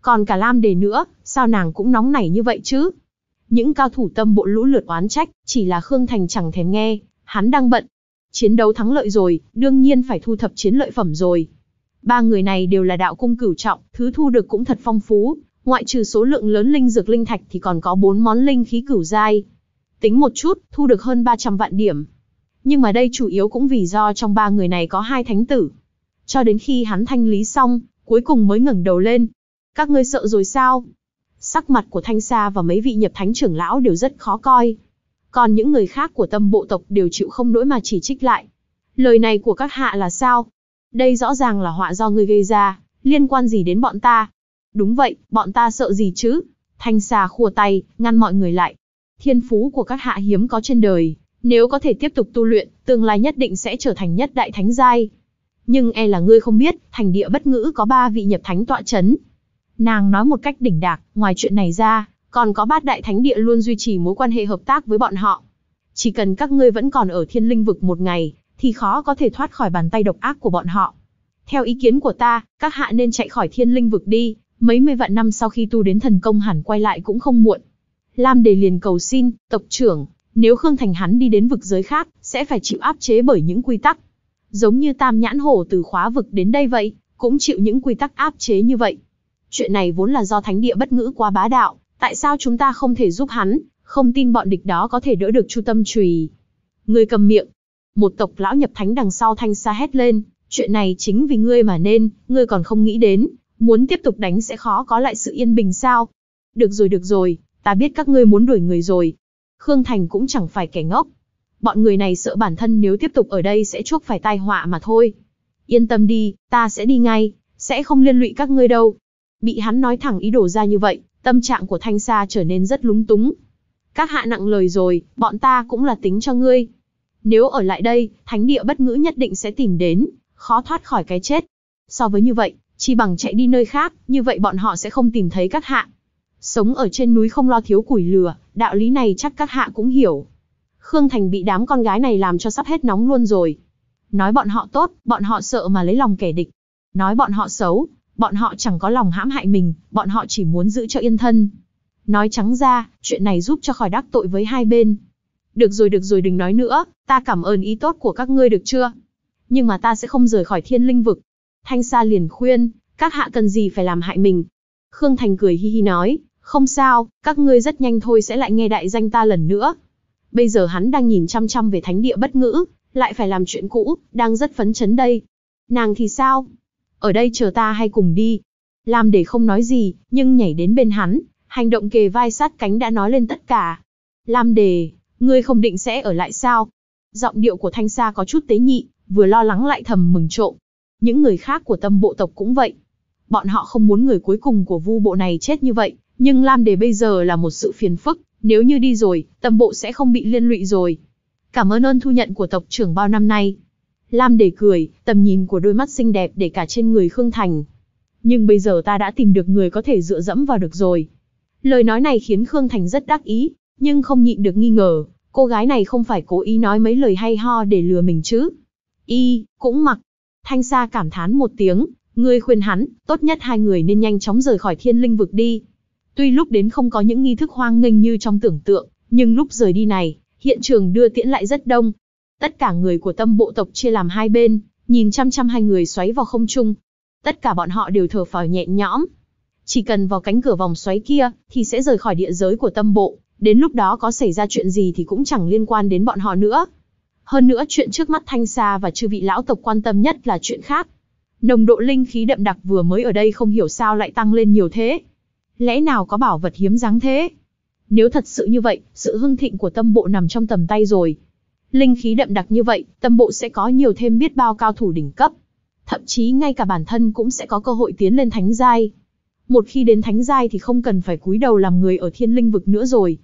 Speaker 1: còn cả Lam Đề nữa, sao nàng cũng nóng nảy như vậy chứ? Những cao thủ tâm bộ lũ lượt oán trách, chỉ là Khương Thành chẳng thèm nghe, hắn đang bận. Chiến đấu thắng lợi rồi, đương nhiên phải thu thập chiến lợi phẩm rồi. Ba người này đều là đạo cung cửu trọng, thứ thu được cũng thật phong phú, ngoại trừ số lượng lớn linh dược linh thạch thì còn có bốn món linh khí cửu giai. Tính một chút, thu được hơn 300 vạn điểm. Nhưng mà đây chủ yếu cũng vì do trong ba người này có hai thánh tử. Cho đến khi hắn thanh lý xong, cuối cùng mới ngẩng đầu lên, các ngươi sợ rồi sao? Sắc mặt của Thanh Sa và mấy vị nhập thánh trưởng lão đều rất khó coi. Còn những người khác của tâm bộ tộc đều chịu không nỗi mà chỉ trích lại. Lời này của các hạ là sao? Đây rõ ràng là họa do ngươi gây ra, liên quan gì đến bọn ta? Đúng vậy, bọn ta sợ gì chứ? Thanh Sa khua tay, ngăn mọi người lại. Thiên phú của các hạ hiếm có trên đời, nếu có thể tiếp tục tu luyện, tương lai nhất định sẽ trở thành nhất đại thánh giai. Nhưng e là ngươi không biết, thành địa bất ngữ có ba vị nhập thánh tọa chấn, Nàng nói một cách đỉnh đạc, ngoài chuyện này ra, còn có bát đại thánh địa luôn duy trì mối quan hệ hợp tác với bọn họ. Chỉ cần các ngươi vẫn còn ở thiên linh vực một ngày, thì khó có thể thoát khỏi bàn tay độc ác của bọn họ. Theo ý kiến của ta, các hạ nên chạy khỏi thiên linh vực đi, mấy mươi vạn năm sau khi tu đến thần công hẳn quay lại cũng không muộn. Lam Đề liền cầu xin, tộc trưởng, nếu Khương Thành hắn đi đến vực giới khác, sẽ phải chịu áp chế bởi những quy tắc. Giống như tam nhãn hổ từ khóa vực đến đây vậy, cũng chịu những quy tắc áp chế như vậy. Chuyện này vốn là do thánh địa bất ngữ quá bá đạo, tại sao chúng ta không thể giúp hắn, không tin bọn địch đó có thể đỡ được chu tâm trùy. Người cầm miệng. Một tộc lão nhập thánh đằng sau thanh xa hét lên, chuyện này chính vì ngươi mà nên, ngươi còn không nghĩ đến, muốn tiếp tục đánh sẽ khó có lại sự yên bình sao. Được rồi được rồi, ta biết các ngươi muốn đuổi người rồi. Khương Thành cũng chẳng phải kẻ ngốc. Bọn người này sợ bản thân nếu tiếp tục ở đây sẽ chuốc phải tai họa mà thôi. Yên tâm đi, ta sẽ đi ngay, sẽ không liên lụy các ngươi đâu bị hắn nói thẳng ý đồ ra như vậy, tâm trạng của Thanh Sa trở nên rất lúng túng. Các hạ nặng lời rồi, bọn ta cũng là tính cho ngươi. Nếu ở lại đây, thánh địa bất ngữ nhất định sẽ tìm đến, khó thoát khỏi cái chết. So với như vậy, chỉ bằng chạy đi nơi khác, như vậy bọn họ sẽ không tìm thấy các hạ. Sống ở trên núi không lo thiếu củi lửa, đạo lý này chắc các hạ cũng hiểu. Khương Thành bị đám con gái này làm cho sắp hết nóng luôn rồi. Nói bọn họ tốt, bọn họ sợ mà lấy lòng kẻ địch. Nói bọn họ xấu, Bọn họ chẳng có lòng hãm hại mình, bọn họ chỉ muốn giữ cho yên thân. Nói trắng ra, chuyện này giúp cho khỏi đắc tội với hai bên. Được rồi được rồi đừng nói nữa, ta cảm ơn ý tốt của các ngươi được chưa? Nhưng mà ta sẽ không rời khỏi thiên linh vực. Thanh Sa liền khuyên, các hạ cần gì phải làm hại mình. Khương Thành cười hi hi nói, không sao, các ngươi rất nhanh thôi sẽ lại nghe đại danh ta lần nữa. Bây giờ hắn đang nhìn chăm chăm về thánh địa bất ngữ, lại phải làm chuyện cũ, đang rất phấn chấn đây. Nàng thì sao? Ở đây chờ ta hay cùng đi. Lam để không nói gì, nhưng nhảy đến bên hắn, hành động kề vai sát cánh đã nói lên tất cả. Lam đề, ngươi không định sẽ ở lại sao? Giọng điệu của thanh sa có chút tế nhị, vừa lo lắng lại thầm mừng trộm. Những người khác của tâm bộ tộc cũng vậy. Bọn họ không muốn người cuối cùng của vu bộ này chết như vậy, nhưng Lam đề bây giờ là một sự phiền phức, nếu như đi rồi, tâm bộ sẽ không bị liên lụy rồi. Cảm ơn ơn thu nhận của tộc trưởng bao năm nay, Lam để cười, tầm nhìn của đôi mắt xinh đẹp để cả trên người Khương Thành. Nhưng bây giờ ta đã tìm được người có thể dựa dẫm vào được rồi. Lời nói này khiến Khương Thành rất đắc ý, nhưng không nhịn được nghi ngờ, cô gái này không phải cố ý nói mấy lời hay ho để lừa mình chứ. Y, cũng mặc. Thanh Sa cảm thán một tiếng, người khuyên hắn, tốt nhất hai người nên nhanh chóng rời khỏi thiên linh vực đi. Tuy lúc đến không có những nghi thức hoang nghênh như trong tưởng tượng, nhưng lúc rời đi này, hiện trường đưa tiễn lại rất đông, Tất cả người của tâm bộ tộc chia làm hai bên, nhìn chăm chăm hai người xoáy vào không trung. Tất cả bọn họ đều thở phào nhẹ nhõm. Chỉ cần vào cánh cửa vòng xoáy kia, thì sẽ rời khỏi địa giới của tâm bộ. Đến lúc đó có xảy ra chuyện gì thì cũng chẳng liên quan đến bọn họ nữa. Hơn nữa chuyện trước mắt Thanh xa và chư vị lão tộc quan tâm nhất là chuyện khác. Nồng độ linh khí đậm đặc vừa mới ở đây không hiểu sao lại tăng lên nhiều thế. Lẽ nào có bảo vật hiếm dáng thế? Nếu thật sự như vậy, sự hưng thịnh của tâm bộ nằm trong tầm tay rồi, Linh khí đậm đặc như vậy, tâm bộ sẽ có nhiều thêm biết bao cao thủ đỉnh cấp. Thậm chí ngay cả bản thân cũng sẽ có cơ hội tiến lên thánh giai. Một khi đến thánh giai thì không cần phải cúi đầu làm người ở thiên linh vực nữa rồi.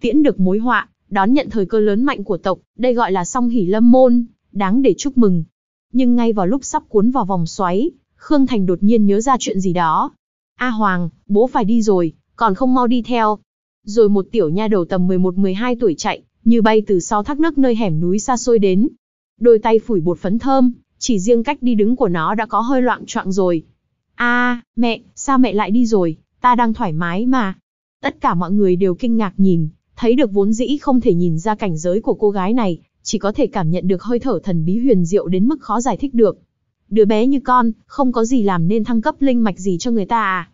Speaker 1: Tiễn được mối họa, đón nhận thời cơ lớn mạnh của tộc, đây gọi là song hỷ lâm môn, đáng để chúc mừng. Nhưng ngay vào lúc sắp cuốn vào vòng xoáy, Khương Thành đột nhiên nhớ ra chuyện gì đó. A Hoàng, bố phải đi rồi, còn không mau đi theo. Rồi một tiểu nha đầu tầm 11-12 tuổi chạy, như bay từ sau thác nước nơi hẻm núi xa xôi đến. Đôi tay phủi bột phấn thơm, chỉ riêng cách đi đứng của nó đã có hơi loạn choạng rồi. a mẹ, sao mẹ lại đi rồi, ta đang thoải mái mà. Tất cả mọi người đều kinh ngạc nhìn, thấy được vốn dĩ không thể nhìn ra cảnh giới của cô gái này, chỉ có thể cảm nhận được hơi thở thần bí huyền diệu đến mức khó giải thích được. Đứa bé như con, không có gì làm nên thăng cấp linh mạch gì cho người ta à?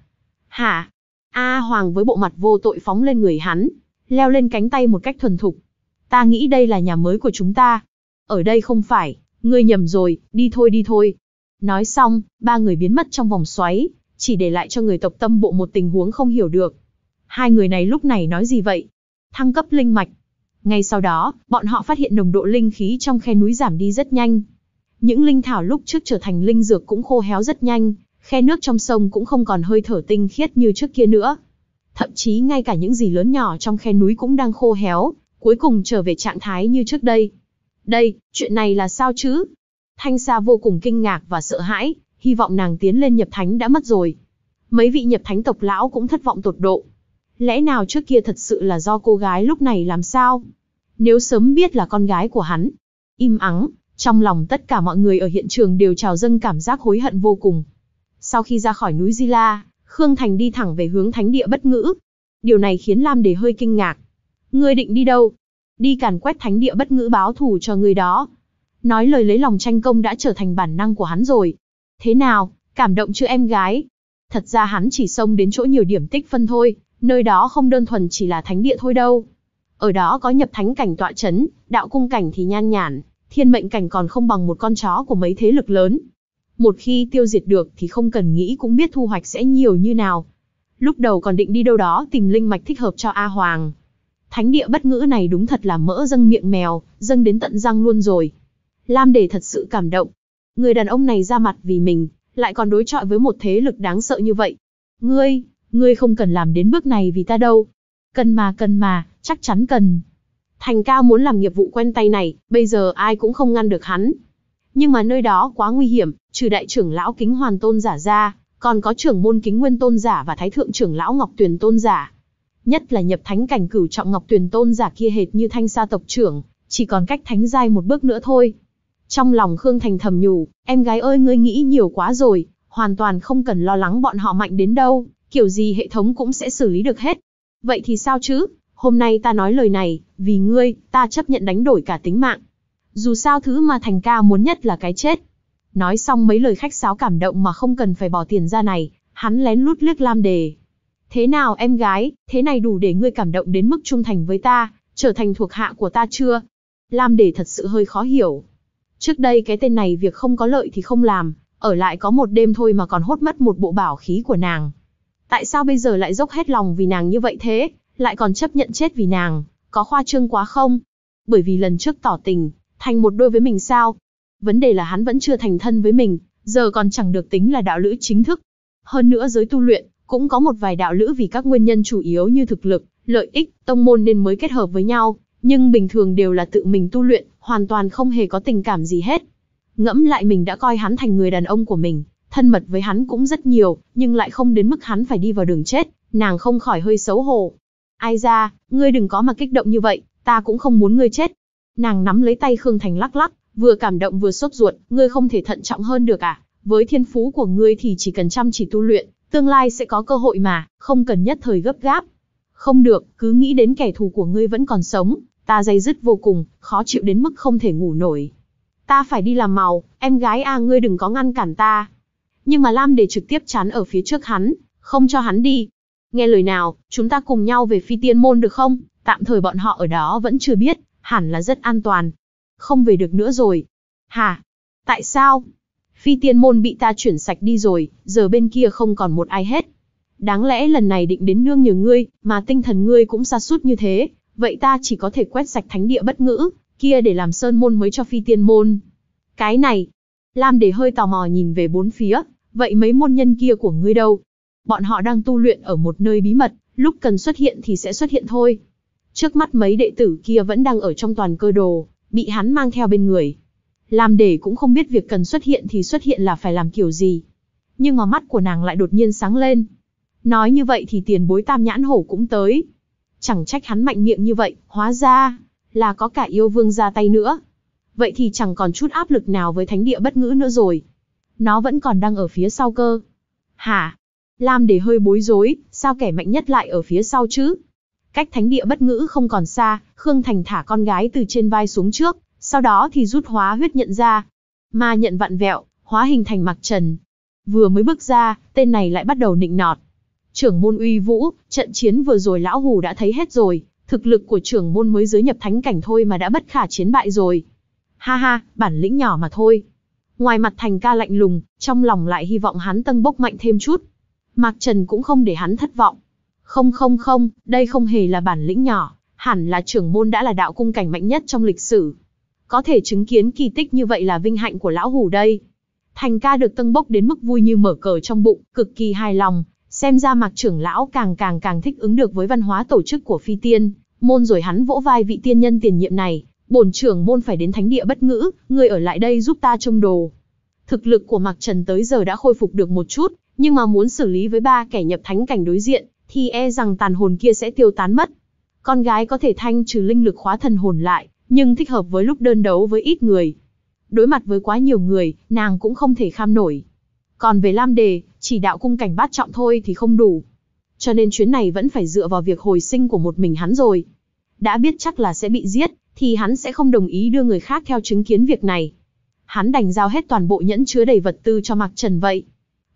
Speaker 1: Hả? A Hoàng với bộ mặt vô tội phóng lên người hắn, leo lên cánh tay một cách thuần thục, ta nghĩ đây là nhà mới của chúng ta. Ở đây không phải, ngươi nhầm rồi, đi thôi đi thôi. Nói xong, ba người biến mất trong vòng xoáy, chỉ để lại cho người tộc tâm bộ một tình huống không hiểu được. Hai người này lúc này nói gì vậy? Thăng cấp linh mạch. Ngay sau đó, bọn họ phát hiện nồng độ linh khí trong khe núi giảm đi rất nhanh. Những linh thảo lúc trước trở thành linh dược cũng khô héo rất nhanh, khe nước trong sông cũng không còn hơi thở tinh khiết như trước kia nữa. Thậm chí ngay cả những gì lớn nhỏ trong khe núi cũng đang khô héo, cuối cùng trở về trạng thái như trước đây. Đây, chuyện này là sao chứ? Thanh Sa vô cùng kinh ngạc và sợ hãi, hy vọng nàng tiến lên nhập thánh đã mất rồi. Mấy vị nhập thánh tộc lão cũng thất vọng tột độ. Lẽ nào trước kia thật sự là do cô gái lúc này làm sao? Nếu sớm biết là con gái của hắn, im ắng, trong lòng tất cả mọi người ở hiện trường đều trào dâng cảm giác hối hận vô cùng. Sau khi ra khỏi núi Di La, Khương Thành đi thẳng về hướng thánh địa bất ngữ. Điều này khiến Lam Đề hơi kinh ngạc, Ngươi định đi đâu? Đi càn quét thánh địa bất ngữ báo thù cho người đó. Nói lời lấy lòng tranh công đã trở thành bản năng của hắn rồi. Thế nào, cảm động chưa em gái? Thật ra hắn chỉ xông đến chỗ nhiều điểm tích phân thôi, nơi đó không đơn thuần chỉ là thánh địa thôi đâu. Ở đó có nhập thánh cảnh tọa chấn, đạo cung cảnh thì nhan nhản, thiên mệnh cảnh còn không bằng một con chó của mấy thế lực lớn. Một khi tiêu diệt được thì không cần nghĩ cũng biết thu hoạch sẽ nhiều như nào. Lúc đầu còn định đi đâu đó tìm linh mạch thích hợp cho A Hoàng, Thánh địa bất ngữ này đúng thật là mỡ dâng miệng mèo, dâng đến tận răng luôn rồi. Lam Đề thật sự cảm động. Người đàn ông này ra mặt vì mình, lại còn đối chọi với một thế lực đáng sợ như vậy. Ngươi, ngươi không cần làm đến bước này vì ta đâu. Cần mà cần mà, chắc chắn cần. Thành Cao muốn làm nghiệp vụ quen tay này, bây giờ ai cũng không ngăn được hắn. Nhưng mà nơi đó quá nguy hiểm, trừ đại trưởng lão kính hoàn tôn giả ra, còn có trưởng môn kính nguyên tôn giả và thái thượng trưởng lão ngọc tuyển tôn giả nhất là nhập thánh cảnh cửu trọng ngọc tuyền tôn giả kia hệt như thanh sa tộc trưởng, chỉ còn cách thánh giai một bước nữa thôi. Trong lòng Khương Thành thầm nhủ, em gái ơi ngươi nghĩ nhiều quá rồi, hoàn toàn không cần lo lắng bọn họ mạnh đến đâu, kiểu gì hệ thống cũng sẽ xử lý được hết. Vậy thì sao chứ, hôm nay ta nói lời này, vì ngươi, ta chấp nhận đánh đổi cả tính mạng. Dù sao thứ mà Thành ca muốn nhất là cái chết. Nói xong mấy lời khách sáo cảm động mà không cần phải bỏ tiền ra này, hắn lén lút liếc Lam Đề, Thế nào em gái, thế này đủ để ngươi cảm động đến mức trung thành với ta, trở thành thuộc hạ của ta chưa? Lam để thật sự hơi khó hiểu. Trước đây cái tên này việc không có lợi thì không làm, ở lại có một đêm thôi mà còn hốt mất một bộ bảo khí của nàng. Tại sao bây giờ lại dốc hết lòng vì nàng như vậy thế, lại còn chấp nhận chết vì nàng, có khoa trương quá không? Bởi vì lần trước tỏ tình, thành một đôi với mình sao? Vấn đề là hắn vẫn chưa thành thân với mình, giờ còn chẳng được tính là đạo lữ chính thức. Hơn nữa giới tu luyện, cũng có một vài đạo lữ vì các nguyên nhân chủ yếu như thực lực, lợi ích, tông môn nên mới kết hợp với nhau, nhưng bình thường đều là tự mình tu luyện, hoàn toàn không hề có tình cảm gì hết. Ngẫm lại mình đã coi hắn thành người đàn ông của mình, thân mật với hắn cũng rất nhiều, nhưng lại không đến mức hắn phải đi vào đường chết, nàng không khỏi hơi xấu hổ. Ai ra, ngươi đừng có mà kích động như vậy, ta cũng không muốn ngươi chết. Nàng nắm lấy tay Khương Thành lắc lắc, vừa cảm động vừa sốt ruột, ngươi không thể thận trọng hơn được à? Với thiên phú của ngươi thì chỉ cần chăm chỉ tu luyện, Tương lai sẽ có cơ hội mà, không cần nhất thời gấp gáp. Không được, cứ nghĩ đến kẻ thù của ngươi vẫn còn sống, ta dây dứt vô cùng, khó chịu đến mức không thể ngủ nổi. Ta phải đi làm màu, em gái à ngươi đừng có ngăn cản ta. Nhưng mà Lam để trực tiếp chắn ở phía trước hắn, không cho hắn đi. Nghe lời nào, chúng ta cùng nhau về phi tiên môn được không? Tạm thời bọn họ ở đó vẫn chưa biết, hẳn là rất an toàn. Không về được nữa rồi. Hả? Tại sao? phi tiên môn bị ta chuyển sạch đi rồi, giờ bên kia không còn một ai hết. Đáng lẽ lần này định đến nương nhờ ngươi, mà tinh thần ngươi cũng xa sút như thế, vậy ta chỉ có thể quét sạch thánh địa bất ngữ, kia để làm sơn môn mới cho phi tiên môn. Cái này, Lam để hơi tò mò nhìn về bốn phía, vậy mấy môn nhân kia của ngươi đâu? Bọn họ đang tu luyện ở một nơi bí mật, lúc cần xuất hiện thì sẽ xuất hiện thôi. Trước mắt mấy đệ tử kia vẫn đang ở trong toàn cơ đồ, bị hắn mang theo bên người, làm để cũng không biết việc cần xuất hiện thì xuất hiện là phải làm kiểu gì. Nhưng mà mắt của nàng lại đột nhiên sáng lên. Nói như vậy thì tiền bối tam nhãn hổ cũng tới. Chẳng trách hắn mạnh miệng như vậy, hóa ra là có cả yêu vương ra tay nữa. Vậy thì chẳng còn chút áp lực nào với thánh địa bất ngữ nữa rồi. Nó vẫn còn đang ở phía sau cơ. Hả? Lam để hơi bối rối, sao kẻ mạnh nhất lại ở phía sau chứ? Cách thánh địa bất ngữ không còn xa, Khương Thành thả con gái từ trên vai xuống trước, sau đó thì rút hóa huyết nhận ra. Ma nhận vặn vẹo, hóa hình thành mặc trần. Vừa mới bước ra, tên này lại bắt đầu nịnh nọt. Trưởng môn uy vũ, trận chiến vừa rồi lão hù đã thấy hết rồi, thực lực của trưởng môn mới dưới nhập thánh cảnh thôi mà đã bất khả chiến bại rồi. Ha ha, bản lĩnh nhỏ mà thôi. Ngoài mặt thành ca lạnh lùng, trong lòng lại hy vọng hắn tăng bốc mạnh thêm chút. Mạc Trần cũng không để hắn thất vọng. Không không không, đây không hề là bản lĩnh nhỏ, hẳn là trưởng môn đã là đạo cung cảnh mạnh nhất trong lịch sử. Có thể chứng kiến kỳ tích như vậy là vinh hạnh của lão hủ đây. Thành ca được tân bốc đến mức vui như mở cờ trong bụng, cực kỳ hài lòng, xem ra mạc trưởng lão càng càng càng thích ứng được với văn hóa tổ chức của phi tiên, môn rồi hắn vỗ vai vị tiên nhân tiền nhiệm này, bổn trưởng môn phải đến thánh địa bất ngữ, người ở lại đây giúp ta trông đồ. Thực lực của Mạc Trần tới giờ đã khôi phục được một chút, nhưng mà muốn xử lý với ba kẻ nhập thánh cảnh đối diện, thì e rằng tàn hồn kia sẽ tiêu tán mất. Con gái có thể thanh trừ linh lực khóa thần hồn lại, nhưng thích hợp với lúc đơn đấu với ít người. Đối mặt với quá nhiều người, nàng cũng không thể kham nổi. Còn về Lam Đề, chỉ đạo cung cảnh bát trọng thôi thì không đủ. Cho nên chuyến này vẫn phải dựa vào việc hồi sinh của một mình hắn rồi. Đã biết chắc là sẽ bị giết, thì hắn sẽ không đồng ý đưa người khác theo chứng kiến việc này. Hắn đành giao hết toàn bộ nhẫn chứa đầy vật tư cho Mạc Trần vậy.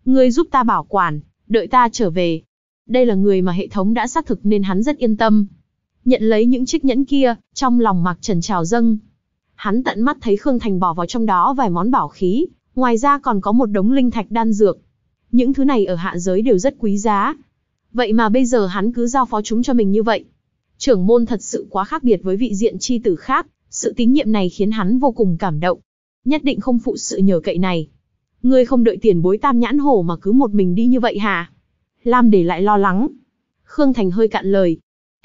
Speaker 1: người giúp ta bảo quản, đợi ta trở về. Đây là người mà hệ thống đã xác thực nên hắn rất yên tâm. Nhận lấy những chiếc nhẫn kia, trong lòng mặc Trần trào dâng. Hắn tận mắt thấy Khương Thành bỏ vào trong đó vài món bảo khí, ngoài ra còn có một đống linh thạch đan dược. Những thứ này ở hạ giới đều rất quý giá. Vậy mà bây giờ hắn cứ giao phó chúng cho mình như vậy. Trưởng môn thật sự quá khác biệt với vị diện chi tử khác, sự tín nhiệm này khiến hắn vô cùng cảm động. Nhất định không phụ sự nhờ cậy này. Ngươi không đợi tiền bối tam nhãn hổ mà cứ một mình đi như vậy hả? Lam để lại lo lắng. Khương Thành hơi cạn lời,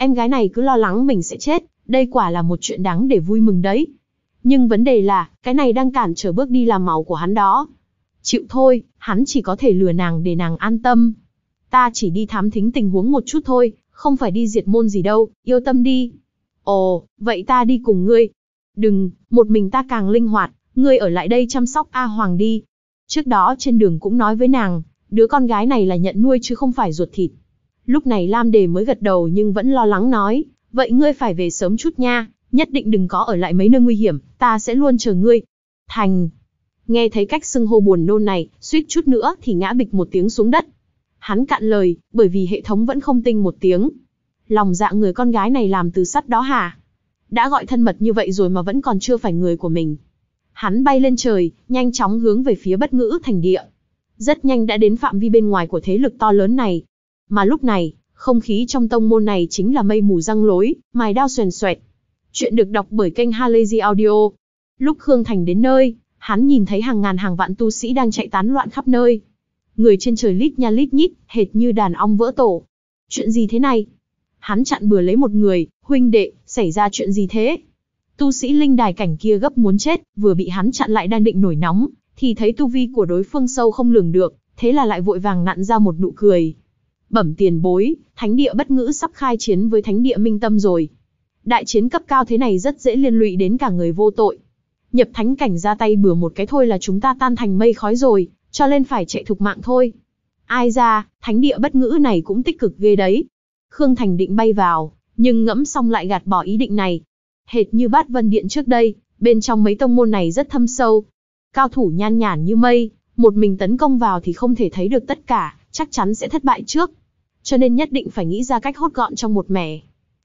Speaker 1: Em gái này cứ lo lắng mình sẽ chết, đây quả là một chuyện đáng để vui mừng đấy. Nhưng vấn đề là, cái này đang cản trở bước đi làm màu của hắn đó. Chịu thôi, hắn chỉ có thể lừa nàng để nàng an tâm. Ta chỉ đi thám thính tình huống một chút thôi, không phải đi diệt môn gì đâu, yêu tâm đi. Ồ, vậy ta đi cùng ngươi. Đừng, một mình ta càng linh hoạt, ngươi ở lại đây chăm sóc A Hoàng đi. Trước đó trên đường cũng nói với nàng, đứa con gái này là nhận nuôi chứ không phải ruột thịt. Lúc này Lam Đề mới gật đầu nhưng vẫn lo lắng nói, vậy ngươi phải về sớm chút nha, nhất định đừng có ở lại mấy nơi nguy hiểm, ta sẽ luôn chờ ngươi. Thành. Nghe thấy cách xưng hô buồn nôn này, suýt chút nữa thì ngã bịch một tiếng xuống đất. Hắn cạn lời, bởi vì hệ thống vẫn không tinh một tiếng. Lòng dạ người con gái này làm từ sắt đó hả? Đã gọi thân mật như vậy rồi mà vẫn còn chưa phải người của mình. Hắn bay lên trời, nhanh chóng hướng về phía bất ngữ thành địa. Rất nhanh đã đến phạm vi bên ngoài của thế lực to lớn này, mà lúc này, không khí trong tông môn này chính là mây mù răng lối, mài đao xoèn xoẹt. Chuyện được đọc bởi kênh Halazy Audio. Lúc Khương Thành đến nơi, hắn nhìn thấy hàng ngàn hàng vạn tu sĩ đang chạy tán loạn khắp nơi. Người trên trời lít nha lít nhít, hệt như đàn ong vỡ tổ. Chuyện gì thế này? Hắn chặn bừa lấy một người, huynh đệ, xảy ra chuyện gì thế? Tu sĩ linh đài cảnh kia gấp muốn chết, vừa bị hắn chặn lại đang định nổi nóng, thì thấy tu vi của đối phương sâu không lường được, thế là lại vội vàng nặn ra một nụ cười, bẩm tiền bối, thánh địa bất ngữ sắp khai chiến với thánh địa minh tâm rồi. Đại chiến cấp cao thế này rất dễ liên lụy đến cả người vô tội. Nhập thánh cảnh ra tay bừa một cái thôi là chúng ta tan thành mây khói rồi, cho nên phải chạy thục mạng thôi. Ai ra, thánh địa bất ngữ này cũng tích cực ghê đấy. Khương Thành định bay vào, nhưng ngẫm xong lại gạt bỏ ý định này. Hệt như bát vân điện trước đây, bên trong mấy tông môn này rất thâm sâu. Cao thủ nhan nhản như mây, một mình tấn công vào thì không thể thấy được tất cả, chắc chắn sẽ thất bại trước cho nên nhất định phải nghĩ ra cách hốt gọn trong một mẻ.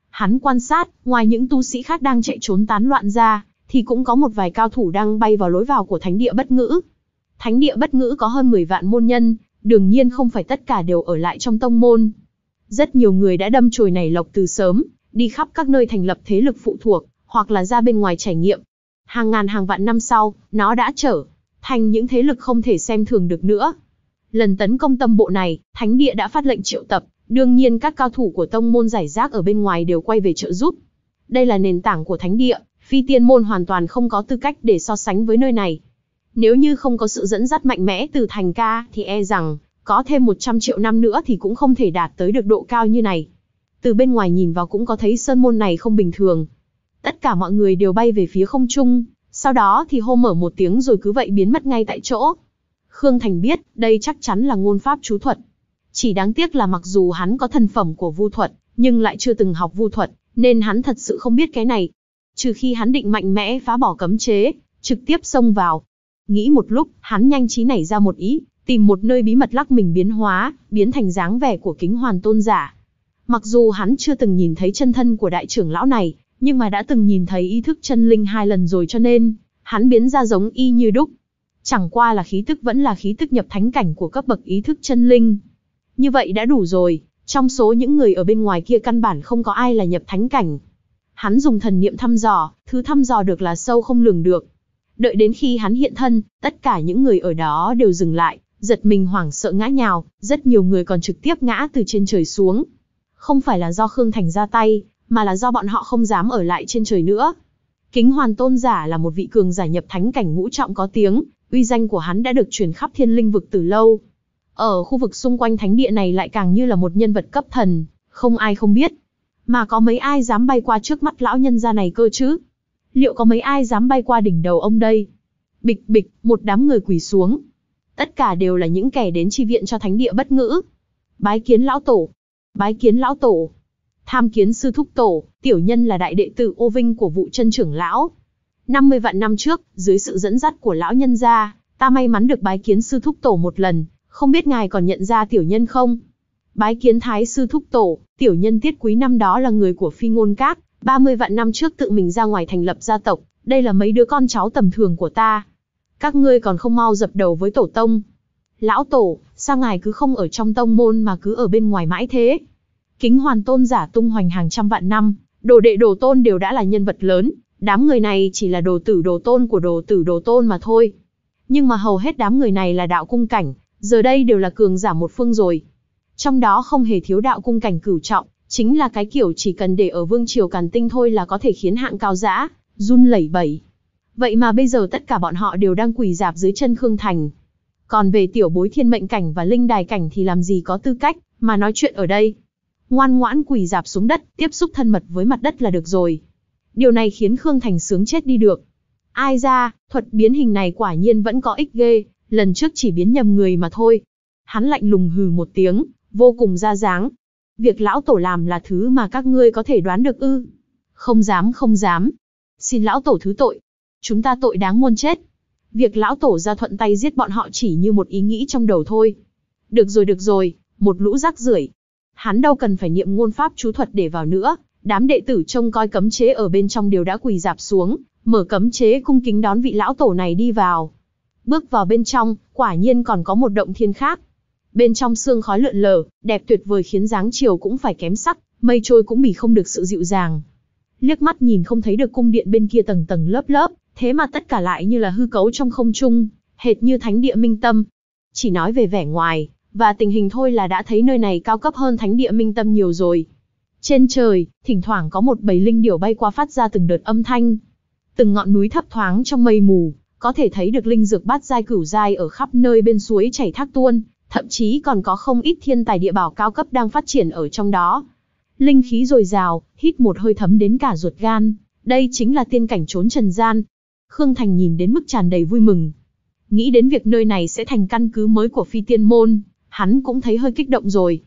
Speaker 1: Hắn quan sát, ngoài những tu sĩ khác đang chạy trốn tán loạn ra, thì cũng có một vài cao thủ đang bay vào lối vào của thánh địa bất ngữ. Thánh địa bất ngữ có hơn 10 vạn môn nhân, đương nhiên không phải tất cả đều ở lại trong tông môn. Rất nhiều người đã đâm chồi nảy lộc từ sớm, đi khắp các nơi thành lập thế lực phụ thuộc, hoặc là ra bên ngoài trải nghiệm. Hàng ngàn hàng vạn năm sau, nó đã trở thành những thế lực không thể xem thường được nữa. Lần tấn công tâm bộ này, Thánh địa đã phát lệnh triệu tập, đương nhiên các cao thủ của tông môn giải rác ở bên ngoài đều quay về trợ giúp. Đây là nền tảng của Thánh địa, phi tiên môn hoàn toàn không có tư cách để so sánh với nơi này. Nếu như không có sự dẫn dắt mạnh mẽ từ thành ca thì e rằng, có thêm 100 triệu năm nữa thì cũng không thể đạt tới được độ cao như này. Từ bên ngoài nhìn vào cũng có thấy sơn môn này không bình thường. Tất cả mọi người đều bay về phía không trung, sau đó thì hô mở một tiếng rồi cứ vậy biến mất ngay tại chỗ. Khương Thành biết, đây chắc chắn là ngôn pháp chú thuật. Chỉ đáng tiếc là mặc dù hắn có thần phẩm của vu thuật, nhưng lại chưa từng học vu thuật, nên hắn thật sự không biết cái này. Trừ khi hắn định mạnh mẽ phá bỏ cấm chế, trực tiếp xông vào. Nghĩ một lúc, hắn nhanh trí nảy ra một ý, tìm một nơi bí mật lắc mình biến hóa, biến thành dáng vẻ của kính hoàn tôn giả. Mặc dù hắn chưa từng nhìn thấy chân thân của đại trưởng lão này, nhưng mà đã từng nhìn thấy ý thức chân linh hai lần rồi cho nên, hắn biến ra giống y như đúc, Chẳng qua là khí tức vẫn là khí tức nhập thánh cảnh của cấp bậc ý thức chân linh. Như vậy đã đủ rồi, trong số những người ở bên ngoài kia căn bản không có ai là nhập thánh cảnh. Hắn dùng thần niệm thăm dò, thứ thăm dò được là sâu không lường được. Đợi đến khi hắn hiện thân, tất cả những người ở đó đều dừng lại, giật mình hoảng sợ ngã nhào, rất nhiều người còn trực tiếp ngã từ trên trời xuống. Không phải là do Khương Thành ra tay, mà là do bọn họ không dám ở lại trên trời nữa. Kính Hoàn Tôn giả là một vị cường giả nhập thánh cảnh ngũ trọng có tiếng, uy danh của hắn đã được truyền khắp thiên linh vực từ lâu. Ở khu vực xung quanh thánh địa này lại càng như là một nhân vật cấp thần, không ai không biết. Mà có mấy ai dám bay qua trước mắt lão nhân gia này cơ chứ? Liệu có mấy ai dám bay qua đỉnh đầu ông đây? Bịch bịch, một đám người quỳ xuống. Tất cả đều là những kẻ đến chi viện cho thánh địa bất ngữ. Bái kiến lão tổ. Bái kiến lão tổ. Tham kiến sư thúc tổ, tiểu nhân là đại đệ tử ô vinh của vụ chân trưởng lão. 50 vạn năm trước, dưới sự dẫn dắt của lão nhân gia, ta may mắn được bái kiến sư thúc tổ một lần, không biết ngài còn nhận ra tiểu nhân không? Bái kiến thái sư thúc tổ, tiểu nhân tiết quý năm đó là người của phi ngôn các, 30 vạn năm trước tự mình ra ngoài thành lập gia tộc, đây là mấy đứa con cháu tầm thường của ta. Các ngươi còn không mau dập đầu với tổ tông. Lão tổ, sao ngài cứ không ở trong tông môn mà cứ ở bên ngoài mãi thế? Kính hoàn tôn giả tung hoành hàng trăm vạn năm, đồ đệ đồ tôn đều đã là nhân vật lớn, đám người này chỉ là đồ tử đồ tôn của đồ tử đồ tôn mà thôi. Nhưng mà hầu hết đám người này là đạo cung cảnh, giờ đây đều là cường giả một phương rồi. Trong đó không hề thiếu đạo cung cảnh cửu trọng, chính là cái kiểu chỉ cần để ở vương triều càn tinh thôi là có thể khiến hạng cao giã, run lẩy bẩy. Vậy mà bây giờ tất cả bọn họ đều đang quỳ dạp dưới chân Khương Thành. Còn về tiểu bối thiên mệnh cảnh và linh đài cảnh thì làm gì có tư cách mà nói chuyện ở đây. Ngoan ngoãn quỳ dạp xuống đất, tiếp xúc thân mật với mặt đất là được rồi. Điều này khiến Khương Thành sướng chết đi được. Ai ra, thuật biến hình này quả nhiên vẫn có ích ghê, lần trước chỉ biến nhầm người mà thôi. Hắn lạnh lùng hừ một tiếng, vô cùng ra dáng. Việc lão tổ làm là thứ mà các ngươi có thể đoán được ư. Không dám không dám. Xin lão tổ thứ tội. Chúng ta tội đáng muôn chết. Việc lão tổ ra thuận tay giết bọn họ chỉ như một ý nghĩ trong đầu thôi. Được rồi được rồi, một lũ rác rưởi. Hắn đâu cần phải niệm ngôn pháp chú thuật để vào nữa, Đám đệ tử trông coi cấm chế ở bên trong đều đã quỳ dạp xuống, mở cấm chế cung kính đón vị lão tổ này đi vào. Bước vào bên trong, quả nhiên còn có một động thiên khác. Bên trong xương khói lượn lờ, đẹp tuyệt vời khiến dáng chiều cũng phải kém sắc, mây trôi cũng bỉ không được sự dịu dàng. Liếc mắt nhìn không thấy được cung điện bên kia tầng tầng lớp lớp, thế mà tất cả lại như là hư cấu trong không trung, hệt như thánh địa minh tâm. Chỉ nói về vẻ ngoài, và tình hình thôi là đã thấy nơi này cao cấp hơn thánh địa minh tâm nhiều rồi. Trên trời, thỉnh thoảng có một bầy linh điểu bay qua phát ra từng đợt âm thanh. Từng ngọn núi thấp thoáng trong mây mù, có thể thấy được linh dược bát giai cửu giai ở khắp nơi bên suối chảy thác tuôn, thậm chí còn có không ít thiên tài địa bảo cao cấp đang phát triển ở trong đó. Linh khí dồi dào, hít một hơi thấm đến cả ruột gan, đây chính là tiên cảnh trốn trần gian. Khương Thành nhìn đến mức tràn đầy vui mừng. Nghĩ đến việc nơi này sẽ thành căn cứ mới của phi tiên môn, hắn cũng thấy hơi kích động rồi.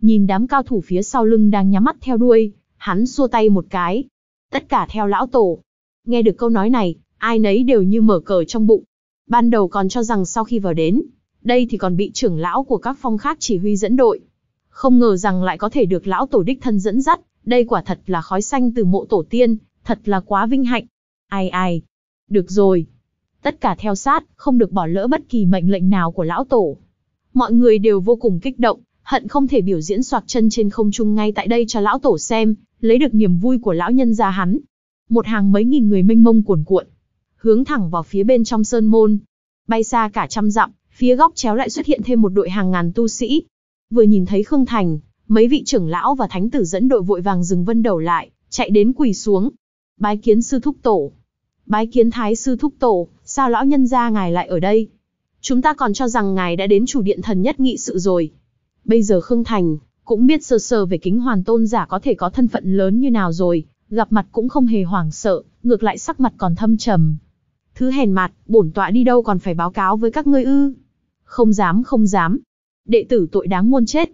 Speaker 1: Nhìn đám cao thủ phía sau lưng đang nhắm mắt theo đuôi, hắn xua tay một cái. Tất cả theo lão tổ. Nghe được câu nói này, ai nấy đều như mở cờ trong bụng. Ban đầu còn cho rằng sau khi vào đến, đây thì còn bị trưởng lão của các phong khác chỉ huy dẫn đội. Không ngờ rằng lại có thể được lão tổ đích thân dẫn dắt, đây quả thật là khói xanh từ mộ tổ tiên, thật là quá vinh hạnh. Ai ai? Được rồi. Tất cả theo sát, không được bỏ lỡ bất kỳ mệnh lệnh nào của lão tổ. Mọi người đều vô cùng kích động, hận không thể biểu diễn soạc chân trên không trung ngay tại đây cho lão tổ xem, lấy được niềm vui của lão nhân gia hắn. Một hàng mấy nghìn người mênh mông cuồn cuộn, hướng thẳng vào phía bên trong sơn môn. Bay xa cả trăm dặm, phía góc chéo lại xuất hiện thêm một đội hàng ngàn tu sĩ. Vừa nhìn thấy Khương Thành, mấy vị trưởng lão và thánh tử dẫn đội vội vàng dừng vân đầu lại, chạy đến quỳ xuống. Bái kiến sư thúc tổ. Bái kiến thái sư thúc tổ, sao lão nhân gia ngài lại ở đây? Chúng ta còn cho rằng ngài đã đến chủ điện thần nhất nghị sự rồi, Bây giờ Khương Thành cũng biết sơ sơ về kính hoàn tôn giả có thể có thân phận lớn như nào rồi, gặp mặt cũng không hề hoảng sợ, ngược lại sắc mặt còn thâm trầm. Thứ hèn mặt, bổn tọa đi đâu còn phải báo cáo với các ngươi ư. Không dám không dám. Đệ tử tội đáng muôn chết.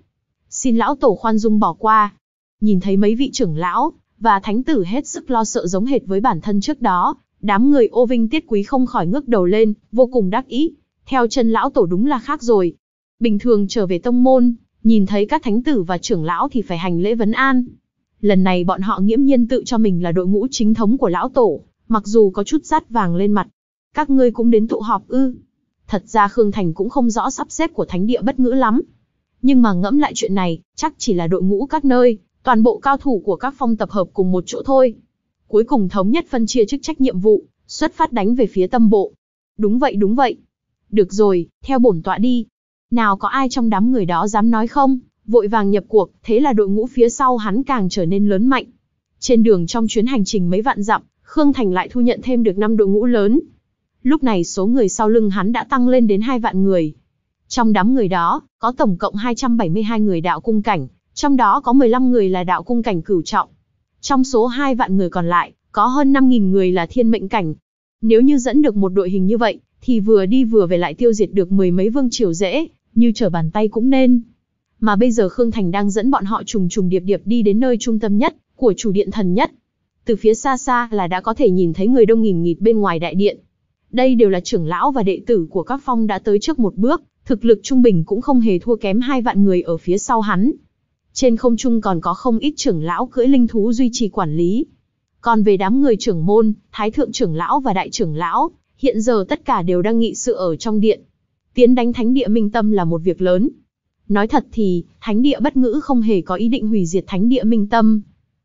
Speaker 1: Xin lão tổ khoan dung bỏ qua. Nhìn thấy mấy vị trưởng lão, và thánh tử hết sức lo sợ giống hệt với bản thân trước đó, đám người ô vinh tiết quý không khỏi ngước đầu lên, vô cùng đắc ý. Theo chân lão tổ đúng là khác rồi, bình thường trở về tông môn, nhìn thấy các thánh tử và trưởng lão thì phải hành lễ vấn an. Lần này bọn họ nghiễm nhiên tự cho mình là đội ngũ chính thống của lão tổ, mặc dù có chút rát vàng lên mặt. Các ngươi cũng đến tụ họp ư. Thật ra Khương Thành cũng không rõ sắp xếp của thánh địa bất ngữ lắm. Nhưng mà ngẫm lại chuyện này, chắc chỉ là đội ngũ các nơi, toàn bộ cao thủ của các phong tập hợp cùng một chỗ thôi. Cuối cùng thống nhất phân chia chức trách nhiệm vụ, xuất phát đánh về phía tâm bộ. Đúng vậy đúng vậy. Được rồi, theo bổn tọa đi, nào có ai trong đám người đó dám nói không, vội vàng nhập cuộc, thế là đội ngũ phía sau hắn càng trở nên lớn mạnh. Trên đường trong chuyến hành trình mấy vạn dặm, Khương Thành lại thu nhận thêm được 5 đội ngũ lớn. Lúc này số người sau lưng hắn đã tăng lên đến 2 vạn người. Trong đám người đó, có tổng cộng 272 người đạo cung cảnh, trong đó có 15 người là đạo cung cảnh cửu trọng. Trong số 2 vạn người còn lại, có hơn 5.000 người là thiên mệnh cảnh. Nếu như dẫn được một đội hình như vậy, thì vừa đi vừa về lại tiêu diệt được mười mấy vương triều dễ như trở bàn tay cũng nên. Mà bây giờ Khương Thành đang dẫn bọn họ trùng trùng điệp điệp đi đến nơi trung tâm nhất, của chủ điện thần nhất. Từ phía xa xa là đã có thể nhìn thấy người đông nghìn nghịt bên ngoài đại điện. Đây đều là trưởng lão và đệ tử của các phong đã tới trước một bước, thực lực trung bình cũng không hề thua kém hai vạn người ở phía sau hắn. Trên không trung còn có không ít trưởng lão cưỡi linh thú duy trì quản lý. Còn về đám người trưởng môn, thái thượng trưởng lão và đại trưởng lão, hiện giờ tất cả đều đang nghị sự ở trong điện tiến đánh thánh địa Minh Tâm là một việc lớn. Nói thật thì, thánh địa bất ngữ không hề có ý định hủy diệt thánh địa Minh Tâm.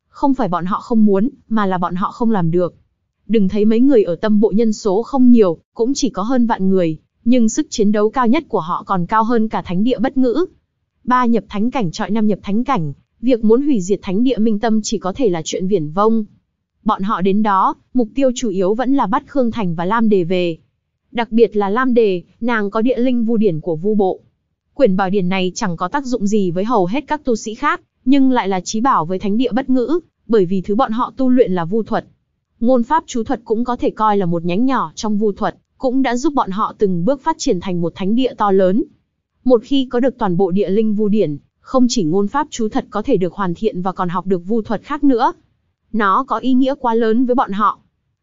Speaker 1: Không phải bọn họ không muốn, mà là bọn họ không làm được. Đừng thấy mấy người ở tâm bộ nhân số không nhiều, cũng chỉ có hơn vạn người, nhưng sức chiến đấu cao nhất của họ còn cao hơn cả thánh địa bất ngữ. Ba nhập thánh cảnh trọi năm nhập thánh cảnh, việc muốn hủy diệt thánh địa minh tâm chỉ có thể là chuyện viển vông. Bọn họ đến đó, mục tiêu chủ yếu vẫn là bắt Khương Thành và Lam Đề về, Đặc biệt là Lam Đề, nàng có địa linh vu điển của vu bộ. Quyển bảo điển này chẳng có tác dụng gì với hầu hết các tu sĩ khác, nhưng lại là trí bảo với thánh địa bất ngữ, bởi vì thứ bọn họ tu luyện là vu thuật. Ngôn pháp chú thuật cũng có thể coi là một nhánh nhỏ trong vu thuật, cũng đã giúp bọn họ từng bước phát triển thành một thánh địa to lớn. Một khi có được toàn bộ địa linh vu điển, không chỉ ngôn pháp chú thuật có thể được hoàn thiện và còn học được vu thuật khác nữa. Nó có ý nghĩa quá lớn với bọn họ,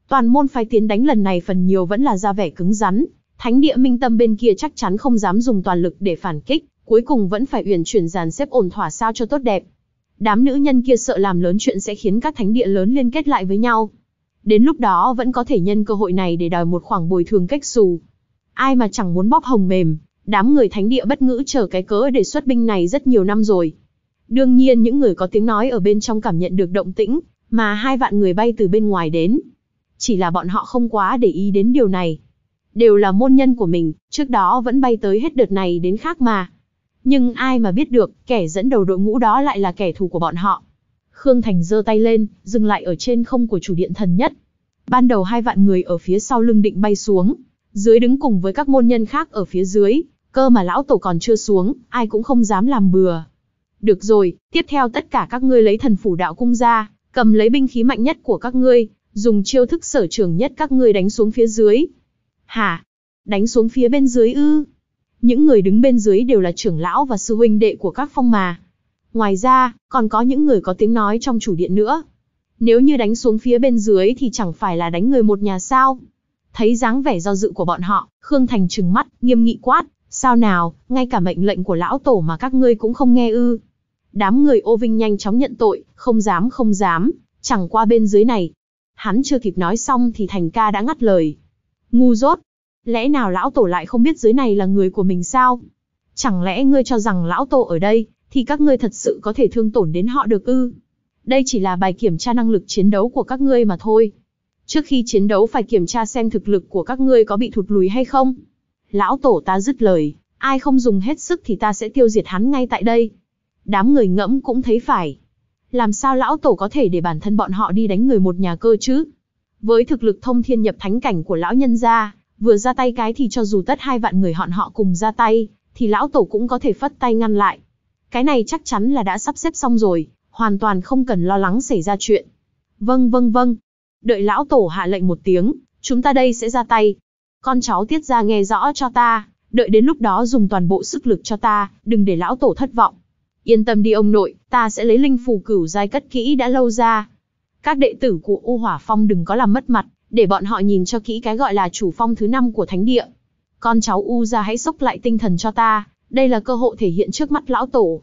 Speaker 1: Toàn môn phái tiến đánh lần này phần nhiều vẫn là ra vẻ cứng rắn, thánh địa minh tâm bên kia chắc chắn không dám dùng toàn lực để phản kích, cuối cùng vẫn phải uyển chuyển dàn xếp ổn thỏa sao cho tốt đẹp. Đám nữ nhân kia sợ làm lớn chuyện sẽ khiến các thánh địa lớn liên kết lại với nhau. Đến lúc đó vẫn có thể nhân cơ hội này để đòi một khoảng bồi thường cách xù. Ai mà chẳng muốn bóp hồng mềm, đám người thánh địa bất ngữ chờ cái cớ để xuất binh này rất nhiều năm rồi. Đương nhiên những người có tiếng nói ở bên trong cảm nhận được động tĩnh, mà hai vạn người bay từ bên ngoài đến, chỉ là bọn họ không quá để ý đến điều này. Đều là môn nhân của mình, trước đó vẫn bay tới hết đợt này đến khác mà. Nhưng ai mà biết được, kẻ dẫn đầu đội ngũ đó lại là kẻ thù của bọn họ. Khương Thành giơ tay lên, dừng lại ở trên không của chủ điện thần nhất. Ban đầu hai vạn người ở phía sau lưng định bay xuống, dưới đứng cùng với các môn nhân khác ở phía dưới, cơ mà lão tổ còn chưa xuống, ai cũng không dám làm bừa. Được rồi, tiếp theo tất cả các ngươi lấy thần phủ đạo cung ra, cầm lấy binh khí mạnh nhất của các ngươi, dùng chiêu thức sở trường nhất các ngươi đánh xuống phía dưới. Hả? Đánh xuống phía bên dưới ư? Những người đứng bên dưới đều là trưởng lão và sư huynh đệ của các phong mà. Ngoài ra, còn có những người có tiếng nói trong chủ điện nữa. Nếu như đánh xuống phía bên dưới thì chẳng phải là đánh người một nhà sao? Thấy dáng vẻ do dự của bọn họ, Khương Thành trừng mắt, nghiêm nghị quát, sao nào, ngay cả mệnh lệnh của lão tổ mà các ngươi cũng không nghe ư? Đám người ô vinh nhanh chóng nhận tội, không dám không dám, chẳng qua bên dưới này, Hắn chưa kịp nói xong thì Thành ca đã ngắt lời. Ngu dốt! Lẽ nào lão tổ lại không biết dưới này là người của mình sao? Chẳng lẽ ngươi cho rằng lão tổ ở đây, thì các ngươi thật sự có thể thương tổn đến họ được ư? Đây chỉ là bài kiểm tra năng lực chiến đấu của các ngươi mà thôi. Trước khi chiến đấu phải kiểm tra xem thực lực của các ngươi có bị thụt lùi hay không. Lão tổ ta dứt lời, ai không dùng hết sức thì ta sẽ tiêu diệt hắn ngay tại đây. Đám người ngẫm cũng thấy phải làm sao lão tổ có thể để bản thân bọn họ đi đánh người một nhà cơ chứ? Với thực lực thông thiên nhập thánh cảnh của lão nhân gia, vừa ra tay cái thì cho dù tất hai vạn người họn họ cùng ra tay, thì lão tổ cũng có thể phất tay ngăn lại. Cái này chắc chắn là đã sắp xếp xong rồi, hoàn toàn không cần lo lắng xảy ra chuyện. Vâng vâng vâng. Đợi lão tổ hạ lệnh một tiếng, chúng ta đây sẽ ra tay. Con cháu tiết ra nghe rõ cho ta, đợi đến lúc đó dùng toàn bộ sức lực cho ta, đừng để lão tổ thất vọng. Yên tâm đi ông nội, ta sẽ lấy linh phù cửu giai cất kỹ đã lâu ra. Các đệ tử của U Hỏa Phong đừng có làm mất mặt, để bọn họ nhìn cho kỹ cái gọi là chủ phong thứ năm của thánh địa. Con cháu U gia hãy xúc lại tinh thần cho ta, đây là cơ hội thể hiện trước mắt lão tổ.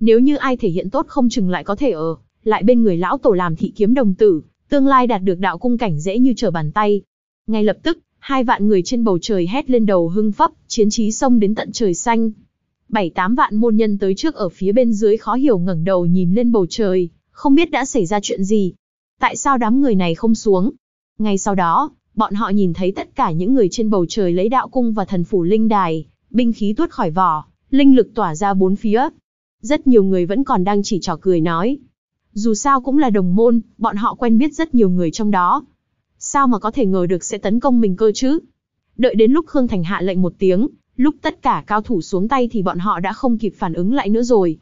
Speaker 1: Nếu như ai thể hiện tốt không chừng lại có thể ở, lại bên người lão tổ làm thị kiếm đồng tử, tương lai đạt được đạo cung cảnh dễ như trở bàn tay. Ngay lập tức, hai vạn người trên bầu trời hét lên đầu hưng phấp, chiến trí sông đến tận trời xanh bảy tám vạn môn nhân tới trước ở phía bên dưới khó hiểu ngẩng đầu nhìn lên bầu trời, không biết đã xảy ra chuyện gì. Tại sao đám người này không xuống? Ngay sau đó, bọn họ nhìn thấy tất cả những người trên bầu trời lấy đạo cung và thần phủ linh đài, binh khí tuốt khỏi vỏ, linh lực tỏa ra bốn phía. Rất nhiều người vẫn còn đang chỉ trò cười nói. Dù sao cũng là đồng môn, bọn họ quen biết rất nhiều người trong đó. Sao mà có thể ngờ được sẽ tấn công mình cơ chứ? Đợi đến lúc Khương Thành hạ lệnh một tiếng, Lúc tất cả cao thủ xuống tay thì bọn họ đã không kịp phản ứng lại nữa rồi.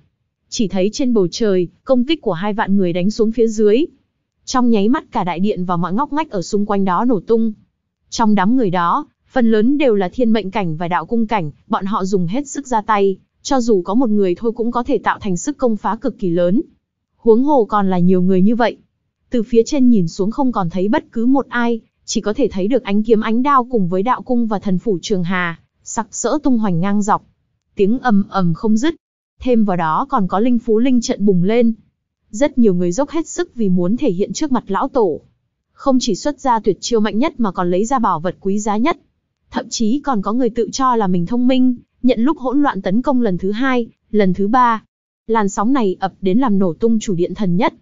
Speaker 1: Chỉ thấy trên bầu trời, công kích của hai vạn người đánh xuống phía dưới. Trong nháy mắt cả đại điện và mọi ngóc ngách ở xung quanh đó nổ tung. Trong đám người đó, phần lớn đều là thiên mệnh cảnh và đạo cung cảnh, bọn họ dùng hết sức ra tay, cho dù có một người thôi cũng có thể tạo thành sức công phá cực kỳ lớn. Huống hồ còn là nhiều người như vậy. Từ phía trên nhìn xuống không còn thấy bất cứ một ai, chỉ có thể thấy được ánh kiếm ánh đao cùng với đạo cung và thần phủ trường hà, sặc sỡ tung hoành ngang dọc. Tiếng ầm ầm không dứt, thêm vào đó còn có linh phú linh trận bùng lên. Rất nhiều người dốc hết sức vì muốn thể hiện trước mặt lão tổ. Không chỉ xuất ra tuyệt chiêu mạnh nhất mà còn lấy ra bảo vật quý giá nhất. Thậm chí còn có người tự cho là mình thông minh, nhận lúc hỗn loạn tấn công lần thứ hai, lần thứ ba. Làn sóng này ập đến làm nổ tung chủ điện thần nhất.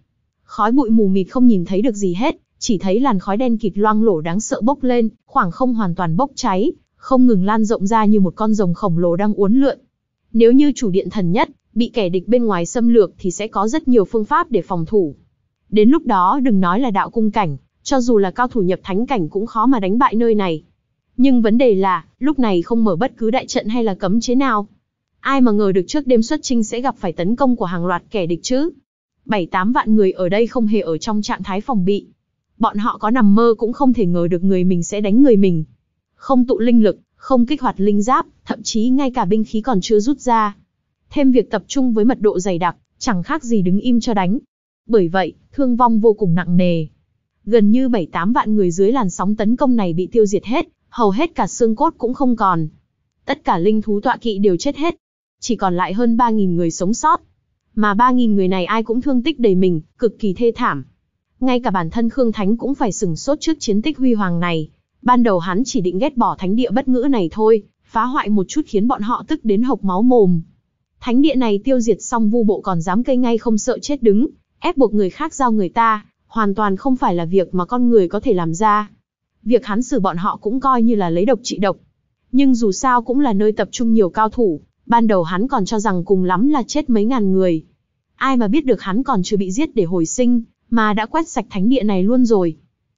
Speaker 1: Khói bụi mù mịt không nhìn thấy được gì hết, chỉ thấy làn khói đen kịt loang lổ đáng sợ bốc lên, khoảng không hoàn toàn bốc cháy, không ngừng lan rộng ra như một con rồng khổng lồ đang uốn lượn. Nếu như chủ điện thần nhất, bị kẻ địch bên ngoài xâm lược thì sẽ có rất nhiều phương pháp để phòng thủ. Đến lúc đó đừng nói là đạo cung cảnh, cho dù là cao thủ nhập thánh cảnh cũng khó mà đánh bại nơi này. Nhưng vấn đề là, lúc này không mở bất cứ đại trận hay là cấm chế nào. Ai mà ngờ được trước đêm xuất trinh sẽ gặp phải tấn công của hàng loạt kẻ địch chứ. 7-8 vạn người ở đây không hề ở trong trạng thái phòng bị. Bọn họ có nằm mơ cũng không thể ngờ được người mình sẽ đánh người mình không tụ linh lực, không kích hoạt linh giáp, thậm chí ngay cả binh khí còn chưa rút ra. Thêm việc tập trung với mật độ dày đặc, chẳng khác gì đứng im cho đánh. Bởi vậy, thương vong vô cùng nặng nề. Gần như 7-8 vạn người dưới làn sóng tấn công này bị tiêu diệt hết, hầu hết cả xương cốt cũng không còn. Tất cả linh thú tọa kỵ đều chết hết. Chỉ còn lại hơn 3.000 người sống sót. Mà 3.000 người này ai cũng thương tích đầy mình, cực kỳ thê thảm. Ngay cả bản thân Khương Thánh cũng phải sửng sốt trước chiến tích huy hoàng này, Ban đầu hắn chỉ định ghét bỏ thánh địa bất ngữ này thôi, phá hoại một chút khiến bọn họ tức đến hộc máu mồm. Thánh địa này tiêu diệt xong vu bộ còn dám cây ngay không sợ chết đứng, ép buộc người khác giao người ta, hoàn toàn không phải là việc mà con người có thể làm ra. Việc hắn xử bọn họ cũng coi như là lấy độc trị độc. Nhưng dù sao cũng là nơi tập trung nhiều cao thủ, ban đầu hắn còn cho rằng cùng lắm là chết mấy ngàn người. Ai mà biết được hắn còn chưa bị giết để hồi sinh, mà đã quét sạch thánh địa này luôn rồi.